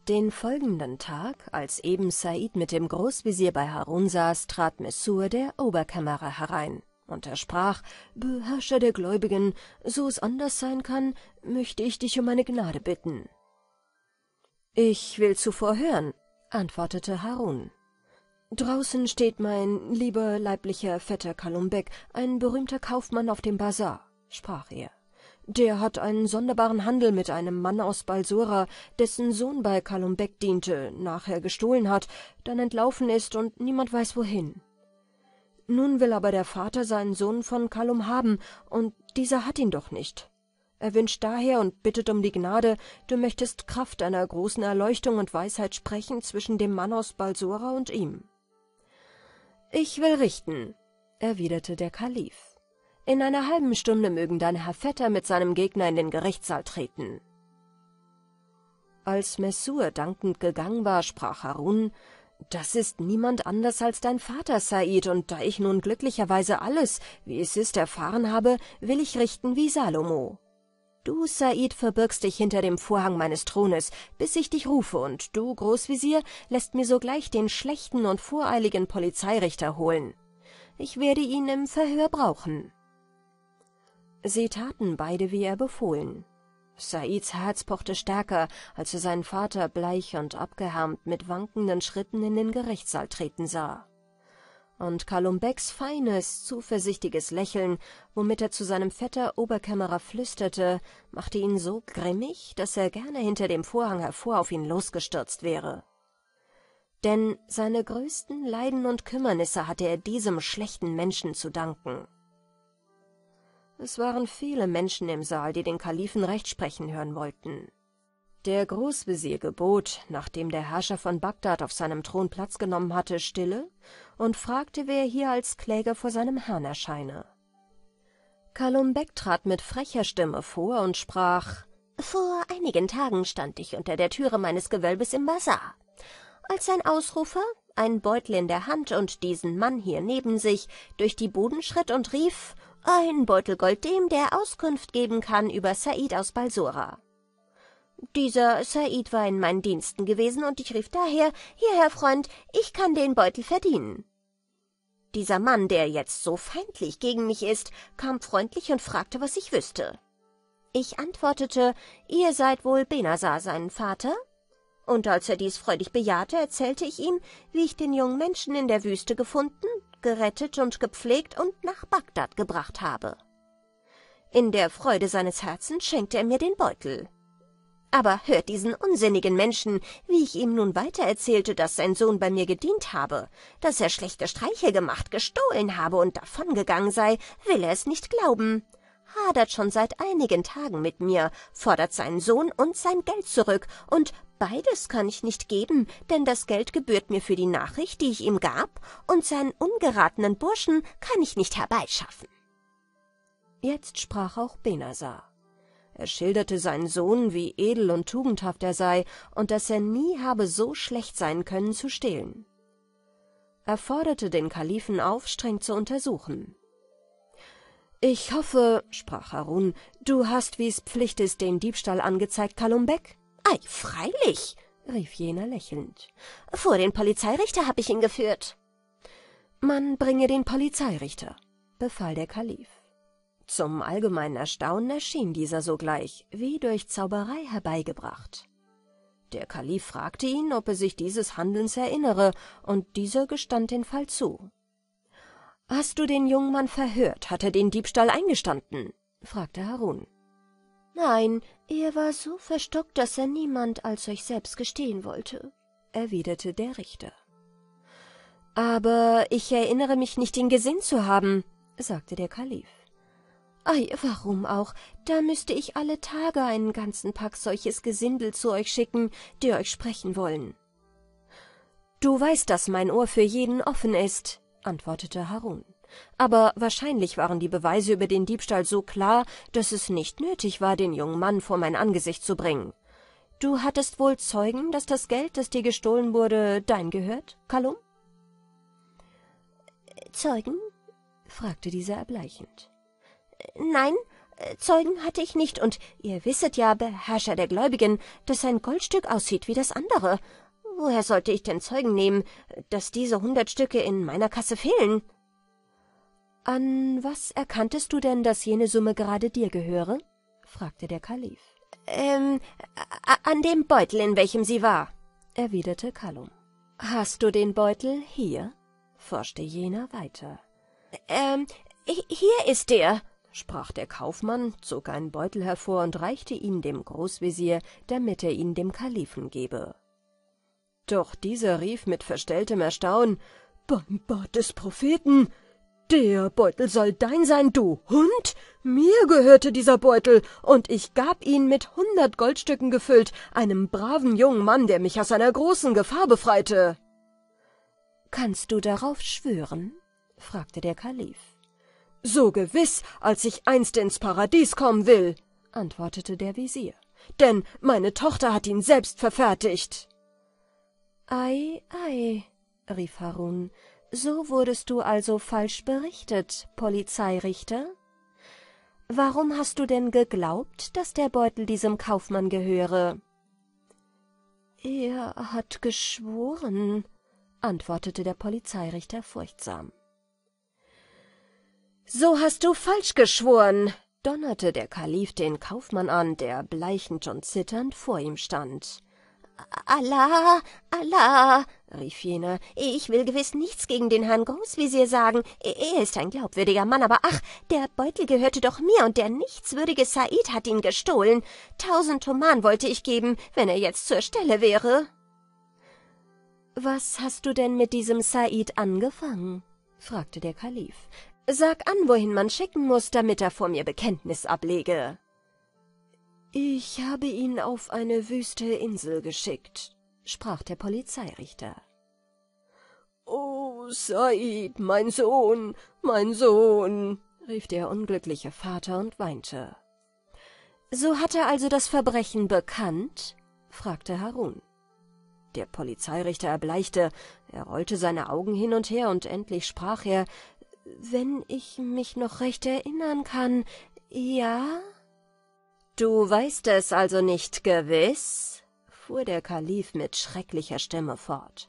Den folgenden Tag, als eben Said mit dem Großvezier bei Harun saß, trat Messur, der Oberkämmerer, herein, und er sprach, »Beherrscher der Gläubigen, so es anders sein kann, möchte ich dich um eine Gnade bitten.« »Ich will zuvor hören«, antwortete Harun. »Draußen steht mein lieber leiblicher Vetter Kalumbek, ein berühmter Kaufmann auf dem Bazar«, sprach er. Der hat einen sonderbaren Handel mit einem Mann aus Balsora, dessen Sohn bei Kalumbek diente, nachher gestohlen hat, dann entlaufen ist und niemand weiß wohin. Nun will aber der Vater seinen Sohn von Kalum haben, und dieser hat ihn doch nicht. Er wünscht daher und bittet um die Gnade, du möchtest Kraft einer großen Erleuchtung und Weisheit sprechen zwischen dem Mann aus Balsora und ihm. Ich will richten, erwiderte der Kalif. In einer halben Stunde mögen dann Herr Vetter mit seinem Gegner in den Gerichtssaal treten. Als Messur dankend gegangen war, sprach Harun, »Das ist niemand anders als dein Vater, Said, und da ich nun glücklicherweise alles, wie es ist, erfahren habe, will ich richten wie Salomo. Du, Said, verbirgst dich hinter dem Vorhang meines Thrones, bis ich dich rufe, und du, Großvisier, lässt mir sogleich den schlechten und voreiligen Polizeirichter holen. Ich werde ihn im Verhör brauchen.« Sie taten beide, wie er befohlen. Saids Herz pochte stärker, als er seinen Vater bleich und abgehärmt mit wankenden Schritten in den Gerichtssaal treten sah. Und Kalum Becks feines, zuversichtliches Lächeln, womit er zu seinem Vetter Oberkämmerer flüsterte, machte ihn so grimmig, dass er gerne hinter dem Vorhang hervor auf ihn losgestürzt wäre. Denn seine größten Leiden und Kümmernisse hatte er diesem schlechten Menschen zu danken. Es waren viele Menschen im Saal, die den Kalifen recht sprechen hören wollten. Der Großvezier gebot, nachdem der Herrscher von Bagdad auf seinem Thron Platz genommen hatte, Stille und fragte, wer hier als Kläger vor seinem Herrn erscheine. Kalum Beck trat mit frecher Stimme vor und sprach, »Vor einigen Tagen stand ich unter der Türe meines Gewölbes im Bazar. Als ein Ausrufer, ein Beutel in der Hand und diesen Mann hier neben sich, durch die Boden schritt und rief, ein Beutel Gold dem, der Auskunft geben kann über Said aus Balsora. Dieser Said war in meinen Diensten gewesen, und ich rief daher, hierher, Freund, ich kann den Beutel verdienen. Dieser Mann, der jetzt so feindlich gegen mich ist, kam freundlich und fragte, was ich wüsste. Ich antwortete, ihr seid wohl Benazar, seinen Vater? Und als er dies freudig bejahte, erzählte ich ihm, wie ich den jungen Menschen in der Wüste gefunden gerettet und gepflegt und nach Bagdad gebracht habe. In der Freude seines Herzens schenkte er mir den Beutel. Aber hört diesen unsinnigen Menschen, wie ich ihm nun weiter erzählte, dass sein Sohn bei mir gedient habe, dass er schlechte Streiche gemacht, gestohlen habe und davongegangen sei, will er es nicht glauben hadert schon seit einigen Tagen mit mir, fordert seinen Sohn und sein Geld zurück, und beides kann ich nicht geben, denn das Geld gebührt mir für die Nachricht, die ich ihm gab, und seinen ungeratenen Burschen kann ich nicht herbeischaffen. Jetzt sprach auch Benazar. Er schilderte seinen Sohn, wie edel und tugendhaft er sei, und dass er nie habe so schlecht sein können zu stehlen. Er forderte den Kalifen auf, streng zu untersuchen. Ich hoffe, sprach Harun, du hast, wie's Pflicht ist, den Diebstahl angezeigt, Kalum Beck? Ei, freilich, rief jener lächelnd. Vor den Polizeirichter hab ich ihn geführt. Man bringe den Polizeirichter, befahl der Kalif. Zum allgemeinen Erstaunen erschien dieser sogleich, wie durch Zauberei herbeigebracht. Der Kalif fragte ihn, ob er sich dieses Handelns erinnere, und dieser gestand den Fall zu. »Hast du den jungen Mann verhört? Hat er den Diebstahl eingestanden?« fragte Harun. »Nein, er war so verstockt, dass er niemand als euch selbst gestehen wollte«, erwiderte der Richter. »Aber ich erinnere mich nicht, ihn gesehen zu haben«, sagte der Kalif. »Ei, warum auch? Da müsste ich alle Tage einen ganzen Pack solches Gesindel zu euch schicken, die euch sprechen wollen.« »Du weißt, dass mein Ohr für jeden offen ist«, antwortete Harun. Aber wahrscheinlich waren die Beweise über den Diebstahl so klar, dass es nicht nötig war, den jungen Mann vor mein Angesicht zu bringen. Du hattest wohl Zeugen, dass das Geld, das dir gestohlen wurde, dein gehört, Kalum? Zeugen? fragte dieser erbleichend. Nein, Zeugen hatte ich nicht, und ihr wisset ja, Beherrscher der Gläubigen, dass ein Goldstück aussieht wie das andere. Woher sollte ich denn Zeugen nehmen, dass diese hundert Stücke in meiner Kasse fehlen? An was erkanntest du denn, dass jene Summe gerade dir gehöre? fragte der Kalif. Ähm, an dem Beutel, in welchem sie war, erwiderte Kalum. Hast du den Beutel hier? forschte jener weiter. Ähm, hier ist der, sprach der Kaufmann, zog einen Beutel hervor und reichte ihn dem Großvezier, damit er ihn dem Kalifen gebe. Doch dieser rief mit verstelltem Erstaunen Beim Bart des Propheten. Der Beutel soll dein sein, du Hund? Mir gehörte dieser Beutel, und ich gab ihn mit hundert Goldstücken gefüllt einem braven jungen Mann, der mich aus einer großen Gefahr befreite. Kannst du darauf schwören? fragte der Kalif. So gewiß, als ich einst ins Paradies kommen will, antwortete der Visier, denn meine Tochter hat ihn selbst verfertigt. Ei, ei, rief Harun, so wurdest du also falsch berichtet, Polizeirichter? Warum hast du denn geglaubt, dass der Beutel diesem Kaufmann gehöre? Er hat geschworen, antwortete der Polizeirichter furchtsam. So hast du falsch geschworen, donnerte der Kalif den Kaufmann an, der bleichend und zitternd vor ihm stand. Allah, Allah, rief jener, ich will gewiss nichts gegen den Herrn Großvisier sagen, er ist ein glaubwürdiger Mann, aber ach, der Beutel gehörte doch mir und der nichtswürdige Said hat ihn gestohlen. Tausend Toman wollte ich geben, wenn er jetzt zur Stelle wäre. Was hast du denn mit diesem Said angefangen? fragte der Kalif. Sag an, wohin man schicken muß, damit er vor mir Bekenntnis ablege. Ich habe ihn auf eine wüste Insel geschickt, sprach der Polizeirichter. Oh, Said, mein Sohn, mein Sohn, rief der unglückliche Vater und weinte. So hat er also das Verbrechen bekannt? fragte Harun. Der Polizeirichter erbleichte, er rollte seine Augen hin und her und endlich sprach er, wenn ich mich noch recht erinnern kann, ja? Du weißt es also nicht gewiss? fuhr der Kalif mit schrecklicher Stimme fort.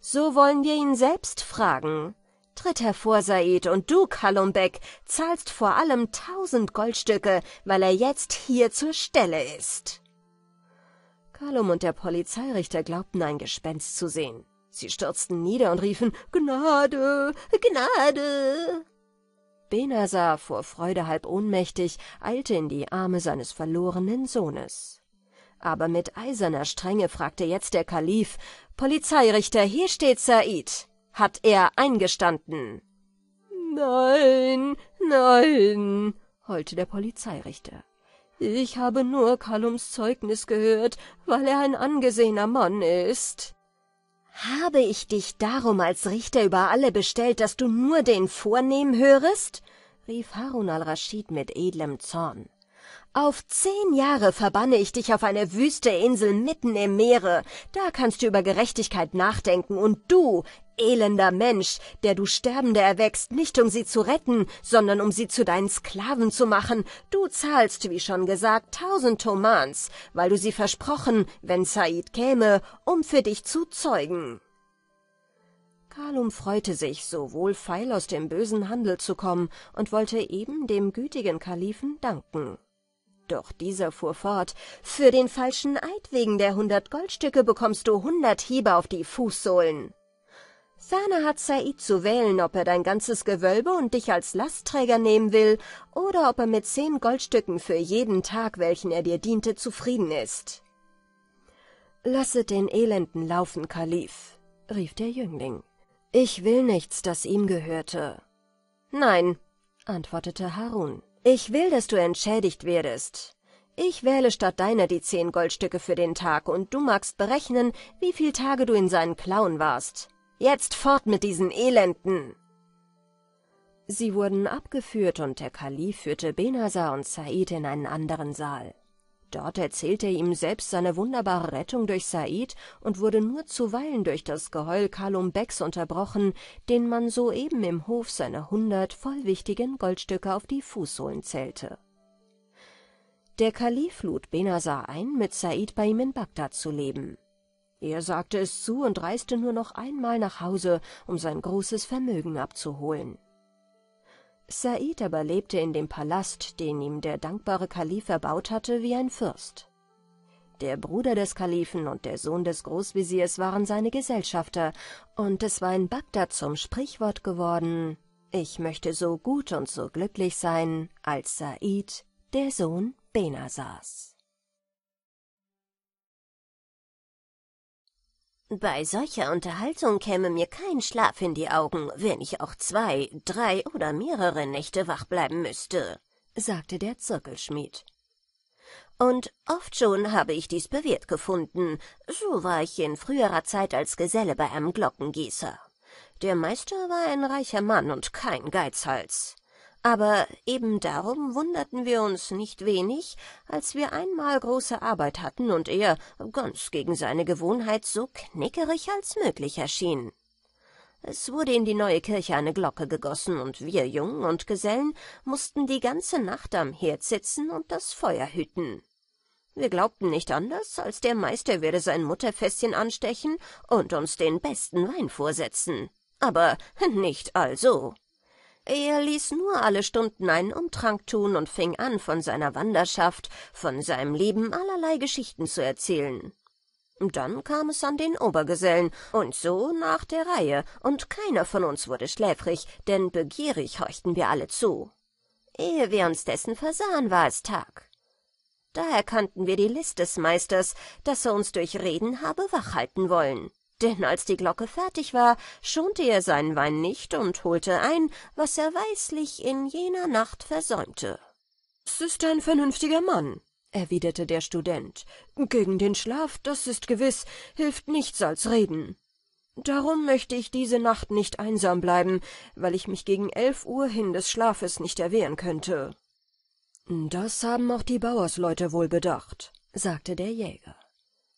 So wollen wir ihn selbst fragen. Tritt hervor, Said, und du, Kalumbek, zahlst vor allem tausend Goldstücke, weil er jetzt hier zur Stelle ist. Kalum und der Polizeirichter glaubten, ein Gespenst zu sehen. Sie stürzten nieder und riefen Gnade, Gnade. Benazar, vor Freude halb ohnmächtig, eilte in die Arme seines verlorenen Sohnes. Aber mit eiserner Strenge fragte jetzt der Kalif, Polizeirichter, hier steht Said. Hat er eingestanden? Nein, nein, heulte der Polizeirichter. Ich habe nur Kalums Zeugnis gehört, weil er ein angesehener Mann ist. Habe ich dich darum als Richter über alle bestellt, dass du nur den Vornehmen hörest? rief Harun al-Raschid mit edlem Zorn. Auf zehn Jahre verbanne ich dich auf eine wüste Insel mitten im Meere. Da kannst du über Gerechtigkeit nachdenken und du, elender Mensch, der du Sterbende erwächst, nicht um sie zu retten, sondern um sie zu deinen Sklaven zu machen. Du zahlst, wie schon gesagt, tausend Tomans, weil du sie versprochen, wenn Said käme, um für dich zu zeugen. Kalum freute sich, so wohlfeil aus dem bösen Handel zu kommen und wollte eben dem gütigen Kalifen danken. Doch dieser fuhr fort, für den falschen Eid wegen der hundert Goldstücke bekommst du hundert Hiebe auf die Fußsohlen. Ferner hat Said zu wählen, ob er dein ganzes Gewölbe und dich als Lastträger nehmen will oder ob er mit zehn Goldstücken für jeden Tag, welchen er dir diente, zufrieden ist. Lasset den Elenden laufen, Kalif, rief der Jüngling. Ich will nichts, das ihm gehörte. Nein, antwortete Harun. Ich will, dass du entschädigt werdest. Ich wähle statt deiner die zehn Goldstücke für den Tag und du magst berechnen, wie viel Tage du in seinen Klauen warst. Jetzt fort mit diesen Elenden! Sie wurden abgeführt und der Kalif führte Benazar und Said in einen anderen Saal. Dort erzählte er ihm selbst seine wunderbare Rettung durch Said und wurde nur zuweilen durch das Geheul Kalum Becks unterbrochen, den man soeben im Hof seine hundert vollwichtigen Goldstücke auf die Fußsohlen zählte. Der Kalif lud Benazar ein, mit Said bei ihm in Bagdad zu leben. Er sagte es zu und reiste nur noch einmal nach Hause, um sein großes Vermögen abzuholen. Said aber lebte in dem Palast, den ihm der dankbare Kalif erbaut hatte, wie ein Fürst. Der Bruder des Kalifen und der Sohn des Großveziers waren seine Gesellschafter, und es war in Bagdad zum Sprichwort geworden, ich möchte so gut und so glücklich sein, als Said, der Sohn Benasars. Bei solcher Unterhaltung käme mir kein Schlaf in die Augen, wenn ich auch zwei, drei oder mehrere Nächte wach bleiben müsste, sagte der Zirkelschmied. Und oft schon habe ich dies bewährt gefunden, so war ich in früherer Zeit als Geselle bei einem Glockengießer. Der Meister war ein reicher Mann und kein Geizhals. Aber eben darum wunderten wir uns nicht wenig, als wir einmal große Arbeit hatten und er, ganz gegen seine Gewohnheit, so knickerig als möglich erschien. Es wurde in die neue Kirche eine Glocke gegossen, und wir Jungen und Gesellen mußten die ganze Nacht am Herd sitzen und das Feuer hüten. Wir glaubten nicht anders, als der Meister werde sein Mutterfässchen anstechen und uns den besten Wein vorsetzen. Aber nicht also. Er ließ nur alle Stunden einen Umtrank tun und fing an, von seiner Wanderschaft, von seinem Leben allerlei Geschichten zu erzählen. Dann kam es an den Obergesellen, und so nach der Reihe, und keiner von uns wurde schläfrig, denn begierig horchten wir alle zu. Ehe wir uns dessen versahen, war es Tag. Da erkannten wir die List des Meisters, dass er uns durch Reden habe wachhalten wollen denn als die Glocke fertig war, schonte er seinen Wein nicht und holte ein, was er weislich in jener Nacht versäumte. »Es ist ein vernünftiger Mann«, erwiderte der Student. »Gegen den Schlaf, das ist gewiß, hilft nichts als Reden. Darum möchte ich diese Nacht nicht einsam bleiben, weil ich mich gegen elf Uhr hin des Schlafes nicht erwehren könnte.« »Das haben auch die Bauersleute wohl bedacht«, sagte der Jäger.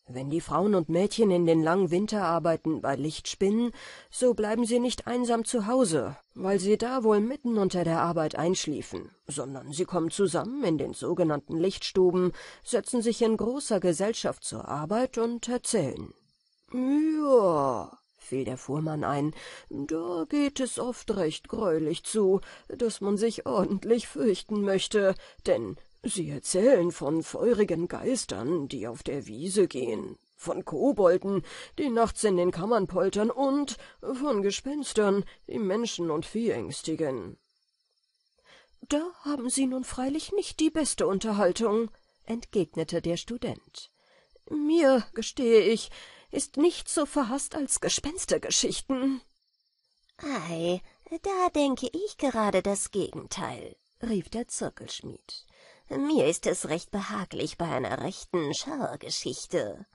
Wenn die Frauen und Mädchen in den langen Winterarbeiten bei Licht spinnen, so bleiben sie nicht einsam zu Hause, weil sie da wohl mitten unter der Arbeit einschliefen, sondern sie kommen zusammen in den sogenannten Lichtstuben, setzen sich in großer Gesellschaft zur Arbeit und erzählen. Ja, fiel der Fuhrmann ein, da geht es oft recht greulich zu, dass man sich ordentlich fürchten möchte, denn Sie erzählen von feurigen Geistern, die auf der Wiese gehen, von Kobolden, die nachts in den Kammern poltern und von Gespenstern, die Menschen und Vieh ängstigen. Da haben Sie nun freilich nicht die beste Unterhaltung, entgegnete der Student. Mir, gestehe ich, ist nichts so verhaßt als Gespenstergeschichten. Ei, da denke ich gerade das Gegenteil, rief der Zirkelschmied. Mir ist es recht behaglich bei einer rechten Schauergeschichte.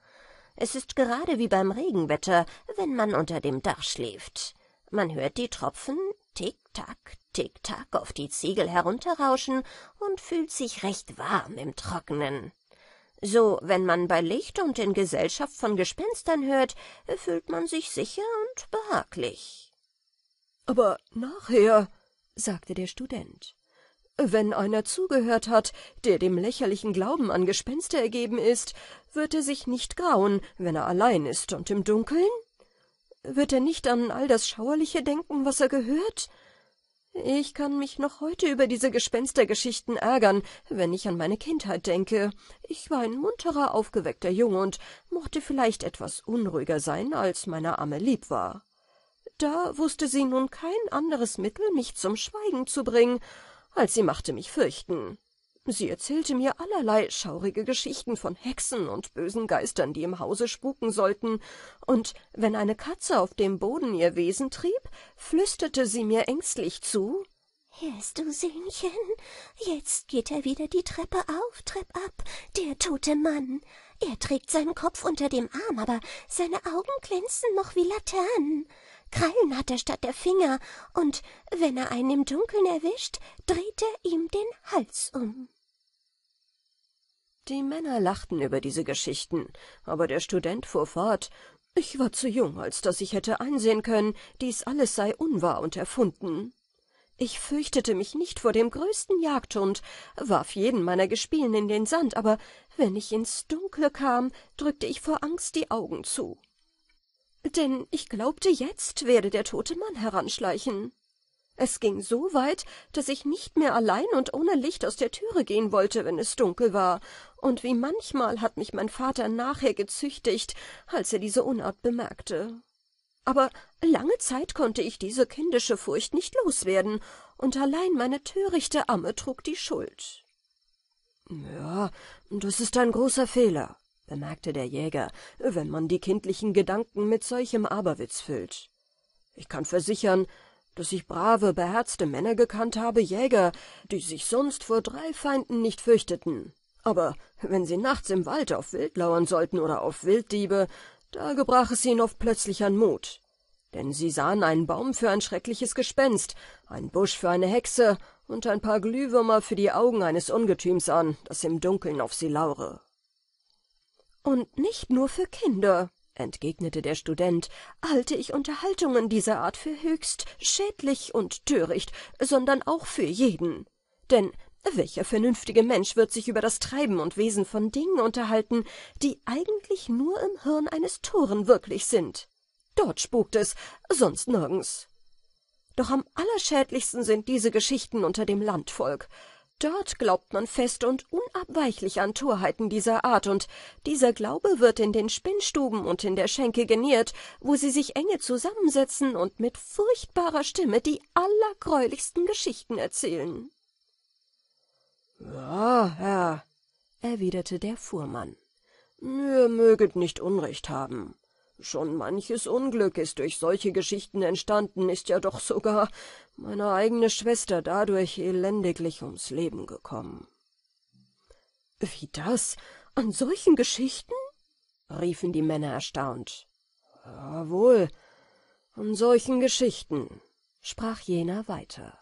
Es ist gerade wie beim Regenwetter, wenn man unter dem Dach schläft. Man hört die Tropfen tick-tack, tick-tack auf die Ziegel herunterrauschen und fühlt sich recht warm im Trockenen. So, wenn man bei Licht und in Gesellschaft von Gespenstern hört, fühlt man sich sicher und behaglich. Aber nachher, sagte der Student. Wenn einer zugehört hat, der dem lächerlichen Glauben an Gespenster ergeben ist, wird er sich nicht grauen, wenn er allein ist und im Dunkeln? Wird er nicht an all das Schauerliche denken, was er gehört? Ich kann mich noch heute über diese Gespenstergeschichten ärgern, wenn ich an meine Kindheit denke. Ich war ein munterer, aufgeweckter Junge und mochte vielleicht etwas unruhiger sein, als meiner Amme lieb war. Da wußte sie nun kein anderes Mittel, mich zum Schweigen zu bringen, als sie machte mich fürchten. Sie erzählte mir allerlei schaurige Geschichten von Hexen und bösen Geistern, die im Hause spuken sollten, und wenn eine Katze auf dem Boden ihr Wesen trieb, flüsterte sie mir ängstlich zu Hörst du, Söhnchen? Jetzt geht er wieder die Treppe auf, Trepp ab, der tote Mann. Er trägt seinen Kopf unter dem Arm, aber seine Augen glänzen noch wie Laternen. Krallen hat er statt der Finger, und wenn er einen im Dunkeln erwischt, dreht er ihm den Hals um. Die Männer lachten über diese Geschichten, aber der Student fuhr fort Ich war zu jung, als dass ich hätte einsehen können, dies alles sei unwahr und erfunden. Ich fürchtete mich nicht vor dem größten Jagdhund, warf jeden meiner Gespielen in den Sand, aber wenn ich ins Dunkle kam, drückte ich vor Angst die Augen zu denn ich glaubte, jetzt werde der tote Mann heranschleichen. Es ging so weit, dass ich nicht mehr allein und ohne Licht aus der Türe gehen wollte, wenn es dunkel war, und wie manchmal hat mich mein Vater nachher gezüchtigt, als er diese Unart bemerkte. Aber lange Zeit konnte ich diese kindische Furcht nicht loswerden, und allein meine törichte Amme trug die Schuld. Ja, das ist ein großer Fehler, bemerkte der Jäger, wenn man die kindlichen Gedanken mit solchem Aberwitz füllt. Ich kann versichern, dass ich brave, beherzte Männer gekannt habe, Jäger, die sich sonst vor drei Feinden nicht fürchteten. Aber wenn sie nachts im Wald auf Wild lauern sollten oder auf Wilddiebe, da gebrach es ihnen oft plötzlich an Mut. Denn sie sahen einen Baum für ein schreckliches Gespenst, einen Busch für eine Hexe und ein paar Glühwürmer für die Augen eines Ungetüms an, das im Dunkeln auf sie laure. Und nicht nur für Kinder, entgegnete der Student, halte ich Unterhaltungen dieser Art für höchst schädlich und töricht, sondern auch für jeden. Denn welcher vernünftige Mensch wird sich über das Treiben und Wesen von Dingen unterhalten, die eigentlich nur im Hirn eines Toren wirklich sind? Dort spukt es, sonst nirgends. Doch am allerschädlichsten sind diese Geschichten unter dem Landvolk. Dort glaubt man fest und unabweichlich an Torheiten dieser Art, und dieser Glaube wird in den Spinnstuben und in der Schenke geniert, wo sie sich enge zusammensetzen und mit furchtbarer Stimme die allergräulichsten Geschichten erzählen. Ja, Herr, erwiderte der Fuhrmann, ihr möget nicht Unrecht haben. Schon manches Unglück ist durch solche Geschichten entstanden, ist ja doch sogar meine eigene Schwester dadurch elendiglich ums Leben gekommen. Wie das? An solchen Geschichten? riefen die Männer erstaunt. Jawohl, an solchen Geschichten, sprach jener weiter.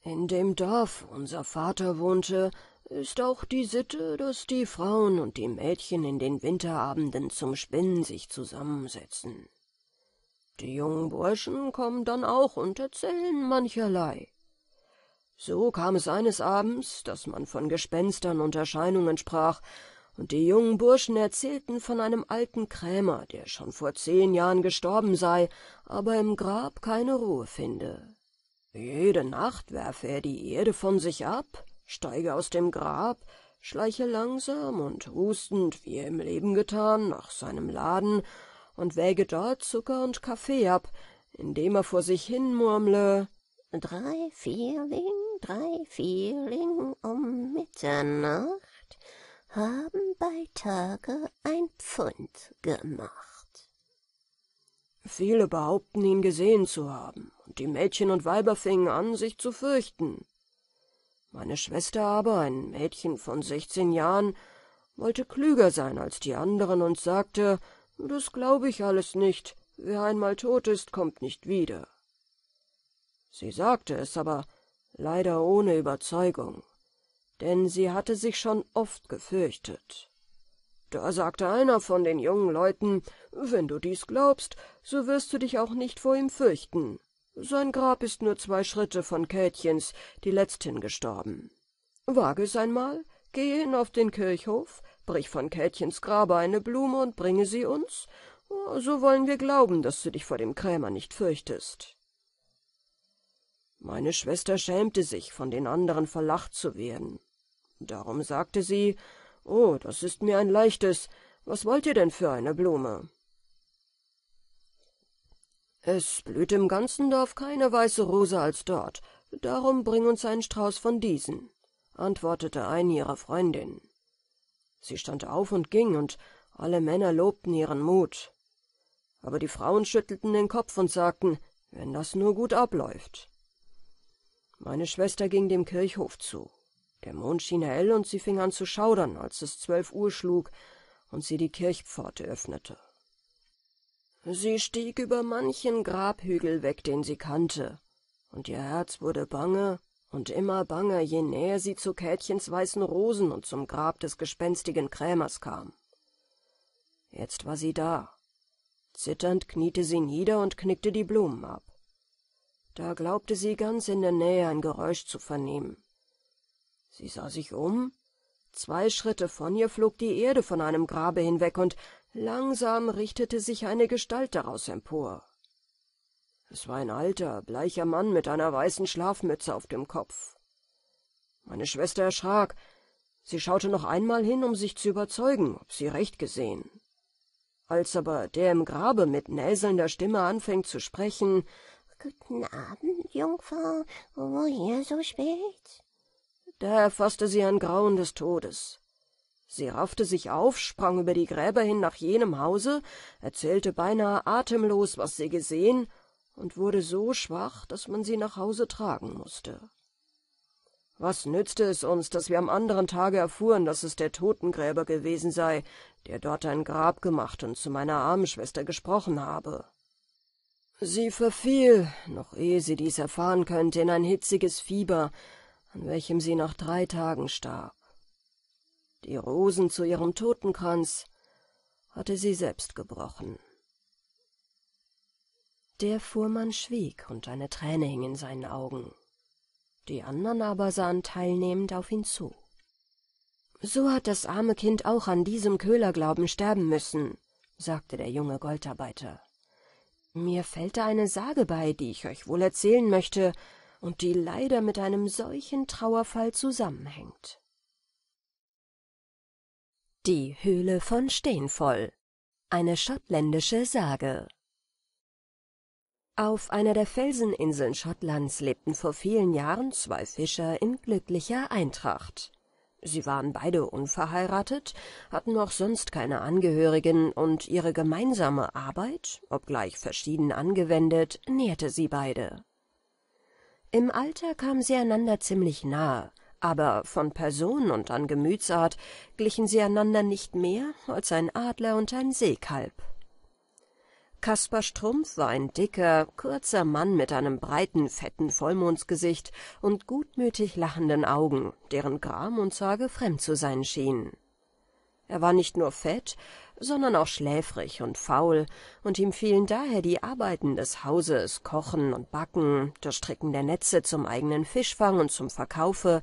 In dem Dorf, unser Vater wohnte, ist auch die Sitte, dass die Frauen und die Mädchen in den Winterabenden zum Spinnen sich zusammensetzen. Die jungen Burschen kommen dann auch und erzählen mancherlei. So kam es eines Abends, dass man von Gespenstern und Erscheinungen sprach, und die jungen Burschen erzählten von einem alten Krämer, der schon vor zehn Jahren gestorben sei, aber im Grab keine Ruhe finde. Jede Nacht werfe er die Erde von sich ab, steige aus dem Grab, schleiche langsam und hustend, wie er im Leben getan, nach seinem Laden und wäge dort Zucker und Kaffee ab, indem er vor sich hin murmle Drei Vierling, drei Vierling um Mitternacht haben bei Tage ein Pfund gemacht. Viele behaupten ihn gesehen zu haben, und die Mädchen und Weiber fingen an, sich zu fürchten. Meine Schwester aber, ein Mädchen von sechzehn Jahren, wollte klüger sein als die anderen und sagte, das glaube ich alles nicht, wer einmal tot ist, kommt nicht wieder. Sie sagte es aber leider ohne Überzeugung, denn sie hatte sich schon oft gefürchtet. Da sagte einer von den jungen Leuten, wenn du dies glaubst, so wirst du dich auch nicht vor ihm fürchten. Sein Grab ist nur zwei Schritte von Kätchens, die letzthin gestorben. Wage es einmal, gehe hin auf den Kirchhof, brich von Kätchens Grabe eine Blume und bringe sie uns, so wollen wir glauben, dass du dich vor dem Krämer nicht fürchtest. Meine Schwester schämte sich, von den anderen verlacht zu werden. Darum sagte sie, »Oh, das ist mir ein leichtes. Was wollt ihr denn für eine Blume?« es blüht im ganzen Dorf keine weiße Rose als dort, darum bring uns einen Strauß von diesen, antwortete eine ihrer Freundinnen. Sie stand auf und ging, und alle Männer lobten ihren Mut. Aber die Frauen schüttelten den Kopf und sagten, wenn das nur gut abläuft. Meine Schwester ging dem Kirchhof zu. Der Mond schien hell und sie fing an zu schaudern, als es zwölf Uhr schlug und sie die Kirchpforte öffnete. Sie stieg über manchen Grabhügel weg, den sie kannte, und ihr Herz wurde bange und immer banger, je näher sie zu Kätchens weißen Rosen und zum Grab des gespenstigen Krämers kam. Jetzt war sie da. Zitternd kniete sie nieder und knickte die Blumen ab. Da glaubte sie ganz in der Nähe ein Geräusch zu vernehmen. Sie sah sich um, Zwei Schritte von ihr flog die Erde von einem Grabe hinweg, und Langsam richtete sich eine Gestalt daraus empor. Es war ein alter, bleicher Mann mit einer weißen Schlafmütze auf dem Kopf. Meine Schwester erschrak. Sie schaute noch einmal hin, um sich zu überzeugen, ob sie recht gesehen. Als aber der im Grabe mit näselnder Stimme anfängt zu sprechen, »Guten Abend, Jungfrau, woher so spät?« da erfaßte sie ein Grauen des Todes sie raffte sich auf sprang über die gräber hin nach jenem hause erzählte beinahe atemlos was sie gesehen und wurde so schwach daß man sie nach hause tragen mußte was nützte es uns daß wir am anderen tage erfuhren daß es der totengräber gewesen sei der dort ein grab gemacht und zu meiner armen schwester gesprochen habe sie verfiel noch ehe sie dies erfahren könnte in ein hitziges fieber an welchem sie nach drei tagen starb die Rosen zu ihrem Totenkranz hatte sie selbst gebrochen. Der Fuhrmann schwieg und eine Träne hing in seinen Augen. Die anderen aber sahen teilnehmend auf ihn zu. So hat das arme Kind auch an diesem Köhlerglauben sterben müssen, sagte der junge Goldarbeiter. Mir fällt da eine Sage bei, die ich euch wohl erzählen möchte und die leider mit einem solchen Trauerfall zusammenhängt. Die Höhle von Steenvoll. Eine schottländische Sage. Auf einer der Felseninseln Schottlands lebten vor vielen Jahren zwei Fischer in glücklicher Eintracht. Sie waren beide unverheiratet, hatten auch sonst keine Angehörigen und ihre gemeinsame Arbeit, obgleich verschieden angewendet, nährte sie beide. Im Alter kamen sie einander ziemlich nahe, aber von Person und an Gemütsart glichen sie einander nicht mehr als ein Adler und ein Seekalb. Kaspar Strumpf war ein dicker, kurzer Mann mit einem breiten, fetten Vollmondsgesicht und gutmütig lachenden Augen, deren Gram und Sorge fremd zu sein schienen er war nicht nur fett sondern auch schläfrig und faul und ihm fielen daher die arbeiten des hauses kochen und backen das stricken der netze zum eigenen fischfang und zum verkaufe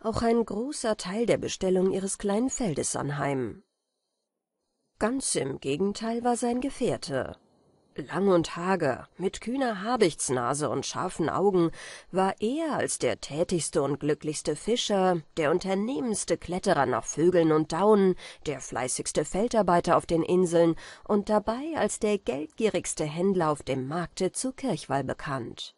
auch ein großer teil der bestellung ihres kleinen feldes anheim ganz im gegenteil war sein gefährte Lang und hager, mit kühner Habichtsnase und scharfen Augen, war er als der tätigste und glücklichste Fischer, der unternehmendste Kletterer nach Vögeln und Daunen, der fleißigste Feldarbeiter auf den Inseln und dabei als der geldgierigste Händler auf dem Markte zu Kirchwall bekannt.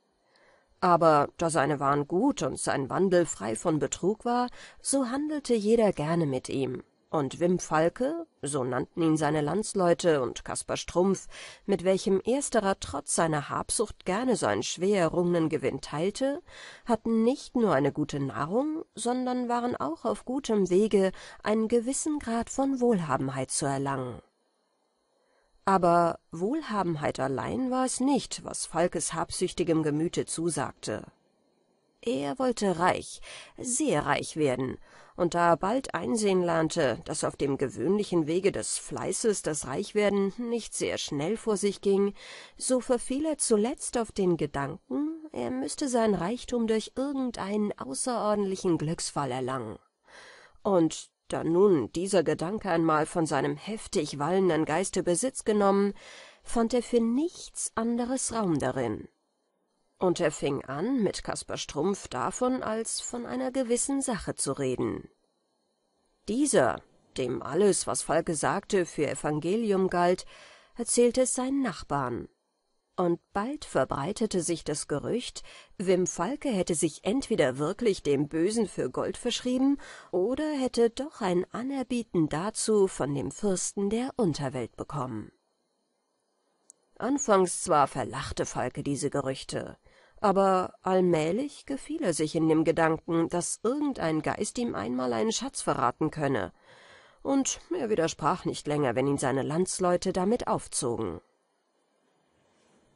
Aber da seine Waren gut und sein Wandel frei von Betrug war, so handelte jeder gerne mit ihm und Wim Falke, so nannten ihn seine Landsleute und Kaspar Strumpf, mit welchem ersterer trotz seiner Habsucht gerne seinen schwer errungenen Gewinn teilte, hatten nicht nur eine gute Nahrung, sondern waren auch auf gutem Wege, einen gewissen Grad von Wohlhabenheit zu erlangen. Aber Wohlhabenheit allein war es nicht, was Falkes habsüchtigem Gemüte zusagte. Er wollte reich, sehr reich werden, und da er bald einsehen lernte, dass auf dem gewöhnlichen Wege des Fleißes das Reichwerden nicht sehr schnell vor sich ging, so verfiel er zuletzt auf den Gedanken, er müsste sein Reichtum durch irgendeinen außerordentlichen Glücksfall erlangen. Und da nun dieser Gedanke einmal von seinem heftig wallenden Geiste Besitz genommen, fand er für nichts anderes Raum darin und er fing an, mit Kaspar Strumpf davon als von einer gewissen Sache zu reden. Dieser, dem alles, was Falke sagte, für Evangelium galt, erzählte es seinen Nachbarn. Und bald verbreitete sich das Gerücht, Wim Falke hätte sich entweder wirklich dem Bösen für Gold verschrieben oder hätte doch ein Anerbieten dazu von dem Fürsten der Unterwelt bekommen. Anfangs zwar verlachte Falke diese Gerüchte, aber allmählich gefiel er sich in dem Gedanken, dass irgendein Geist ihm einmal einen Schatz verraten könne, und er widersprach nicht länger, wenn ihn seine Landsleute damit aufzogen.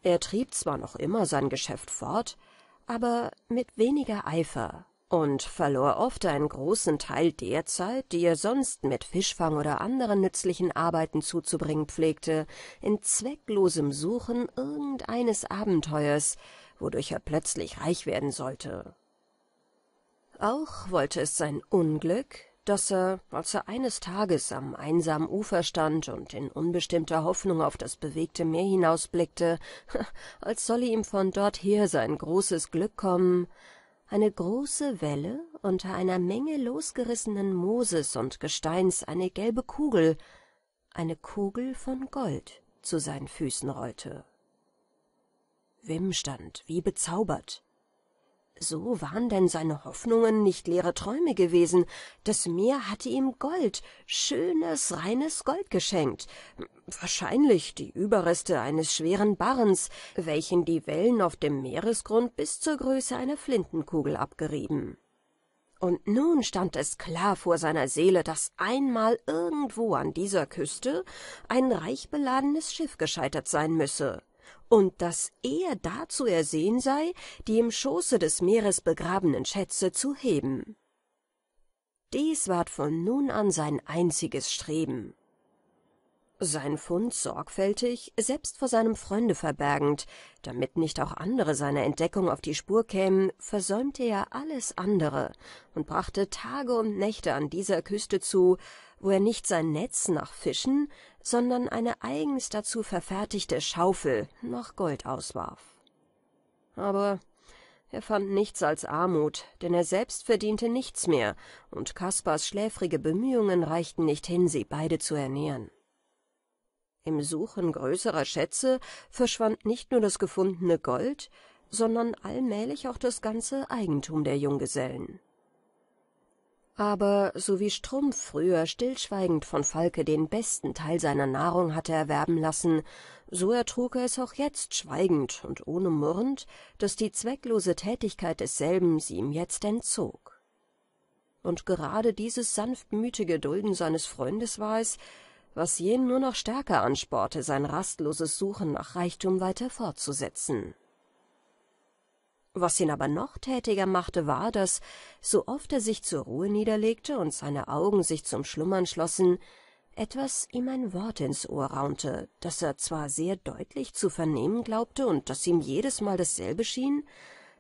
Er trieb zwar noch immer sein Geschäft fort, aber mit weniger Eifer und verlor oft einen großen Teil der Zeit, die er sonst mit Fischfang oder anderen nützlichen Arbeiten zuzubringen pflegte, in zwecklosem Suchen irgendeines Abenteuers, wodurch er plötzlich reich werden sollte. Auch wollte es sein Unglück, dass er, als er eines Tages am einsamen Ufer stand und in unbestimmter Hoffnung auf das bewegte Meer hinausblickte, als solle ihm von dorther sein großes Glück kommen, eine große Welle unter einer Menge losgerissenen Mooses und Gesteins eine gelbe Kugel, eine Kugel von Gold, zu seinen Füßen rollte. Wim stand wie bezaubert. So waren denn seine Hoffnungen nicht leere Träume gewesen. Das Meer hatte ihm Gold, schönes, reines Gold geschenkt. Wahrscheinlich die Überreste eines schweren Barrens, welchen die Wellen auf dem Meeresgrund bis zur Größe einer Flintenkugel abgerieben. Und nun stand es klar vor seiner Seele, dass einmal irgendwo an dieser Küste ein reich beladenes Schiff gescheitert sein müsse und daß er dazu ersehen sei, die im Schoße des Meeres begrabenen Schätze zu heben. Dies ward von nun an sein einziges Streben. Sein Fund sorgfältig, selbst vor seinem Freunde verbergend, damit nicht auch andere seiner Entdeckung auf die Spur kämen, versäumte er alles andere und brachte Tage und Nächte an dieser Küste zu, wo er nicht sein Netz nach Fischen, sondern eine eigens dazu verfertigte Schaufel noch Gold auswarf. Aber er fand nichts als Armut, denn er selbst verdiente nichts mehr, und Kaspars schläfrige Bemühungen reichten nicht hin, sie beide zu ernähren. Im Suchen größerer Schätze verschwand nicht nur das gefundene Gold, sondern allmählich auch das ganze Eigentum der Junggesellen. Aber so wie Strumpf früher stillschweigend von Falke den besten Teil seiner Nahrung hatte erwerben lassen, so ertrug er es auch jetzt schweigend und ohne murrend, dass die zwecklose Tätigkeit desselben sie ihm jetzt entzog. Und gerade dieses sanftmütige Dulden seines Freundes war es, was jenen nur noch stärker ansporte, sein rastloses Suchen nach Reichtum weiter fortzusetzen. Was ihn aber noch tätiger machte, war, dass, so oft er sich zur Ruhe niederlegte und seine Augen sich zum Schlummern schlossen, etwas ihm ein Wort ins Ohr raunte, das er zwar sehr deutlich zu vernehmen glaubte und das ihm jedes Mal dasselbe schien,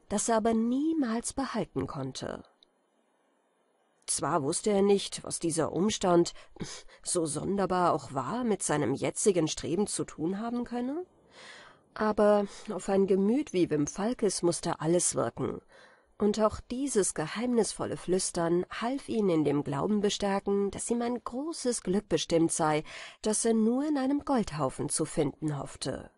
das er aber niemals behalten konnte. Zwar wusste er nicht, was dieser Umstand, so sonderbar auch war, mit seinem jetzigen Streben zu tun haben könne, aber auf ein Gemüt wie Wim Falkes musste alles wirken. Und auch dieses geheimnisvolle Flüstern half ihn in dem Glauben bestärken, dass ihm ein großes Glück bestimmt sei, das er nur in einem Goldhaufen zu finden hoffte.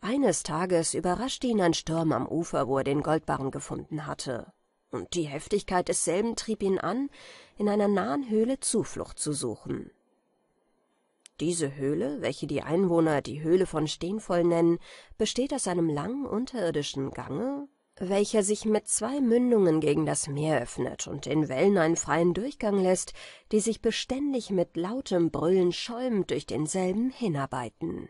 Eines Tages überraschte ihn ein Sturm am Ufer, wo er den Goldbarren gefunden hatte, und die Heftigkeit desselben trieb ihn an, in einer nahen Höhle Zuflucht zu suchen. Diese Höhle, welche die Einwohner die Höhle von Steenvoll nennen, besteht aus einem langen unterirdischen Gange, welcher sich mit zwei Mündungen gegen das Meer öffnet und den Wellen einen freien Durchgang lässt, die sich beständig mit lautem Brüllen schäumend durch denselben hinarbeiten.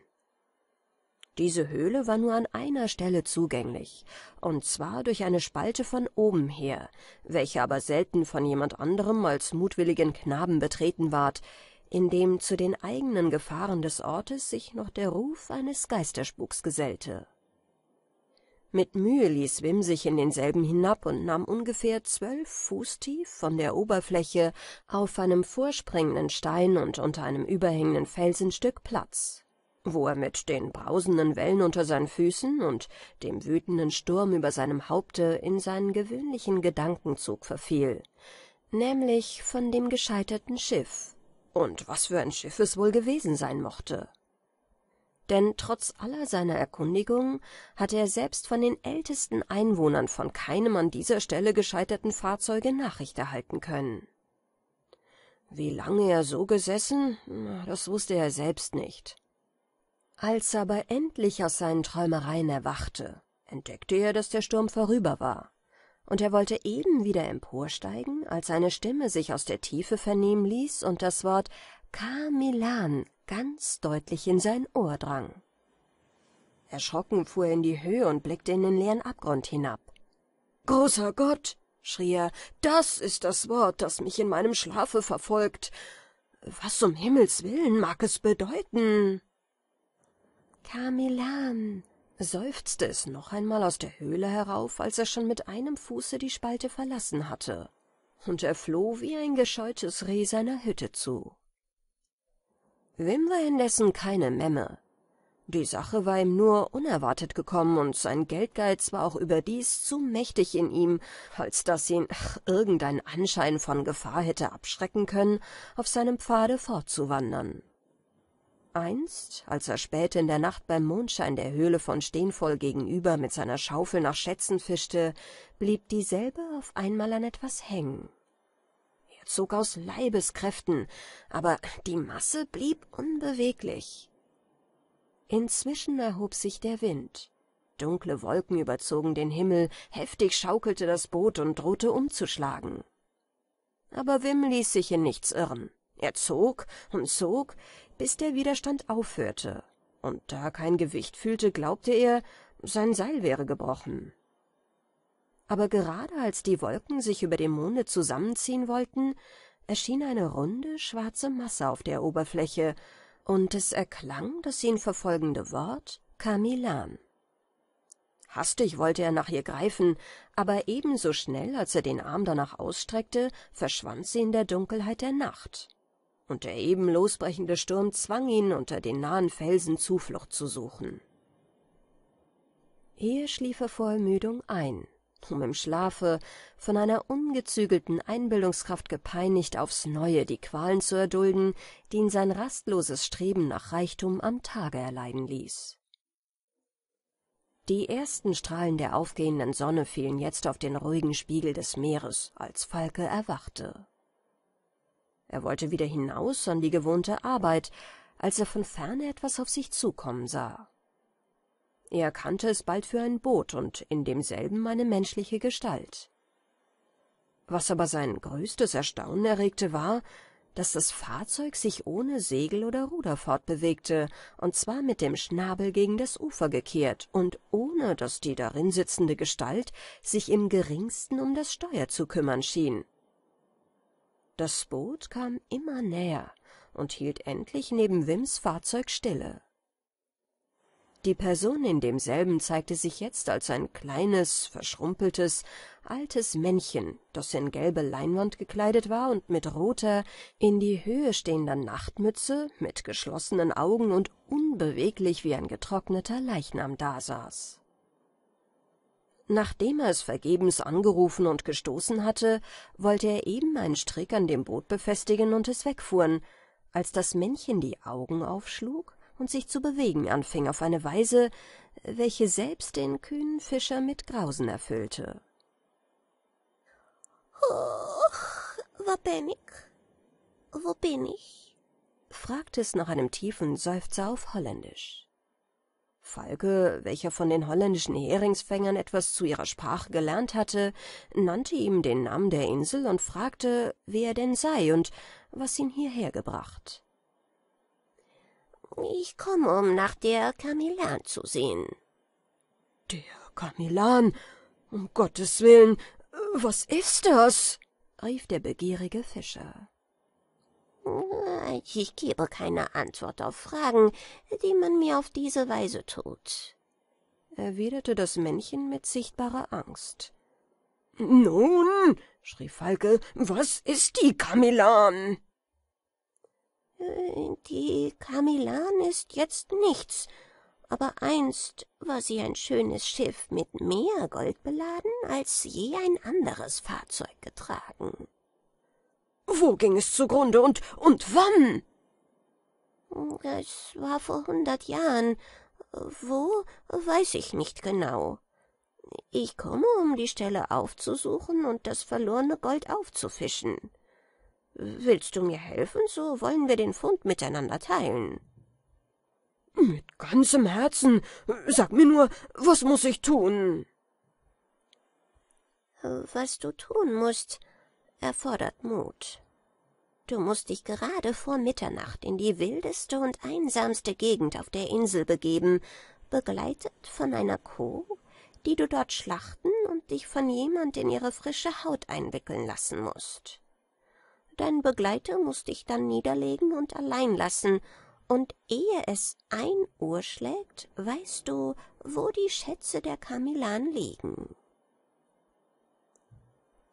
Diese Höhle war nur an einer Stelle zugänglich, und zwar durch eine Spalte von oben her, welche aber selten von jemand anderem als mutwilligen Knaben betreten ward, in dem zu den eigenen Gefahren des Ortes sich noch der Ruf eines Geisterspuks gesellte. Mit Mühe ließ Wim sich in denselben hinab und nahm ungefähr zwölf Fuß tief von der Oberfläche auf einem vorspringenden Stein und unter einem überhängenden Felsenstück Platz, wo er mit den brausenden Wellen unter seinen Füßen und dem wütenden Sturm über seinem Haupte in seinen gewöhnlichen Gedankenzug verfiel, nämlich von dem gescheiterten Schiff und was für ein Schiff es wohl gewesen sein mochte. Denn trotz aller seiner Erkundigungen hatte er selbst von den ältesten Einwohnern von keinem an dieser Stelle gescheiterten Fahrzeuge Nachricht erhalten können. Wie lange er so gesessen, das wusste er selbst nicht. Als er aber endlich aus seinen Träumereien erwachte, entdeckte er, dass der Sturm vorüber war und er wollte eben wieder emporsteigen, als eine Stimme sich aus der Tiefe vernehmen ließ und das Wort Carmilan ganz deutlich in sein Ohr drang. Erschrocken fuhr er in die Höhe und blickte in den leeren Abgrund hinab. Großer Gott, schrie er, das ist das Wort, das mich in meinem Schlafe verfolgt. Was um Himmels willen mag es bedeuten? Carmilan, seufzte es noch einmal aus der höhle herauf, als er schon mit einem Fuße die Spalte verlassen hatte, und er floh wie ein gescheutes Reh seiner Hütte zu. Wim war indessen keine Memme. Die Sache war ihm nur unerwartet gekommen, und sein Geldgeiz war auch überdies zu mächtig in ihm, als dass ihn ach, irgendein Anschein von Gefahr hätte abschrecken können, auf seinem Pfade fortzuwandern. Einst, als er spät in der Nacht beim Mondschein der Höhle von Steenvoll gegenüber mit seiner Schaufel nach Schätzen fischte, blieb dieselbe auf einmal an etwas hängen. Er zog aus Leibeskräften, aber die Masse blieb unbeweglich. Inzwischen erhob sich der Wind. Dunkle Wolken überzogen den Himmel, heftig schaukelte das Boot und drohte umzuschlagen. Aber Wim ließ sich in nichts irren. Er zog und zog, bis der Widerstand aufhörte, und da er kein Gewicht fühlte, glaubte er, sein Seil wäre gebrochen. Aber gerade als die Wolken sich über dem Monde zusammenziehen wollten, erschien eine runde, schwarze Masse auf der Oberfläche, und es erklang das ihn verfolgende Wort Kamilan. Hastig wollte er nach ihr greifen, aber ebenso schnell, als er den Arm danach ausstreckte, verschwand sie in der Dunkelheit der Nacht und der eben losbrechende Sturm zwang ihn, unter den nahen Felsen Zuflucht zu suchen. Hier schlief er vor Ermüdung ein, um im Schlafe, von einer ungezügelten Einbildungskraft gepeinigt, aufs Neue die Qualen zu erdulden, die ihn sein rastloses Streben nach Reichtum am Tage erleiden ließ. Die ersten Strahlen der aufgehenden Sonne fielen jetzt auf den ruhigen Spiegel des Meeres, als Falke erwachte. Er wollte wieder hinaus an die gewohnte Arbeit, als er von ferne etwas auf sich zukommen sah. Er kannte es bald für ein Boot und in demselben eine menschliche Gestalt. Was aber sein größtes Erstaunen erregte, war, dass das Fahrzeug sich ohne Segel oder Ruder fortbewegte, und zwar mit dem Schnabel gegen das Ufer gekehrt und ohne, dass die darin sitzende Gestalt sich im geringsten um das Steuer zu kümmern schien. Das Boot kam immer näher und hielt endlich neben Wims Fahrzeug stille. Die Person in demselben zeigte sich jetzt als ein kleines, verschrumpeltes, altes Männchen, das in gelbe Leinwand gekleidet war und mit roter, in die Höhe stehender Nachtmütze, mit geschlossenen Augen und unbeweglich wie ein getrockneter Leichnam dasaß. Nachdem er es vergebens angerufen und gestoßen hatte, wollte er eben einen Strick an dem Boot befestigen und es wegfuhren, als das Männchen die Augen aufschlug und sich zu bewegen anfing auf eine Weise, welche selbst den kühnen Fischer mit Grausen erfüllte. »Och, wo bin ich? Wo bin ich? fragte es nach einem tiefen Seufzer auf Holländisch falke welcher von den holländischen heringsfängern etwas zu ihrer sprache gelernt hatte nannte ihm den namen der insel und fragte wer er denn sei und was ihn hierher gebracht ich komme um nach der carmilan zu sehen der carmilan um gottes willen was ist das rief der begierige fischer ich gebe keine Antwort auf Fragen, die man mir auf diese Weise tut, erwiderte das Männchen mit sichtbarer Angst. Nun, schrie Falke, was ist die Kamilan? Äh, die Kamilan ist jetzt nichts, aber einst war sie ein schönes Schiff mit mehr Gold beladen als je ein anderes Fahrzeug getragen. Wo ging es zugrunde und, und wann? Es war vor hundert Jahren. Wo, weiß ich nicht genau. Ich komme, um die Stelle aufzusuchen und das verlorene Gold aufzufischen. Willst du mir helfen, so wollen wir den Fund miteinander teilen. Mit ganzem Herzen. Sag mir nur, was muß ich tun? Was du tun musst, erfordert Mut. Du musst dich gerade vor Mitternacht in die wildeste und einsamste Gegend auf der Insel begeben, begleitet von einer Kuh, die du dort schlachten und dich von jemand in ihre frische Haut einwickeln lassen musst. Dein Begleiter muß dich dann niederlegen und allein lassen, und ehe es ein Uhr schlägt, weißt du, wo die Schätze der Kamilan liegen.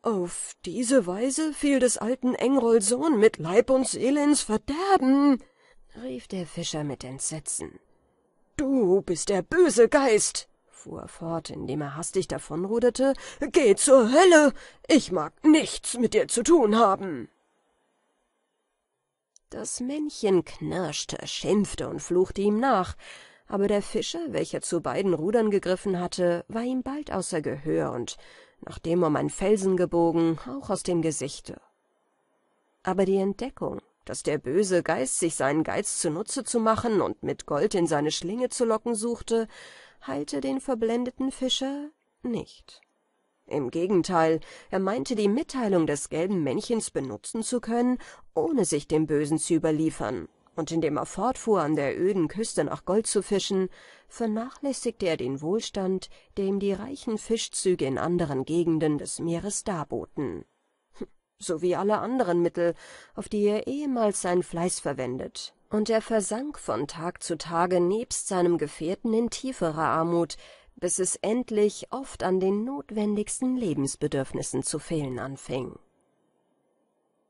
Auf diese Weise fiel des alten Engrol mit Leib und Seele ins Verderben, rief der Fischer mit Entsetzen. Du bist der böse Geist, fuhr er fort, indem er hastig davonruderte, geh zur Hölle, ich mag nichts mit dir zu tun haben. Das Männchen knirschte, schimpfte und fluchte ihm nach, aber der Fischer, welcher zu beiden Rudern gegriffen hatte, war ihm bald außer Gehör und nachdem um einen Felsen gebogen, auch aus dem Gesichte. Aber die Entdeckung, dass der böse Geist sich seinen Geiz zunutze zu machen und mit Gold in seine Schlinge zu locken suchte, heilte den verblendeten Fischer nicht. Im Gegenteil, er meinte die Mitteilung des gelben Männchens benutzen zu können, ohne sich dem Bösen zu überliefern und indem er fortfuhr, an der öden Küste nach Gold zu fischen, vernachlässigte er den Wohlstand, der ihm die reichen Fischzüge in anderen Gegenden des Meeres darboten. So wie alle anderen Mittel, auf die er ehemals seinen Fleiß verwendet, und er versank von Tag zu Tage nebst seinem Gefährten in tieferer Armut, bis es endlich oft an den notwendigsten Lebensbedürfnissen zu fehlen anfing.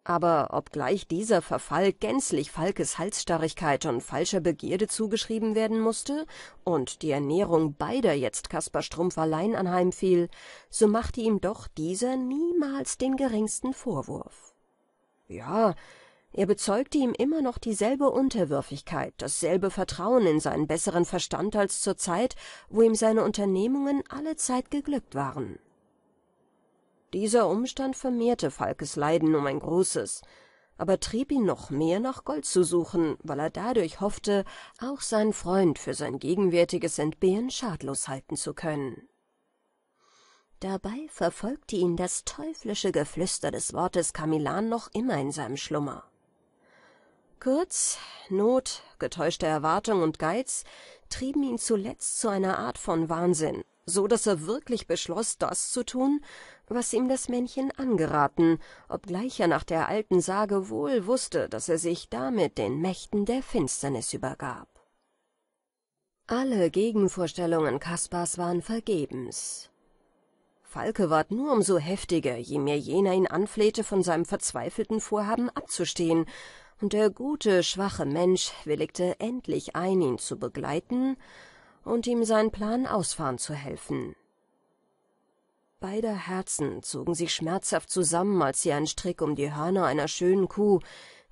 Aber obgleich dieser Verfall gänzlich Falkes Halsstarrigkeit und falscher Begierde zugeschrieben werden musste und die Ernährung beider jetzt Kaspar Strumpf allein anheimfiel, so machte ihm doch dieser niemals den geringsten Vorwurf. Ja, er bezeugte ihm immer noch dieselbe Unterwürfigkeit, dasselbe Vertrauen in seinen besseren Verstand als zur Zeit, wo ihm seine Unternehmungen allezeit geglückt waren. Dieser Umstand vermehrte Falkes Leiden um ein großes, aber trieb ihn noch mehr nach Gold zu suchen, weil er dadurch hoffte, auch seinen Freund für sein gegenwärtiges Entbehren schadlos halten zu können. Dabei verfolgte ihn das teuflische Geflüster des Wortes Kamilan noch immer in seinem Schlummer. Kurz, Not, getäuschte Erwartung und Geiz trieben ihn zuletzt zu einer Art von Wahnsinn, so dass er wirklich beschloss, das zu tun, was ihm das Männchen angeraten, obgleich er nach der alten Sage wohl wußte, dass er sich damit den Mächten der Finsternis übergab. Alle Gegenvorstellungen Kaspars waren vergebens. Falke ward nur um so heftiger, je mehr jener ihn anflehte, von seinem verzweifelten Vorhaben abzustehen, und der gute, schwache Mensch willigte endlich ein, ihn zu begleiten und ihm seinen Plan ausfahren zu helfen. Beider Herzen zogen sich schmerzhaft zusammen, als sie einen Strick um die Hörner einer schönen Kuh,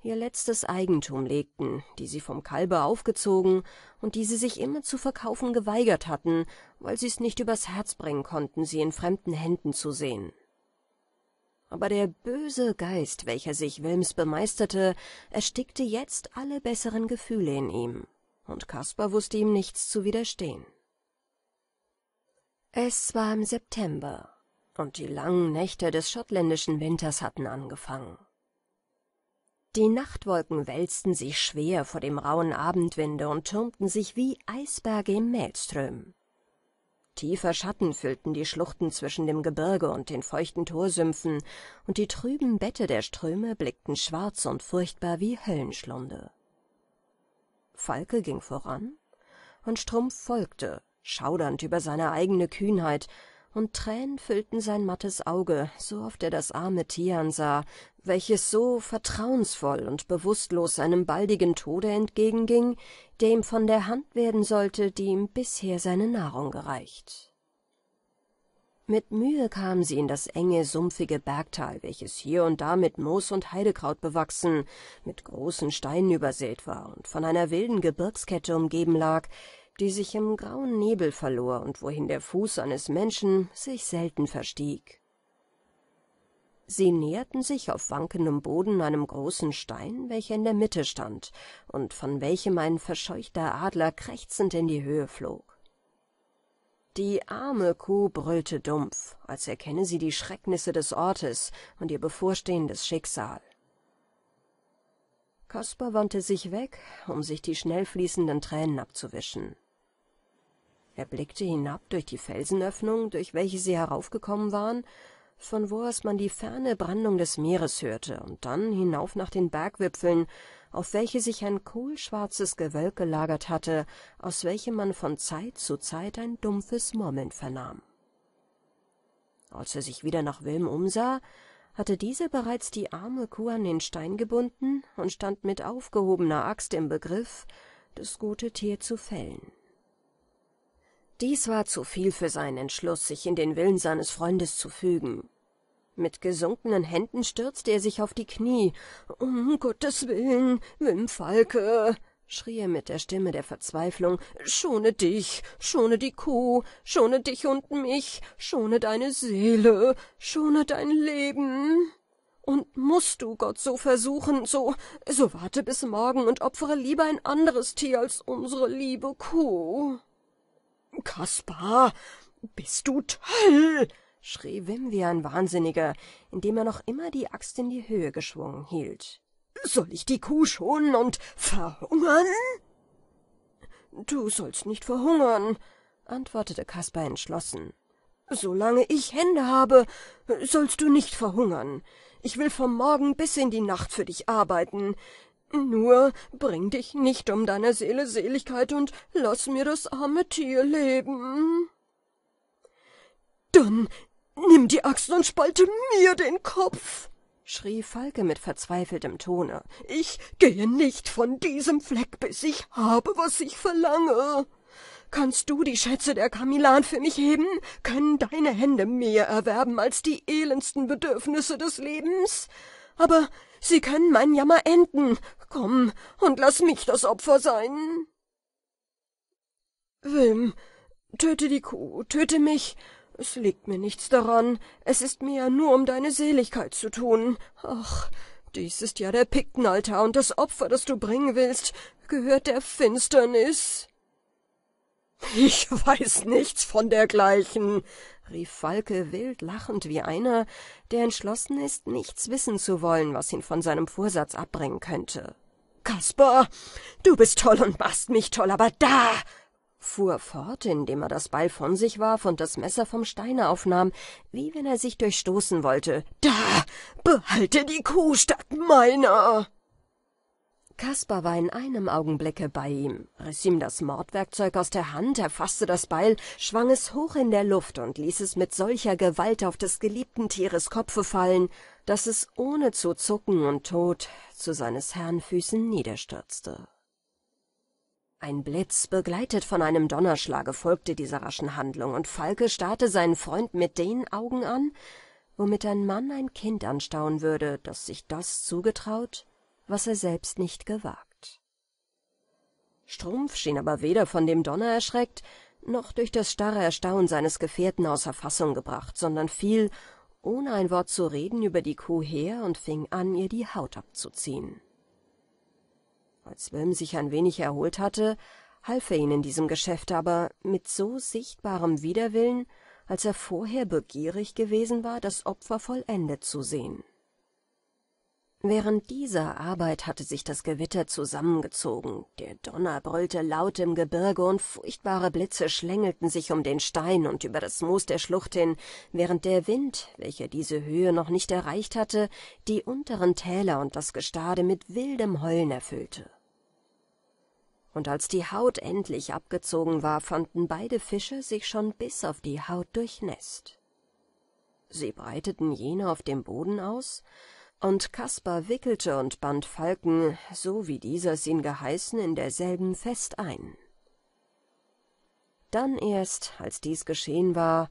ihr letztes Eigentum legten, die sie vom Kalbe aufgezogen und die sie sich immer zu verkaufen geweigert hatten, weil sie's nicht übers Herz bringen konnten, sie in fremden Händen zu sehen. Aber der böse Geist, welcher sich Wilms bemeisterte, erstickte jetzt alle besseren Gefühle in ihm, und Kaspar wußte ihm nichts zu widerstehen. Es war im September, und die langen Nächte des schottländischen Winters hatten angefangen. Die Nachtwolken wälzten sich schwer vor dem rauen Abendwinde und türmten sich wie Eisberge im Maelstrom. Tiefer Schatten füllten die Schluchten zwischen dem Gebirge und den feuchten Torsümpfen, und die trüben Bette der Ströme blickten schwarz und furchtbar wie Höllenschlunde. Falke ging voran, und Strumpf folgte, schaudernd über seine eigene Kühnheit und Tränen füllten sein mattes Auge, so oft er das arme Tier ansah, welches so vertrauensvoll und bewußtlos seinem baldigen Tode entgegenging, der ihm von der Hand werden sollte, die ihm bisher seine Nahrung gereicht. Mit Mühe kamen sie in das enge, sumpfige Bergtal, welches hier und da mit Moos und Heidekraut bewachsen, mit großen Steinen übersät war und von einer wilden Gebirgskette umgeben lag, die sich im grauen Nebel verlor und wohin der Fuß eines Menschen sich selten verstieg. Sie näherten sich auf wankendem Boden einem großen Stein, welcher in der Mitte stand und von welchem ein verscheuchter Adler krächzend in die Höhe flog. Die arme Kuh brüllte dumpf, als erkenne sie die Schrecknisse des Ortes und ihr bevorstehendes Schicksal. Kasper wandte sich weg, um sich die schnell fließenden Tränen abzuwischen. Er blickte hinab durch die Felsenöffnung, durch welche sie heraufgekommen waren, von wo aus man die ferne Brandung des Meeres hörte, und dann hinauf nach den Bergwipfeln, auf welche sich ein kohlschwarzes Gewölk gelagert hatte, aus welchem man von Zeit zu Zeit ein dumpfes Murmeln vernahm. Als er sich wieder nach Wilm umsah, hatte dieser bereits die arme Kuh an den Stein gebunden und stand mit aufgehobener Axt im Begriff, das gute Tier zu fällen. Dies war zu viel für seinen Entschluss, sich in den Willen seines Freundes zu fügen. Mit gesunkenen Händen stürzte er sich auf die Knie. Um Gottes Willen, Wim Falke, schrie er mit der Stimme der Verzweiflung, schone dich, schone die Kuh, schone dich und mich, schone deine Seele, schone dein Leben. Und musst du Gott so versuchen, so, so warte bis morgen und opfere lieber ein anderes Tier als unsere liebe Kuh kaspar bist du toll schrie wim wie ein wahnsinniger indem er noch immer die axt in die höhe geschwungen hielt soll ich die kuh schonen und verhungern du sollst nicht verhungern antwortete kaspar entschlossen solange ich hände habe sollst du nicht verhungern ich will vom morgen bis in die nacht für dich arbeiten nur bring dich nicht um deiner Seele Seligkeit und lass mir das arme Tier leben. Dann nimm die Axt und spalte mir den Kopf, schrie Falke mit verzweifeltem Tone. Ich gehe nicht von diesem Fleck, bis ich habe, was ich verlange. Kannst du die Schätze der Kamilan für mich heben? Können deine Hände mehr erwerben als die elendsten Bedürfnisse des Lebens? Aber Sie können meinen Jammer enden, Komm und lass mich das Opfer sein. Wilm, töte die Kuh, töte mich. Es liegt mir nichts daran. Es ist mir ja nur um deine Seligkeit zu tun. Ach, dies ist ja der Piktenaltar und das Opfer, das du bringen willst, gehört der Finsternis. Ich weiß nichts von dergleichen, rief Falke wild lachend wie einer, der entschlossen ist, nichts wissen zu wollen, was ihn von seinem Vorsatz abbringen könnte. Kasper, du bist toll und machst mich toll, aber da fuhr fort, indem er das Beil von sich warf und das Messer vom Steine aufnahm, wie wenn er sich durchstoßen wollte. Da behalte die Kuh statt meiner. Kaspar war in einem Augenblicke bei ihm, riss ihm das Mordwerkzeug aus der Hand, erfaßte das Beil, schwang es hoch in der Luft und ließ es mit solcher Gewalt auf des geliebten Tieres Kopfe fallen, dass es ohne zu zucken und tot zu seines herrn füßen niederstürzte ein blitz begleitet von einem donnerschlage folgte dieser raschen handlung und falke starrte seinen freund mit den augen an womit ein mann ein kind anstauen würde das sich das zugetraut was er selbst nicht gewagt strumpf schien aber weder von dem donner erschreckt noch durch das starre erstaunen seines gefährten außer fassung gebracht sondern fiel ohne ein Wort zu reden, über die Kuh her und fing an, ihr die Haut abzuziehen. Als Wilm sich ein wenig erholt hatte, half er ihn in diesem Geschäft aber mit so sichtbarem Widerwillen, als er vorher begierig gewesen war, das Opfer vollendet zu sehen während dieser arbeit hatte sich das gewitter zusammengezogen der donner brüllte laut im gebirge und furchtbare blitze schlängelten sich um den stein und über das moos der schlucht hin während der wind welcher diese höhe noch nicht erreicht hatte die unteren täler und das gestade mit wildem heulen erfüllte und als die haut endlich abgezogen war fanden beide fische sich schon bis auf die haut durchnäßt sie breiteten jene auf dem boden aus und Kaspar wickelte und band Falken, so wie dieser es ihn geheißen, in derselben fest ein. Dann erst, als dies geschehen war,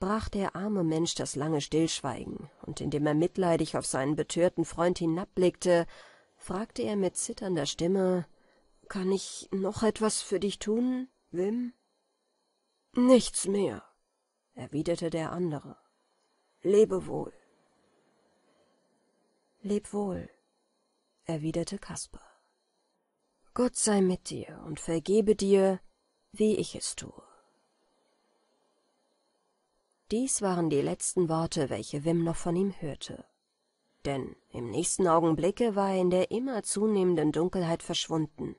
brach der arme Mensch das lange Stillschweigen, und indem er mitleidig auf seinen betörten Freund hinabblickte, fragte er mit zitternder Stimme, »Kann ich noch etwas für dich tun, Wim?« »Nichts mehr«, erwiderte der andere. »Lebe wohl.« Leb wohl, erwiderte Kasper. Gott sei mit dir und vergebe dir, wie ich es tue. Dies waren die letzten Worte, welche Wim noch von ihm hörte. Denn im nächsten Augenblicke war er in der immer zunehmenden Dunkelheit verschwunden.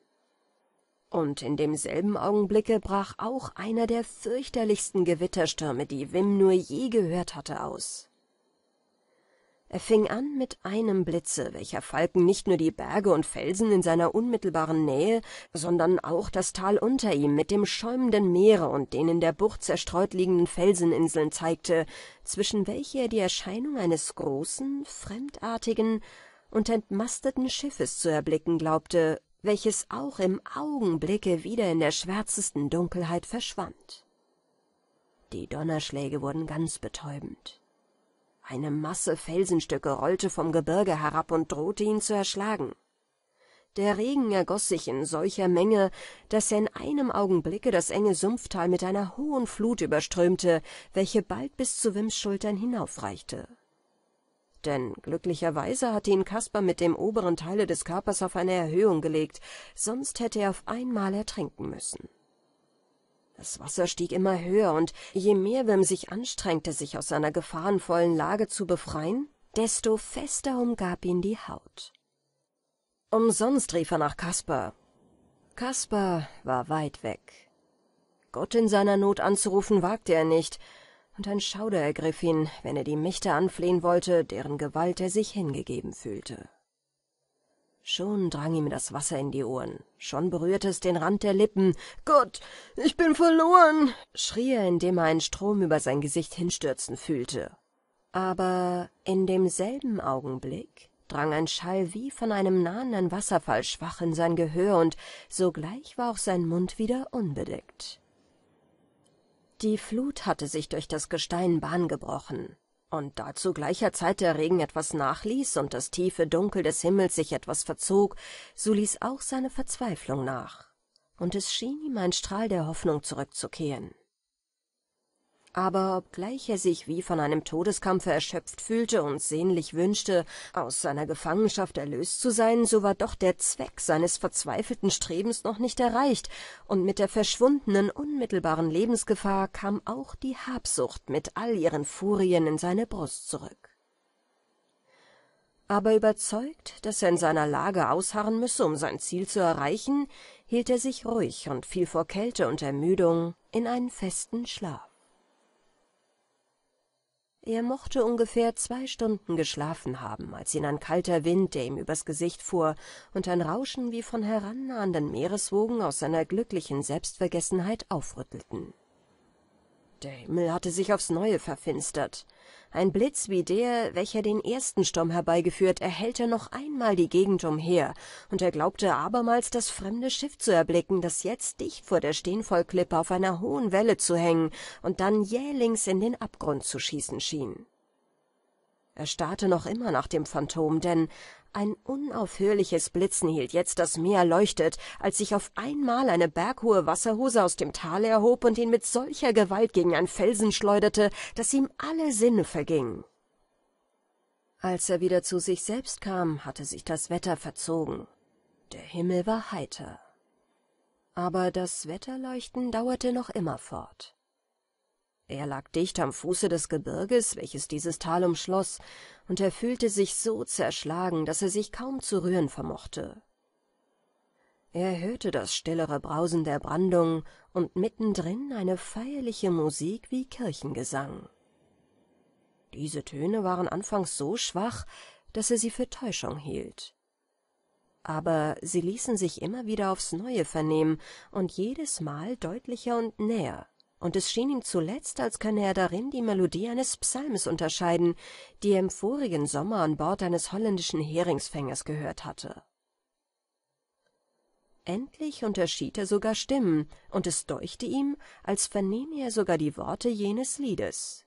Und in demselben Augenblicke brach auch einer der fürchterlichsten Gewitterstürme, die Wim nur je gehört hatte, aus er fing an mit einem blitze welcher falken nicht nur die berge und felsen in seiner unmittelbaren nähe sondern auch das tal unter ihm mit dem schäumenden meere und den in der bucht zerstreut liegenden felseninseln zeigte zwischen welche er die erscheinung eines großen fremdartigen und entmasteten schiffes zu erblicken glaubte welches auch im augenblicke wieder in der schwärzesten dunkelheit verschwand die donnerschläge wurden ganz betäubend eine Masse Felsenstücke rollte vom Gebirge herab und drohte ihn zu erschlagen. Der Regen ergoß sich in solcher Menge, dass er in einem Augenblicke das enge Sumpftal mit einer hohen Flut überströmte, welche bald bis zu Wims Schultern hinaufreichte. Denn glücklicherweise hatte ihn Kaspar mit dem oberen Teile des Körpers auf eine Erhöhung gelegt, sonst hätte er auf einmal ertrinken müssen. Das Wasser stieg immer höher, und je mehr Wim sich anstrengte, sich aus seiner gefahrenvollen Lage zu befreien, desto fester umgab ihn die Haut. Umsonst rief er nach Kaspar. Kaspar war weit weg. Gott in seiner Not anzurufen wagte er nicht, und ein Schauder ergriff ihn, wenn er die Mächte anflehen wollte, deren Gewalt er sich hingegeben fühlte. Schon drang ihm das Wasser in die Ohren, schon berührte es den Rand der Lippen. Gott, ich bin verloren, schrie er, indem er einen Strom über sein Gesicht hinstürzen fühlte. Aber in demselben Augenblick drang ein Schall wie von einem nahenden Wasserfall schwach in sein Gehör, und sogleich war auch sein Mund wieder unbedeckt. Die Flut hatte sich durch das Gestein Bahn gebrochen und da zu gleicher Zeit der Regen etwas nachließ und das tiefe Dunkel des Himmels sich etwas verzog, so ließ auch seine Verzweiflung nach, und es schien ihm ein Strahl der Hoffnung zurückzukehren aber obgleich er sich wie von einem Todeskampfe erschöpft fühlte und sehnlich wünschte, aus seiner Gefangenschaft erlöst zu sein, so war doch der Zweck seines verzweifelten Strebens noch nicht erreicht, und mit der verschwundenen, unmittelbaren Lebensgefahr kam auch die Habsucht mit all ihren Furien in seine Brust zurück aber überzeugt, dass er in seiner Lage ausharren müsse, um sein Ziel zu erreichen, hielt er sich ruhig und fiel vor Kälte und Ermüdung in einen festen Schlaf er mochte ungefähr zwei stunden geschlafen haben als ihn ein kalter wind der ihm übers gesicht fuhr und ein rauschen wie von herannahenden meereswogen aus seiner glücklichen selbstvergessenheit aufrüttelten der Himmel hatte sich aufs Neue verfinstert. Ein Blitz wie der, welcher den ersten Sturm herbeigeführt, erhellte noch einmal die Gegend umher, und er glaubte abermals das fremde Schiff zu erblicken, das jetzt dicht vor der Steenvollklippe auf einer hohen Welle zu hängen und dann jählings in den Abgrund zu schießen schien. Er starrte noch immer nach dem Phantom, denn ein unaufhörliches blitzen hielt jetzt das meer leuchtet als sich auf einmal eine berghohe wasserhose aus dem Tal erhob und ihn mit solcher gewalt gegen einen felsen schleuderte daß ihm alle sinne vergingen als er wieder zu sich selbst kam hatte sich das wetter verzogen der himmel war heiter aber das wetterleuchten dauerte noch immer fort er lag dicht am fuße des gebirges welches dieses tal umschloß und er fühlte sich so zerschlagen daß er sich kaum zu rühren vermochte er hörte das stillere brausen der brandung und mittendrin eine feierliche musik wie kirchengesang diese töne waren anfangs so schwach daß er sie für täuschung hielt aber sie ließen sich immer wieder aufs neue vernehmen und jedes Mal deutlicher und näher und es schien ihm zuletzt, als könne er darin die Melodie eines Psalms unterscheiden, die er im vorigen Sommer an Bord eines holländischen Heringsfängers gehört hatte. Endlich unterschied er sogar Stimmen, und es deuchte ihm, als vernehme er sogar die Worte jenes Liedes.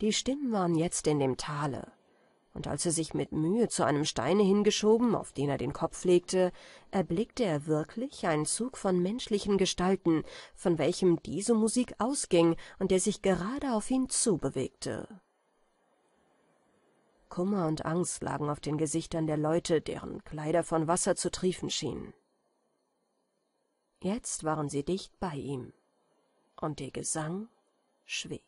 Die Stimmen waren jetzt in dem Tale und als er sich mit Mühe zu einem Steine hingeschoben, auf den er den Kopf legte, erblickte er wirklich einen Zug von menschlichen Gestalten, von welchem diese Musik ausging und der sich gerade auf ihn zubewegte. Kummer und Angst lagen auf den Gesichtern der Leute, deren Kleider von Wasser zu triefen schienen. Jetzt waren sie dicht bei ihm, und ihr Gesang schwieg.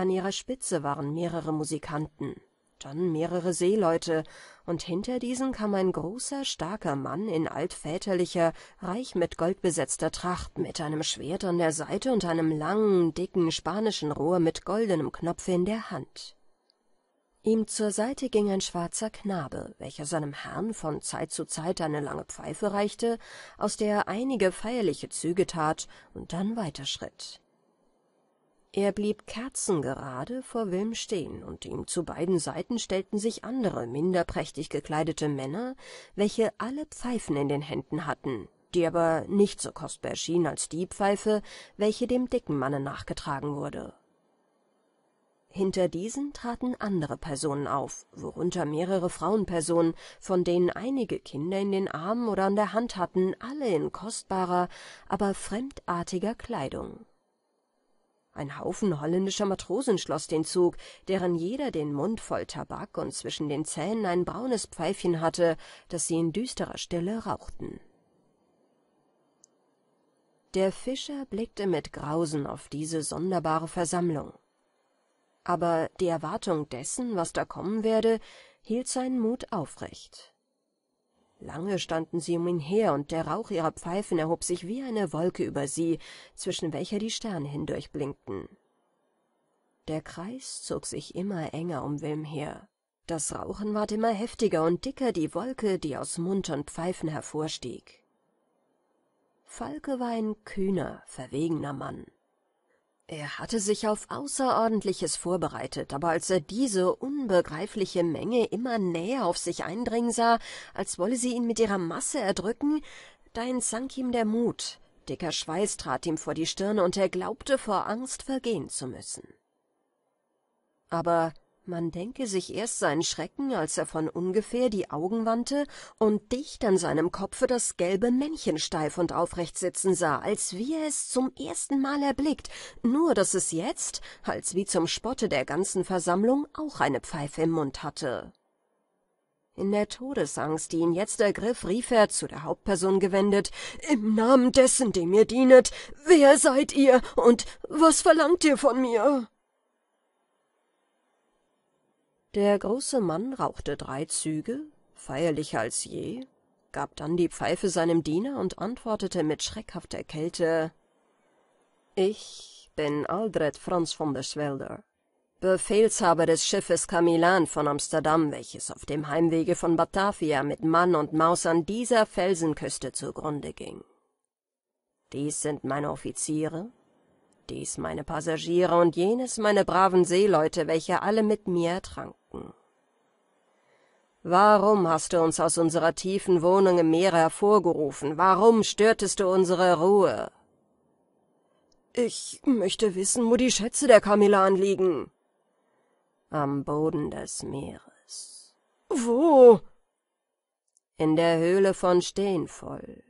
An ihrer Spitze waren mehrere Musikanten, dann mehrere Seeleute, und hinter diesen kam ein großer, starker Mann in altväterlicher, reich mit Gold besetzter Tracht, mit einem Schwert an der Seite und einem langen, dicken spanischen Rohr mit goldenem Knopfe in der Hand. Ihm zur Seite ging ein schwarzer Knabe, welcher seinem Herrn von Zeit zu Zeit eine lange Pfeife reichte, aus der er einige feierliche Züge tat und dann weiterschritt er blieb kerzengerade vor Wilm stehen, und ihm zu beiden Seiten stellten sich andere, minder prächtig gekleidete Männer, welche alle Pfeifen in den Händen hatten, die aber nicht so kostbar schien als die Pfeife, welche dem dicken Manne nachgetragen wurde. Hinter diesen traten andere Personen auf, worunter mehrere Frauenpersonen, von denen einige Kinder in den Armen oder an der Hand hatten, alle in kostbarer, aber fremdartiger Kleidung. Ein Haufen holländischer Matrosen schloss den Zug, deren jeder den Mund voll Tabak und zwischen den Zähnen ein braunes Pfeifchen hatte, das sie in düsterer Stille rauchten. Der Fischer blickte mit Grausen auf diese sonderbare Versammlung. Aber die Erwartung dessen, was da kommen werde, hielt seinen Mut aufrecht. Lange standen sie um ihn her, und der Rauch ihrer Pfeifen erhob sich wie eine Wolke über sie, zwischen welcher die Sterne hindurchblinkten. Der Kreis zog sich immer enger um Wilm her. Das Rauchen ward immer heftiger und dicker die Wolke, die aus Mund und Pfeifen hervorstieg. Falke war ein kühner, verwegener Mann. Er hatte sich auf Außerordentliches vorbereitet, aber als er diese unbegreifliche Menge immer näher auf sich eindringen sah, als wolle sie ihn mit ihrer Masse erdrücken, da entsank ihm der Mut, dicker Schweiß trat ihm vor die Stirn und er glaubte vor Angst vergehen zu müssen. Aber man denke sich erst seinen Schrecken, als er von ungefähr die Augen wandte und dicht an seinem Kopfe das gelbe Männchen steif und aufrecht sitzen sah, als wie er es zum ersten Mal erblickt, nur daß es jetzt, als wie zum Spotte der ganzen Versammlung, auch eine Pfeife im Mund hatte. In der Todesangst, die ihn jetzt ergriff, rief er, zu der Hauptperson gewendet, »Im Namen dessen, dem ihr dienet, wer seid ihr und was verlangt ihr von mir?« der große mann rauchte drei züge feierlicher als je gab dann die pfeife seinem diener und antwortete mit schreckhafter kälte ich bin Aldred franz von der Schwelder, befehlshaber des schiffes Camilan von amsterdam welches auf dem heimwege von batavia mit mann und maus an dieser felsenküste zugrunde ging dies sind meine offiziere dies meine passagiere und jenes meine braven seeleute welche alle mit mir ertranken. Gedanken. Warum hast du uns aus unserer tiefen Wohnung im Meere hervorgerufen? Warum störtest du unsere Ruhe? Ich möchte wissen, wo die Schätze der Kamilan liegen. Am Boden des Meeres. Wo? In der Höhle von Steenvoll.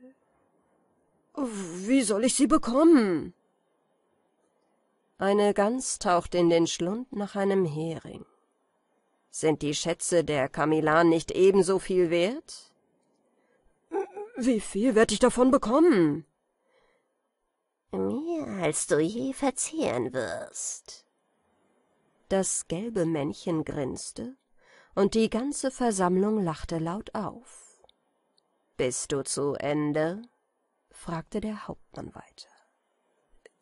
Wie soll ich sie bekommen? Eine Gans taucht in den Schlund nach einem Hering. Sind die Schätze der Kamilan nicht ebenso viel wert? Wie viel werd ich davon bekommen? Mehr, als du je verzehren wirst. Das gelbe Männchen grinste, und die ganze Versammlung lachte laut auf. Bist du zu Ende? fragte der Hauptmann weiter.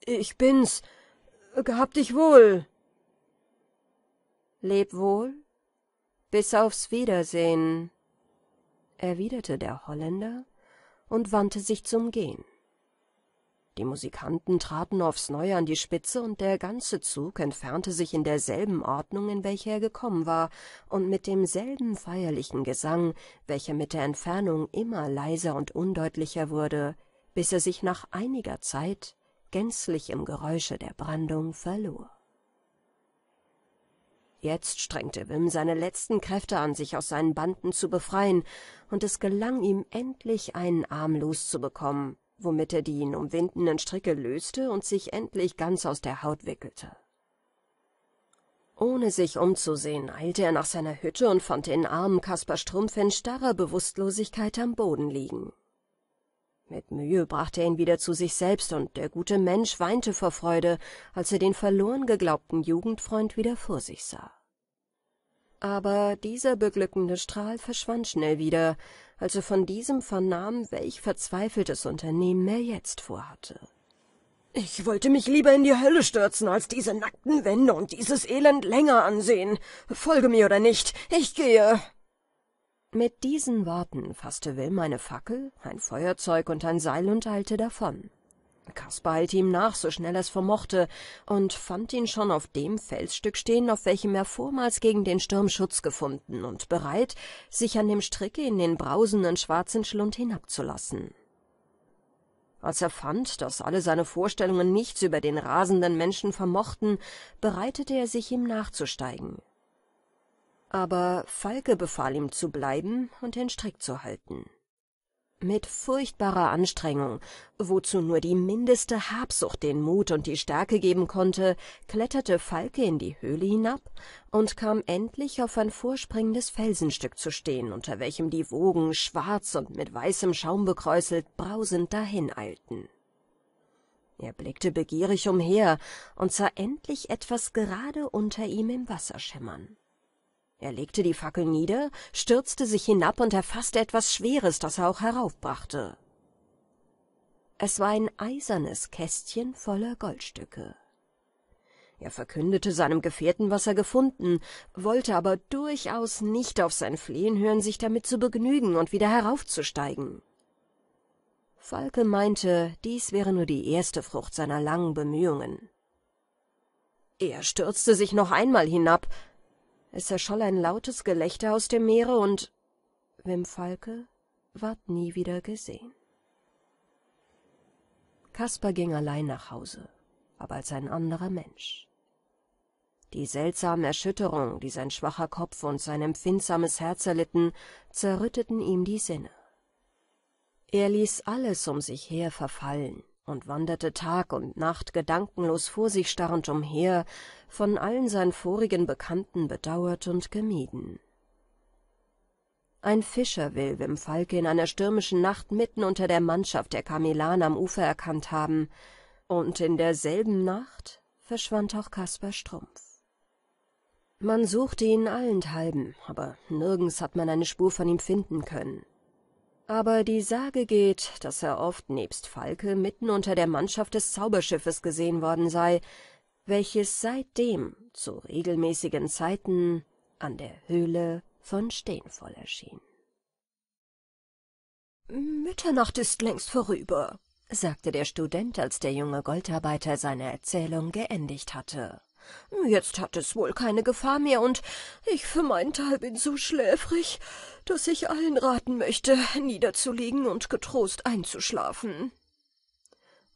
Ich bin's. Gehab dich wohl. Leb wohl, bis aufs wiedersehen erwiderte der holländer und wandte sich zum gehen die musikanten traten aufs neue an die spitze und der ganze zug entfernte sich in derselben ordnung in welcher er gekommen war und mit demselben feierlichen gesang welcher mit der entfernung immer leiser und undeutlicher wurde bis er sich nach einiger zeit gänzlich im geräusche der brandung verlor Jetzt strengte Wim seine letzten Kräfte an, sich aus seinen Banden zu befreien, und es gelang ihm endlich, einen Arm loszubekommen, womit er die ihn umwindenden Stricke löste und sich endlich ganz aus der Haut wickelte. Ohne sich umzusehen, eilte er nach seiner Hütte und fand den armen Kaspar Strumpf in starrer Bewusstlosigkeit am Boden liegen. Mit Mühe brachte er ihn wieder zu sich selbst, und der gute Mensch weinte vor Freude, als er den verloren geglaubten Jugendfreund wieder vor sich sah. Aber dieser beglückende Strahl verschwand schnell wieder, als er von diesem vernahm, welch verzweifeltes Unternehmen er jetzt vorhatte. Ich wollte mich lieber in die Hölle stürzen, als diese nackten Wände und dieses Elend länger ansehen. Folge mir oder nicht, ich gehe. Mit diesen Worten fasste Wilm eine Fackel, ein Feuerzeug und ein Seil und eilte davon. Kaspar eilte ihm nach, so schnell es vermochte, und fand ihn schon auf dem Felsstück stehen, auf welchem er vormals gegen den Sturm Schutz gefunden und bereit, sich an dem Stricke in den brausenden schwarzen Schlund hinabzulassen. Als er fand, dass alle seine Vorstellungen nichts über den rasenden Menschen vermochten, bereitete er sich, ihm nachzusteigen aber Falke befahl ihm zu bleiben und den Strick zu halten. Mit furchtbarer Anstrengung, wozu nur die mindeste Habsucht den Mut und die Stärke geben konnte, kletterte Falke in die Höhle hinab und kam endlich auf ein vorspringendes Felsenstück zu stehen, unter welchem die Wogen schwarz und mit weißem Schaum bekräuselt brausend dahineilten. Er blickte begierig umher und sah endlich etwas gerade unter ihm im Wasser schimmern er legte die fackel nieder stürzte sich hinab und erfaßte etwas schweres das er auch heraufbrachte es war ein eisernes kästchen voller goldstücke er verkündete seinem gefährten was er gefunden wollte aber durchaus nicht auf sein flehen hören sich damit zu begnügen und wieder heraufzusteigen falke meinte dies wäre nur die erste frucht seiner langen bemühungen er stürzte sich noch einmal hinab es erscholl ein lautes Gelächter aus dem Meere und Wim Falke ward nie wieder gesehen. Kasper ging allein nach Hause, aber als ein anderer Mensch. Die seltsame Erschütterung, die sein schwacher Kopf und sein empfindsames Herz erlitten, zerrütteten ihm die Sinne. Er ließ alles um sich her verfallen, und wanderte Tag und Nacht gedankenlos vor sich starrend umher, von allen seinen vorigen Bekannten bedauert und gemieden. Ein Fischer will Wim Falke in einer stürmischen Nacht mitten unter der Mannschaft der Kamelan am Ufer erkannt haben, und in derselben Nacht verschwand auch Kaspar Strumpf. Man suchte ihn allenthalben, aber nirgends hat man eine Spur von ihm finden können. Aber die Sage geht, dass er oft nebst Falke mitten unter der Mannschaft des Zauberschiffes gesehen worden sei, welches seitdem zu regelmäßigen Zeiten an der Höhle von Steenvoll erschien. Mitternacht ist längst vorüber, sagte der Student, als der junge Goldarbeiter seine Erzählung geendigt hatte. Jetzt hat es wohl keine Gefahr mehr, und ich für meinen Teil bin so schläfrig, dass ich allen raten möchte, niederzulegen und getrost einzuschlafen.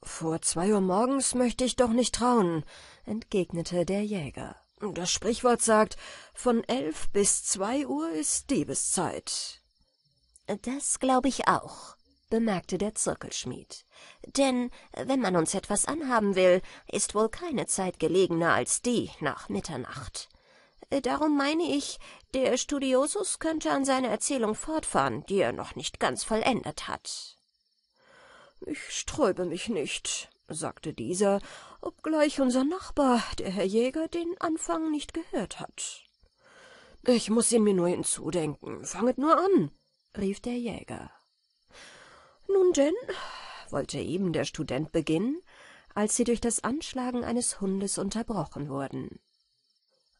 Vor zwei Uhr morgens möchte ich doch nicht trauen, entgegnete der Jäger. Das Sprichwort sagt, von elf bis zwei Uhr ist Diebeszeit. Das glaube ich auch, bemerkte der Zirkelschmied. Denn wenn man uns etwas anhaben will, ist wohl keine Zeit gelegener als die nach Mitternacht. Darum meine ich, der Studiosus könnte an seiner Erzählung fortfahren, die er noch nicht ganz vollendet hat. Ich sträube mich nicht, sagte dieser, obgleich unser Nachbar, der Herr Jäger, den Anfang nicht gehört hat. Ich muß ihn mir nur hinzudenken. Fanget nur an, rief der Jäger. Nun denn, wollte eben der Student beginnen, als sie durch das Anschlagen eines Hundes unterbrochen wurden.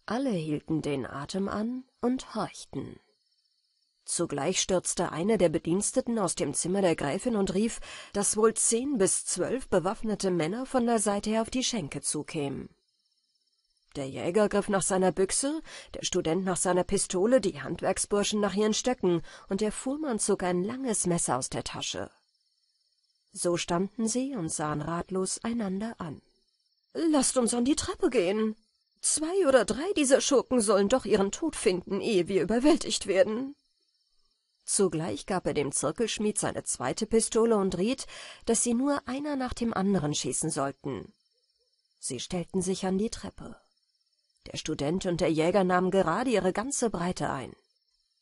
Alle hielten den Atem an und horchten. Zugleich stürzte einer der Bediensteten aus dem Zimmer der Gräfin und rief, dass wohl zehn bis zwölf bewaffnete Männer von der Seite her auf die Schenke zukämen. Der Jäger griff nach seiner Büchse, der Student nach seiner Pistole, die Handwerksburschen nach ihren Stöcken, und der Fuhrmann zog ein langes Messer aus der Tasche. So standen sie und sahen ratlos einander an. Lasst uns an die Treppe gehen. Zwei oder drei dieser Schurken sollen doch ihren Tod finden, ehe wir überwältigt werden. Zugleich gab er dem Zirkelschmied seine zweite Pistole und riet, dass sie nur einer nach dem anderen schießen sollten. Sie stellten sich an die Treppe. Der Student und der Jäger nahmen gerade ihre ganze Breite ein.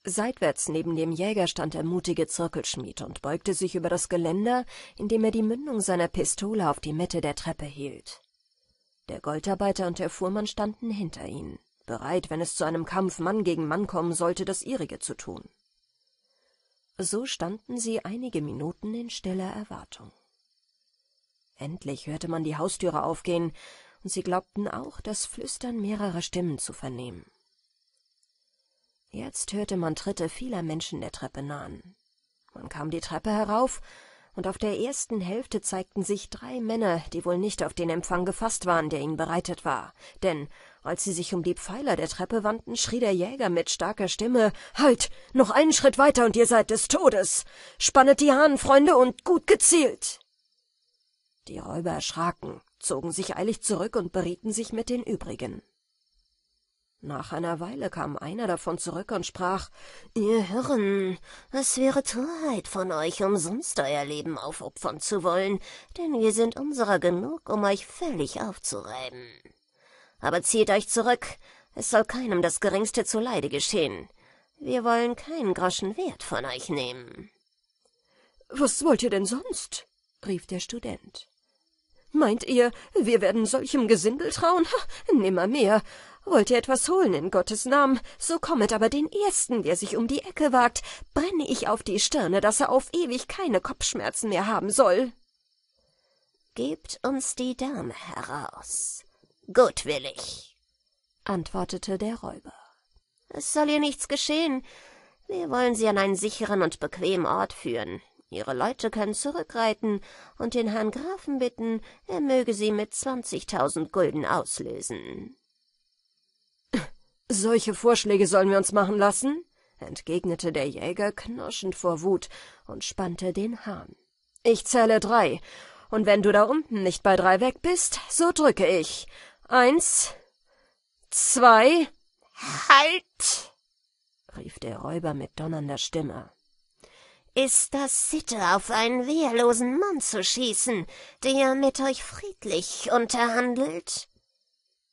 Seitwärts neben dem Jäger stand der mutige Zirkelschmied und beugte sich über das Geländer, indem er die Mündung seiner Pistole auf die Mitte der Treppe hielt. Der Goldarbeiter und der Fuhrmann standen hinter ihnen, bereit, wenn es zu einem Kampf Mann gegen Mann kommen sollte, das ihrige zu tun. So standen sie einige Minuten in stiller Erwartung. Endlich hörte man die Haustüre aufgehen, und sie glaubten auch, das Flüstern mehrerer Stimmen zu vernehmen. Jetzt hörte man Tritte vieler Menschen der Treppe nahen. Man kam die Treppe herauf, und auf der ersten Hälfte zeigten sich drei Männer, die wohl nicht auf den Empfang gefasst waren, der ihnen bereitet war, denn als sie sich um die Pfeiler der Treppe wandten, schrie der Jäger mit starker Stimme Halt, noch einen Schritt weiter und ihr seid des Todes. Spannet die Hahn, Freunde, und gut gezielt. Die Räuber erschraken, zogen sich eilig zurück und berieten sich mit den übrigen. Nach einer Weile kam einer davon zurück und sprach Ihr Hirren, es wäre Torheit von euch, umsonst euer Leben aufopfern zu wollen, denn wir sind unserer genug, um euch völlig aufzureiben. Aber zieht euch zurück, es soll keinem das geringste zuleide geschehen. Wir wollen keinen Groschen Wert von euch nehmen. Was wollt ihr denn sonst? rief der Student. Meint ihr, wir werden solchem Gesindel trauen? Ha, nimmermehr. Wollt ihr etwas holen in Gottes Namen, so kommet aber den ersten, der sich um die Ecke wagt, brenne ich auf die Stirne, daß er auf ewig keine Kopfschmerzen mehr haben soll. Gebt uns die Dame heraus, gutwillig, antwortete der Räuber. Es soll ihr nichts geschehen. Wir wollen sie an einen sicheren und bequemen Ort führen. Ihre Leute können zurückreiten und den Herrn Grafen bitten, er möge sie mit zwanzigtausend Gulden auslösen. Solche Vorschläge sollen wir uns machen lassen? entgegnete der Jäger knirschend vor Wut und spannte den Hahn. Ich zähle drei, und wenn du da unten nicht bei drei weg bist, so drücke ich. Eins, zwei. Halt! rief der Räuber mit donnernder Stimme. Ist das Sitte, auf einen wehrlosen Mann zu schießen, der mit euch friedlich unterhandelt?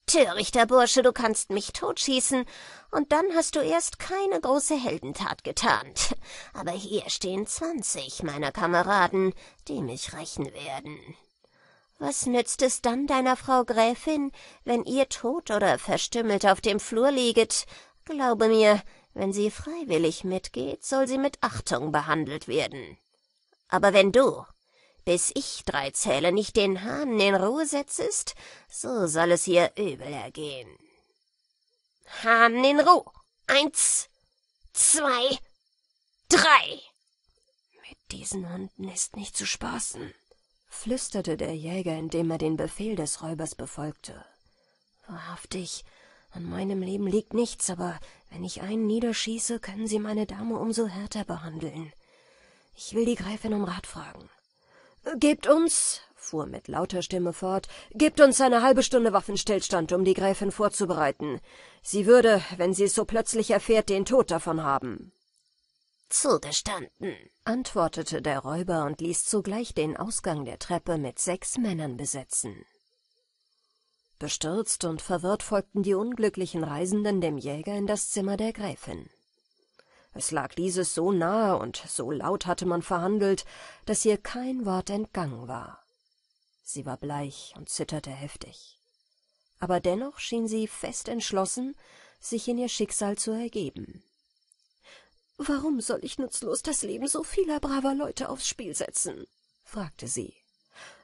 Törichter Bursche, du kannst mich totschießen, und dann hast du erst keine große Heldentat getarnt. Aber hier stehen zwanzig meiner Kameraden, die mich rächen werden. Was nützt es dann deiner Frau Gräfin, wenn ihr tot oder verstümmelt auf dem Flur lieget? Glaube mir, wenn sie freiwillig mitgeht, soll sie mit Achtung behandelt werden. Aber wenn du, bis ich drei zähle, nicht den Hahn in Ruhe setzest, so soll es ihr übel ergehen. Hahn in Ruhe. Eins, zwei, drei. Mit diesen Hunden ist nicht zu spaßen, flüsterte der Jäger, indem er den Befehl des Räubers befolgte. Wahrhaftig, an meinem Leben liegt nichts, aber wenn ich einen niederschieße, können Sie meine Dame umso härter behandeln. Ich will die Gräfin um Rat fragen. Gebt uns, fuhr mit lauter Stimme fort, gebt uns eine halbe Stunde Waffenstillstand, um die Gräfin vorzubereiten. Sie würde, wenn sie es so plötzlich erfährt, den Tod davon haben. Zugestanden, antwortete der Räuber und ließ zugleich den Ausgang der Treppe mit sechs Männern besetzen. Bestürzt und verwirrt folgten die unglücklichen Reisenden dem Jäger in das Zimmer der Gräfin. Es lag dieses so nahe und so laut hatte man verhandelt, daß ihr kein Wort entgangen war. Sie war bleich und zitterte heftig. Aber dennoch schien sie fest entschlossen, sich in ihr Schicksal zu ergeben. Warum soll ich nutzlos das Leben so vieler braver Leute aufs Spiel setzen? fragte sie.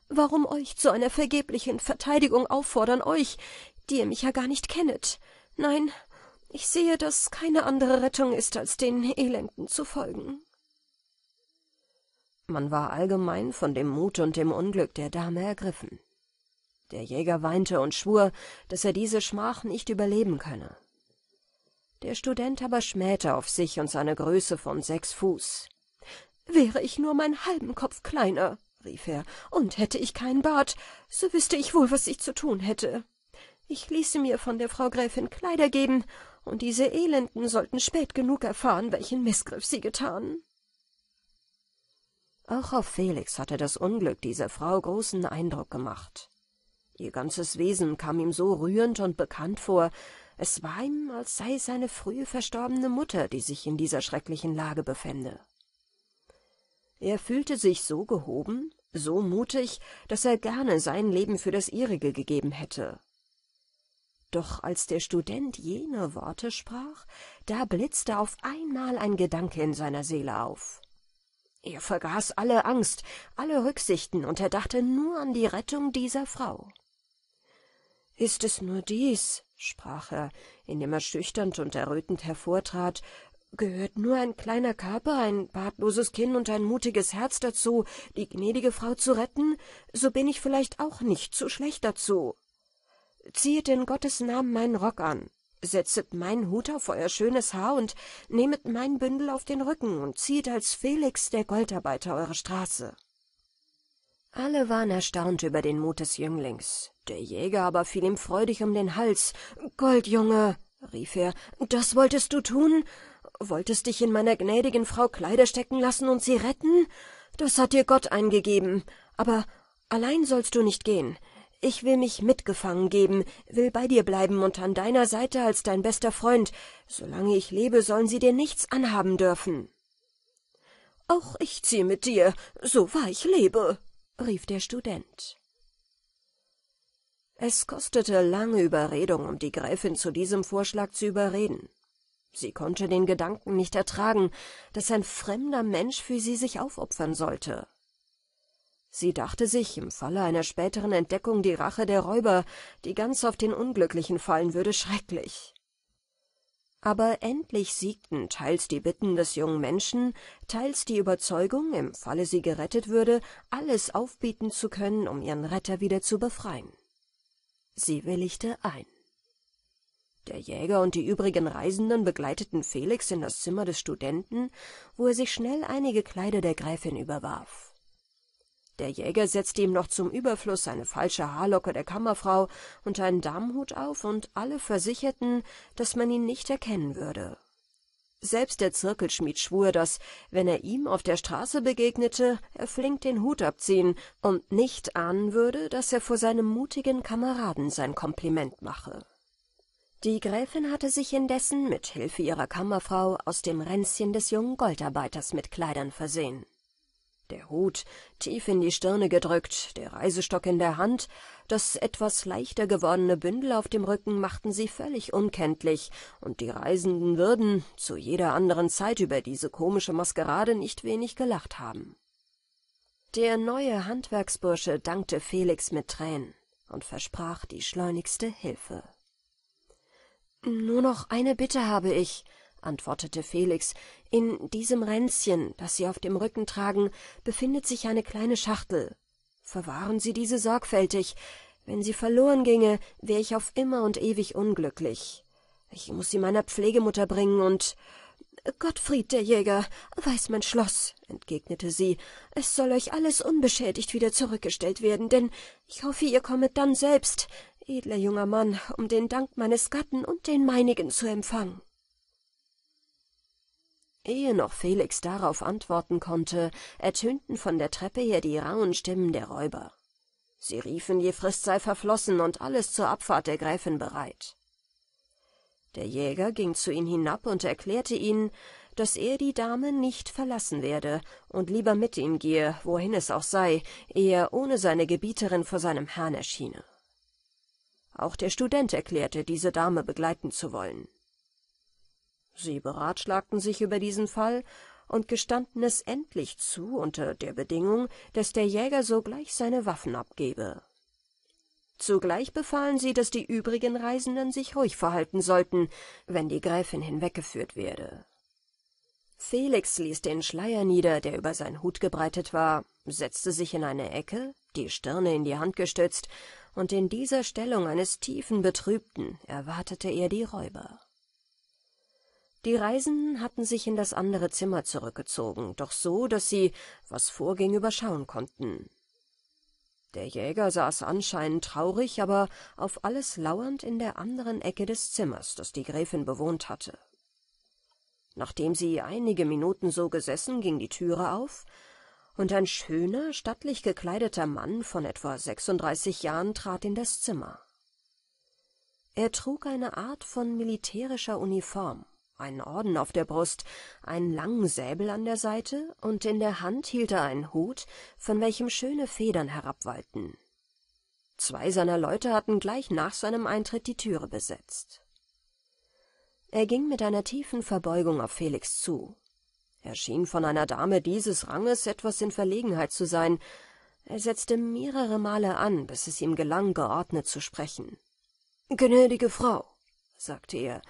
Warum euch zu einer vergeblichen Verteidigung auffordern, euch, die ihr mich ja gar nicht kennet? Nein, ich sehe, dass keine andere Rettung ist, als den Elenden zu folgen. Man war allgemein von dem Mut und dem Unglück der Dame ergriffen. Der Jäger weinte und schwur, dass er diese Schmach nicht überleben könne. Der Student aber schmähte auf sich und seine Größe von sechs Fuß. »Wäre ich nur meinen halben Kopf kleiner«, rief er, »und hätte ich keinen Bart, so wüsste ich wohl, was ich zu tun hätte. Ich ließe mir von der Frau Gräfin Kleider geben und diese Elenden sollten spät genug erfahren, welchen Missgriff sie getan. Auch auf Felix hatte das Unglück dieser Frau großen Eindruck gemacht. Ihr ganzes Wesen kam ihm so rührend und bekannt vor, es war ihm, als sei es seine früh verstorbene Mutter, die sich in dieser schrecklichen Lage befände. Er fühlte sich so gehoben, so mutig, dass er gerne sein Leben für das ihrige gegeben hätte. Doch als der Student jene Worte sprach, da blitzte auf einmal ein Gedanke in seiner Seele auf. Er vergaß alle Angst, alle Rücksichten, und er dachte nur an die Rettung dieser Frau. Ist es nur dies, sprach er, indem er schüchtern und errötend hervortrat, gehört nur ein kleiner Körper, ein bartloses Kinn und ein mutiges Herz dazu, die gnädige Frau zu retten, so bin ich vielleicht auch nicht zu schlecht dazu ziehet in Gottes Namen meinen Rock an, setzet meinen Hut auf euer schönes Haar und nehmet mein Bündel auf den Rücken und zieht als Felix der Goldarbeiter eure Straße. Alle waren erstaunt über den Mut des Jünglings. Der Jäger aber fiel ihm freudig um den Hals. Goldjunge, rief er, das wolltest du tun? Wolltest dich in meiner gnädigen Frau Kleider stecken lassen und sie retten? Das hat dir Gott eingegeben, aber allein sollst du nicht gehen. Ich will mich mitgefangen geben, will bei dir bleiben und an deiner Seite als dein bester Freund. Solange ich lebe, sollen sie dir nichts anhaben dürfen. Auch ich ziehe mit dir, so wahr ich lebe, rief der Student. Es kostete lange Überredung, um die Gräfin zu diesem Vorschlag zu überreden. Sie konnte den Gedanken nicht ertragen, dass ein fremder Mensch für sie sich aufopfern sollte. Sie dachte sich, im Falle einer späteren Entdeckung die Rache der Räuber, die ganz auf den Unglücklichen fallen würde, schrecklich. Aber endlich siegten teils die Bitten des jungen Menschen, teils die Überzeugung, im Falle sie gerettet würde, alles aufbieten zu können, um ihren Retter wieder zu befreien. Sie willigte ein. Der Jäger und die übrigen Reisenden begleiteten Felix in das Zimmer des Studenten, wo er sich schnell einige Kleider der Gräfin überwarf der jäger setzte ihm noch zum überfluß eine falsche haarlocke der kammerfrau und einen damenhut auf und alle versicherten daß man ihn nicht erkennen würde selbst der zirkelschmied schwur daß wenn er ihm auf der straße begegnete er flink den hut abziehen und nicht ahnen würde daß er vor seinem mutigen kameraden sein kompliment mache die gräfin hatte sich indessen mit hilfe ihrer kammerfrau aus dem ränzchen des jungen goldarbeiters mit kleidern versehen der Hut tief in die Stirne gedrückt, der Reisestock in der Hand, das etwas leichter gewordene Bündel auf dem Rücken machten sie völlig unkenntlich, und die Reisenden würden zu jeder anderen Zeit über diese komische Maskerade nicht wenig gelacht haben. Der neue Handwerksbursche dankte Felix mit Tränen und versprach die schleunigste Hilfe. Nur noch eine Bitte habe ich, antwortete Felix. In diesem Ränzchen, das Sie auf dem Rücken tragen, befindet sich eine kleine Schachtel. Verwahren Sie diese sorgfältig. Wenn sie verloren ginge, wäre ich auf immer und ewig unglücklich. Ich muß sie meiner Pflegemutter bringen und Gottfried der Jäger weiß mein Schloss, entgegnete sie. Es soll euch alles unbeschädigt wieder zurückgestellt werden, denn ich hoffe, ihr kommet dann selbst, edler junger Mann, um den Dank meines Gatten und den meinigen zu empfangen. Ehe noch Felix darauf antworten konnte, ertönten von der Treppe her die rauen Stimmen der Räuber. Sie riefen, die Frist sei verflossen und alles zur Abfahrt der Gräfin bereit. Der Jäger ging zu ihnen hinab und erklärte ihnen, dass er die Dame nicht verlassen werde und lieber mit ihm gehe, wohin es auch sei, ehe er ohne seine Gebieterin vor seinem Herrn erschiene. Auch der Student erklärte, diese Dame begleiten zu wollen. Sie beratschlagten sich über diesen Fall und gestanden es endlich zu unter der Bedingung, dass der Jäger sogleich seine Waffen abgebe. Zugleich befahlen sie, dass die übrigen Reisenden sich ruhig verhalten sollten, wenn die Gräfin hinweggeführt werde. Felix ließ den Schleier nieder, der über sein Hut gebreitet war, setzte sich in eine Ecke, die Stirne in die Hand gestützt, und in dieser Stellung eines tiefen Betrübten erwartete er die Räuber. Die Reisenden hatten sich in das andere Zimmer zurückgezogen, doch so, dass sie, was vorging, überschauen konnten. Der Jäger saß anscheinend traurig, aber auf alles lauernd in der anderen Ecke des Zimmers, das die Gräfin bewohnt hatte. Nachdem sie einige Minuten so gesessen, ging die Türe auf, und ein schöner, stattlich gekleideter Mann von etwa 36 Jahren trat in das Zimmer. Er trug eine Art von militärischer Uniform einen Orden auf der Brust, einen langen Säbel an der Seite, und in der Hand hielt er einen Hut, von welchem schöne Federn herabwallten. Zwei seiner Leute hatten gleich nach seinem Eintritt die Türe besetzt. Er ging mit einer tiefen Verbeugung auf Felix zu. Er schien von einer Dame dieses Ranges etwas in Verlegenheit zu sein. Er setzte mehrere Male an, bis es ihm gelang, geordnet zu sprechen. »Gnädige Frau«, sagte er,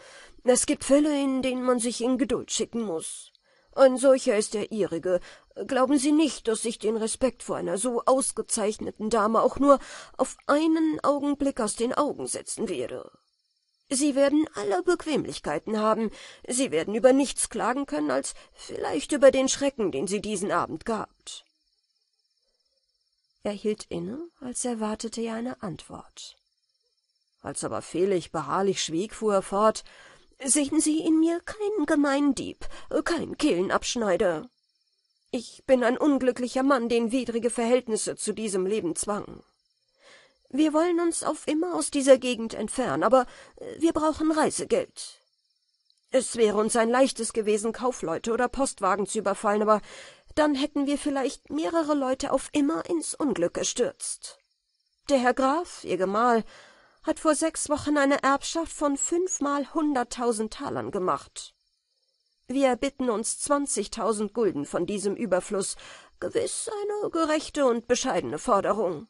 es gibt Fälle, in denen man sich in Geduld schicken muss. Ein solcher ist der Ihrige. Glauben Sie nicht, dass ich den Respekt vor einer so ausgezeichneten Dame auch nur auf einen Augenblick aus den Augen setzen werde. Sie werden alle Bequemlichkeiten haben, Sie werden über nichts klagen können, als vielleicht über den Schrecken, den Sie diesen Abend gehabt. Er hielt inne, als erwartete er eine Antwort. Als aber Felix beharrlich schwieg, fuhr er fort sehen Sie in mir keinen Gemeindieb, kein Kehlenabschneider. Ich bin ein unglücklicher Mann, den widrige Verhältnisse zu diesem Leben zwangen. Wir wollen uns auf immer aus dieser Gegend entfernen, aber wir brauchen Reisegeld. Es wäre uns ein leichtes gewesen, Kaufleute oder Postwagen zu überfallen, aber dann hätten wir vielleicht mehrere Leute auf immer ins Unglück gestürzt. Der Herr Graf, ihr Gemahl, hat vor sechs Wochen eine Erbschaft von fünfmal hunderttausend Talern gemacht. Wir erbitten uns zwanzigtausend Gulden von diesem Überfluss, gewiss eine gerechte und bescheidene Forderung.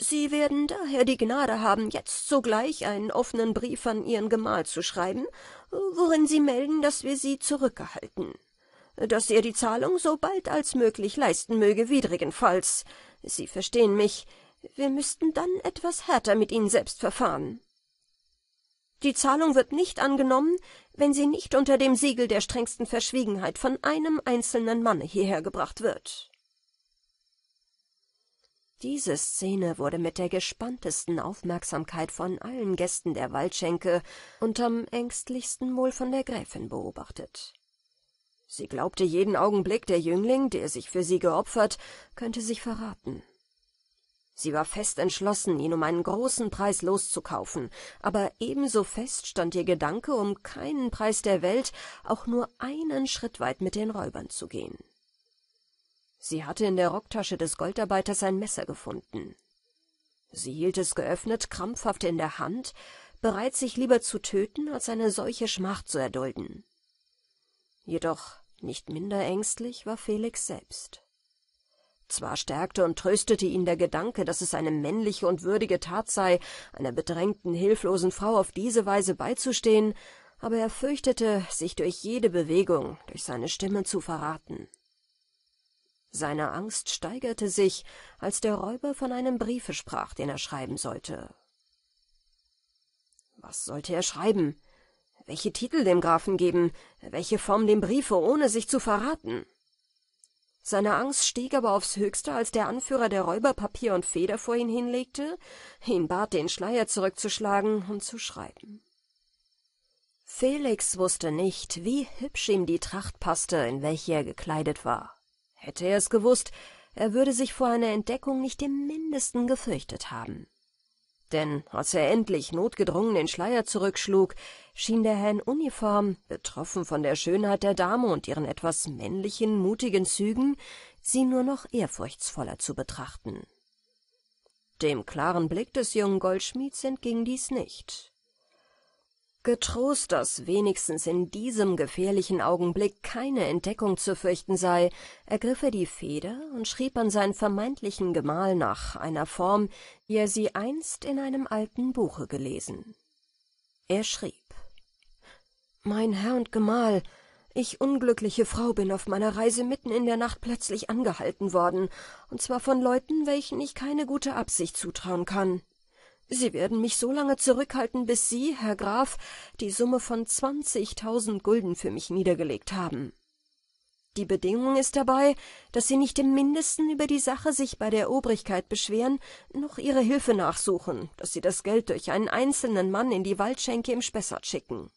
Sie werden daher die Gnade haben, jetzt sogleich einen offenen Brief an Ihren Gemahl zu schreiben, worin Sie melden, dass wir Sie zurückgehalten, dass er die Zahlung so bald als möglich leisten möge, widrigenfalls. Sie verstehen mich, wir müssten dann etwas härter mit Ihnen selbst verfahren. Die Zahlung wird nicht angenommen, wenn sie nicht unter dem Siegel der strengsten Verschwiegenheit von einem einzelnen Manne hierher gebracht wird. Diese Szene wurde mit der gespanntesten Aufmerksamkeit von allen Gästen der Waldschenke und am ängstlichsten wohl von der Gräfin beobachtet. Sie glaubte jeden Augenblick, der Jüngling, der sich für sie geopfert, könnte sich verraten. Sie war fest entschlossen, ihn um einen großen Preis loszukaufen, aber ebenso fest stand ihr Gedanke, um keinen Preis der Welt auch nur einen Schritt weit mit den Räubern zu gehen. Sie hatte in der Rocktasche des Goldarbeiters ein Messer gefunden. Sie hielt es geöffnet, krampfhaft in der Hand, bereit sich lieber zu töten, als eine solche Schmach zu erdulden. Jedoch nicht minder ängstlich war Felix selbst. Zwar stärkte und tröstete ihn der Gedanke, dass es eine männliche und würdige Tat sei, einer bedrängten, hilflosen Frau auf diese Weise beizustehen, aber er fürchtete, sich durch jede Bewegung, durch seine Stimme zu verraten. Seine Angst steigerte sich, als der Räuber von einem Briefe sprach, den er schreiben sollte. Was sollte er schreiben? Welche Titel dem Grafen geben? Welche Form dem Briefe, ohne sich zu verraten? Seine Angst stieg aber aufs Höchste, als der Anführer der Räuber Papier und Feder vor ihn hinlegte, ihn bat, den Schleier zurückzuschlagen und zu schreiben. Felix wusste nicht, wie hübsch ihm die Tracht passte, in welche er gekleidet war. Hätte er es gewusst, er würde sich vor einer Entdeckung nicht im mindesten gefürchtet haben denn als er endlich notgedrungen den Schleier zurückschlug, schien der Herr in Uniform, betroffen von der Schönheit der Dame und ihren etwas männlichen, mutigen Zügen, sie nur noch ehrfurchtsvoller zu betrachten. Dem klaren Blick des jungen Goldschmieds entging dies nicht getrost, dass wenigstens in diesem gefährlichen Augenblick keine Entdeckung zu fürchten sei, ergriff er die Feder und schrieb an seinen vermeintlichen Gemahl nach einer Form, wie er sie einst in einem alten Buche gelesen. Er schrieb Mein Herr und Gemahl, ich unglückliche Frau bin auf meiner Reise mitten in der Nacht plötzlich angehalten worden, und zwar von Leuten, welchen ich keine gute Absicht zutrauen kann. Sie werden mich so lange zurückhalten, bis Sie, Herr Graf, die Summe von zwanzigtausend Gulden für mich niedergelegt haben. Die Bedingung ist dabei, dass Sie nicht im mindesten über die Sache sich bei der Obrigkeit beschweren, noch Ihre Hilfe nachsuchen, dass Sie das Geld durch einen einzelnen Mann in die Waldschenke im Spessart schicken.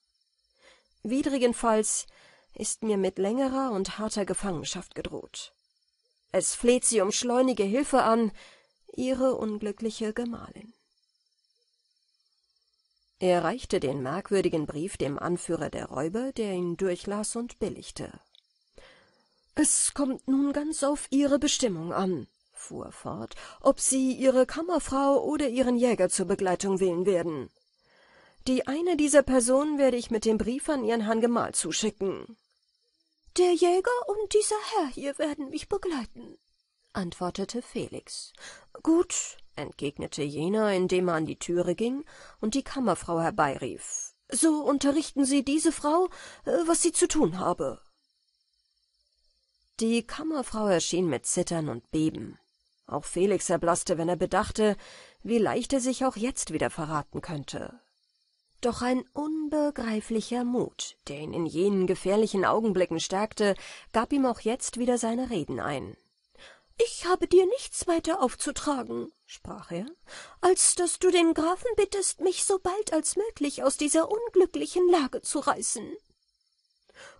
Widrigenfalls ist mir mit längerer und harter Gefangenschaft gedroht. Es fleht Sie um schleunige Hilfe an, Ihre unglückliche Gemahlin. Er reichte den merkwürdigen Brief dem Anführer der Räuber, der ihn durchlas und billigte. »Es kommt nun ganz auf Ihre Bestimmung an«, fuhr fort, »ob Sie Ihre Kammerfrau oder Ihren Jäger zur Begleitung wählen werden. Die eine dieser Personen werde ich mit dem Brief an Ihren Herrn Gemahl zuschicken.« »Der Jäger und dieser Herr hier werden mich begleiten«, antwortete Felix. »Gut, entgegnete jener indem er an die türe ging und die kammerfrau herbeirief so unterrichten sie diese frau äh, was sie zu tun habe die kammerfrau erschien mit zittern und beben auch felix erblaßte wenn er bedachte wie leicht er sich auch jetzt wieder verraten könnte doch ein unbegreiflicher mut der ihn in jenen gefährlichen augenblicken stärkte gab ihm auch jetzt wieder seine reden ein ich habe dir nichts weiter aufzutragen, sprach er, als daß du den Grafen bittest, mich so bald als möglich aus dieser unglücklichen Lage zu reißen.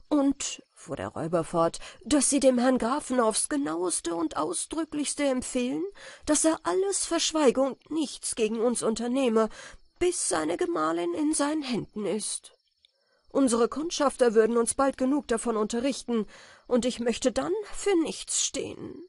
Und, fuhr der Räuber fort, daß sie dem Herrn Grafen aufs genaueste und ausdrücklichste empfehlen, daß er alles verschweige und nichts gegen uns unternehme, bis seine Gemahlin in seinen Händen ist. Unsere Kundschafter würden uns bald genug davon unterrichten, und ich möchte dann für nichts stehen.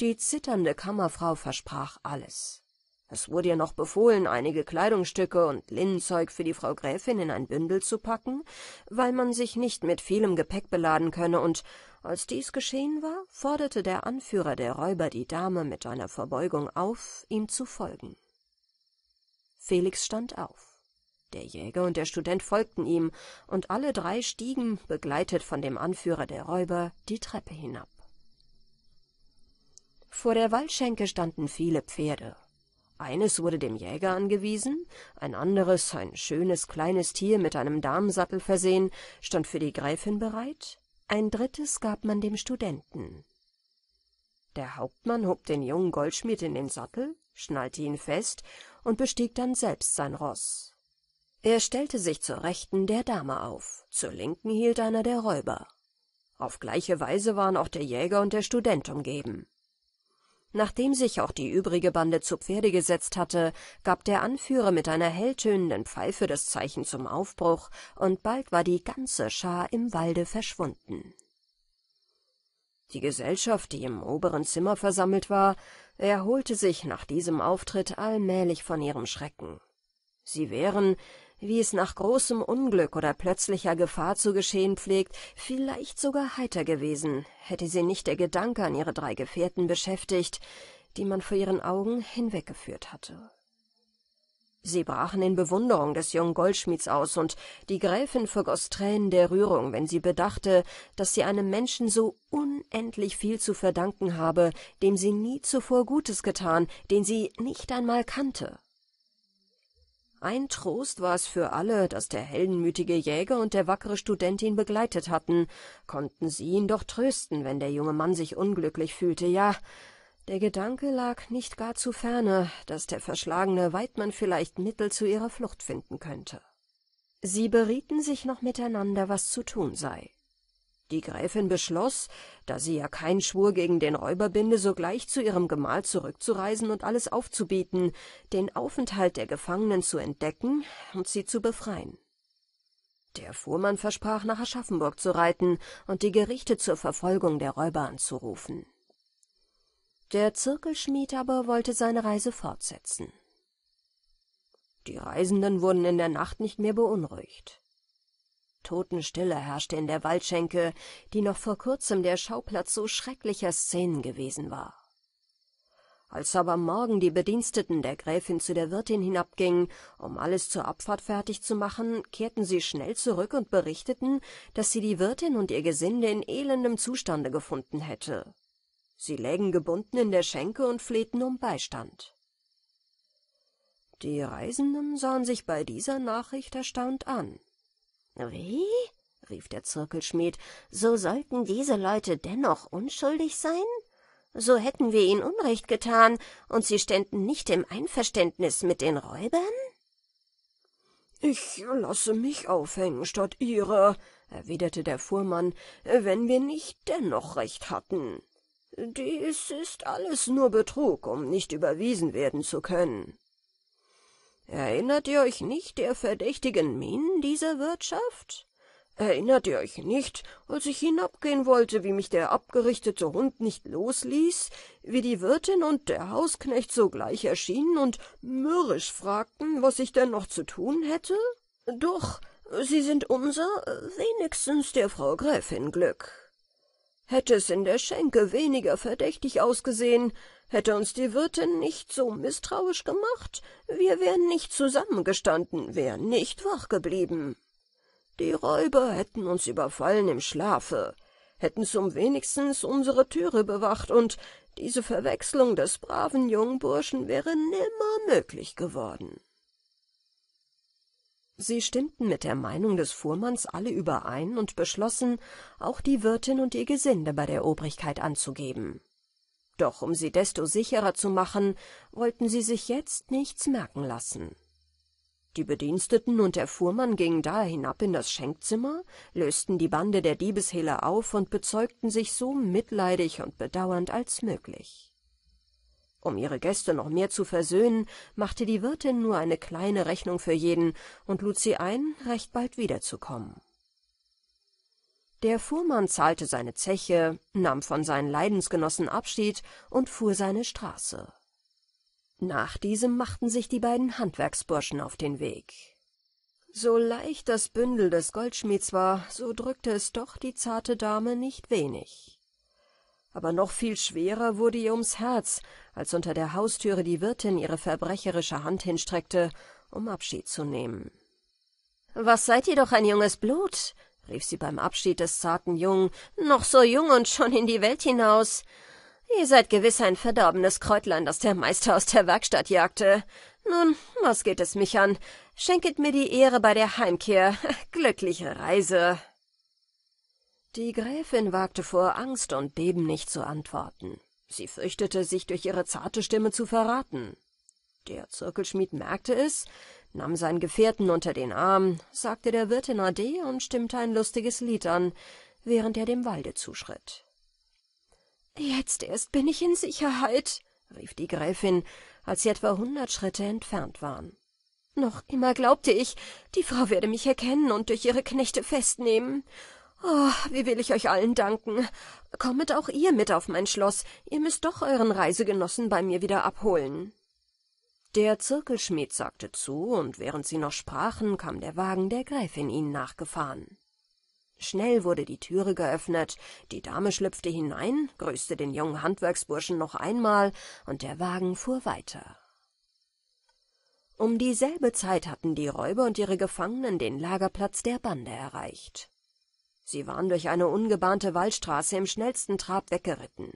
Die zitternde Kammerfrau versprach alles. Es wurde ihr noch befohlen, einige Kleidungsstücke und Linnenzeug für die Frau Gräfin in ein Bündel zu packen, weil man sich nicht mit vielem Gepäck beladen könne, und als dies geschehen war, forderte der Anführer der Räuber die Dame mit einer Verbeugung auf, ihm zu folgen. Felix stand auf. Der Jäger und der Student folgten ihm, und alle drei stiegen, begleitet von dem Anführer der Räuber, die Treppe hinab. Vor der Waldschenke standen viele Pferde. Eines wurde dem Jäger angewiesen, ein anderes, ein schönes kleines Tier mit einem Damensattel versehen, stand für die Gräfin bereit, ein drittes gab man dem Studenten. Der Hauptmann hob den jungen Goldschmied in den Sattel, schnallte ihn fest und bestieg dann selbst sein Ross. Er stellte sich zur Rechten der Dame auf, zur Linken hielt einer der Räuber. Auf gleiche Weise waren auch der Jäger und der Student umgeben. Nachdem sich auch die übrige Bande zu Pferde gesetzt hatte, gab der Anführer mit einer helltönenden Pfeife das Zeichen zum Aufbruch, und bald war die ganze Schar im Walde verschwunden. Die Gesellschaft, die im oberen Zimmer versammelt war, erholte sich nach diesem Auftritt allmählich von ihrem Schrecken. Sie wären, wie es nach großem Unglück oder plötzlicher Gefahr zu geschehen pflegt, vielleicht sogar heiter gewesen, hätte sie nicht der Gedanke an ihre drei Gefährten beschäftigt, die man vor ihren Augen hinweggeführt hatte. Sie brachen in Bewunderung des jungen Goldschmieds aus, und die Gräfin vergoß Tränen der Rührung, wenn sie bedachte, dass sie einem Menschen so unendlich viel zu verdanken habe, dem sie nie zuvor Gutes getan, den sie nicht einmal kannte. Ein Trost war es für alle, dass der heldenmütige Jäger und der wackere Student ihn begleitet hatten, konnten sie ihn doch trösten, wenn der junge Mann sich unglücklich fühlte, ja, der Gedanke lag nicht gar zu ferne, dass der verschlagene Weidmann vielleicht Mittel zu ihrer Flucht finden könnte. Sie berieten sich noch miteinander, was zu tun sei. Die Gräfin beschloss, da sie ja keinen Schwur gegen den Räuber binde, sogleich zu ihrem Gemahl zurückzureisen und alles aufzubieten, den Aufenthalt der Gefangenen zu entdecken und sie zu befreien. Der Fuhrmann versprach, nach Aschaffenburg zu reiten und die Gerichte zur Verfolgung der Räuber anzurufen. Der Zirkelschmied aber wollte seine Reise fortsetzen. Die Reisenden wurden in der Nacht nicht mehr beunruhigt. Totenstille herrschte in der Waldschenke, die noch vor kurzem der Schauplatz so schrecklicher Szenen gewesen war. Als aber am Morgen die Bediensteten der Gräfin zu der Wirtin hinabgingen, um alles zur Abfahrt fertig zu machen, kehrten sie schnell zurück und berichteten, dass sie die Wirtin und ihr Gesinde in elendem Zustande gefunden hätte. Sie lägen gebunden in der Schenke und flehten um Beistand. Die Reisenden sahen sich bei dieser Nachricht erstaunt an. Wie? rief der Zirkelschmied, so sollten diese Leute dennoch unschuldig sein? So hätten wir ihnen Unrecht getan, und sie ständen nicht im Einverständnis mit den Räubern? Ich lasse mich aufhängen statt ihrer, erwiderte der Fuhrmann, wenn wir nicht dennoch recht hatten. Dies ist alles nur Betrug, um nicht überwiesen werden zu können. Erinnert ihr euch nicht der verdächtigen Mienen dieser Wirtschaft? Erinnert ihr euch nicht, als ich hinabgehen wollte, wie mich der abgerichtete Hund nicht losließ, wie die Wirtin und der Hausknecht sogleich erschienen und mürrisch fragten, was ich denn noch zu tun hätte? Doch, sie sind unser, wenigstens der Frau Gräfin Glück. Hätte es in der Schenke weniger verdächtig ausgesehen, Hätte uns die Wirtin nicht so misstrauisch gemacht, wir wären nicht zusammengestanden, wären nicht wach geblieben. Die Räuber hätten uns überfallen im Schlafe, hätten zum wenigstens unsere Türe bewacht, und diese Verwechslung des braven jungen Burschen wäre nimmer möglich geworden. Sie stimmten mit der Meinung des Fuhrmanns alle überein und beschlossen, auch die Wirtin und ihr Gesinde bei der Obrigkeit anzugeben. Doch um sie desto sicherer zu machen, wollten sie sich jetzt nichts merken lassen. Die Bediensteten und der Fuhrmann gingen daher hinab in das Schenkzimmer, lösten die Bande der Diebeshehler auf und bezeugten sich so mitleidig und bedauernd als möglich. Um ihre Gäste noch mehr zu versöhnen, machte die Wirtin nur eine kleine Rechnung für jeden und lud sie ein, recht bald wiederzukommen. Der Fuhrmann zahlte seine Zeche, nahm von seinen Leidensgenossen Abschied und fuhr seine Straße. Nach diesem machten sich die beiden Handwerksburschen auf den Weg. So leicht das Bündel des Goldschmieds war, so drückte es doch die zarte Dame nicht wenig. Aber noch viel schwerer wurde ihr ums Herz, als unter der Haustüre die Wirtin ihre verbrecherische Hand hinstreckte, um Abschied zu nehmen. Was seid ihr doch ein junges Blut? rief sie beim Abschied des zarten Jungen, noch so jung und schon in die Welt hinaus. Ihr seid gewiss ein verdorbenes Kräutlein, das der Meister aus der Werkstatt jagte. Nun, was geht es mich an? Schenket mir die Ehre bei der Heimkehr. Glückliche Reise. Die Gräfin wagte vor Angst und Beben nicht zu antworten. Sie fürchtete, sich durch ihre zarte Stimme zu verraten. Der Zirkelschmied merkte es, nahm seinen Gefährten unter den Arm, sagte der Wirtin Ade und stimmte ein lustiges Lied an, während er dem Walde zuschritt. »Jetzt erst bin ich in Sicherheit«, rief die Gräfin, als sie etwa hundert Schritte entfernt waren. »Noch immer glaubte ich, die Frau werde mich erkennen und durch ihre Knechte festnehmen. Oh, wie will ich euch allen danken! Kommet auch ihr mit auf mein Schloss, ihr müsst doch euren Reisegenossen bei mir wieder abholen.« der Zirkelschmied sagte zu, und während sie noch sprachen, kam der Wagen der Gräfin ihnen nachgefahren. Schnell wurde die Türe geöffnet, die Dame schlüpfte hinein, grüßte den jungen Handwerksburschen noch einmal, und der Wagen fuhr weiter. Um dieselbe Zeit hatten die Räuber und ihre Gefangenen den Lagerplatz der Bande erreicht. Sie waren durch eine ungebahnte Waldstraße im schnellsten Trab weggeritten.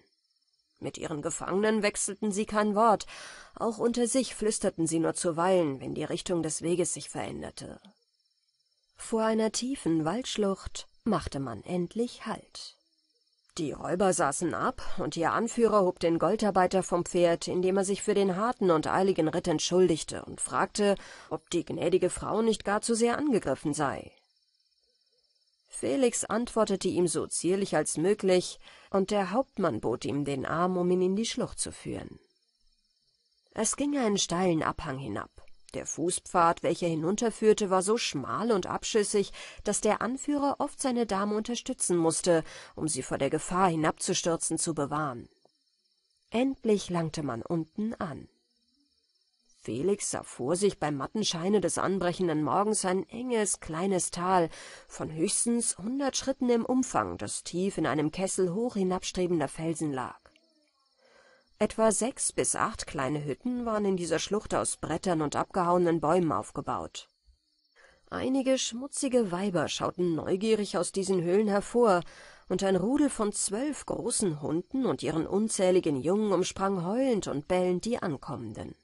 Mit ihren Gefangenen wechselten sie kein Wort, auch unter sich flüsterten sie nur zuweilen, wenn die Richtung des Weges sich veränderte. Vor einer tiefen Waldschlucht machte man endlich Halt. Die Räuber saßen ab, und ihr Anführer hob den Goldarbeiter vom Pferd, indem er sich für den harten und eiligen Ritt entschuldigte und fragte, ob die gnädige Frau nicht gar zu sehr angegriffen sei. Felix antwortete ihm so zierlich als möglich, und der Hauptmann bot ihm den Arm, um ihn in die Schlucht zu führen. Es ging einen steilen Abhang hinab. Der Fußpfad, welcher hinunterführte, war so schmal und abschüssig, dass der Anführer oft seine Dame unterstützen musste, um sie vor der Gefahr hinabzustürzen zu bewahren. Endlich langte man unten an. Felix sah vor sich beim matten Scheine des anbrechenden Morgens ein enges, kleines Tal von höchstens hundert Schritten im Umfang, das tief in einem Kessel hoch hinabstrebender Felsen lag. Etwa sechs bis acht kleine Hütten waren in dieser Schlucht aus Brettern und abgehauenen Bäumen aufgebaut. Einige schmutzige Weiber schauten neugierig aus diesen Höhlen hervor, und ein Rudel von zwölf großen Hunden und ihren unzähligen Jungen umsprang heulend und bellend die Ankommenden.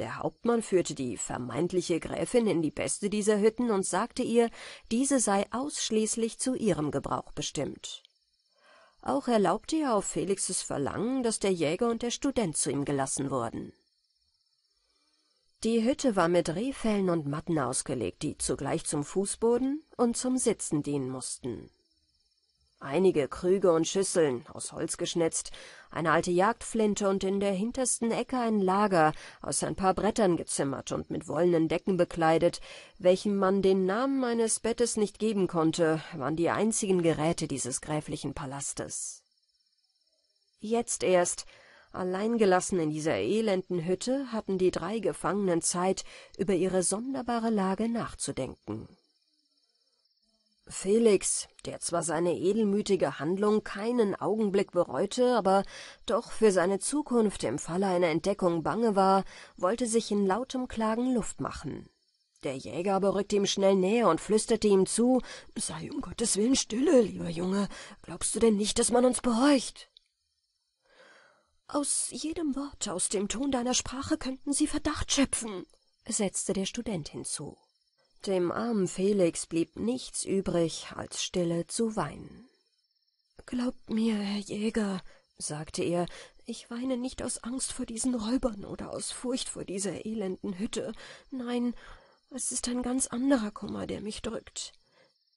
Der Hauptmann führte die vermeintliche Gräfin in die beste dieser Hütten und sagte ihr, diese sei ausschließlich zu ihrem Gebrauch bestimmt. Auch erlaubte er auf Felixes Verlangen, dass der Jäger und der Student zu ihm gelassen wurden. Die Hütte war mit Rehfellen und Matten ausgelegt, die zugleich zum Fußboden und zum Sitzen dienen mussten einige Krüge und Schüsseln, aus Holz geschnitzt, eine alte Jagdflinte und in der hintersten Ecke ein Lager, aus ein paar Brettern gezimmert und mit wollenen Decken bekleidet, welchem man den Namen eines Bettes nicht geben konnte, waren die einzigen Geräte dieses gräflichen Palastes. Jetzt erst, Alleingelassen in dieser elenden Hütte hatten die drei Gefangenen Zeit, über ihre sonderbare Lage nachzudenken felix der zwar seine edelmütige handlung keinen augenblick bereute aber doch für seine zukunft im falle einer entdeckung bange war wollte sich in lautem klagen luft machen der jäger aber rückte ihm schnell näher und flüsterte ihm zu sei um gottes willen stille lieber junge glaubst du denn nicht daß man uns behorcht aus jedem wort aus dem ton deiner sprache könnten sie verdacht schöpfen setzte der student hinzu dem armen Felix blieb nichts übrig, als stille zu weinen. Glaubt mir, Herr Jäger, sagte er, ich weine nicht aus Angst vor diesen Räubern oder aus Furcht vor dieser elenden Hütte. Nein, es ist ein ganz anderer Kummer, der mich drückt.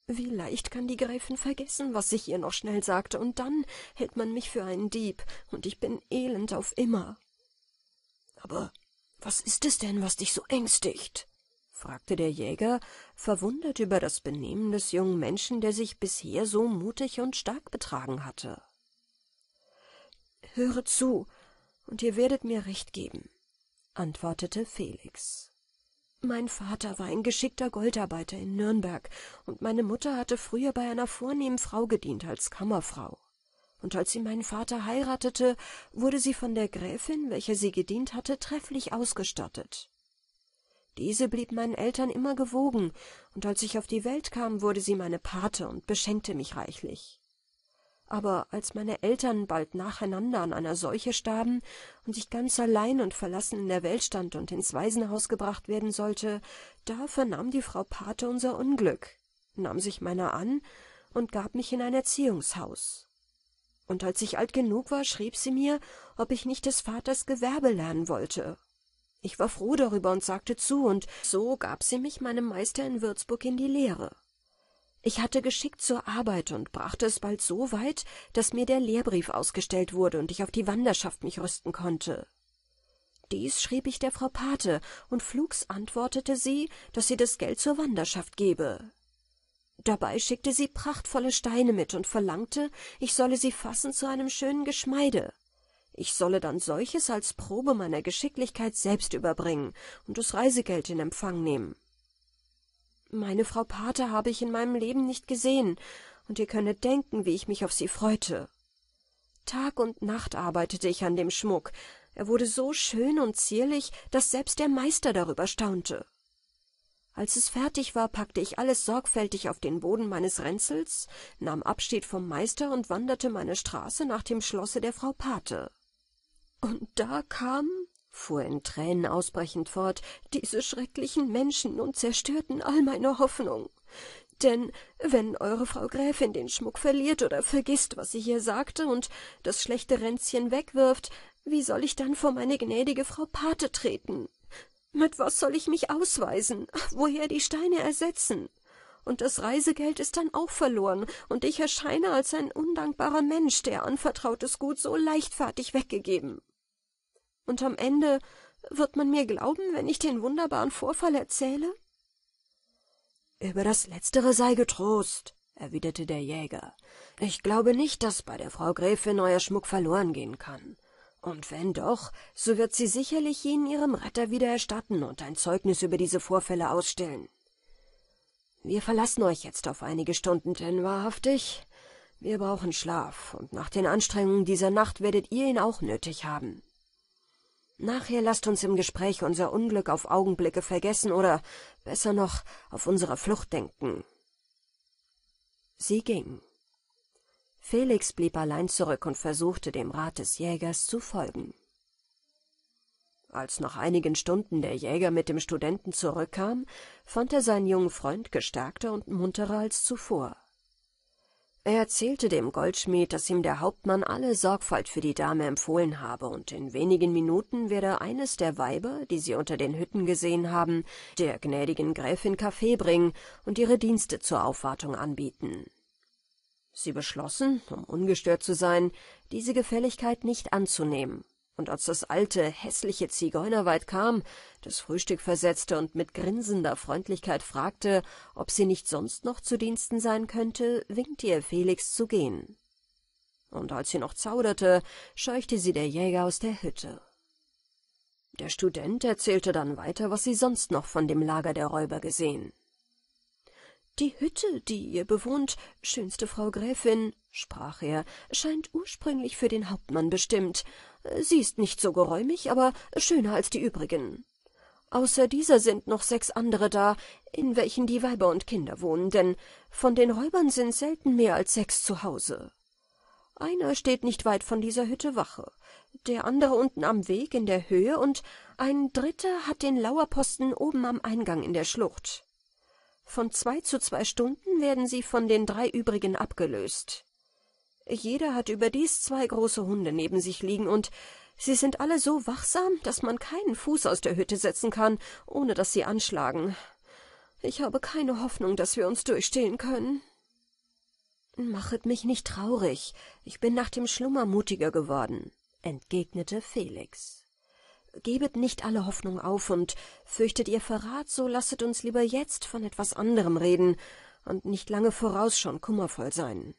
Wie leicht kann die Gräfin vergessen, was ich ihr noch schnell sagte, und dann hält man mich für einen Dieb, und ich bin elend auf immer. Aber was ist es denn, was dich so ängstigt? fragte der Jäger, verwundert über das Benehmen des jungen Menschen, der sich bisher so mutig und stark betragen hatte. Höre zu, und ihr werdet mir recht geben, antwortete Felix. Mein Vater war ein geschickter Goldarbeiter in Nürnberg, und meine Mutter hatte früher bei einer vornehmen Frau gedient als Kammerfrau. Und als sie meinen Vater heiratete, wurde sie von der Gräfin, welcher sie gedient hatte, trefflich ausgestattet. Diese blieb meinen Eltern immer gewogen, und als ich auf die Welt kam, wurde sie meine Pate und beschenkte mich reichlich. Aber als meine Eltern bald nacheinander an einer Seuche starben und ich ganz allein und verlassen in der Welt stand und ins Waisenhaus gebracht werden sollte, da vernahm die Frau Pate unser Unglück, nahm sich meiner an und gab mich in ein Erziehungshaus. Und als ich alt genug war, schrieb sie mir, ob ich nicht des Vaters Gewerbe lernen wollte ich war froh darüber und sagte zu, und so gab sie mich meinem Meister in Würzburg in die Lehre. Ich hatte geschickt zur Arbeit und brachte es bald so weit, dass mir der Lehrbrief ausgestellt wurde und ich auf die Wanderschaft mich rüsten konnte. Dies schrieb ich der Frau Pate, und flugs antwortete sie, dass sie das Geld zur Wanderschaft gebe. Dabei schickte sie prachtvolle Steine mit und verlangte, ich solle sie fassen zu einem schönen Geschmeide. Ich solle dann solches als Probe meiner Geschicklichkeit selbst überbringen und das Reisegeld in Empfang nehmen. Meine Frau Pate habe ich in meinem Leben nicht gesehen, und ihr könnet denken, wie ich mich auf sie freute. Tag und Nacht arbeitete ich an dem Schmuck, er wurde so schön und zierlich, dass selbst der Meister darüber staunte. Als es fertig war, packte ich alles sorgfältig auf den Boden meines Ränzels, nahm Abschied vom Meister und wanderte meine Straße nach dem Schlosse der Frau Pate. Und da kamen, fuhr in Tränen ausbrechend fort, diese schrecklichen Menschen und zerstörten all meine Hoffnung. Denn wenn eure Frau Gräfin den Schmuck verliert oder vergisst, was sie hier sagte, und das schlechte Ränzchen wegwirft, wie soll ich dann vor meine gnädige Frau Pate treten? Mit was soll ich mich ausweisen? Woher die Steine ersetzen? Und das Reisegeld ist dann auch verloren, und ich erscheine als ein undankbarer Mensch, der anvertrautes Gut so leichtfertig weggegeben. Und am Ende wird man mir glauben, wenn ich den wunderbaren Vorfall erzähle? Über das Letztere sei getrost, erwiderte der Jäger. Ich glaube nicht, dass bei der Frau Gräfin euer Schmuck verloren gehen kann. Und wenn doch, so wird sie sicherlich ihn ihrem Retter wieder erstatten und ein Zeugnis über diese Vorfälle ausstellen. Wir verlassen euch jetzt auf einige Stunden, denn wahrhaftig, wir brauchen Schlaf, und nach den Anstrengungen dieser Nacht werdet ihr ihn auch nötig haben. Nachher lasst uns im Gespräch unser Unglück auf Augenblicke vergessen oder, besser noch, auf unsere Flucht denken. Sie ging. Felix blieb allein zurück und versuchte, dem Rat des Jägers zu folgen. Als nach einigen Stunden der Jäger mit dem Studenten zurückkam, fand er seinen jungen Freund gestärkter und munterer als zuvor. Er erzählte dem Goldschmied, dass ihm der Hauptmann alle Sorgfalt für die Dame empfohlen habe, und in wenigen Minuten werde eines der Weiber, die sie unter den Hütten gesehen haben, der gnädigen Gräfin Kaffee bringen und ihre Dienste zur Aufwartung anbieten. Sie beschlossen, um ungestört zu sein, diese Gefälligkeit nicht anzunehmen und als das alte, hässliche Zigeunerweib kam, das Frühstück versetzte und mit grinsender Freundlichkeit fragte, ob sie nicht sonst noch zu Diensten sein könnte, winkte ihr Felix zu gehen. Und als sie noch zauderte, scheuchte sie der Jäger aus der Hütte. Der Student erzählte dann weiter, was sie sonst noch von dem Lager der Räuber gesehen. Die Hütte, die ihr bewohnt, schönste Frau Gräfin, sprach er, scheint ursprünglich für den Hauptmann bestimmt. Sie ist nicht so geräumig, aber schöner als die übrigen. Außer dieser sind noch sechs andere da, in welchen die Weiber und Kinder wohnen, denn von den Räubern sind selten mehr als sechs zu Hause. Einer steht nicht weit von dieser Hütte Wache, der andere unten am Weg in der Höhe und ein dritter hat den Lauerposten oben am Eingang in der Schlucht. Von zwei zu zwei Stunden werden sie von den drei übrigen abgelöst. Jeder hat überdies zwei große Hunde neben sich liegen, und sie sind alle so wachsam, dass man keinen Fuß aus der Hütte setzen kann, ohne dass sie anschlagen. Ich habe keine Hoffnung, dass wir uns durchstehen können. Machet mich nicht traurig, ich bin nach dem Schlummer mutiger geworden, entgegnete Felix. Gebet nicht alle Hoffnung auf und fürchtet ihr Verrat, so lasset uns lieber jetzt von etwas anderem reden und nicht lange voraus schon kummervoll sein.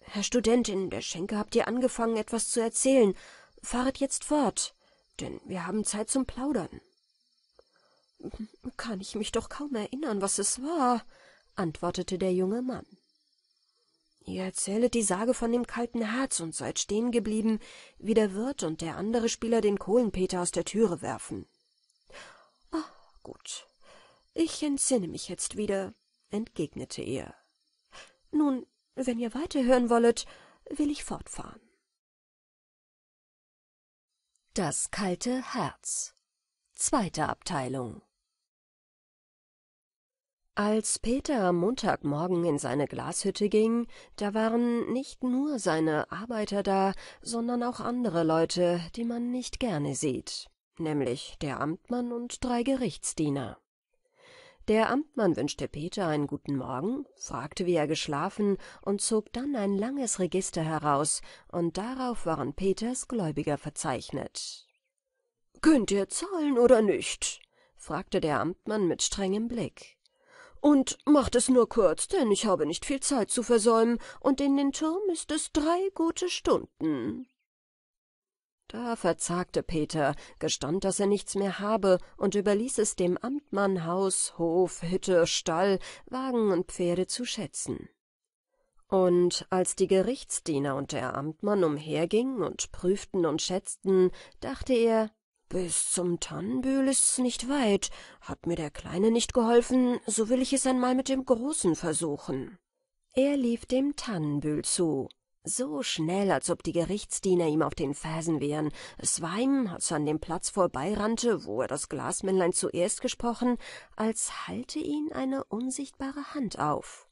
Herr Studentin, der Schenke habt ihr angefangen, etwas zu erzählen. Fahret jetzt fort, denn wir haben Zeit zum Plaudern. Kann ich mich doch kaum erinnern, was es war, antwortete der junge Mann. Ihr erzählet die Sage von dem kalten Herz und seid stehen geblieben, wie der Wirt und der andere Spieler den Kohlenpeter aus der Türe werfen. Ah, gut. Ich entsinne mich jetzt wieder, entgegnete er. Nun, wenn ihr weiterhören wollet, will ich fortfahren. Das kalte Herz. Zweite Abteilung. Als Peter am Montagmorgen in seine Glashütte ging, da waren nicht nur seine Arbeiter da, sondern auch andere Leute, die man nicht gerne sieht, nämlich der Amtmann und drei Gerichtsdiener. Der Amtmann wünschte Peter einen guten Morgen, fragte, wie er geschlafen, und zog dann ein langes Register heraus, und darauf waren Peters Gläubiger verzeichnet. Könnt ihr zahlen oder nicht? fragte der Amtmann mit strengem Blick. Und macht es nur kurz, denn ich habe nicht viel Zeit zu versäumen, und in den Turm ist es drei gute Stunden. Da verzagte Peter, gestand, daß er nichts mehr habe und überließ es dem Amtmann Haus, Hof, Hütte, Stall, Wagen und Pferde zu schätzen. Und als die Gerichtsdiener und der Amtmann umhergingen und prüften und schätzten, dachte er, bis zum tannenbühl ist's nicht weit hat mir der kleine nicht geholfen so will ich es einmal mit dem großen versuchen er lief dem tannenbühl zu so schnell als ob die gerichtsdiener ihm auf den fersen wären es war ihm als er an dem platz vorbeirannte wo er das glasmännlein zuerst gesprochen als halte ihn eine unsichtbare hand auf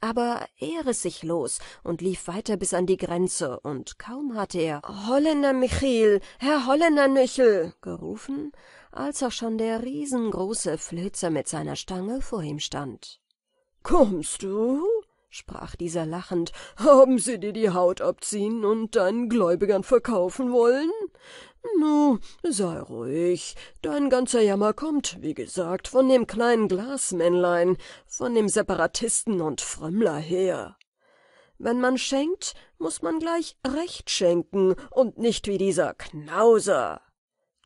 aber er riß sich los und lief weiter bis an die Grenze, und kaum hatte er »Holländer Michiel, Herr Holländer Nüchel« gerufen, als auch schon der riesengroße Flözer mit seiner Stange vor ihm stand. »Kommst du?« sprach dieser lachend, »haben sie dir die Haut abziehen und deinen Gläubigern verkaufen wollen? nu sei ruhig dein ganzer jammer kommt wie gesagt von dem kleinen glasmännlein von dem separatisten und frömmler her wenn man schenkt muß man gleich recht schenken und nicht wie dieser knauser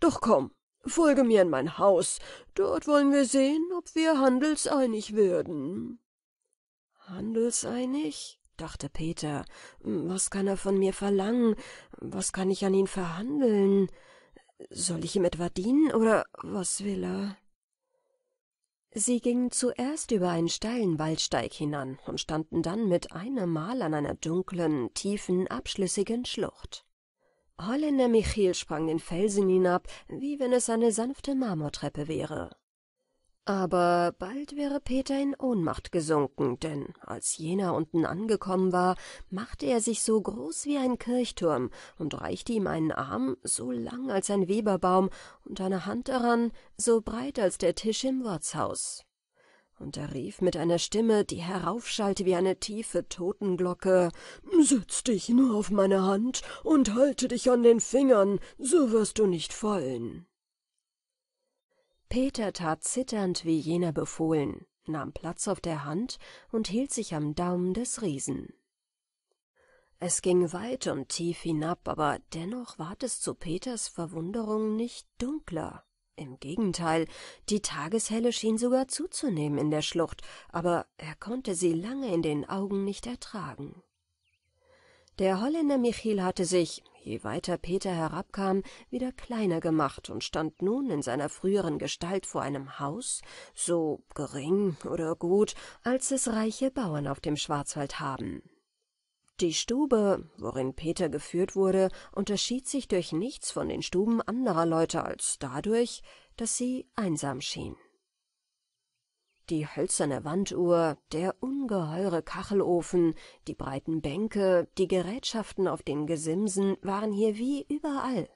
doch komm folge mir in mein haus dort wollen wir sehen ob wir handelseinig werden handelseinig dachte Peter, was kann er von mir verlangen, was kann ich an ihn verhandeln? Soll ich ihm etwa dienen, oder was will er? Sie gingen zuerst über einen steilen Waldsteig hinan und standen dann mit einem Mal an einer dunklen, tiefen, abschlüssigen Schlucht. Holländer Michiel sprang den Felsen hinab, wie wenn es eine sanfte Marmortreppe wäre aber bald wäre peter in ohnmacht gesunken denn als jener unten angekommen war machte er sich so groß wie ein kirchturm und reichte ihm einen arm so lang als ein weberbaum und eine hand daran so breit als der tisch im wirtshaus und er rief mit einer stimme die heraufschallte wie eine tiefe totenglocke setz dich nur auf meine hand und halte dich an den fingern so wirst du nicht fallen Peter tat zitternd, wie jener befohlen, nahm Platz auf der Hand und hielt sich am Daumen des Riesen. Es ging weit und tief hinab, aber dennoch ward es zu Peters Verwunderung nicht dunkler. Im Gegenteil, die Tageshelle schien sogar zuzunehmen in der Schlucht, aber er konnte sie lange in den Augen nicht ertragen. Der Holländer Michiel hatte sich, je weiter Peter herabkam, wieder kleiner gemacht und stand nun in seiner früheren Gestalt vor einem Haus, so gering oder gut, als es reiche Bauern auf dem Schwarzwald haben. Die Stube, worin Peter geführt wurde, unterschied sich durch nichts von den Stuben anderer Leute als dadurch, dass sie einsam schien die hölzerne Wanduhr, der ungeheure Kachelofen, die breiten Bänke, die Gerätschaften auf den Gesimsen waren hier wie überall.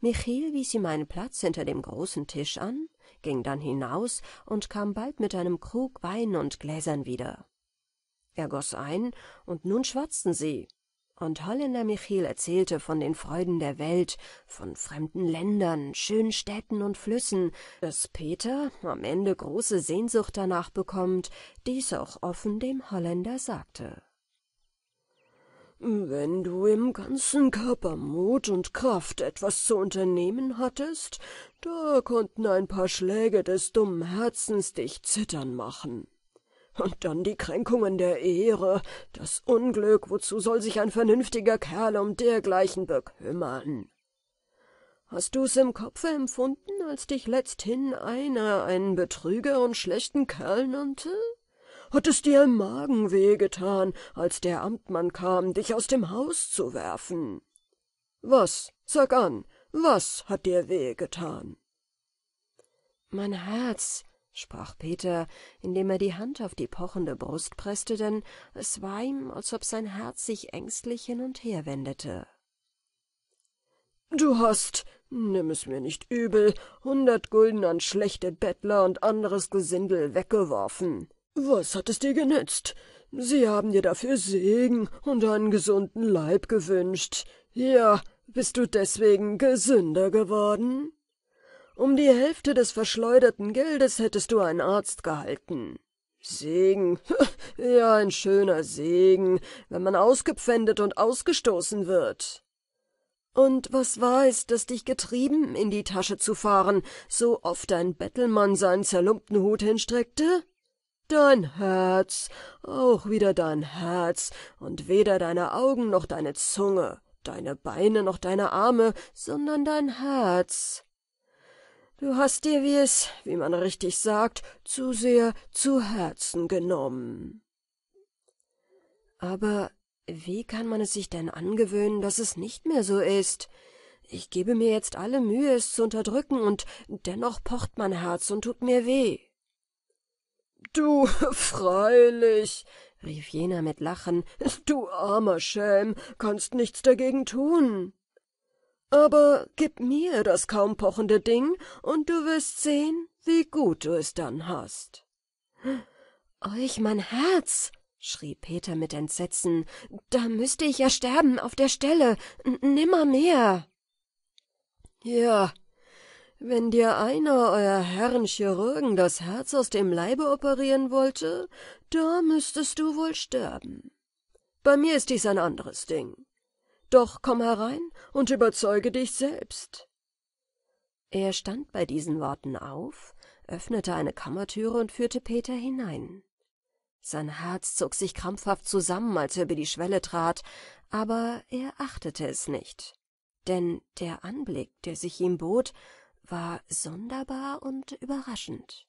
Michiel wies ihm einen Platz hinter dem großen Tisch an, ging dann hinaus und kam bald mit einem Krug Wein und Gläsern wieder. Er goss ein, und nun schwatzten sie, und Holländer Michiel erzählte von den Freuden der Welt, von fremden Ländern, schönen Städten und Flüssen, dass Peter am Ende große Sehnsucht danach bekommt, dies auch offen dem Holländer sagte. Wenn du im ganzen Körper Mut und Kraft, etwas zu unternehmen hattest, da konnten ein paar Schläge des dummen Herzens dich zittern machen und dann die Kränkungen der Ehre, das Unglück, wozu soll sich ein vernünftiger Kerl um dergleichen bekümmern? Hast du's im Kopfe empfunden, als dich letzthin einer einen Betrüger und schlechten Kerl nannte? Hat es dir im Magen weh getan, als der Amtmann kam, dich aus dem Haus zu werfen? Was, sag an, was hat dir weh getan? Mein Herz, sprach Peter, indem er die Hand auf die pochende Brust presste, denn es war ihm, als ob sein Herz sich ängstlich hin und her wendete. Du hast, nimm es mir nicht übel, hundert Gulden an schlechte Bettler und anderes Gesindel weggeworfen. Was hat es dir genützt? Sie haben dir dafür Segen und einen gesunden Leib gewünscht. Ja, bist du deswegen gesünder geworden? um die hälfte des verschleuderten geldes hättest du einen arzt gehalten segen ja ein schöner segen wenn man ausgepfändet und ausgestoßen wird und was war es das dich getrieben in die tasche zu fahren so oft ein bettelmann seinen zerlumpten hut hinstreckte dein herz auch wieder dein herz und weder deine augen noch deine zunge deine beine noch deine arme sondern dein herz du hast dir, wie es, wie man richtig sagt, zu sehr zu Herzen genommen. Aber wie kann man es sich denn angewöhnen, dass es nicht mehr so ist? Ich gebe mir jetzt alle Mühe, es zu unterdrücken, und dennoch pocht mein Herz und tut mir weh. Du, freilich, rief jener mit Lachen, du armer Schelm, kannst nichts dagegen tun. Aber gib mir das kaum pochende Ding, und du wirst sehen, wie gut du es dann hast. Euch mein Herz, schrie Peter mit Entsetzen, da müßte ich ja sterben auf der Stelle, nimmermehr. Ja, wenn dir einer euer Herren Chirurgen das Herz aus dem Leibe operieren wollte, da müsstest du wohl sterben. Bei mir ist dies ein anderes Ding. Doch komm herein und überzeuge dich selbst. Er stand bei diesen Worten auf, öffnete eine Kammertüre und führte Peter hinein. Sein Herz zog sich krampfhaft zusammen, als er über die Schwelle trat, aber er achtete es nicht, denn der Anblick, der sich ihm bot, war sonderbar und überraschend.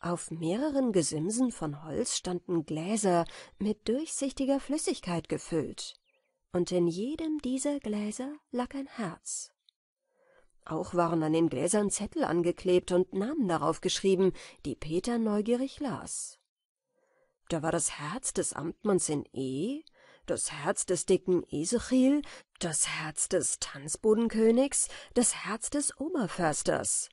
Auf mehreren Gesimsen von Holz standen Gläser mit durchsichtiger Flüssigkeit gefüllt und in jedem dieser Gläser lag ein Herz. Auch waren an den Gläsern Zettel angeklebt und Namen darauf geschrieben, die Peter neugierig las. Da war das Herz des Amtmanns in E, das Herz des dicken Esechiel, das Herz des Tanzbodenkönigs, das Herz des Oberförsters.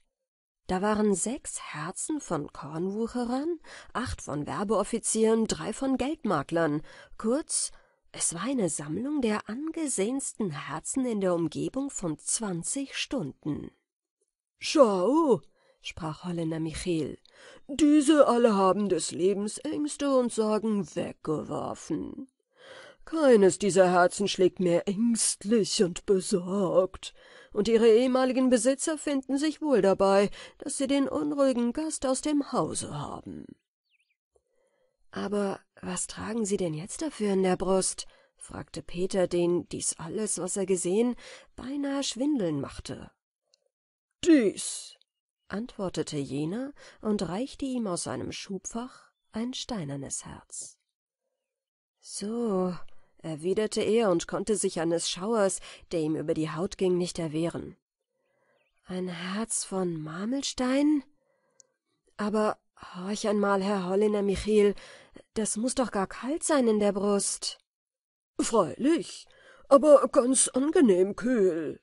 Da waren sechs Herzen von Kornwucherern, acht von Werbeoffizieren, drei von Geldmaklern, kurz es war eine Sammlung der angesehensten Herzen in der Umgebung von zwanzig Stunden. »Schau«, sprach Holländer Michel, »diese alle haben des Lebens Ängste und Sorgen weggeworfen. Keines dieser Herzen schlägt mehr ängstlich und besorgt, und ihre ehemaligen Besitzer finden sich wohl dabei, dass sie den unruhigen Gast aus dem Hause haben.« aber was tragen Sie denn jetzt dafür in der Brust? fragte Peter, den dies alles, was er gesehen, beinahe schwindeln machte. Dies, antwortete jener und reichte ihm aus seinem Schubfach ein steinernes Herz. So, erwiderte er und konnte sich eines Schauers, der ihm über die Haut ging, nicht erwehren. Ein Herz von Marmelstein? Aber horch einmal, Herr Holliner Michiel, das muß doch gar kalt sein in der Brust. Freilich, aber ganz angenehm kühl.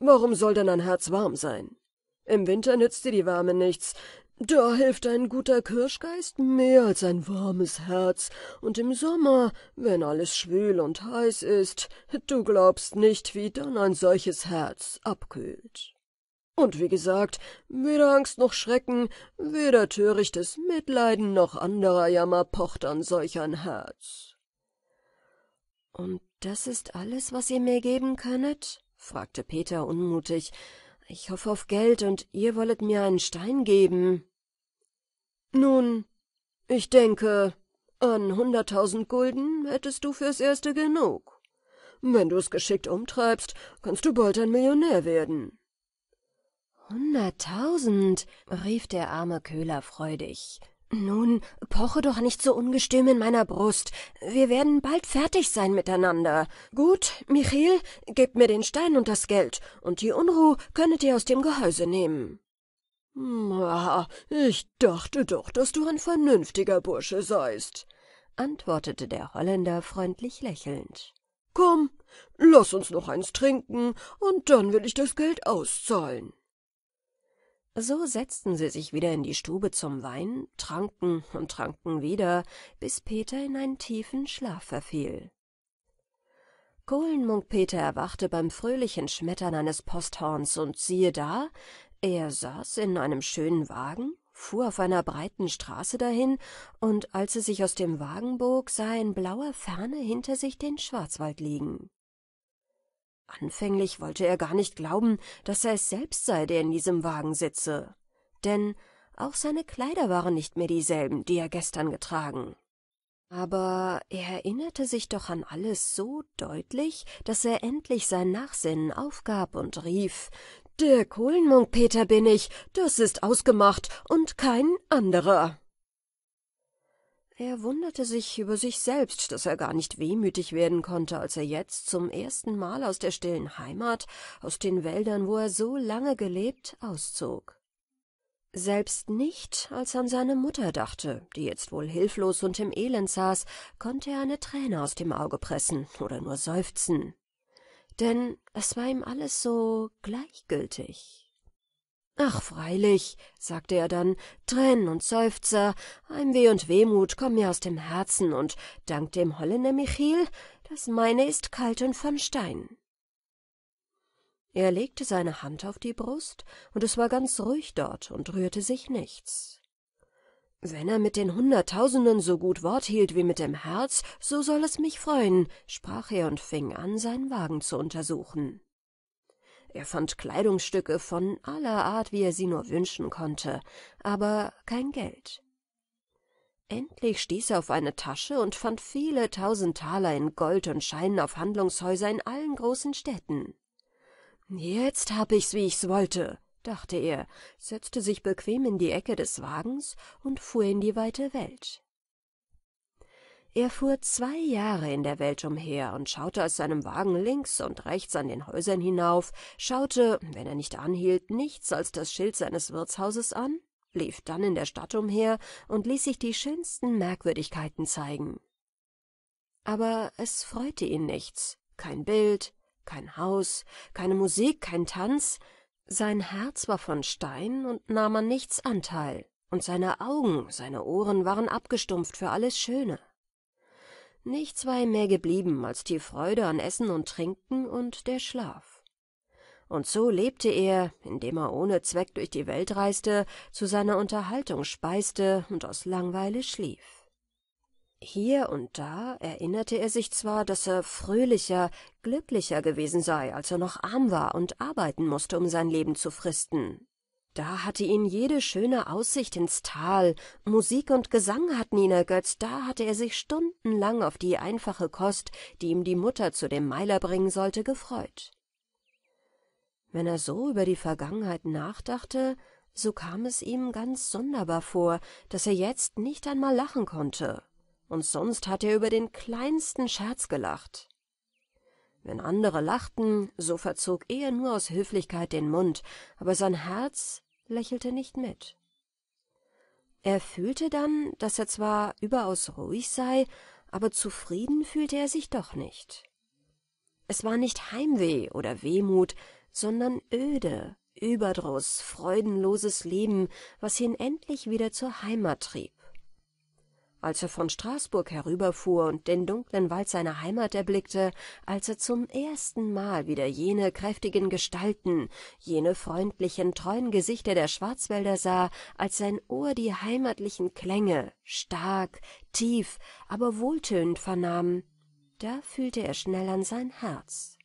Warum soll denn ein Herz warm sein? Im Winter nützt dir die Wärme nichts. Da hilft ein guter Kirschgeist mehr als ein warmes Herz. Und im Sommer, wenn alles schwül und heiß ist, du glaubst nicht, wie dann ein solches Herz abkühlt. Und wie gesagt, weder Angst noch Schrecken, weder törichtes Mitleiden noch anderer Jammer pocht an solch ein Herz. Und das ist alles, was ihr mir geben könnet? fragte Peter unmutig. Ich hoffe auf Geld, und ihr wollet mir einen Stein geben. Nun, ich denke, an hunderttausend Gulden hättest du fürs Erste genug. Wenn du es geschickt umtreibst, kannst du bald ein Millionär werden hunderttausend rief der arme köhler freudig nun poche doch nicht so ungestüm in meiner brust wir werden bald fertig sein miteinander gut Michiel, gebt mir den stein und das geld und die unruh könnet ihr aus dem gehäuse nehmen ich dachte doch daß du ein vernünftiger bursche seist antwortete der holländer freundlich lächelnd komm laß uns noch eins trinken und dann will ich das geld auszahlen so setzten sie sich wieder in die stube zum wein tranken und tranken wieder bis peter in einen tiefen schlaf verfiel kohlen peter erwachte beim fröhlichen schmettern eines posthorns und siehe da er saß in einem schönen wagen fuhr auf einer breiten straße dahin und als er sich aus dem wagen bog sah er in blauer ferne hinter sich den schwarzwald liegen Anfänglich wollte er gar nicht glauben, dass er es selbst sei, der in diesem Wagen sitze. Denn auch seine Kleider waren nicht mehr dieselben, die er gestern getragen. Aber er erinnerte sich doch an alles so deutlich, dass er endlich sein Nachsinnen aufgab und rief Der Kohlenmunk Peter bin ich, das ist ausgemacht und kein anderer. Er wunderte sich über sich selbst, dass er gar nicht wehmütig werden konnte, als er jetzt zum ersten Mal aus der stillen Heimat, aus den Wäldern, wo er so lange gelebt, auszog. Selbst nicht, als er an seine Mutter dachte, die jetzt wohl hilflos und im Elend saß, konnte er eine Träne aus dem Auge pressen oder nur seufzen. Denn es war ihm alles so gleichgültig ach freilich sagte er dann tränen und seufzer heimweh und wehmut kommen mir aus dem herzen und dank dem holländer michiel das meine ist kalt und von stein er legte seine hand auf die brust und es war ganz ruhig dort und rührte sich nichts wenn er mit den hunderttausenden so gut wort hielt wie mit dem herz so soll es mich freuen sprach er und fing an seinen wagen zu untersuchen er fand kleidungsstücke von aller art wie er sie nur wünschen konnte aber kein geld endlich stieß er auf eine tasche und fand viele tausend taler in gold und scheinen auf handlungshäuser in allen großen städten jetzt hab ich's wie ich's wollte dachte er setzte sich bequem in die ecke des wagens und fuhr in die weite welt er fuhr zwei jahre in der welt umher und schaute aus seinem wagen links und rechts an den häusern hinauf schaute wenn er nicht anhielt nichts als das schild seines wirtshauses an lief dann in der stadt umher und ließ sich die schönsten merkwürdigkeiten zeigen aber es freute ihn nichts kein bild kein haus keine musik kein tanz sein herz war von stein und nahm an nichts anteil und seine augen seine ohren waren abgestumpft für alles schöne Nichts war ihm mehr geblieben als die Freude an Essen und Trinken und der Schlaf. Und so lebte er, indem er ohne Zweck durch die Welt reiste, zu seiner Unterhaltung speiste und aus Langweile schlief. Hier und da erinnerte er sich zwar, dass er fröhlicher, glücklicher gewesen sei, als er noch arm war und arbeiten musste, um sein Leben zu fristen, da hatte ihn jede schöne Aussicht ins Tal, Musik und Gesang hatten ihn ergötzt, da hatte er sich stundenlang auf die einfache Kost, die ihm die Mutter zu dem Meiler bringen sollte, gefreut. Wenn er so über die Vergangenheit nachdachte, so kam es ihm ganz sonderbar vor, dass er jetzt nicht einmal lachen konnte, und sonst hatte er über den kleinsten Scherz gelacht. Wenn andere lachten, so verzog er nur aus Höflichkeit den Mund, aber sein Herz lächelte nicht mit. Er fühlte dann, dass er zwar überaus ruhig sei, aber zufrieden fühlte er sich doch nicht. Es war nicht Heimweh oder Wehmut, sondern öde, Überdruss, freudenloses Leben, was ihn endlich wieder zur Heimat trieb als er von Straßburg herüberfuhr und den dunklen Wald seiner Heimat erblickte, als er zum ersten Mal wieder jene kräftigen Gestalten, jene freundlichen, treuen Gesichter der Schwarzwälder sah, als sein Ohr die heimatlichen Klänge, stark, tief, aber wohltönend vernahm, da fühlte er schnell an sein Herz.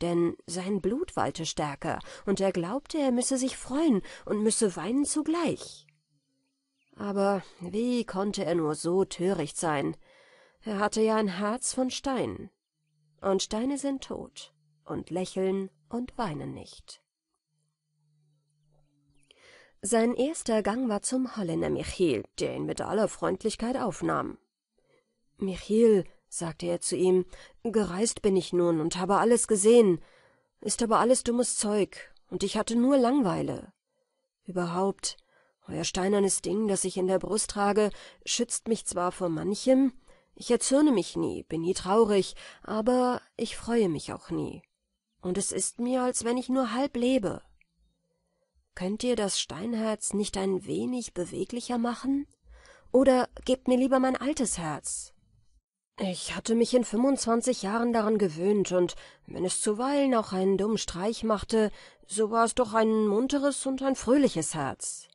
Denn sein Blut wallte stärker, und er glaubte, er müsse sich freuen und müsse weinen zugleich. Aber wie konnte er nur so töricht sein? Er hatte ja ein Herz von Stein. Und Steine sind tot und lächeln und weinen nicht. Sein erster Gang war zum Holländer Michiel, der ihn mit aller Freundlichkeit aufnahm. Michiel, sagte er zu ihm, gereist bin ich nun und habe alles gesehen, ist aber alles dummes Zeug, und ich hatte nur Langweile. Überhaupt, euer steinernes Ding, das ich in der Brust trage, schützt mich zwar vor manchem, ich erzürne mich nie, bin nie traurig, aber ich freue mich auch nie. Und es ist mir, als wenn ich nur halb lebe. Könnt ihr das Steinherz nicht ein wenig beweglicher machen? Oder gebt mir lieber mein altes Herz. Ich hatte mich in fünfundzwanzig Jahren daran gewöhnt, und wenn es zuweilen auch einen dummen Streich machte, so war es doch ein munteres und ein fröhliches Herz.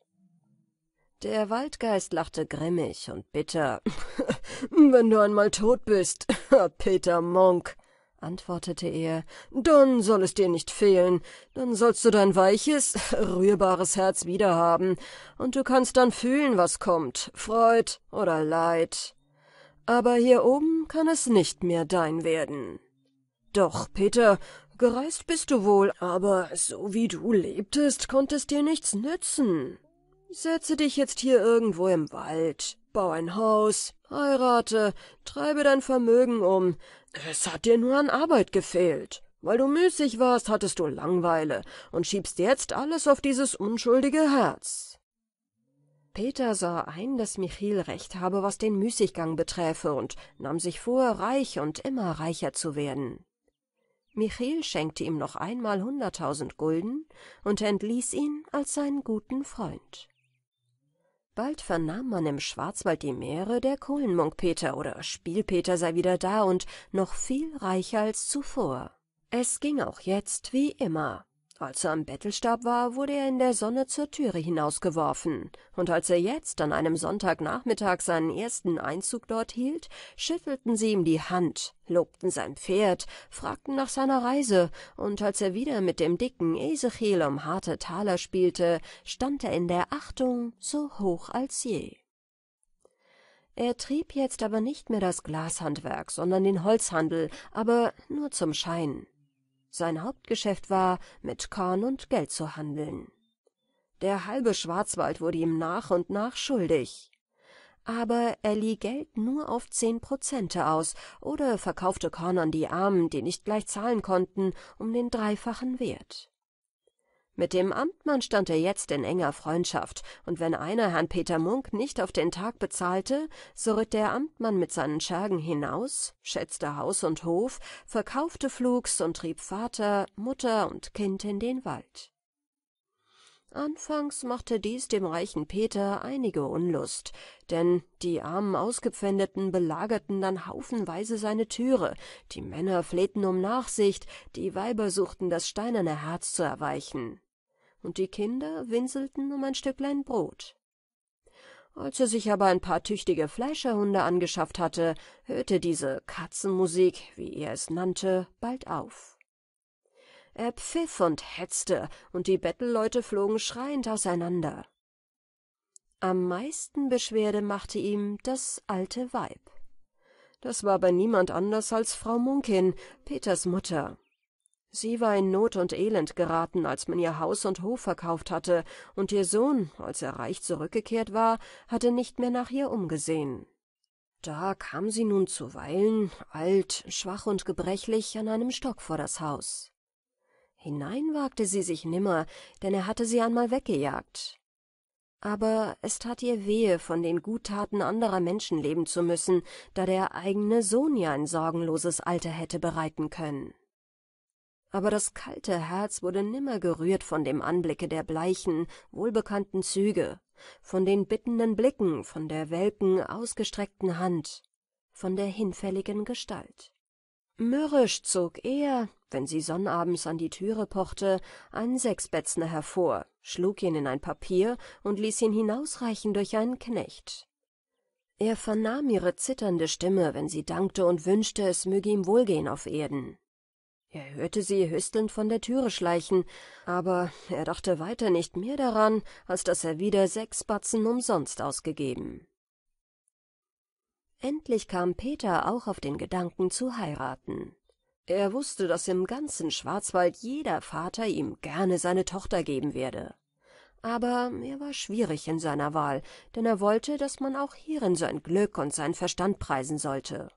Der Waldgeist lachte grimmig und bitter. Wenn du einmal tot bist, Peter Monk, antwortete er, dann soll es dir nicht fehlen, dann sollst du dein weiches, rührbares Herz wiederhaben, und du kannst dann fühlen, was kommt, Freud oder Leid. Aber hier oben kann es nicht mehr dein werden. Doch, Peter, gereist bist du wohl, aber so wie du lebtest, konnte es dir nichts nützen. Setze dich jetzt hier irgendwo im Wald, bau ein Haus, heirate, treibe dein Vermögen um. Es hat dir nur an Arbeit gefehlt. Weil du müßig warst, hattest du Langweile und schiebst jetzt alles auf dieses unschuldige Herz. Peter sah ein, dass Michiel recht habe, was den Müßiggang beträfe, und nahm sich vor, reich und immer reicher zu werden. Michiel schenkte ihm noch einmal hunderttausend Gulden und entließ ihn als seinen guten Freund. Bald vernahm man im Schwarzwald die Meere, der Kohlenmunkpeter oder Spielpeter sei wieder da und noch viel reicher als zuvor. Es ging auch jetzt wie immer. Als er am Bettelstab war, wurde er in der Sonne zur Türe hinausgeworfen, und als er jetzt an einem Sonntagnachmittag seinen ersten Einzug dort hielt, schüttelten sie ihm die Hand, lobten sein Pferd, fragten nach seiner Reise, und als er wieder mit dem dicken Ezechiel um harte Taler spielte, stand er in der Achtung so hoch als je. Er trieb jetzt aber nicht mehr das Glashandwerk, sondern den Holzhandel, aber nur zum Schein. Sein Hauptgeschäft war, mit Korn und Geld zu handeln. Der halbe Schwarzwald wurde ihm nach und nach schuldig. Aber er lieh Geld nur auf zehn Prozente aus oder verkaufte Korn an die Armen, die nicht gleich zahlen konnten, um den dreifachen Wert mit dem amtmann stand er jetzt in enger freundschaft und wenn einer herrn peter munk nicht auf den tag bezahlte so ritt der amtmann mit seinen schergen hinaus schätzte haus und hof verkaufte flugs und trieb vater mutter und kind in den wald anfangs machte dies dem reichen peter einige unlust denn die armen ausgepfändeten belagerten dann haufenweise seine türe die männer flehten um nachsicht die weiber suchten das steinerne herz zu erweichen und die Kinder winselten um ein Stücklein Brot. Als er sich aber ein paar tüchtige Fleischerhunde angeschafft hatte, hörte diese Katzenmusik, wie er es nannte, bald auf. Er pfiff und hetzte, und die Bettelleute flogen schreiend auseinander. Am meisten Beschwerde machte ihm das alte Weib. Das war aber niemand anders als Frau Munkin, Peters Mutter. Sie war in Not und Elend geraten, als man ihr Haus und Hof verkauft hatte, und ihr Sohn, als er reich zurückgekehrt war, hatte nicht mehr nach ihr umgesehen. Da kam sie nun zuweilen, alt, schwach und gebrechlich, an einem Stock vor das Haus. Hinein wagte sie sich nimmer, denn er hatte sie einmal weggejagt. Aber es tat ihr wehe, von den Guttaten anderer Menschen leben zu müssen, da der eigene Sohn ja ein sorgenloses Alter hätte bereiten können aber das kalte Herz wurde nimmer gerührt von dem Anblicke der bleichen, wohlbekannten Züge, von den bittenden Blicken, von der welken, ausgestreckten Hand, von der hinfälligen Gestalt. Mürrisch zog er, wenn sie sonnabends an die Türe pochte, einen Sechsbätzner hervor, schlug ihn in ein Papier und ließ ihn hinausreichen durch einen Knecht. Er vernahm ihre zitternde Stimme, wenn sie dankte und wünschte, es möge ihm wohlgehen auf Erden. Er hörte sie hüstelnd von der Türe schleichen, aber er dachte weiter nicht mehr daran, als dass er wieder sechs Batzen umsonst ausgegeben. Endlich kam Peter auch auf den Gedanken zu heiraten. Er wusste, dass im ganzen Schwarzwald jeder Vater ihm gerne seine Tochter geben werde. Aber er war schwierig in seiner Wahl, denn er wollte, dass man auch hierin sein Glück und seinen Verstand preisen sollte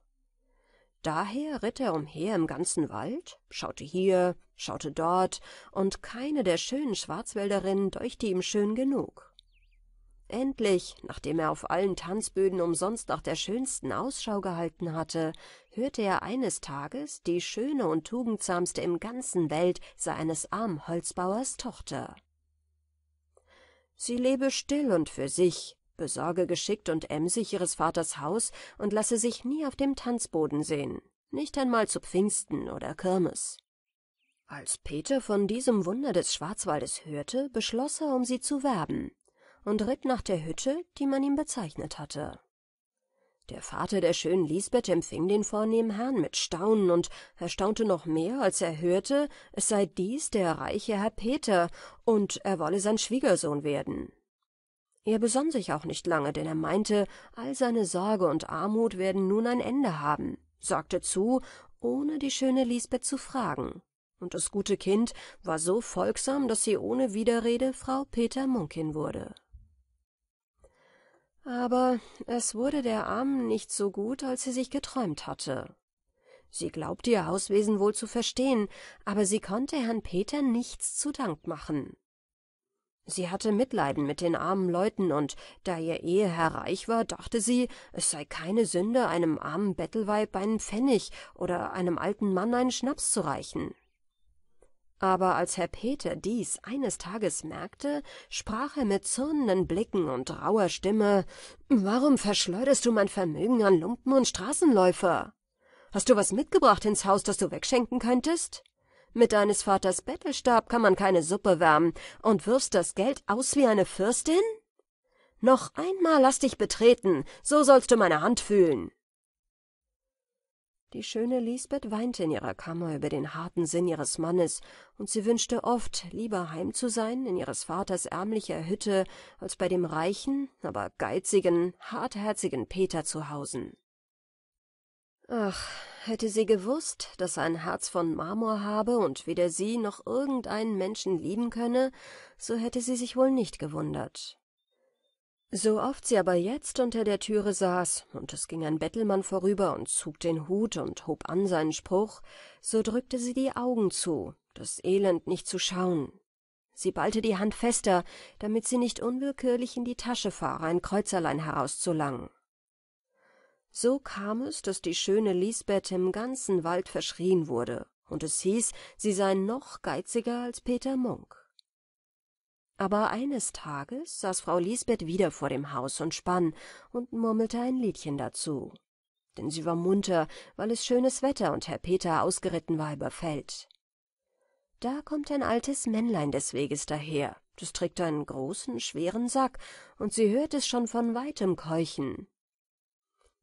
daher ritt er umher im ganzen wald schaute hier schaute dort und keine der schönen schwarzwälderinnen deuchte ihm schön genug endlich nachdem er auf allen tanzböden umsonst nach der schönsten ausschau gehalten hatte hörte er eines tages die schöne und tugendsamste im ganzen welt sei eines armen holzbauers tochter sie lebe still und für sich Besorge geschickt und emsig ihres Vaters Haus und lasse sich nie auf dem Tanzboden sehen, nicht einmal zu Pfingsten oder Kirmes. Als Peter von diesem Wunder des Schwarzwaldes hörte, beschloss er, um sie zu werben, und ritt nach der Hütte, die man ihm bezeichnet hatte. Der Vater der schönen Lisbeth empfing den vornehmen Herrn mit Staunen und erstaunte noch mehr, als er hörte, es sei dies der reiche Herr Peter und er wolle sein Schwiegersohn werden er besann sich auch nicht lange denn er meinte all seine sorge und armut werden nun ein ende haben sagte zu ohne die schöne lisbeth zu fragen und das gute kind war so folgsam daß sie ohne widerrede frau peter munkin wurde aber es wurde der armen nicht so gut als sie sich geträumt hatte sie glaubte ihr hauswesen wohl zu verstehen aber sie konnte herrn peter nichts zu dank machen Sie hatte Mitleiden mit den armen Leuten, und da ihr Eheherr reich war, dachte sie, es sei keine Sünde, einem armen Bettelweib einen Pfennig oder einem alten Mann einen Schnaps zu reichen. Aber als Herr Peter dies eines Tages merkte, sprach er mit zürnenden Blicken und rauer Stimme Warum verschleuderst du mein Vermögen an Lumpen und Straßenläufer? Hast du was mitgebracht ins Haus, das du wegschenken könntest? Mit deines Vaters Bettelstab kann man keine Suppe wärmen und wirfst das Geld aus wie eine Fürstin? Noch einmal lass dich betreten, so sollst du meine Hand fühlen. Die schöne Lisbeth weinte in ihrer Kammer über den harten Sinn ihres Mannes, und sie wünschte oft, lieber heim zu sein in ihres Vaters ärmlicher Hütte, als bei dem reichen, aber geizigen, hartherzigen Peter zu hausen. Ach, hätte sie gewusst, dass er ein Herz von Marmor habe und weder sie noch irgendeinen Menschen lieben könne, so hätte sie sich wohl nicht gewundert. So oft sie aber jetzt unter der Türe saß, und es ging ein Bettelmann vorüber und zog den Hut und hob an seinen Spruch, so drückte sie die Augen zu, das Elend nicht zu schauen. Sie ballte die Hand fester, damit sie nicht unwillkürlich in die Tasche fahre, ein Kreuzerlein herauszulangen. So kam es, dass die schöne Lisbeth im ganzen Wald verschrien wurde, und es hieß, sie sei noch geiziger als Peter Munk. Aber eines Tages saß Frau Lisbeth wieder vor dem Haus und spann und murmelte ein Liedchen dazu. Denn sie war munter, weil es schönes Wetter und Herr Peter ausgeritten war über Feld. Da kommt ein altes Männlein des Weges daher, das trägt einen großen, schweren Sack, und sie hört es schon von weitem keuchen.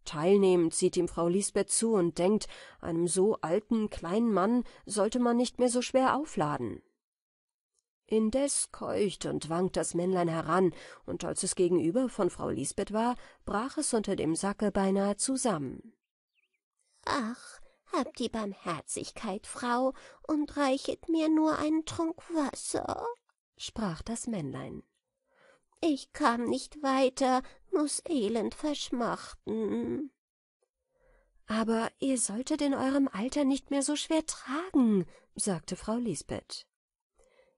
Teilnehmend sieht ihm Frau Lisbeth zu und denkt, einem so alten, kleinen Mann sollte man nicht mehr so schwer aufladen. Indes keucht und wankt das Männlein heran, und als es gegenüber von Frau Lisbeth war, brach es unter dem Sacke beinahe zusammen. Ach, habt die Barmherzigkeit, Frau, und reichet mir nur einen Trunk Wasser, sprach das Männlein. Ich kam nicht weiter, muß elend verschmachten. Aber ihr solltet in eurem Alter nicht mehr so schwer tragen, sagte Frau Lisbeth.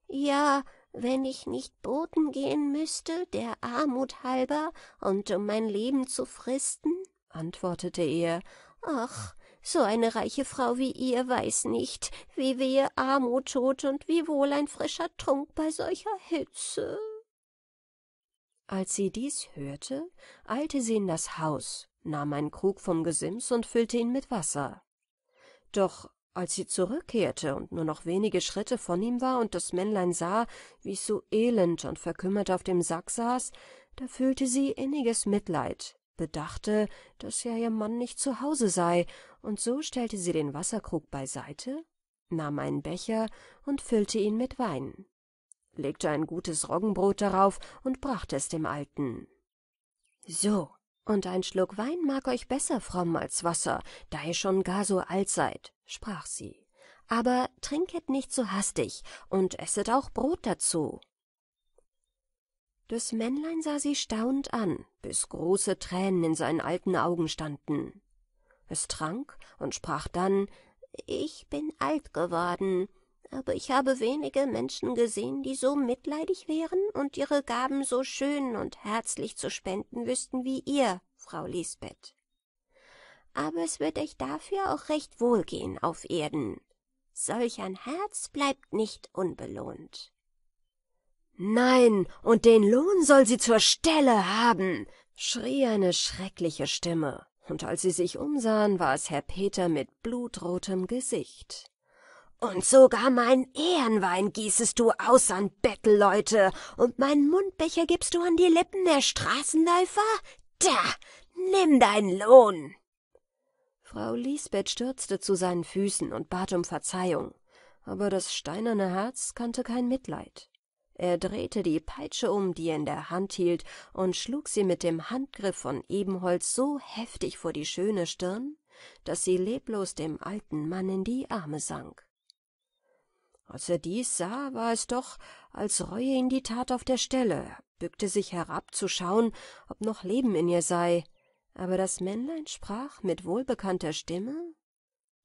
Ja, wenn ich nicht boten gehen müßte, der Armut halber und um mein Leben zu fristen, antwortete er. Ach, so eine reiche Frau wie ihr weiß nicht, wie wehe Armut tut und wie wohl ein frischer Trunk bei solcher Hitze. Als sie dies hörte, eilte sie in das Haus, nahm einen Krug vom Gesims und füllte ihn mit Wasser. Doch als sie zurückkehrte und nur noch wenige Schritte von ihm war und das Männlein sah, wie es so elend und verkümmert auf dem Sack saß, da fühlte sie inniges Mitleid, bedachte, dass ja ihr Mann nicht zu Hause sei, und so stellte sie den Wasserkrug beiseite, nahm einen Becher und füllte ihn mit Wein legte ein gutes Roggenbrot darauf und brachte es dem Alten. So, und ein Schluck Wein mag euch besser, Fromm, als Wasser, da ihr schon gar so alt seid, sprach sie. Aber trinket nicht so hastig und esset auch Brot dazu. Das Männlein sah sie staunend an, bis große Tränen in seinen alten Augen standen. Es trank und sprach dann, ich bin alt geworden, aber ich habe wenige Menschen gesehen, die so mitleidig wären und ihre Gaben so schön und herzlich zu spenden wüssten wie ihr, Frau Lisbeth. Aber es wird euch dafür auch recht wohl gehen auf Erden. Solch ein Herz bleibt nicht unbelohnt. Nein, und den Lohn soll sie zur Stelle haben, schrie eine schreckliche Stimme, und als sie sich umsahen, war es Herr Peter mit blutrotem Gesicht. Und sogar meinen Ehrenwein gießest du aus an Bettelleute, und meinen Mundbecher gibst du an die Lippen der Straßenläufer? Da, nimm deinen Lohn! Frau Lisbeth stürzte zu seinen Füßen und bat um Verzeihung, aber das steinerne Herz kannte kein Mitleid. Er drehte die Peitsche um, die er in der Hand hielt, und schlug sie mit dem Handgriff von Ebenholz so heftig vor die schöne Stirn, daß sie leblos dem alten Mann in die Arme sank als er dies sah war es doch als reue ihn die tat auf der stelle bückte sich herab zu schauen ob noch leben in ihr sei aber das männlein sprach mit wohlbekannter stimme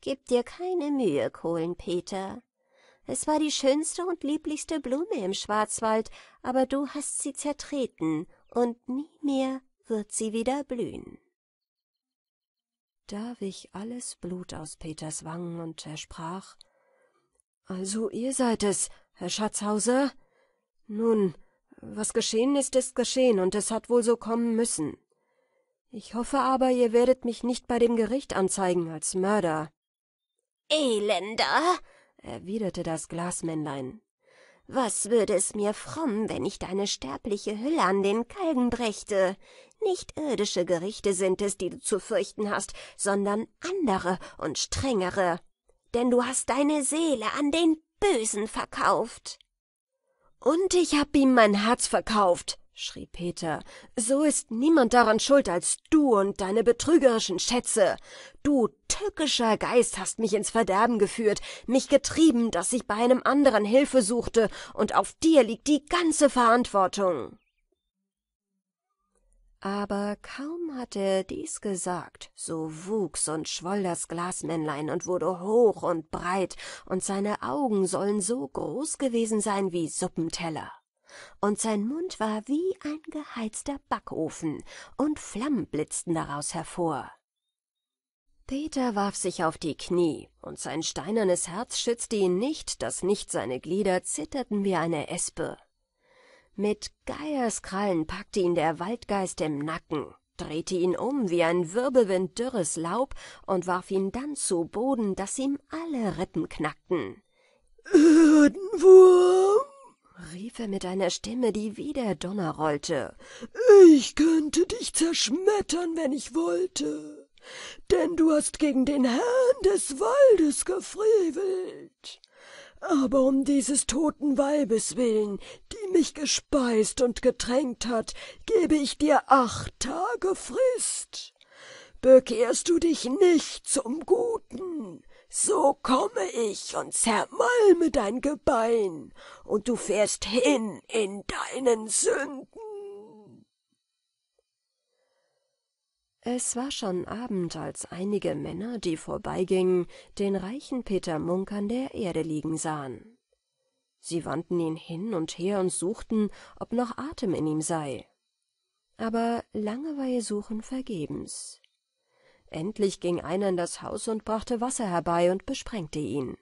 gib dir keine mühe kohlenpeter es war die schönste und lieblichste blume im schwarzwald aber du hast sie zertreten und nie mehr wird sie wieder blühen da wich alles blut aus peters wangen und er sprach also ihr seid es, Herr Schatzhauser? Nun, was geschehen ist, ist geschehen, und es hat wohl so kommen müssen. Ich hoffe aber, ihr werdet mich nicht bei dem Gericht anzeigen als Mörder. Elender, erwiderte das Glasmännlein. Was würde es mir fromm, wenn ich deine sterbliche Hülle an den Kalgen brächte? Nicht irdische Gerichte sind es, die du zu fürchten hast, sondern andere und strengere denn du hast deine Seele an den Bösen verkauft. Und ich hab ihm mein Herz verkauft, schrie Peter. So ist niemand daran schuld als du und deine betrügerischen Schätze. Du tückischer Geist hast mich ins Verderben geführt, mich getrieben, daß ich bei einem anderen Hilfe suchte, und auf dir liegt die ganze Verantwortung. Aber kaum hatte er dies gesagt, so wuchs und schwoll das Glasmännlein und wurde hoch und breit, und seine Augen sollen so groß gewesen sein wie Suppenteller. Und sein Mund war wie ein geheizter Backofen, und Flammen blitzten daraus hervor. Peter warf sich auf die Knie, und sein steinernes Herz schützte ihn nicht, daß nicht seine Glieder zitterten wie eine Espe. Mit Geierskrallen packte ihn der Waldgeist im Nacken, drehte ihn um wie ein Wirbelwind dürres Laub und warf ihn dann zu Boden, daß ihm alle Rippen knackten. Erdenwurm! rief er mit einer Stimme, die wie der Donner rollte. Ich könnte dich zerschmettern, wenn ich wollte, denn du hast gegen den Herrn des Waldes gefrevelt aber um dieses toten weibes willen, die mich gespeist und getränkt hat, gebe ich dir acht Tage Frist. Bekehrst du dich nicht zum Guten, so komme ich und zermalme dein Gebein, und du fährst hin in deinen Sünden. es war schon Abend, als einige Männer, die vorbeigingen, den reichen Peter Munk an der Erde liegen sahen. Sie wandten ihn hin und her und suchten, ob noch Atem in ihm sei. Aber Langeweile suchen vergebens. Endlich ging einer in das Haus und brachte Wasser herbei und besprengte ihn.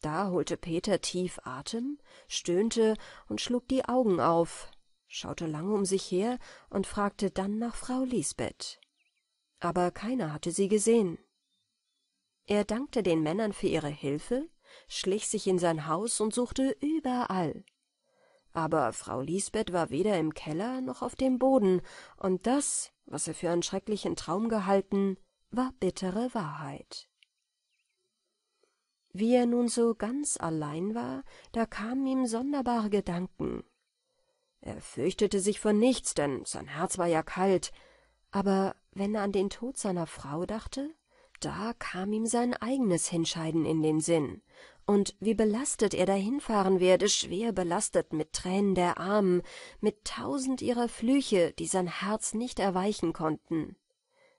Da holte Peter tief Atem, stöhnte und schlug die Augen auf, schaute lange um sich her und fragte dann nach Frau Lisbeth. Aber keiner hatte sie gesehen. Er dankte den Männern für ihre Hilfe, schlich sich in sein Haus und suchte überall. Aber Frau Lisbeth war weder im Keller noch auf dem Boden, und das, was er für einen schrecklichen Traum gehalten, war bittere Wahrheit. Wie er nun so ganz allein war, da kamen ihm sonderbare Gedanken. Er fürchtete sich vor nichts, denn sein Herz war ja kalt, aber wenn er an den Tod seiner Frau dachte, da kam ihm sein eigenes Hinscheiden in den Sinn. Und wie belastet er dahinfahren werde, schwer belastet mit Tränen der Armen, mit tausend ihrer Flüche, die sein Herz nicht erweichen konnten,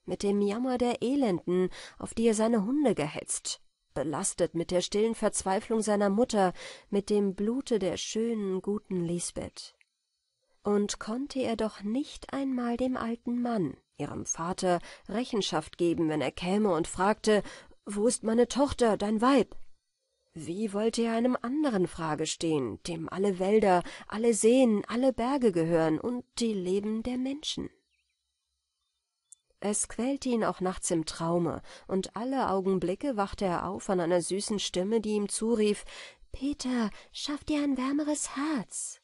mit dem Jammer der Elenden, auf die er seine Hunde gehetzt, belastet mit der stillen Verzweiflung seiner Mutter, mit dem Blute der schönen, guten Lisbeth und konnte er doch nicht einmal dem alten Mann, ihrem Vater, Rechenschaft geben, wenn er käme und fragte, wo ist meine Tochter, dein Weib? Wie wollte er einem anderen Frage stehen, dem alle Wälder, alle Seen, alle Berge gehören und die Leben der Menschen? Es quälte ihn auch nachts im Traume, und alle Augenblicke wachte er auf an einer süßen Stimme, die ihm zurief, »Peter, schaff dir ein wärmeres Herz!«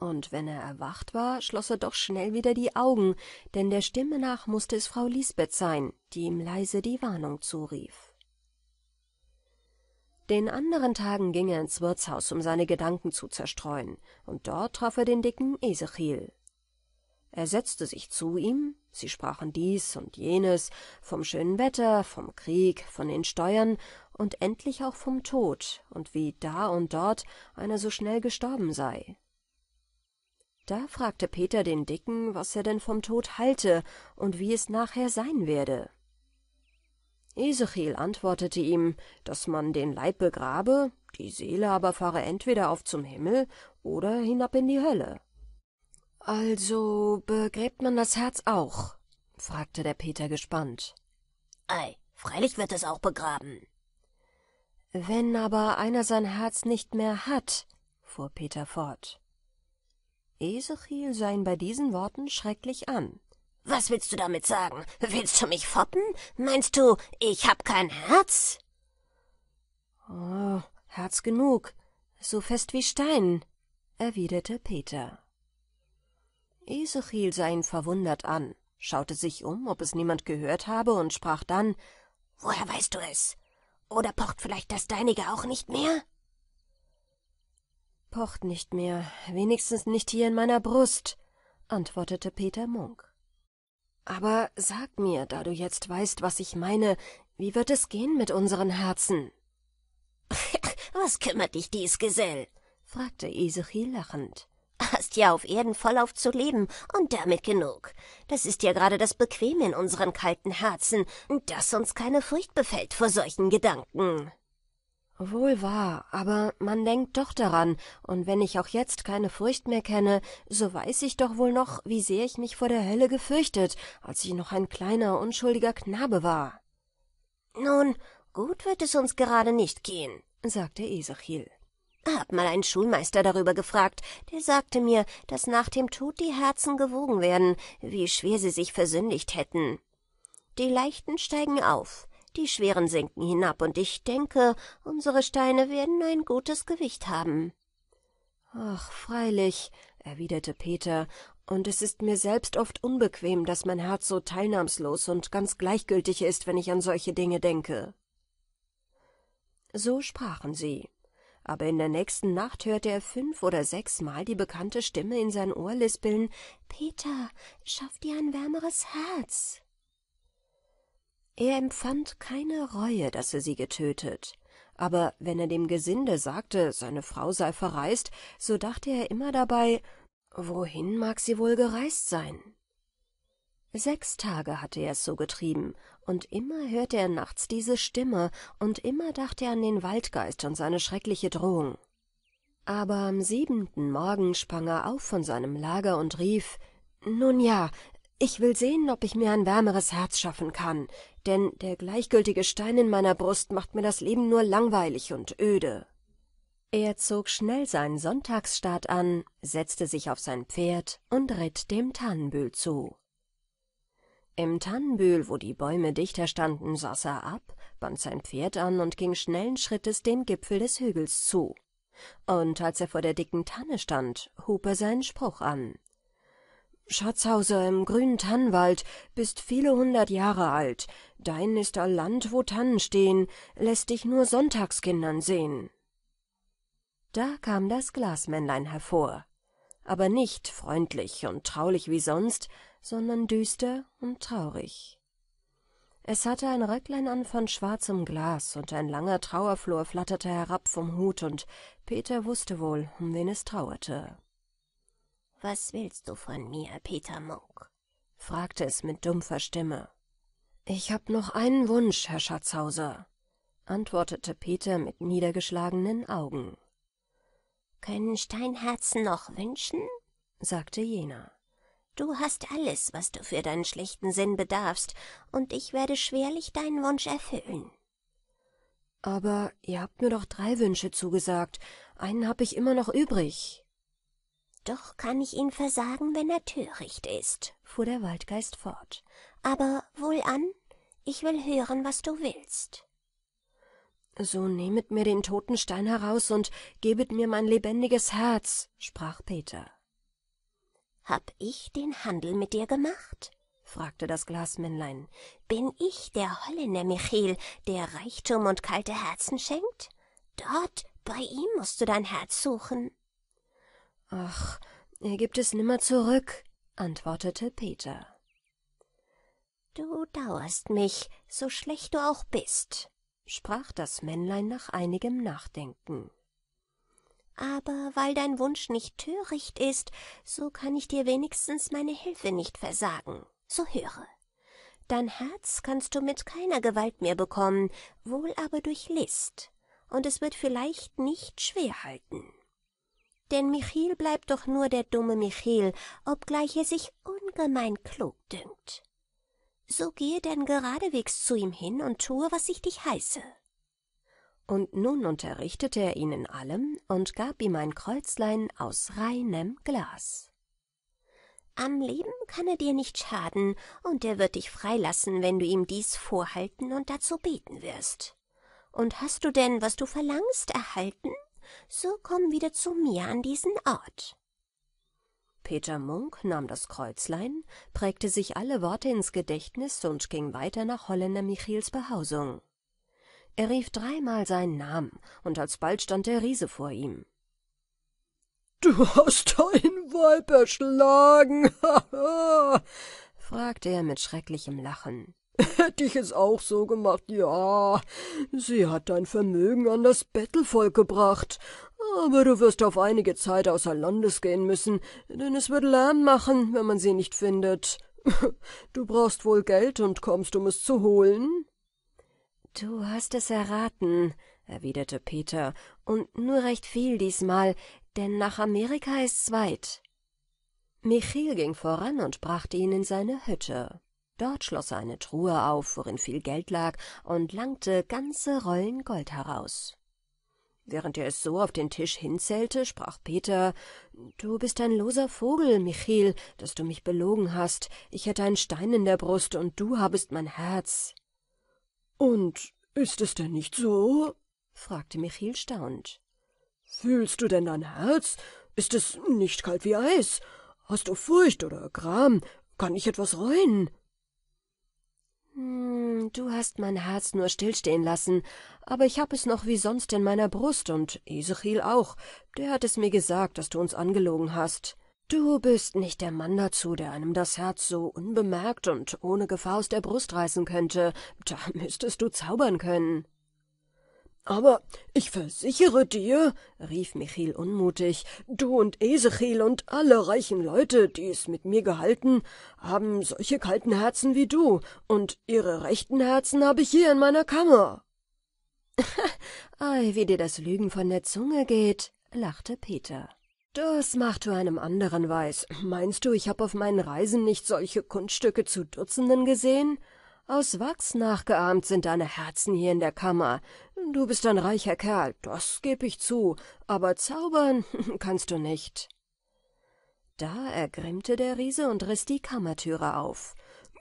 und wenn er erwacht war, schloß er doch schnell wieder die Augen, denn der Stimme nach mußte es Frau Lisbeth sein, die ihm leise die Warnung zurief. Den anderen Tagen ging er ins Wirtshaus, um seine Gedanken zu zerstreuen, und dort traf er den dicken Ezechiel. Er setzte sich zu ihm, sie sprachen dies und jenes, vom schönen Wetter, vom Krieg, von den Steuern und endlich auch vom Tod und wie da und dort einer so schnell gestorben sei. Da fragte Peter den Dicken, was er denn vom Tod halte und wie es nachher sein werde. Ezechiel antwortete ihm, dass man den Leib begrabe, die Seele aber fahre entweder auf zum Himmel oder hinab in die Hölle. Also begräbt man das Herz auch? fragte der Peter gespannt. Ei, freilich wird es auch begraben. Wenn aber einer sein Herz nicht mehr hat, fuhr Peter fort, Esechiel sah ihn bei diesen Worten schrecklich an. Was willst du damit sagen? Willst du mich foppen? Meinst du, ich hab kein Herz? Oh, Herz genug, so fest wie Stein, erwiderte Peter. Ezechiel sah ihn verwundert an, schaute sich um, ob es niemand gehört habe, und sprach dann Woher weißt du es? Oder pocht vielleicht das deinige auch nicht mehr? pocht nicht mehr, wenigstens nicht hier in meiner Brust, antwortete Peter Munk. Aber sag mir, da du jetzt weißt, was ich meine, wie wird es gehen mit unseren Herzen? was kümmert dich dies, Gesell? fragte Esechiel lachend. Hast ja auf Erden vollauf zu leben und damit genug. Das ist ja gerade das Bequeme in unseren kalten Herzen, dass uns keine Furcht befällt vor solchen Gedanken wohl wahr aber man denkt doch daran und wenn ich auch jetzt keine furcht mehr kenne so weiß ich doch wohl noch wie sehr ich mich vor der hölle gefürchtet als ich noch ein kleiner unschuldiger knabe war nun gut wird es uns gerade nicht gehen sagte esechiel hab mal einen schulmeister darüber gefragt der sagte mir daß nach dem tod die herzen gewogen werden wie schwer sie sich versündigt hätten die leichten steigen auf die schweren sinken hinab, und ich denke, unsere Steine werden ein gutes Gewicht haben. Ach, freilich, erwiderte Peter, und es ist mir selbst oft unbequem, dass mein Herz so teilnahmslos und ganz gleichgültig ist, wenn ich an solche Dinge denke. So sprachen sie, aber in der nächsten Nacht hörte er fünf oder sechsmal die bekannte Stimme in sein Ohr lispeln Peter, schaff dir ein wärmeres Herz. Er empfand keine Reue, dass er sie getötet. Aber wenn er dem Gesinde sagte, seine Frau sei verreist, so dachte er immer dabei, wohin mag sie wohl gereist sein? Sechs Tage hatte er es so getrieben, und immer hörte er nachts diese Stimme, und immer dachte er an den Waldgeist und seine schreckliche Drohung. Aber am siebenten Morgen sprang er auf von seinem Lager und rief Nun ja, ich will sehen, ob ich mir ein wärmeres Herz schaffen kann, denn der gleichgültige Stein in meiner Brust macht mir das Leben nur langweilig und öde. Er zog schnell seinen Sonntagsstaat an, setzte sich auf sein Pferd und ritt dem Tannenbühl zu. Im Tannenbühl, wo die Bäume dichter standen, saß er ab, band sein Pferd an und ging schnellen Schrittes dem Gipfel des Hügels zu. Und als er vor der dicken Tanne stand, hub er seinen Spruch an. Schatzhauser im grünen Tannwald, bist viele hundert Jahre alt, dein ist all Land, wo Tannen stehen, lässt dich nur Sonntagskindern sehen. Da kam das Glasmännlein hervor, aber nicht freundlich und traulich wie sonst, sondern düster und traurig. Es hatte ein Röcklein an von schwarzem Glas und ein langer Trauerflor flatterte herab vom Hut, und Peter wußte wohl, um wen es trauerte. Was willst du von mir, Peter Munk? fragte es mit dumpfer Stimme. Ich hab noch einen Wunsch, Herr Schatzhauser, antwortete Peter mit niedergeschlagenen Augen. Können Steinherzen noch wünschen? sagte jener. Du hast alles, was du für deinen schlechten Sinn bedarfst, und ich werde schwerlich deinen Wunsch erfüllen. Aber ihr habt mir doch drei Wünsche zugesagt, einen habe ich immer noch übrig. Doch kann ich ihn versagen, wenn er töricht ist, fuhr der Waldgeist fort. Aber wohlan, ich will hören, was du willst. So nehmet mir den toten Stein heraus und gebet mir mein lebendiges Herz, sprach Peter. Hab ich den Handel mit dir gemacht? fragte das Glasmännlein. Bin ich der Holländer Michel, der Reichtum und kalte Herzen schenkt? Dort, bei ihm mußt du dein Herz suchen. Ach, er gibt es nimmer zurück, antwortete Peter. Du dauerst mich, so schlecht du auch bist, sprach das Männlein nach einigem Nachdenken. Aber weil dein Wunsch nicht töricht ist, so kann ich dir wenigstens meine Hilfe nicht versagen. So höre. Dein Herz kannst du mit keiner Gewalt mehr bekommen, wohl aber durch List, und es wird vielleicht nicht schwer halten denn Michiel bleibt doch nur der dumme Michiel, obgleich er sich ungemein klug dünkt. So gehe denn geradewegs zu ihm hin und tue, was ich dich heiße. Und nun unterrichtete er ihn in allem und gab ihm ein Kreuzlein aus reinem Glas. Am Leben kann er dir nicht schaden, und er wird dich freilassen, wenn du ihm dies vorhalten und dazu beten wirst. Und hast du denn, was du verlangst, erhalten? so komm wieder zu mir an diesen Ort. Peter Munk nahm das Kreuzlein, prägte sich alle Worte ins Gedächtnis und ging weiter nach Holländer Michiels Behausung. Er rief dreimal seinen Namen, und alsbald stand der Riese vor ihm. Du hast dein Weib erschlagen, fragte er mit schrecklichem Lachen hätt ich es auch so gemacht, ja, sie hat dein Vermögen an das Bettelvolk gebracht, aber du wirst auf einige Zeit außer Landes gehen müssen, denn es wird Lärm machen, wenn man sie nicht findet. Du brauchst wohl Geld und kommst, um es zu holen? Du hast es erraten, erwiderte Peter, und nur recht viel diesmal, denn nach Amerika ist's weit. Michiel ging voran und brachte ihn in seine Hütte. Dort schloss er eine Truhe auf, worin viel Geld lag, und langte ganze Rollen Gold heraus. Während er es so auf den Tisch hinzählte, sprach Peter Du bist ein loser Vogel, Michiel, dass du mich belogen hast. Ich hätte einen Stein in der Brust, und du habest mein Herz. Und ist es denn nicht so? fragte Michiel staunt. Fühlst du denn dein Herz? Ist es nicht kalt wie Eis? Hast du Furcht oder Gram? Kann ich etwas reuen? Hm, du hast mein Herz nur stillstehen lassen, aber ich hab es noch wie sonst in meiner Brust und Esechiel auch, der hat es mir gesagt, dass du uns angelogen hast. Du bist nicht der Mann dazu, der einem das Herz so unbemerkt und ohne Gefahr aus der Brust reißen könnte. Da müsstest du zaubern können aber ich versichere dir, rief Michiel unmutig, du und Esechiel und alle reichen Leute, die es mit mir gehalten, haben solche kalten Herzen wie du, und ihre rechten Herzen habe ich hier in meiner Kammer. Ei, wie dir das Lügen von der Zunge geht, lachte Peter. Das macht du einem anderen weiß. Meinst du, ich habe auf meinen Reisen nicht solche Kunststücke zu Dutzenden gesehen? Aus Wachs nachgeahmt sind deine Herzen hier in der Kammer. Du bist ein reicher Kerl, das geb ich zu, aber zaubern kannst du nicht. Da ergrimmte der Riese und riß die Kammertüre auf.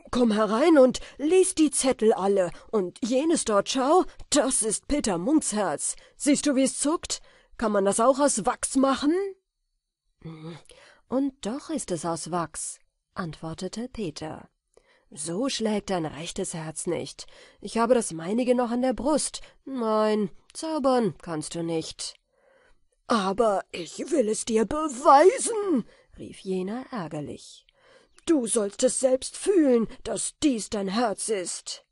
Komm herein und lies die Zettel alle, und jenes dort schau, das ist Peter Munks Herz. Siehst du, wie es zuckt? Kann man das auch aus Wachs machen? Hm, und doch ist es aus Wachs, antwortete Peter. So schlägt dein rechtes Herz nicht. Ich habe das meinige noch an der Brust. Nein, zaubern kannst du nicht. Aber ich will es dir beweisen, rief jener ärgerlich. Du sollst es selbst fühlen, dass dies dein Herz ist.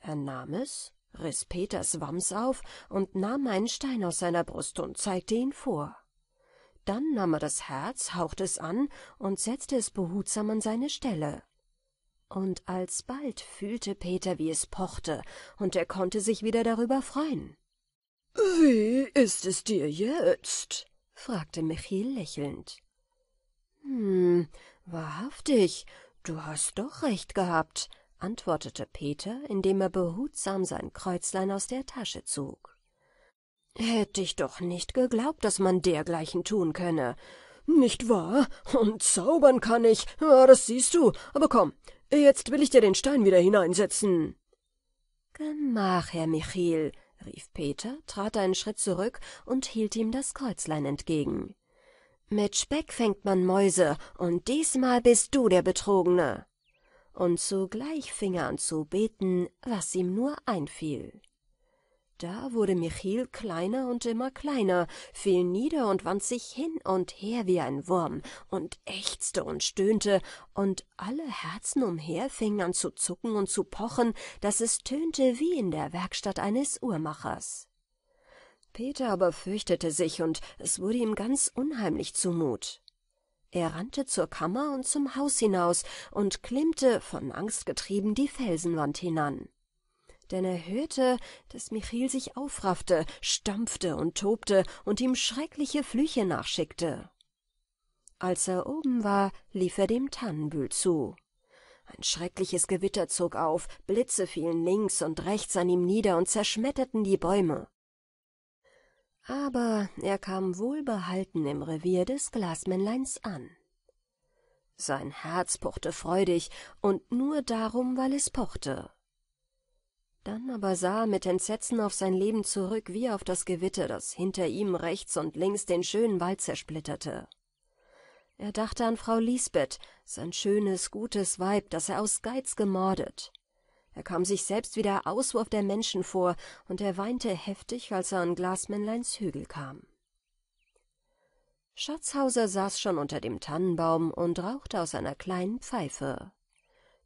Er nahm es, riß Peters Wams auf und nahm einen Stein aus seiner Brust und zeigte ihn vor. Dann nahm er das Herz, hauchte es an und setzte es behutsam an seine Stelle und alsbald fühlte Peter, wie es pochte, und er konnte sich wieder darüber freuen. »Wie ist es dir jetzt?« fragte Michiel lächelnd. »Hm, wahrhaftig, du hast doch recht gehabt«, antwortete Peter, indem er behutsam sein Kreuzlein aus der Tasche zog. »Hätte ich doch nicht geglaubt, dass man dergleichen tun könne. Nicht wahr? Und zaubern kann ich. Ja, das siehst du. Aber komm, jetzt will ich dir den Stein wieder hineinsetzen. Gemach, Herr Michiel, rief Peter, trat einen Schritt zurück und hielt ihm das Kreuzlein entgegen. Mit Speck fängt man Mäuse, und diesmal bist du der Betrogene. Und zugleich fing er an zu beten, was ihm nur einfiel. Da wurde Michiel kleiner und immer kleiner, fiel nieder und wand sich hin und her wie ein Wurm und ächzte und stöhnte, und alle Herzen umher fingen an zu zucken und zu pochen, daß es tönte wie in der Werkstatt eines Uhrmachers. Peter aber fürchtete sich, und es wurde ihm ganz unheimlich zumut. Er rannte zur Kammer und zum Haus hinaus und klimmte, von Angst getrieben, die Felsenwand hinan denn er hörte, daß Michiel sich aufraffte, stampfte und tobte und ihm schreckliche Flüche nachschickte. Als er oben war, lief er dem Tannenbühl zu. Ein schreckliches Gewitter zog auf, Blitze fielen links und rechts an ihm nieder und zerschmetterten die Bäume. Aber er kam wohlbehalten im Revier des Glasmännleins an. Sein Herz pochte freudig, und nur darum, weil es pochte. Dann aber sah er mit Entsetzen auf sein Leben zurück wie auf das Gewitter, das hinter ihm rechts und links den schönen Wald zersplitterte. Er dachte an Frau Lisbeth, sein schönes, gutes Weib, das er aus Geiz gemordet. Er kam sich selbst wie der Auswurf der Menschen vor, und er weinte heftig, als er an Glasmännleins Hügel kam. Schatzhauser saß schon unter dem Tannenbaum und rauchte aus einer kleinen Pfeife.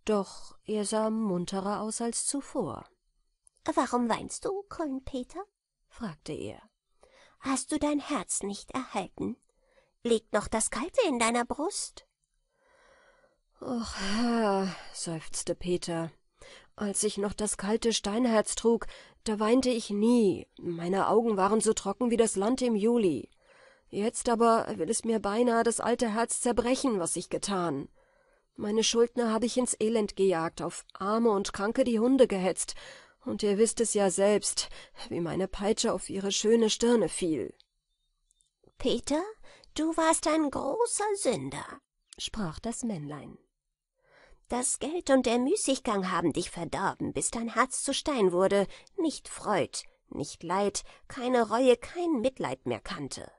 Doch er sah munterer aus als zuvor. Warum weinst du, Grünpeter? fragte er. Hast du dein Herz nicht erhalten? Liegt noch das Kalte in deiner Brust? Och, Herr, seufzte Peter. Als ich noch das kalte Steinherz trug, da weinte ich nie. Meine Augen waren so trocken wie das Land im Juli. Jetzt aber will es mir beinahe das alte Herz zerbrechen, was ich getan. Meine Schuldner habe ich ins Elend gejagt, auf Arme und Kranke die Hunde gehetzt und ihr wißt es ja selbst, wie meine Peitsche auf ihre schöne Stirne fiel. Peter, du warst ein großer Sünder, sprach das Männlein. Das Geld und der Müßiggang haben dich verdorben, bis dein Herz zu Stein wurde, nicht Freud, nicht Leid, keine Reue, kein Mitleid mehr kannte.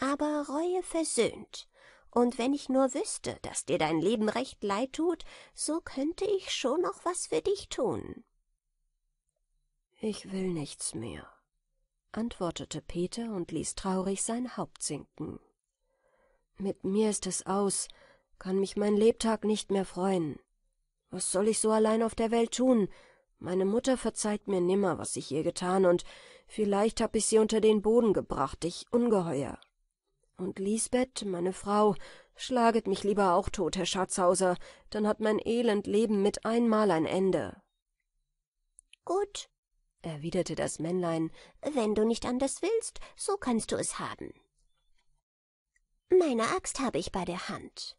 Aber Reue versöhnt, und wenn ich nur wüsste, dass dir dein Leben recht leid tut, so könnte ich schon noch was für dich tun. Ich will nichts mehr, antwortete Peter und ließ traurig sein Haupt sinken. Mit mir ist es aus, kann mich mein Lebtag nicht mehr freuen. Was soll ich so allein auf der Welt tun? Meine Mutter verzeiht mir nimmer, was ich ihr getan, und vielleicht hab ich sie unter den Boden gebracht, ich Ungeheuer. Und Lisbeth, meine Frau, schlaget mich lieber auch tot, Herr Schatzhauser, dann hat mein elend Leben mit einmal ein Ende. Gut, erwiderte das Männlein, wenn du nicht anders willst, so kannst du es haben. Meine Axt habe ich bei der Hand.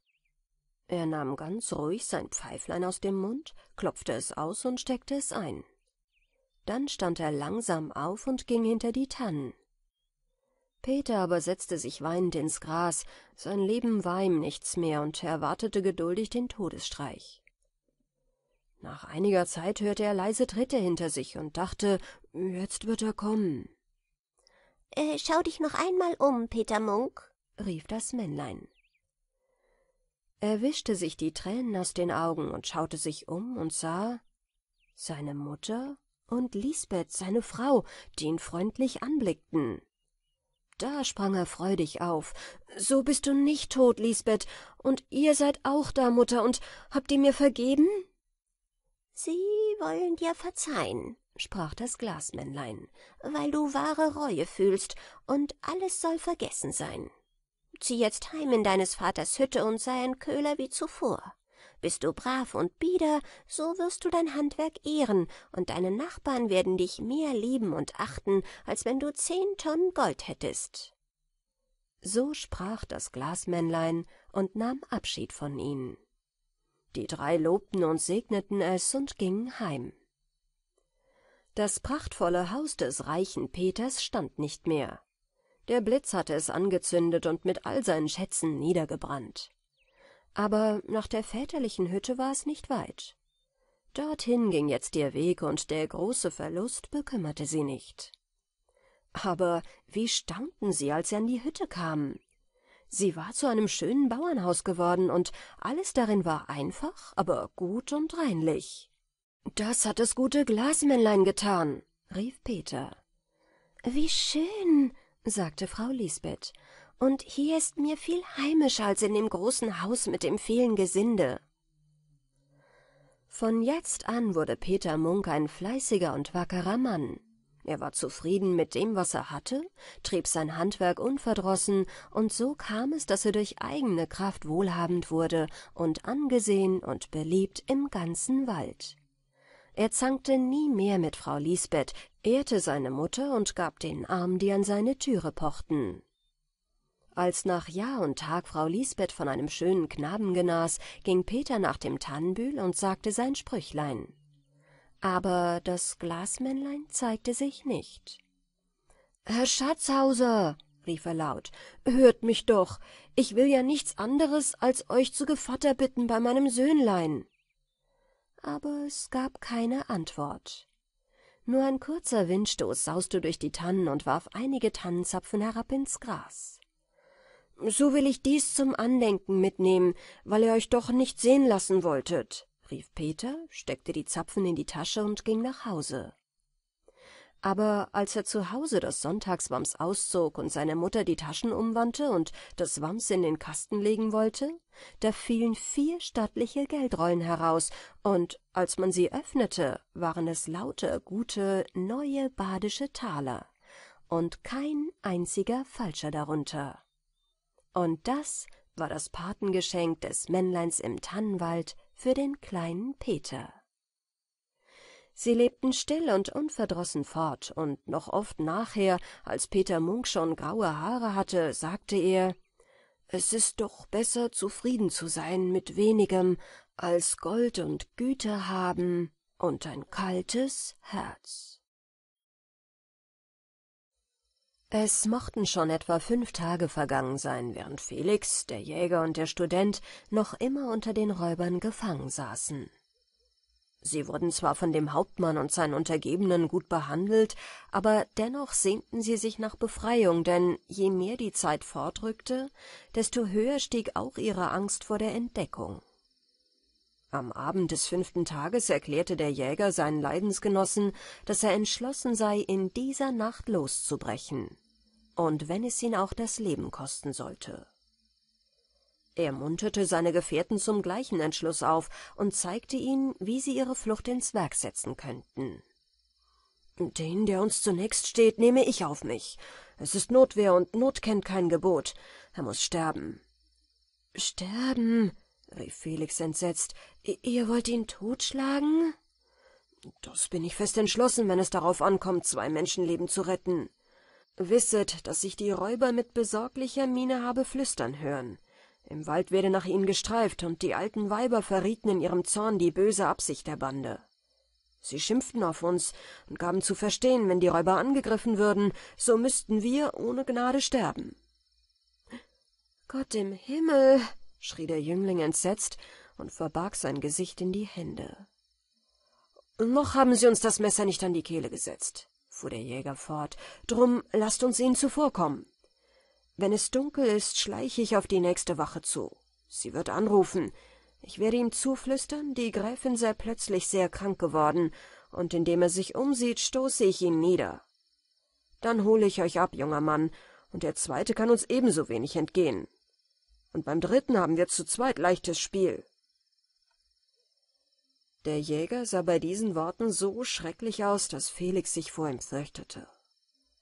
Er nahm ganz ruhig sein Pfeiflein aus dem Mund, klopfte es aus und steckte es ein. Dann stand er langsam auf und ging hinter die Tannen. Peter aber setzte sich weinend ins Gras, sein Leben war ihm nichts mehr, und erwartete geduldig den Todesstreich. Nach einiger Zeit hörte er leise Tritte hinter sich und dachte, jetzt wird er kommen. Äh, schau dich noch einmal um, Peter Munk, rief das Männlein. Er wischte sich die Tränen aus den Augen und schaute sich um und sah seine Mutter und Lisbeth, seine Frau, die ihn freundlich anblickten. Da sprang er freudig auf. So bist du nicht tot, Lisbeth, und ihr seid auch da, Mutter, und habt ihr mir vergeben? Sie wollen dir verzeihen, sprach das Glasmännlein, weil du wahre Reue fühlst, und alles soll vergessen sein. Zieh jetzt heim in deines Vaters Hütte und sei ein Köhler wie zuvor. Bist du brav und bieder, so wirst du dein Handwerk ehren, und deine Nachbarn werden dich mehr lieben und achten, als wenn du zehn Tonnen Gold hättest. So sprach das Glasmännlein und nahm Abschied von ihnen. Die drei lobten und segneten es und gingen heim. Das prachtvolle Haus des reichen Peters stand nicht mehr. Der Blitz hatte es angezündet und mit all seinen Schätzen niedergebrannt. Aber nach der väterlichen Hütte war es nicht weit. Dorthin ging jetzt ihr Weg, und der große Verlust bekümmerte sie nicht. Aber wie staunten sie, als sie an die Hütte kamen. Sie war zu einem schönen Bauernhaus geworden, und alles darin war einfach, aber gut und reinlich. »Das hat das gute Glasmännlein getan«, rief Peter. »Wie schön«, sagte Frau Lisbeth, »und hier ist mir viel heimischer als in dem großen Haus mit dem vielen Gesinde.« Von jetzt an wurde Peter Munk ein fleißiger und wackerer Mann. Er war zufrieden mit dem, was er hatte, trieb sein Handwerk unverdrossen, und so kam es, dass er durch eigene Kraft wohlhabend wurde und angesehen und beliebt im ganzen Wald. Er zankte nie mehr mit Frau Lisbeth, ehrte seine Mutter und gab den Arm, die an seine Türe pochten. Als nach Jahr und Tag Frau Lisbeth von einem schönen Knaben genas, ging Peter nach dem Tannenbühl und sagte sein Sprüchlein aber das Glasmännlein zeigte sich nicht. »Herr Schatzhauser«, rief er laut, »hört mich doch, ich will ja nichts anderes, als euch zu Gevatter bitten bei meinem Söhnlein.« Aber es gab keine Antwort. Nur ein kurzer Windstoß sauste durch die Tannen und warf einige Tannenzapfen herab ins Gras. »So will ich dies zum Andenken mitnehmen, weil ihr euch doch nicht sehen lassen wolltet.« rief Peter, steckte die Zapfen in die Tasche und ging nach Hause. Aber als er zu Hause das Sonntagswams auszog und seine Mutter die Taschen umwandte und das Wams in den Kasten legen wollte, da fielen vier stattliche Geldrollen heraus, und als man sie öffnete, waren es lauter gute, neue badische Taler und kein einziger falscher darunter. Und das war das Patengeschenk des Männleins im Tannenwald für den kleinen Peter. Sie lebten still und unverdrossen fort, und noch oft nachher, als Peter Munk schon graue Haare hatte, sagte er Es ist doch besser zufrieden zu sein mit wenigem, als Gold und Güter haben und ein kaltes Herz. Es mochten schon etwa fünf Tage vergangen sein, während Felix, der Jäger und der Student noch immer unter den Räubern gefangen saßen. Sie wurden zwar von dem Hauptmann und seinen Untergebenen gut behandelt, aber dennoch sehnten sie sich nach Befreiung, denn je mehr die Zeit fortrückte, desto höher stieg auch ihre Angst vor der Entdeckung. Am Abend des fünften Tages erklärte der Jäger seinen Leidensgenossen, dass er entschlossen sei, in dieser Nacht loszubrechen, und wenn es ihn auch das Leben kosten sollte. Er munterte seine Gefährten zum gleichen Entschluss auf und zeigte ihnen, wie sie ihre Flucht ins Werk setzen könnten. Den, der uns zunächst steht, nehme ich auf mich. Es ist Notwehr und Not kennt kein Gebot. Er muss sterben. Sterben, rief Felix entsetzt. Ihr wollt ihn totschlagen? Das bin ich fest entschlossen, wenn es darauf ankommt, zwei Menschenleben zu retten. Wisset, dass ich die Räuber mit besorglicher Miene habe flüstern hören. Im Wald werde nach ihnen gestreift, und die alten Weiber verrieten in ihrem Zorn die böse Absicht der Bande. Sie schimpften auf uns und gaben zu verstehen, wenn die Räuber angegriffen würden, so müssten wir ohne Gnade sterben. Gott im Himmel, schrie der Jüngling entsetzt und verbarg sein Gesicht in die Hände. Noch haben Sie uns das Messer nicht an die Kehle gesetzt, fuhr der Jäger fort, drum lasst uns Ihnen zuvorkommen. Wenn es dunkel ist, schleiche ich auf die nächste Wache zu. Sie wird anrufen. Ich werde ihm zuflüstern, die Gräfin sei plötzlich sehr krank geworden, und indem er sich umsieht, stoße ich ihn nieder. Dann hole ich euch ab, junger Mann, und der zweite kann uns ebenso wenig entgehen und beim dritten haben wir zu zweit leichtes Spiel. Der Jäger sah bei diesen Worten so schrecklich aus, dass Felix sich vor ihm fürchtete.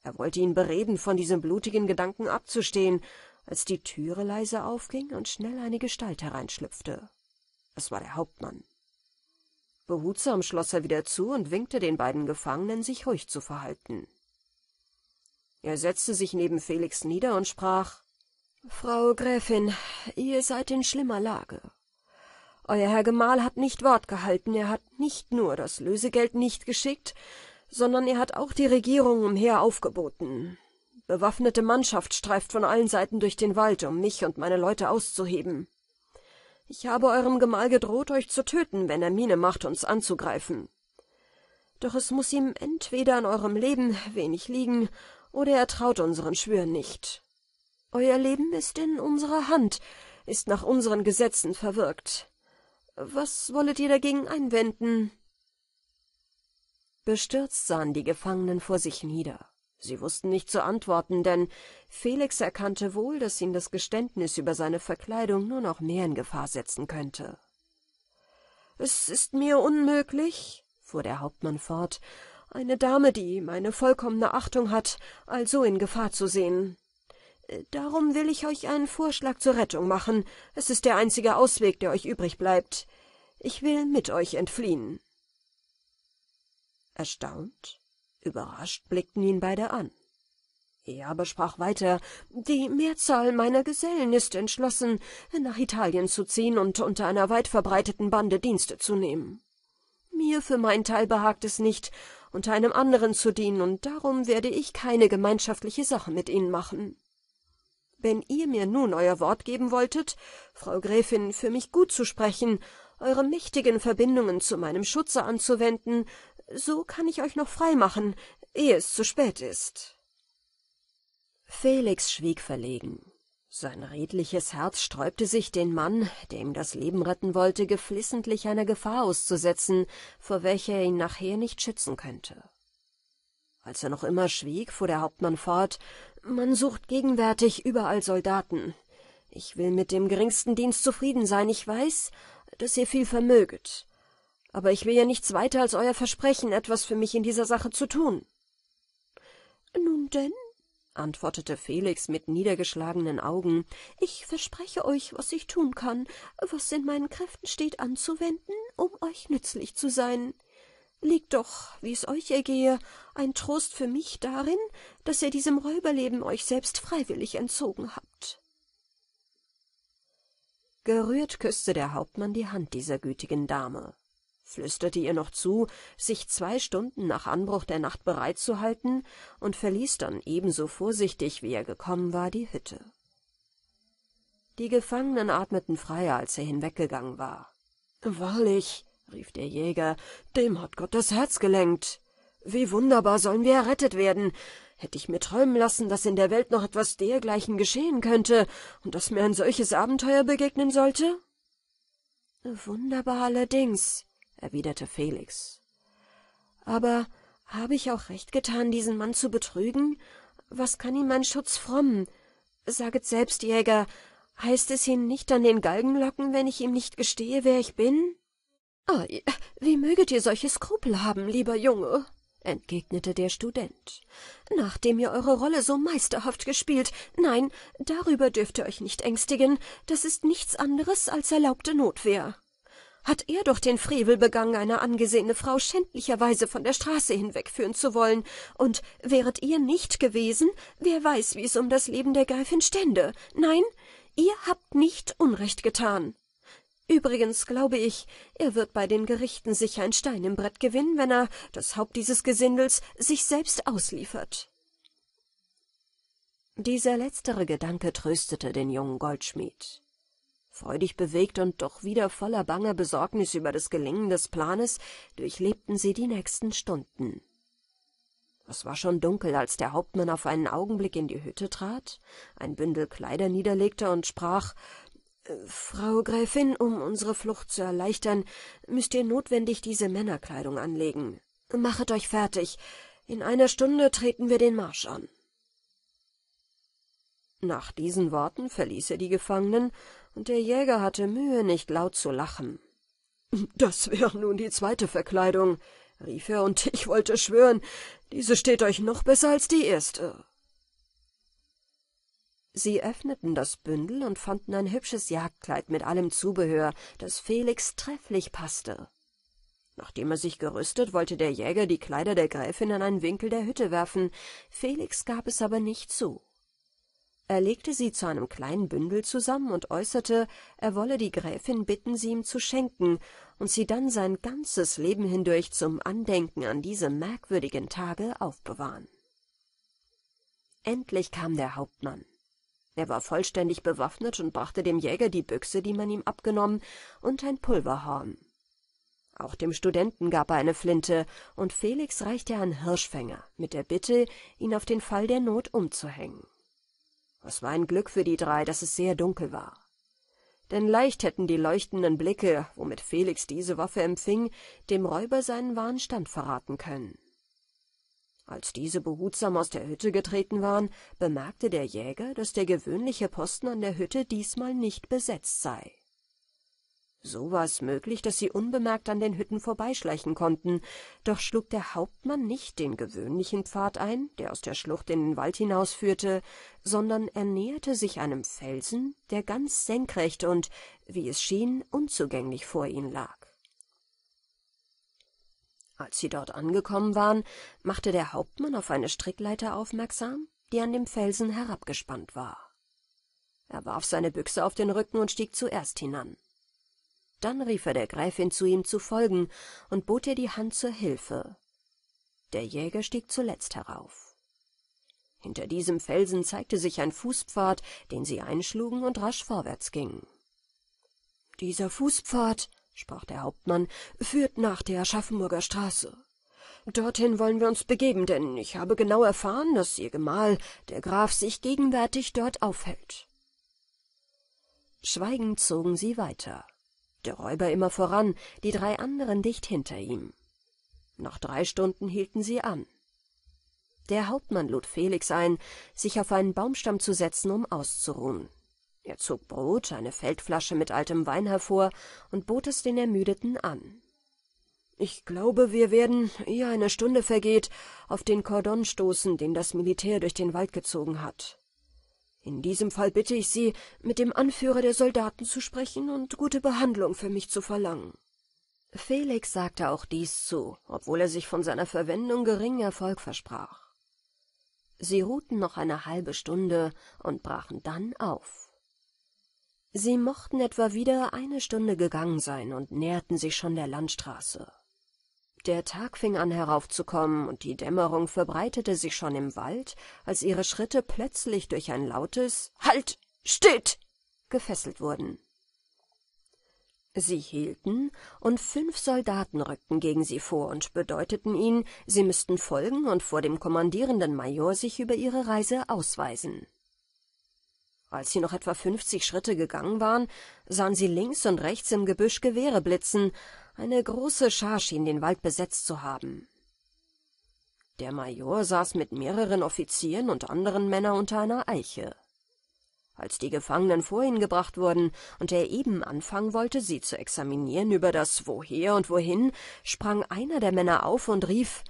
Er wollte ihn bereden, von diesem blutigen Gedanken abzustehen, als die Türe leise aufging und schnell eine Gestalt hereinschlüpfte. Es war der Hauptmann. Behutsam schloss er wieder zu und winkte den beiden Gefangenen, sich ruhig zu verhalten. Er setzte sich neben Felix nieder und sprach Frau Gräfin, ihr seid in schlimmer Lage. Euer Herr Gemahl hat nicht Wort gehalten, er hat nicht nur das Lösegeld nicht geschickt, sondern er hat auch die Regierung umher aufgeboten. Bewaffnete Mannschaft streift von allen Seiten durch den Wald, um mich und meine Leute auszuheben. Ich habe eurem Gemahl gedroht, euch zu töten, wenn er Miene macht, uns anzugreifen. Doch es muß ihm entweder an eurem Leben wenig liegen, oder er traut unseren Schwüren nicht. Euer Leben ist in unserer Hand, ist nach unseren Gesetzen verwirkt. Was wollet ihr dagegen einwenden? Bestürzt sahen die Gefangenen vor sich nieder. Sie wussten nicht zu antworten, denn Felix erkannte wohl, dass ihn das Geständnis über seine Verkleidung nur noch mehr in Gefahr setzen könnte. Es ist mir unmöglich, fuhr der Hauptmann fort, eine Dame, die meine vollkommene Achtung hat, also in Gefahr zu sehen. Darum will ich euch einen Vorschlag zur Rettung machen. Es ist der einzige Ausweg, der euch übrig bleibt. Ich will mit euch entfliehen. Erstaunt, überrascht blickten ihn beide an. Er aber sprach weiter, die Mehrzahl meiner Gesellen ist entschlossen, nach Italien zu ziehen und unter einer weit verbreiteten Bande Dienste zu nehmen. Mir für meinen Teil behagt es nicht, unter einem anderen zu dienen, und darum werde ich keine gemeinschaftliche Sache mit ihnen machen. Wenn ihr mir nun euer Wort geben wolltet, Frau Gräfin, für mich gut zu sprechen, eure mächtigen Verbindungen zu meinem Schutze anzuwenden, so kann ich euch noch frei machen, ehe es zu spät ist. Felix schwieg verlegen. Sein redliches Herz sträubte sich, den Mann, der ihm das Leben retten wollte, geflissentlich einer Gefahr auszusetzen, vor welcher er ihn nachher nicht schützen könnte. Als er noch immer schwieg, fuhr der Hauptmann fort, man sucht gegenwärtig überall Soldaten. Ich will mit dem geringsten Dienst zufrieden sein. Ich weiß, dass ihr viel vermöget. Aber ich will ja nichts weiter als euer Versprechen, etwas für mich in dieser Sache zu tun. Nun denn, antwortete Felix mit niedergeschlagenen Augen, ich verspreche euch, was ich tun kann, was in meinen Kräften steht anzuwenden, um euch nützlich zu sein liegt doch, wie es euch ergehe, ein Trost für mich darin, dass ihr diesem Räuberleben euch selbst freiwillig entzogen habt. Gerührt küßte der Hauptmann die Hand dieser gütigen Dame, flüsterte ihr noch zu, sich zwei Stunden nach Anbruch der Nacht bereit zu halten und verließ dann ebenso vorsichtig, wie er gekommen war, die Hütte. Die Gefangenen atmeten freier, als er hinweggegangen war. Wahrlich, rief der Jäger, dem hat Gott das Herz gelenkt. Wie wunderbar sollen wir errettet werden. Hätte ich mir träumen lassen, dass in der Welt noch etwas dergleichen geschehen könnte und dass mir ein solches Abenteuer begegnen sollte? Wunderbar allerdings, erwiderte Felix. Aber habe ich auch recht getan, diesen Mann zu betrügen? Was kann ihm mein Schutz frommen? Saget selbst, Jäger, heißt es ihn nicht an den Galgen locken, wenn ich ihm nicht gestehe, wer ich bin? Ah, wie möget ihr solche Skrupel haben, lieber Junge? entgegnete der Student. Nachdem ihr eure Rolle so meisterhaft gespielt, nein, darüber dürft ihr euch nicht ängstigen, das ist nichts anderes als erlaubte Notwehr. Hat er doch den Frevel begangen, eine angesehene Frau schändlicherweise von der Straße hinwegführen zu wollen, und wäret ihr nicht gewesen, wer weiß, wie es um das Leben der Gräfin stände. Nein, ihr habt nicht Unrecht getan. Übrigens glaube ich, er wird bei den Gerichten sicher ein Stein im Brett gewinnen, wenn er, das Haupt dieses Gesindels, sich selbst ausliefert. Dieser letztere Gedanke tröstete den jungen Goldschmied. Freudig bewegt und doch wieder voller banger Besorgnis über das Gelingen des Planes, durchlebten sie die nächsten Stunden. Es war schon dunkel, als der Hauptmann auf einen Augenblick in die Hütte trat, ein Bündel Kleider niederlegte und sprach Frau Gräfin, um unsere Flucht zu erleichtern, müsst ihr notwendig diese Männerkleidung anlegen. Machet euch fertig. In einer Stunde treten wir den Marsch an. Nach diesen Worten verließ er die Gefangenen, und der Jäger hatte Mühe, nicht laut zu lachen. Das wäre nun die zweite Verkleidung, rief er, und ich wollte schwören, diese steht euch noch besser als die erste. Sie öffneten das Bündel und fanden ein hübsches Jagdkleid mit allem Zubehör, das Felix trefflich passte. Nachdem er sich gerüstet, wollte der Jäger die Kleider der Gräfin an einen Winkel der Hütte werfen, Felix gab es aber nicht zu. Er legte sie zu einem kleinen Bündel zusammen und äußerte, er wolle die Gräfin bitten, sie ihm zu schenken und sie dann sein ganzes Leben hindurch zum Andenken an diese merkwürdigen Tage aufbewahren. Endlich kam der Hauptmann. Er war vollständig bewaffnet und brachte dem Jäger die Büchse, die man ihm abgenommen, und ein Pulverhorn. Auch dem Studenten gab er eine Flinte, und Felix reichte er einen Hirschfänger mit der Bitte, ihn auf den Fall der Not umzuhängen. Es war ein Glück für die drei, dass es sehr dunkel war. Denn leicht hätten die leuchtenden Blicke, womit Felix diese Waffe empfing, dem Räuber seinen wahren Stand verraten können. Als diese behutsam aus der Hütte getreten waren, bemerkte der Jäger, dass der gewöhnliche Posten an der Hütte diesmal nicht besetzt sei. So war es möglich, dass sie unbemerkt an den Hütten vorbeischleichen konnten, doch schlug der Hauptmann nicht den gewöhnlichen Pfad ein, der aus der Schlucht in den Wald hinausführte, sondern er näherte sich einem Felsen, der ganz senkrecht und, wie es schien, unzugänglich vor ihnen lag als sie dort angekommen waren machte der hauptmann auf eine strickleiter aufmerksam die an dem felsen herabgespannt war er warf seine büchse auf den rücken und stieg zuerst hinan dann rief er der gräfin zu ihm zu folgen und bot ihr die hand zur hilfe der jäger stieg zuletzt herauf hinter diesem felsen zeigte sich ein fußpfad den sie einschlugen und rasch vorwärts gingen dieser fußpfad sprach der hauptmann führt nach der aschaffenburger straße dorthin wollen wir uns begeben denn ich habe genau erfahren dass ihr gemahl der graf sich gegenwärtig dort aufhält schweigend zogen sie weiter der räuber immer voran die drei anderen dicht hinter ihm nach drei stunden hielten sie an der hauptmann lud felix ein sich auf einen baumstamm zu setzen um auszuruhen er zog Brot, eine Feldflasche mit altem Wein hervor und bot es den Ermüdeten an. Ich glaube, wir werden, ehe eine Stunde vergeht, auf den Kordon stoßen, den das Militär durch den Wald gezogen hat. In diesem Fall bitte ich Sie, mit dem Anführer der Soldaten zu sprechen und gute Behandlung für mich zu verlangen. Felix sagte auch dies zu, obwohl er sich von seiner Verwendung geringen Erfolg versprach. Sie ruhten noch eine halbe Stunde und brachen dann auf. Sie mochten etwa wieder eine Stunde gegangen sein und näherten sich schon der Landstraße. Der Tag fing an heraufzukommen, und die Dämmerung verbreitete sich schon im Wald, als ihre Schritte plötzlich durch ein lautes Halt. Steht. gefesselt wurden. Sie hielten, und fünf Soldaten rückten gegen sie vor und bedeuteten ihnen, sie müssten folgen und vor dem kommandierenden Major sich über ihre Reise ausweisen. Als sie noch etwa fünfzig Schritte gegangen waren, sahen sie links und rechts im Gebüsch Gewehre blitzen. Eine große Schar schien den Wald besetzt zu haben. Der Major saß mit mehreren Offizieren und anderen Männern unter einer Eiche. Als die Gefangenen vor ihn gebracht wurden und er eben anfangen wollte, sie zu examinieren über das Woher und Wohin, sprang einer der Männer auf und rief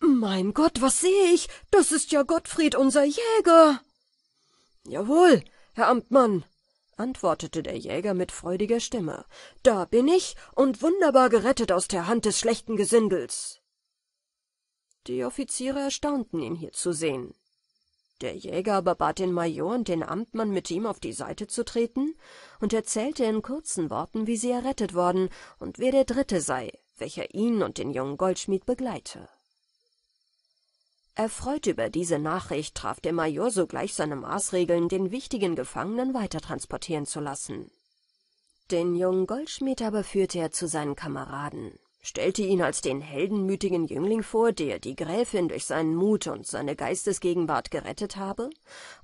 Mein Gott, was sehe ich? Das ist ja Gottfried, unser Jäger. Jawohl, Herr Amtmann, antwortete der Jäger mit freudiger Stimme, da bin ich und wunderbar gerettet aus der Hand des schlechten Gesindels. Die Offiziere erstaunten ihn hier zu sehen. Der Jäger aber bat den Major und den Amtmann, mit ihm auf die Seite zu treten, und erzählte in kurzen Worten, wie sie errettet worden und wer der Dritte sei, welcher ihn und den jungen Goldschmied begleite. Erfreut über diese Nachricht traf der Major sogleich seine Maßregeln, den wichtigen Gefangenen weitertransportieren zu lassen. Den jungen Goldschmied aber führte er zu seinen Kameraden, stellte ihn als den heldenmütigen Jüngling vor, der die Gräfin durch seinen Mut und seine Geistesgegenwart gerettet habe,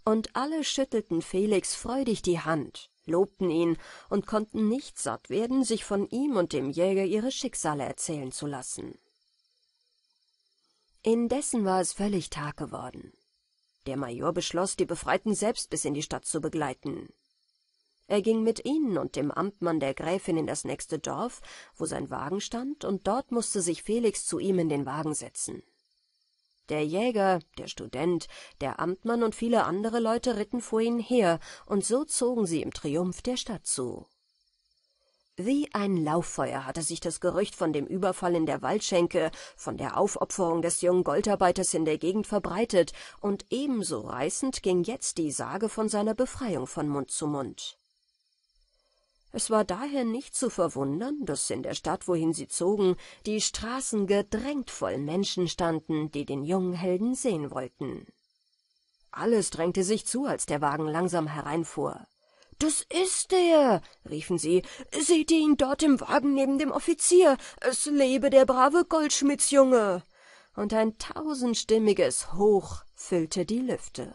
und alle schüttelten Felix freudig die Hand, lobten ihn und konnten nicht satt werden, sich von ihm und dem Jäger ihre Schicksale erzählen zu lassen. Indessen war es völlig Tag geworden. Der Major beschloss, die Befreiten selbst bis in die Stadt zu begleiten. Er ging mit ihnen und dem Amtmann der Gräfin in das nächste Dorf, wo sein Wagen stand, und dort musste sich Felix zu ihm in den Wagen setzen. Der Jäger, der Student, der Amtmann und viele andere Leute ritten vor ihnen her, und so zogen sie im Triumph der Stadt zu. Wie ein Lauffeuer hatte sich das Gerücht von dem Überfall in der Waldschenke, von der Aufopferung des jungen Goldarbeiters in der Gegend verbreitet, und ebenso reißend ging jetzt die Sage von seiner Befreiung von Mund zu Mund. Es war daher nicht zu verwundern, dass in der Stadt, wohin sie zogen, die Straßen gedrängt voll Menschen standen, die den jungen Helden sehen wollten. Alles drängte sich zu, als der Wagen langsam hereinfuhr das ist er, riefen sie. Seht ihr ihn dort im Wagen neben dem Offizier? Es lebe der brave Goldschmiedsjunge! Und ein tausendstimmiges Hoch füllte die Lüfte.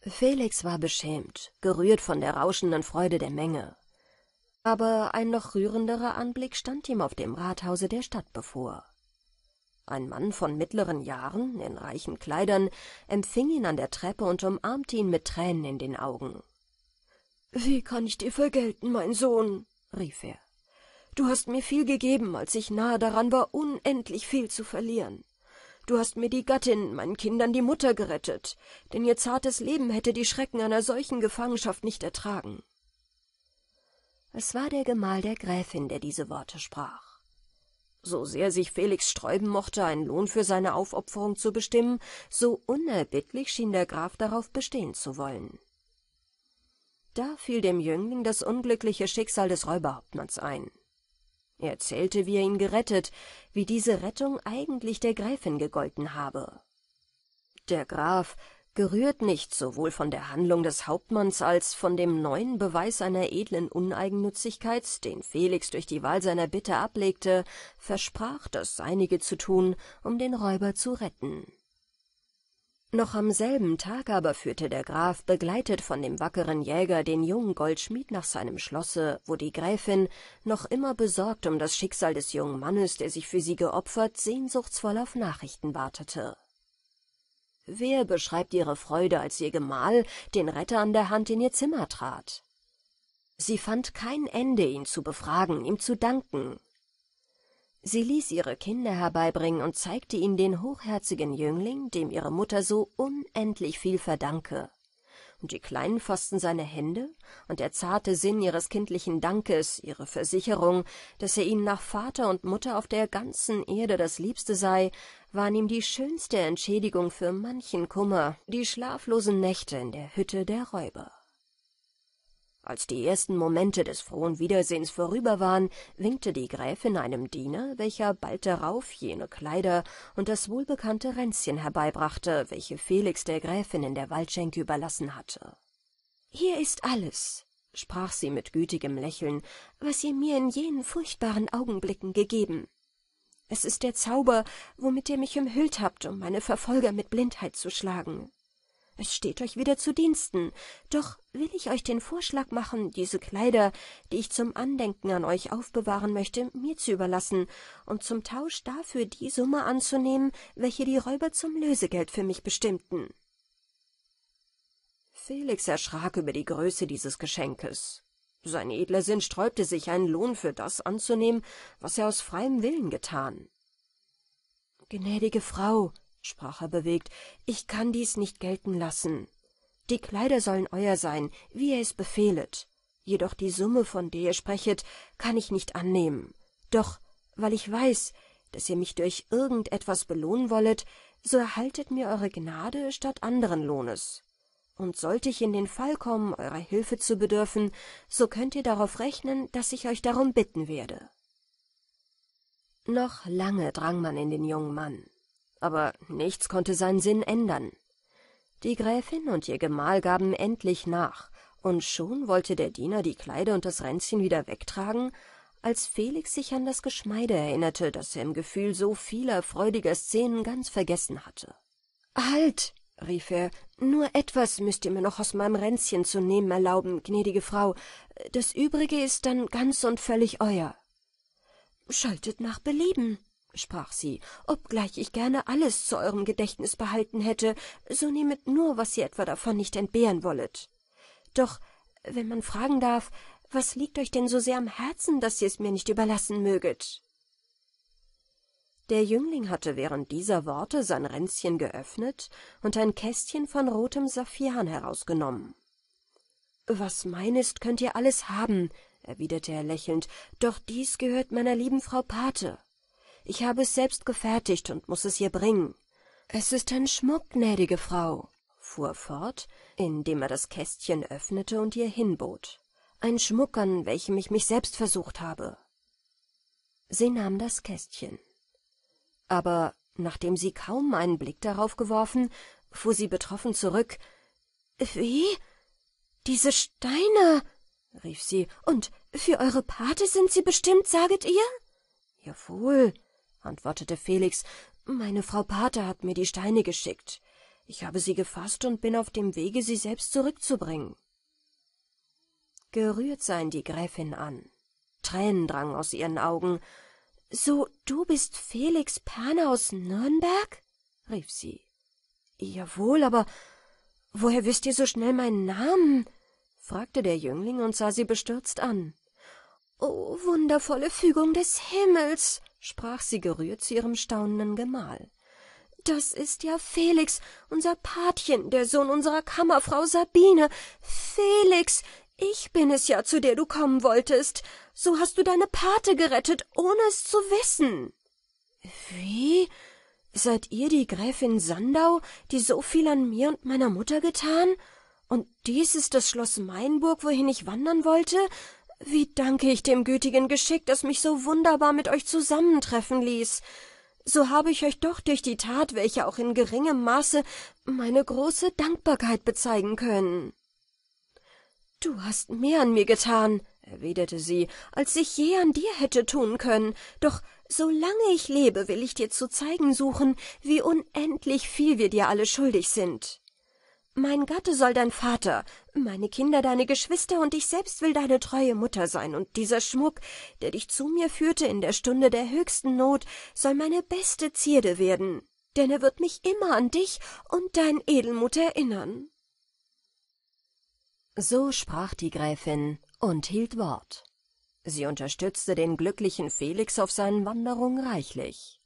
Felix war beschämt, gerührt von der rauschenden Freude der Menge. Aber ein noch rührenderer Anblick stand ihm auf dem Rathause der Stadt bevor. Ein Mann von mittleren Jahren, in reichen Kleidern, empfing ihn an der Treppe und umarmte ihn mit Tränen in den Augen. »Wie kann ich dir vergelten, mein Sohn?« rief er. »Du hast mir viel gegeben, als ich nahe daran war, unendlich viel zu verlieren. Du hast mir die Gattin, meinen Kindern die Mutter gerettet, denn ihr zartes Leben hätte die Schrecken einer solchen Gefangenschaft nicht ertragen.« Es war der Gemahl der Gräfin, der diese Worte sprach. So sehr sich Felix sträuben mochte, einen Lohn für seine Aufopferung zu bestimmen, so unerbittlich schien der Graf darauf bestehen zu wollen. Da fiel dem Jüngling das unglückliche Schicksal des Räuberhauptmanns ein. Er erzählte, wie er ihn gerettet, wie diese Rettung eigentlich der Gräfin gegolten habe. Der Graf, gerührt nicht sowohl von der Handlung des Hauptmanns als von dem neuen Beweis einer edlen Uneigennützigkeit, den Felix durch die Wahl seiner Bitte ablegte, versprach, das Seinige zu tun, um den Räuber zu retten. Noch am selben Tag aber führte der Graf, begleitet von dem wackeren Jäger, den jungen Goldschmied nach seinem Schlosse, wo die Gräfin, noch immer besorgt um das Schicksal des jungen Mannes, der sich für sie geopfert, sehnsuchtsvoll auf Nachrichten wartete. Wer beschreibt ihre Freude, als ihr Gemahl, den Retter an der Hand, in ihr Zimmer trat? Sie fand kein Ende, ihn zu befragen, ihm zu danken. Sie ließ ihre Kinder herbeibringen und zeigte ihnen den hochherzigen Jüngling, dem ihre Mutter so unendlich viel verdanke und die Kleinen fassten seine Hände, und der zarte Sinn ihres kindlichen Dankes, ihre Versicherung, dass er ihnen nach Vater und Mutter auf der ganzen Erde das Liebste sei, waren ihm die schönste Entschädigung für manchen Kummer, die schlaflosen Nächte in der Hütte der Räuber. Als die ersten Momente des frohen Wiedersehens vorüber waren, winkte die Gräfin einem Diener, welcher bald darauf jene Kleider und das wohlbekannte Ränzchen herbeibrachte, welche Felix der Gräfin in der Waldschenke überlassen hatte. »Hier ist alles«, sprach sie mit gütigem Lächeln, »was ihr mir in jenen furchtbaren Augenblicken gegeben. Es ist der Zauber, womit ihr mich umhüllt habt, um meine Verfolger mit Blindheit zu schlagen.« es steht euch wieder zu Diensten. Doch will ich euch den Vorschlag machen, diese Kleider, die ich zum Andenken an euch aufbewahren möchte, mir zu überlassen und zum Tausch dafür die Summe anzunehmen, welche die Räuber zum Lösegeld für mich bestimmten. Felix erschrak über die Größe dieses Geschenkes. Sein edler Sinn sträubte sich, einen Lohn für das anzunehmen, was er aus freiem Willen getan. Gnädige Frau, sprach er bewegt, ich kann dies nicht gelten lassen. Die Kleider sollen euer sein, wie ihr es befehlet. Jedoch die Summe, von der ihr sprechet, kann ich nicht annehmen. Doch, weil ich weiß, dass ihr mich durch irgend etwas belohnen wollet, so erhaltet mir eure Gnade statt anderen Lohnes. Und sollte ich in den Fall kommen, eurer Hilfe zu bedürfen, so könnt ihr darauf rechnen, dass ich euch darum bitten werde. Noch lange drang man in den jungen Mann aber nichts konnte seinen Sinn ändern. Die Gräfin und ihr Gemahl gaben endlich nach, und schon wollte der Diener die Kleider und das Ränzchen wieder wegtragen, als Felix sich an das Geschmeide erinnerte, das er im Gefühl so vieler freudiger Szenen ganz vergessen hatte. Halt! rief er, nur etwas müsst ihr mir noch aus meinem Ränzchen zu nehmen erlauben, gnädige Frau, das übrige ist dann ganz und völlig euer. Schaltet nach Belieben, sprach sie, obgleich ich gerne alles zu eurem Gedächtnis behalten hätte, so nehmet nur, was ihr etwa davon nicht entbehren wollet. Doch, wenn man fragen darf, was liegt euch denn so sehr am Herzen, dass ihr es mir nicht überlassen möget? Der Jüngling hatte während dieser Worte sein Ränzchen geöffnet und ein Kästchen von rotem Saffian herausgenommen. Was mein ist, könnt ihr alles haben, erwiderte er lächelnd, doch dies gehört meiner lieben Frau Pate. Ich habe es selbst gefertigt und muß es ihr bringen. Es ist ein Schmuck, gnädige Frau, fuhr fort, indem er das Kästchen öffnete und ihr hinbot. Ein Schmuck, an welchem ich mich selbst versucht habe. Sie nahm das Kästchen. Aber nachdem sie kaum einen Blick darauf geworfen, fuhr sie betroffen zurück. Wie? Diese Steine, rief sie, und für eure Pate sind sie bestimmt, saget ihr? Jawohl, antwortete Felix, meine Frau Pater hat mir die Steine geschickt. Ich habe sie gefasst und bin auf dem Wege, sie selbst zurückzubringen. Gerührt sah ihn die Gräfin an. Tränen drangen aus ihren Augen. So, du bist Felix Perne aus Nürnberg? rief sie. Jawohl, aber woher wisst ihr so schnell meinen Namen? fragte der Jüngling und sah sie bestürzt an. oh, wundervolle Fügung des Himmels! sprach sie gerührt zu ihrem staunenden gemahl. Das ist ja Felix, unser Patchen, der Sohn unserer Kammerfrau Sabine. Felix, ich bin es ja, zu der du kommen wolltest. So hast du deine Pate gerettet, ohne es zu wissen. Wie? Seid ihr die Gräfin Sandau, die so viel an mir und meiner Mutter getan? Und dies ist das Schloss Mainburg, wohin ich wandern wollte? Wie danke ich dem gütigen Geschick, das mich so wunderbar mit euch zusammentreffen ließ. So habe ich euch doch durch die Tat, welche auch in geringem Maße, meine große Dankbarkeit bezeigen können. Du hast mehr an mir getan, erwiderte sie, als ich je an dir hätte tun können, doch solange ich lebe, will ich dir zu zeigen suchen, wie unendlich viel wir dir alle schuldig sind. Mein Gatte soll dein Vater, meine Kinder deine Geschwister und ich selbst will deine treue Mutter sein, und dieser Schmuck, der dich zu mir führte in der Stunde der höchsten Not, soll meine beste Zierde werden, denn er wird mich immer an dich und dein Edelmut erinnern. So sprach die Gräfin und hielt Wort. Sie unterstützte den glücklichen Felix auf seinen Wanderungen reichlich.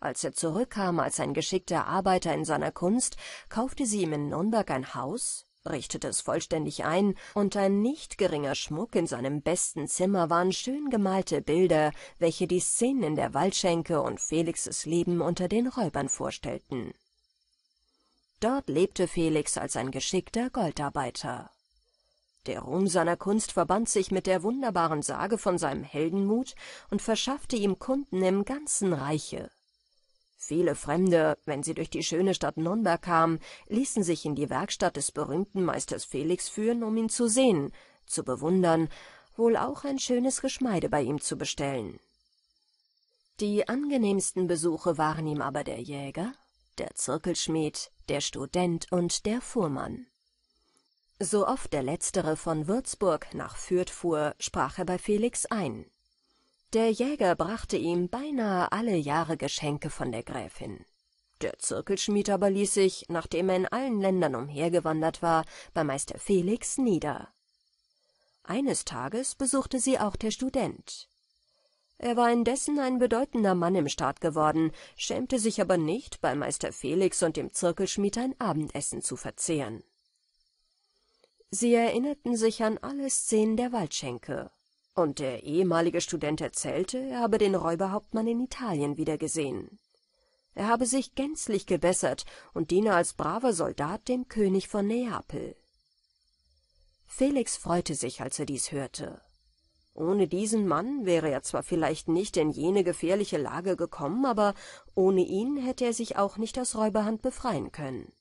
Als er zurückkam als ein geschickter Arbeiter in seiner Kunst, kaufte sie ihm in Nürnberg ein Haus, richtete es vollständig ein, und ein nicht geringer Schmuck in seinem besten Zimmer waren schön gemalte Bilder, welche die Szenen in der Waldschenke und Felixes Leben unter den Räubern vorstellten. Dort lebte Felix als ein geschickter Goldarbeiter. Der Ruhm seiner Kunst verband sich mit der wunderbaren Sage von seinem Heldenmut und verschaffte ihm Kunden im ganzen Reiche. Viele Fremde, wenn sie durch die schöne Stadt Nürnberg kamen, ließen sich in die Werkstatt des berühmten Meisters Felix führen, um ihn zu sehen, zu bewundern, wohl auch ein schönes Geschmeide bei ihm zu bestellen. Die angenehmsten Besuche waren ihm aber der Jäger, der Zirkelschmied, der Student und der Fuhrmann. So oft der letztere von Würzburg nach Fürth fuhr, sprach er bei Felix ein. Der Jäger brachte ihm beinahe alle Jahre Geschenke von der Gräfin. Der Zirkelschmied aber ließ sich, nachdem er in allen Ländern umhergewandert war, bei Meister Felix nieder. Eines Tages besuchte sie auch der Student. Er war indessen ein bedeutender Mann im Staat geworden, schämte sich aber nicht, bei Meister Felix und dem Zirkelschmied ein Abendessen zu verzehren. Sie erinnerten sich an alle Szenen der Waldschenke, und der ehemalige Student erzählte, er habe den Räuberhauptmann in Italien wiedergesehen. Er habe sich gänzlich gebessert und diene als braver Soldat dem König von Neapel. Felix freute sich, als er dies hörte. Ohne diesen Mann wäre er zwar vielleicht nicht in jene gefährliche Lage gekommen, aber ohne ihn hätte er sich auch nicht aus Räuberhand befreien können.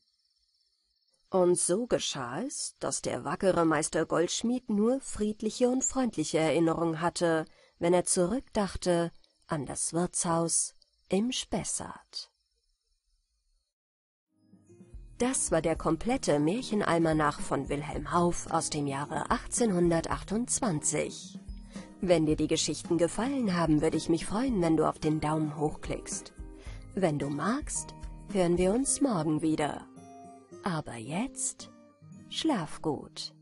Und so geschah es, dass der wackere Meister Goldschmied nur friedliche und freundliche Erinnerungen hatte, wenn er zurückdachte an das Wirtshaus im Spessart. Das war der komplette Märchenalmanach von Wilhelm Hauff aus dem Jahre 1828. Wenn dir die Geschichten gefallen haben, würde ich mich freuen, wenn du auf den Daumen hoch klickst. Wenn du magst, hören wir uns morgen wieder. Aber jetzt schlaf gut.